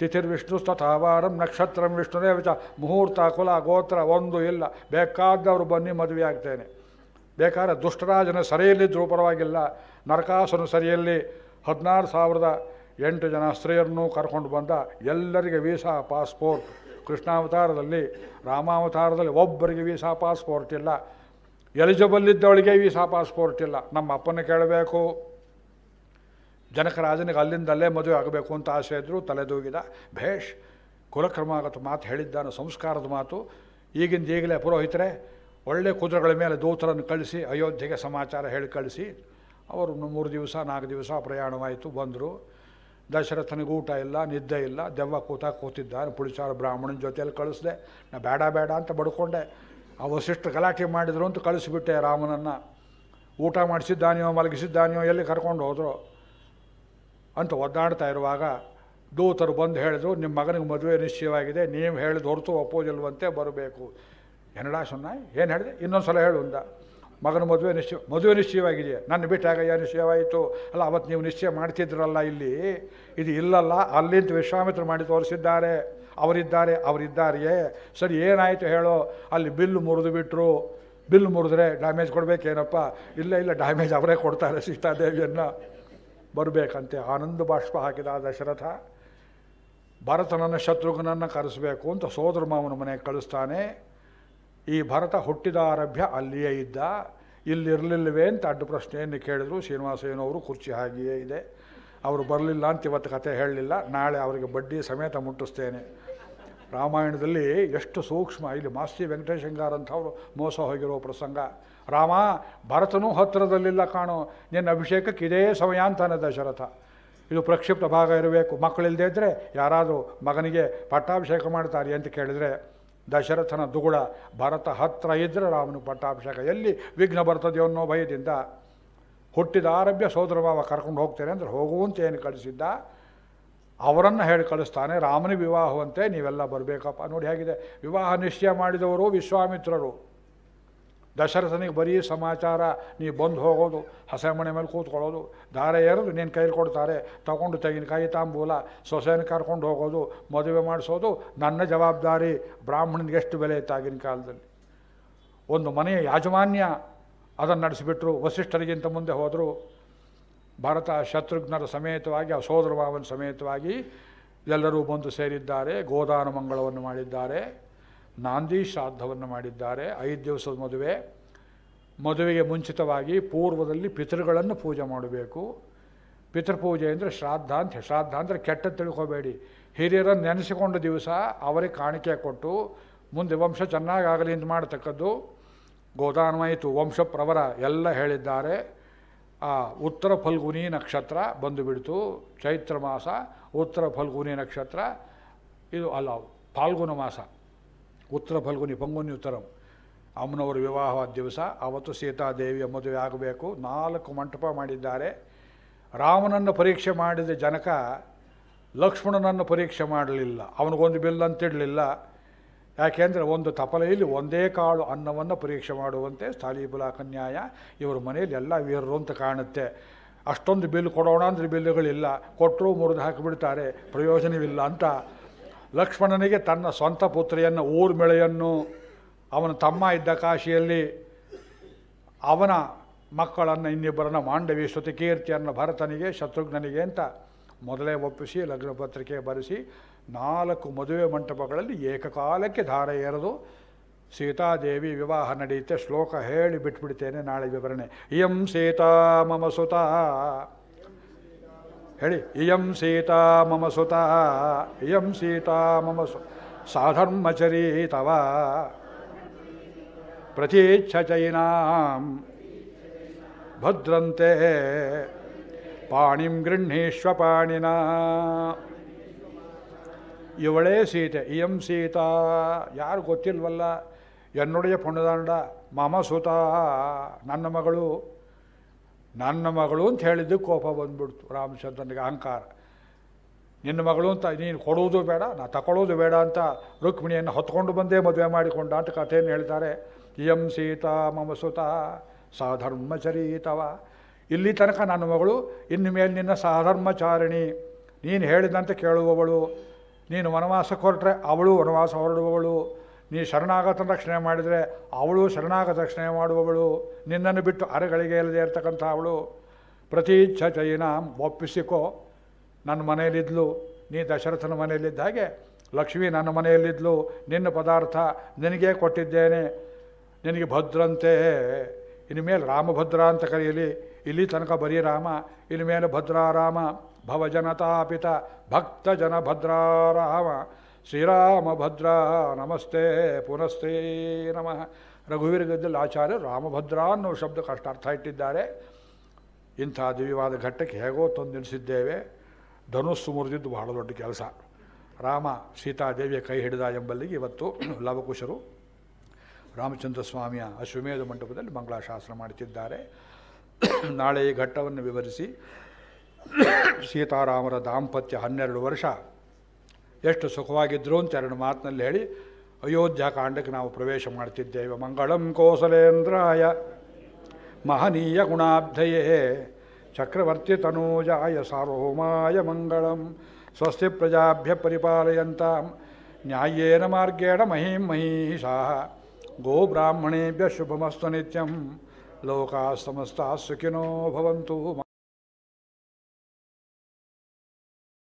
ತಿಥಿರ್ ವಿಷ್ಣು ಸ್ತಥಾವಾರಂ ನಕ್ಷತ್ರಂ ವಿಷ್ಣುನೇ ವಿಚಾರ ಮುಹೂರ್ತ ಕುಲ ಗೋತ್ರ ಒಂದು ಇಲ್ಲ ಬೇಕಾದವರು ಬನ್ನಿ ಮದುವೆ ಆಗ್ತೇನೆ ಬೇಕಾದ್ರೆ ದುಷ್ಟರಾಜನ ಸರಿಯಲ್ಲಿ ಪರವಾಗಿಲ್ಲ ನರಕಾಸನ ಸರಿಯಲ್ಲಿ ಹದಿನಾರು ಸಾವಿರದ ಎಂಟು ಜನ ಸ್ತ್ರೀಯರನ್ನು ಕರ್ಕೊಂಡು ಬಂದ ಎಲ್ಲರಿಗೆ ವೀಸಾ ಪಾಸ್ಪೋರ್ಟ್ ಕೃಷ್ಣಾವತಾರದಲ್ಲಿ ರಾಮಾವತಾರದಲ್ಲಿ ಒಬ್ಬರಿಗೆ ವೀಸಾ ಪಾಸ್ಪೋರ್ಟ್ ಇಲ್ಲ ಎಲಿಜಿಬಲ್ ಇದ್ದವಳಿಗೆ ವೀಸಾ ಪಾಸ್ಪೋರ್ಟ್ ಇಲ್ಲ ನಮ್ಮ ಅಪ್ಪನ ಕೇಳಬೇಕು ಜನಕರಾಜನಿಗೆ ಅಲ್ಲಿಂದಲ್ಲೇ ಮದುವೆ ಆಗಬೇಕು ಅಂತ ಆಸೆ ಇದ್ದರು ತಲೆದೂಗಿದ ಭೇಷ್ ಕುಲಕ್ರಮಾಗತ ಮಾತು ಹೇಳಿದ್ದಾನೆ ಸಂಸ್ಕಾರದ ಮಾತು ಈಗಿಂದ ಈಗಲೇ ಪುರೋಹಿತರೆ ಒಳ್ಳೆ ಕುದುರೆಗಳ ಮೇಲೆ ದೂತರನ್ನು ಕಳಿಸಿ ಅಯೋಧ್ಯೆಗೆ ಸಮಾಚಾರ ಹೇಳಿ ಕಳಿಸಿ ಅವರು ಮೂರು ದಿವಸ ನಾಲ್ಕು ದಿವಸ ಪ್ರಯಾಣವಾಯಿತು ಬಂದರು ದಶರಥನಿಗೆ ಊಟ ಇಲ್ಲ ನಿದ್ದೆ ಇಲ್ಲ ದೆವ್ವ ಕೂತ ಕೂತಿದ್ದ ಪುಳಿಸಾರ ಬ್ರಾಹ್ಮಣನ ಜೊತೆಯಲ್ಲಿ ಕಳಿಸ್ದೆ ನಾ ಬೇಡ ಬೇಡ ಅಂತ ಬಡ್ಕೊಂಡೆ ಆ ಗಲಾಟೆ ಮಾಡಿದ್ರು ಅಂತ ಕಳಿಸಿಬಿಟ್ಟೆ ರಾಮನನ್ನು ಊಟ ಮಾಡಿಸಿದ್ದಾನೆಯೋ ಮಲಗಿಸಿದ್ದಾನೆಯೋ ಎಲ್ಲಿ ಕರ್ಕೊಂಡು ಹೋದರು ಅಂತ ಒದ್ದಾಡ್ತಾ ಇರುವಾಗ ದೂತರು ಬಂದು ಹೇಳಿದ್ರು ನಿಮ್ಮ ಮಗನಿಗೆ ಮದುವೆ ನಿಶ್ಚಯವಾಗಿದೆ ನೀವು ಹೇಳಿದ ಹೊರತು ಒಪ್ಪೋದಿಲ್ವಂತೆ ಬರಬೇಕು ಏನಡಾ ಸುನ್ನ ಏನು ಹೇಳಿದೆ ಇನ್ನೊಂದು ಸಲ ಹೇಳು ಅಂದ ಮಗನ ಮದುವೆ ನಿಶ್ಚಯ ಮದುವೆ ನಿಶ್ಚಯವಾಗಿದೆಯೇ ನನ್ನ ಬಿಟ್ಟಾಗ ಏನು ನಿಶ್ಚಯವಾಯಿತು ಅಲ್ಲ ಅವತ್ತು ನೀವು ನಿಶ್ಚಯ ಮಾಡ್ತಿದ್ರಲ್ಲ ಇಲ್ಲಿ ಇದು ಇಲ್ಲಲ್ಲ ಅಲ್ಲಿಂದ ವಿಶ್ವಾಮಿತ್ರ ಮಾಡಿ ತೋರಿಸಿದ್ದಾರೆ ಅವರಿದ್ದಾರೆ ಅವರಿದ್ದಾರೆಯೇ ಸರಿ ಏನಾಯಿತು ಹೇಳೋ ಅಲ್ಲಿ ಬಿಲ್ಲು ಮುರಿದು ಬಿಟ್ಟರು ಬಿಲ್ ಮುರಿದ್ರೆ ಡ್ಯಾಮೇಜ್ ಕೊಡಬೇಕೇನಪ್ಪ ಇಲ್ಲ ಇಲ್ಲ ಡ್ಯಾಮೇಜ್ ಅವರೇ ಕೊಡ್ತಾರೆ ಸೀತಾದೇವಿಯನ್ನು ಬರಬೇಕಂತೆ ಆನಂದ ಬಾಷ್ಪ ಹಾಕಿದ ದಶರಥ ಭರತನನ್ನು ಶತ್ರುಘ್ನನ್ನು ಕರೆಸಬೇಕು ಅಂತ ಸೋದರ ಮಾವನ ಮನೆಗೆ ಕಳಿಸ್ತಾನೆ ಈ ಭರತ ಹುಟ್ಟಿದಾರಭ್ಯ ಅಲ್ಲಿಯೇ ಇದ್ದ ಇಲ್ಲಿರಲಿಲ್ಲವೇ ಅಂತ ಅಡ್ಡ ಪ್ರಶ್ನೆಯನ್ನು ಕೇಳಿದ್ರು ಅವರು ಕುರ್ಚಿ ಹಾಗೆಯೇ ಇದೆ ಅವರು ಬರಲಿಲ್ಲ ಅಂತ ಇವತ್ತು ಕತೆ ಹೇಳಲಿಲ್ಲ ನಾಳೆ ಅವರಿಗೆ ಬಡ್ಡಿ ಸಮೇತ ಮುಟ್ಟಿಸ್ತೇನೆ ರಾಮಾಯಣದಲ್ಲಿ ಎಷ್ಟು ಸೂಕ್ಷ್ಮ ಇಲ್ಲಿ ಮಾಸ್ತಿ ವೆಂಕಟೇಶಂಗಾರಂಥವ್ರು ಮೋಸ ಹೋಗಿರೋ ಪ್ರಸಂಗ ರಾಮ ಭರತನೂ ಹತ್ತಿರದಲ್ಲಿಲ್ಲ ಕಾಣೋ ನಿನ್ನ ಅಭಿಷೇಕಕ್ಕೆ ಇದೇ ಸಮಯ ಅಂತಾನೆ ದಶರಥ ಇದು ಪ್ರಕ್ಷಿಪ್ತ ಭಾಗ ಇರಬೇಕು ಮಕ್ಕಳಿಲ್ಲದೇ ಇದ್ದರೆ ಯಾರಾದರೂ ಮಗನಿಗೆ ಪಟ್ಟಾಭಿಷೇಕ ಮಾಡ್ತಾರೆ ಅಂತ ಕೇಳಿದರೆ ದಶರಥನ ದುಗುಡ ಭರತ ಹತ್ರ ಇದ್ರೆ ರಾಮನು ಪಟ್ಟಾಭಿಷೇಕ ಎಲ್ಲಿ ವಿಘ್ನ ಬರ್ತದೆಯೋ ಅನ್ನೋ ಭಯದಿಂದ ಹುಟ್ಟಿದ ಆರಭ್ಯ ಸೋದರ ಭಾವ ಕರ್ಕೊಂಡು ಹೋಗ್ತೇನೆ ಅಂದರೆ ಏನು ಕಳಿಸಿದ್ದ ಅವರನ್ನು ಹೇಳಿ ಕಳಿಸ್ತಾನೆ ರಾಮನ ವಿವಾಹವಂತೆ ನೀವೆಲ್ಲ ಬರಬೇಕಪ್ಪ ನೋಡಿ ಹೇಗಿದೆ ವಿವಾಹ ನಿಶ್ಚಯ ಮಾಡಿದವರು ವಿಶ್ವಾಮಿತ್ರರು ದಶರಥನಿಗೆ ಬರೀ ಸಮಾಚಾರ ನೀ ಬಂದು ಹೋಗೋದು ಹಸೆ ಮನೆ ಮೇಲೆ ಕೂತ್ಕೊಳ್ಳೋದು ದಾರೆ ಏರೋದು ನೀನು ಕೈಲಿ ಕೊಡ್ತಾರೆ ತಗೊಂಡು ತೆಗಿನಕಾಯಿ ತಾಂಬೂಲ ಸೊಸೆಯನ್ನು ಕರ್ಕೊಂಡು ಹೋಗೋದು ಮದುವೆ ಮಾಡಿಸೋದು ನನ್ನ ಜವಾಬ್ದಾರಿ ಬ್ರಾಹ್ಮಣನಿಗೆ ಎಷ್ಟು ಬೆಲೆ ಇತ್ತು ಆಗಿನ ಕಾಲದಲ್ಲಿ ಒಂದು ಮನೆಯ ಯಾಜಮಾನ್ಯ ಅದನ್ನು ನಡೆಸಿಬಿಟ್ರು ವಸಿಷ್ಠರಿಗಿಂತ ಮುಂದೆ ಹೋದರು ಭಾರತ ಶತ್ರುಘ್ನರ ಸಮೇತವಾಗಿ ಆ ಸೋದರ ಭಾವನ ಸಮೇತವಾಗಿ ಎಲ್ಲರೂ ಬಂದು ಸೇರಿದ್ದಾರೆ ಗೋದಾನ ಮಂಗಳವನ್ನು ಮಾಡಿದ್ದಾರೆ ನಾಂದಿ ಶ್ರಾದ್ದವನ್ನು ಮಾಡಿದ್ದಾರೆ ಐದು ದಿವಸದ ಮದುವೆ ಮದುವೆಗೆ ಮುಂಚಿತವಾಗಿ ಪೂರ್ವದಲ್ಲಿ ಪಿತೃಗಳನ್ನು ಪೂಜೆ ಮಾಡಬೇಕು ಪಿತೃಪೂಜೆ ಅಂದರೆ ಶ್ರಾದ್ದ ಅಂತ ಶ್ರಾದ್ದ ಅಂದರೆ ಕೆಟ್ಟ ತಿಳ್ಕೋಬೇಡಿ ಹಿರಿಯರನ್ನು ನೆನೆಸಿಕೊಂಡ ದಿವಸ ಅವರಿಗೆ ಕಾಣಿಕೆ ಕೊಟ್ಟು ಮುಂದೆ ವಂಶ ಚೆನ್ನಾಗಾಗಲಿ ಅಂತ ಮಾಡತಕ್ಕದ್ದು ಗೋದಾನವಾಯಿತು ವಂಶ ಪ್ರವರ ಎಲ್ಲ ಹೇಳಿದ್ದಾರೆ ಆ ಉತ್ತರ ಫಲ್ಗುನಿ ನಕ್ಷತ್ರ ಬಂದುಬಿಡ್ತು ಚೈತ್ರ ಮಾಸ ಉತ್ತರ ಫಲ್ಗುನಿ ನಕ್ಷತ್ರ ಇದು ಅಲ್ಲ ಫಾಲ್ಗುನ ಮಾಸ ಉತ್ತರ ಫಲ್ಗುನಿ ಉತ್ತರಂ ಅಮ್ಮನವರು ವಿವಾಹ ದಿವಸ ಅವತ್ತು ಸೀತಾದೇವಿಯ ಮದುವೆ ಆಗಬೇಕು ನಾಲ್ಕು ಮಂಟಪ ಮಾಡಿದ್ದಾರೆ ರಾಮನನ್ನು ಪರೀಕ್ಷೆ ಮಾಡಿದ ಜನಕ ಲಕ್ಷ್ಮಣನನ್ನು ಪರೀಕ್ಷೆ ಮಾಡಲಿಲ್ಲ ಅವನಿಗೊಂದು ಬಿಲ್ ಅಂತಿಡಲಿಲ್ಲ ಯಾಕೆಂದರೆ ಒಂದು ತಪಲೆಯಲ್ಲಿ ಒಂದೇ ಕಾಳು ಅನ್ನವನ್ನು ಪರೀಕ್ಷೆ ಮಾಡುವಂತೆ ಸ್ಥಳೀಬುಲ ಕನ್ಯಾಯ ಇವರ ಮನೆಯಲ್ಲಿ ಎಲ್ಲ ವೀರರು ಅಂತ ಕಾಣುತ್ತೆ ಅಷ್ಟೊಂದು ಬಿಲ್ ಕೊಡೋಣ ಅಂದರೆ ಬಿಲ್ಲುಗಳಿಲ್ಲ ಕೊಟ್ಟರು ಮುರಿದು ಹಾಕಿಬಿಡ್ತಾರೆ ಪ್ರಯೋಜನವಿಲ್ಲ ಅಂತ ಲಕ್ಷ್ಮಣನಿಗೆ ತನ್ನ ಸ್ವಂತ ಪುತ್ರಿಯನ್ನು ಊರ್ಮಿಳೆಯನ್ನು ಅವನ ತಮ್ಮ ಇದ್ದ ಕಾಶಿಯಲ್ಲಿ ಅವನ ಮಕ್ಕಳನ್ನು ಇನ್ನಿಬ್ಬರನ್ನು ಮಾಂಡವಿ ಶ್ರುತಿಕೀರ್ತಿಯನ್ನು ಭರತನಿಗೆ ಶತ್ರುಘ್ನನಿಗೆ ಅಂತ ಮೊದಲೇ ಒಪ್ಪಿಸಿ ಲಗ್ನ ಪತ್ರಿಕೆ ಬರೆಸಿ ನಾಲ್ಕು ಮದುವೆ ಮಂಟಪಗಳಲ್ಲಿ ಏಕಕಾಲಕ್ಕೆ ಧಾರೆ ಏರದು ಸೀತಾದೇವಿ ವಿವಾಹ ನಡೆಯುತ್ತೆ ಶ್ಲೋಕ ಹೇಳಿ ಬಿಟ್ಬಿಡ್ತೇನೆ ನಾಳೆ ವಿವರಣೆ ಇಂ ಸೀತಾ ಮಮ ಸುತ ಹೇಳಿ ಇಯಂ ಸೀತಾ ಮಮ ಸುತ ಇಯಂ ಸೀತಾ ಮಮ ಸು ಸಾಧರ್ಮಚರೀತವ ಪ್ರತೀಚ್ಛಚೈನಾಂ ಭದ್ರಂತೆ ಪಾಣಿಂ ಗೃಹೀಶ್ವ ಪಾಣಿನ ಇವಳೇ ಸೀತೆ ಇಯಂ ಸೀತಾ ಯಾರು ಗೊತ್ತಿಲ್ವಲ್ಲ ಎನ್ನುಡೆಯ ಪುಣ್ಯದಾಂಡ ಮಮ ಸುತ ನನ್ನ ಮಗಳು ನನ್ನ ಮಗಳು ಅಂತ ಹೇಳಿದ್ದು ಕೋಪ ಬಂದ್ಬಿಡ್ತು ರಾಮಚಂದ್ರನಿಗೆ ಅಹಂಕಾರ ನಿನ್ನ ಮಗಳು ಅಂತ ನೀನು ಕೊಡುವುದು ಬೇಡ ನಾ ತಗೊಳ್ಳೋದು ಬೇಡ ಅಂತ ರುಕ್ಮಿಣಿಯನ್ನು ಹೊತ್ಕೊಂಡು ಬಂದೇ ಮದುವೆ ಮಾಡಿಕೊಂಡ ಅಂತ ಕಥೆಯನ್ನು ಹೇಳ್ತಾರೆ ಇಯಂ ಸೀತಾ ಮಮ ಸುತ ಸಾಧರ್ಮಚರೀತವ ಇಲ್ಲಿ ತನಕ ನನ್ನ ಮಗಳು ಇನ್ನು ಮೇಲೆ ನಿನ್ನ ಸಾಧರ್ಮಚಾರಿಣಿ ನೀನು ಹೇಳಿದಂತೆ ಕೇಳುವವಳು ನೀನು ವನವಾಸ ಕೊರಟ್ರೆ ಅವಳು ವನವಾಸ ಹೊರಡುವವಳು ನೀ ಶರಣಾಗತನ ರಕ್ಷಣೆ ಮಾಡಿದರೆ ಅವಳು ಶರಣಾಗತ ರಕ್ಷಣೆ ಮಾಡುವವಳು ನಿನ್ನನ್ನು ಬಿಟ್ಟು ಅರೆಗಳಿಗೆ ಇಲ್ಲದೆ ಇರ್ತಕ್ಕಂಥ ಅವಳು ಪ್ರತಿ ಇಚ್ಛ ಚೈನ ಒಪ್ಪಿಸಿಕೋ ನನ್ನ ಮನೆಯಲ್ಲಿದ್ದಲು ನೀ ದಶರಥನ ಮನೆಯಲ್ಲಿದ್ದ ಹಾಗೆ ಲಕ್ಷ್ಮಿ ನನ್ನ ಮನೆಯಲ್ಲಿದ್ದಲು ನಿನ್ನ ಪದಾರ್ಥ ನಿನಗೇ ಕೊಟ್ಟಿದ್ದೇನೆ ನಿನಗೆ ಭದ್ರಂತೆ ಇನ್ಮೇಲೆ ರಾಮಭದ್ರ ಅಂತ ಕರೆಯಲಿ ಇಲ್ಲಿ ತನಕ ಬರೀ ರಾಮ ಇನ್ಮೇಲೆ ಭದ್ರಾರಾಮ ಭವಜನತಾಪಿತ ಭಕ್ತ ಜನ ಭದ್ರಾರಾಮ ಶ್ರೀರಾಮಭದ್ರ ನಮಸ್ತೆ ಪುನಸ್ತೆ ನಮಃ ರಘುವೀರ ಗದ್ದಲ್ ಆಚಾರ್ಯ ರಾಮಭದ್ರ ಅನ್ನೋ ಶಬ್ದಕ್ಕೆ ಅಷ್ಟು ಅರ್ಥ ಇಟ್ಟಿದ್ದಾರೆ ಇಂಥ ದಿವ್ಯವಾದ ಘಟ್ಟಕ್ಕೆ ಹೇಗೋ ತಂದು ನಿಲ್ಲಿಸಿದ್ದೇವೆ ಧನುಸ್ಸು ಮುರಿದಿದ್ದು ಬಹಳ ದೊಡ್ಡ ಕೆಲಸ ರಾಮ ಸೀತಾದೇವಿಯ ಕೈ ಹಿಡಿದ ಎಂಬಲ್ಲಿಗೆ ಇವತ್ತು (clears throat) ಲವಕುಶರು ರಾಮಚಂದ್ರ ಸ್ವಾಮಿಯ ಅಶ್ವಮೇಧ ಮಂಟಪದಲ್ಲಿ ಮಂಗಳಾಶಾಸನ ಮಾಡುತ್ತಿದ್ದಾರೆ (clears throat) ನಾಳೆ ಈ ಘಟ್ಟವನ್ನು ವಿವರಿಸಿ (clears throat) ಸೀತಾರಾಮರ ದಾಂಪತ್ಯ ಹನ್ನೆರಡು ವರ್ಷ ಎಷ್ಟು ಸುಖವಾಗಿದ್ರು ಅಂತ ಎರಡು ಮಾತಿನಲ್ಲಿ ಹೇಳಿ ಅಯೋಧ್ಯಾ ಕಾಂಡಕ್ಕೆ ನಾವು ಪ್ರವೇಶ ಮಾಡುತ್ತಿದ್ದೇವೆ ಮಂಗಳಂ ಕೋಸಲೇಂದ್ರಾಯ ಮಹನೀಯ ಗುಣಾಭಧಯೇ ಚಕ್ರವರ್ತಿ ತನೋಜಾಯ ಸಾರೋಮಾಯ ಮಂಗಳಂ ಸ್ವಸ್ಥ ಪ್ರಜಾಭ್ಯ ಪರಿಪಾಲಯಂತಾಂ ನ್ಯಾಯೇನ ಮಾರ್ಗೇಣ ಮಹಿಮೈಶಾಃ ಗೋಬ್ರಾಹ್ಮಣೇب್ಯ ಶುಭಮಸ್ತು ನಿತ್ಯಂ ಲೋಕಾ ಸಮಸ್ತಾ ಸುಖಿನೋ ಭವಂತು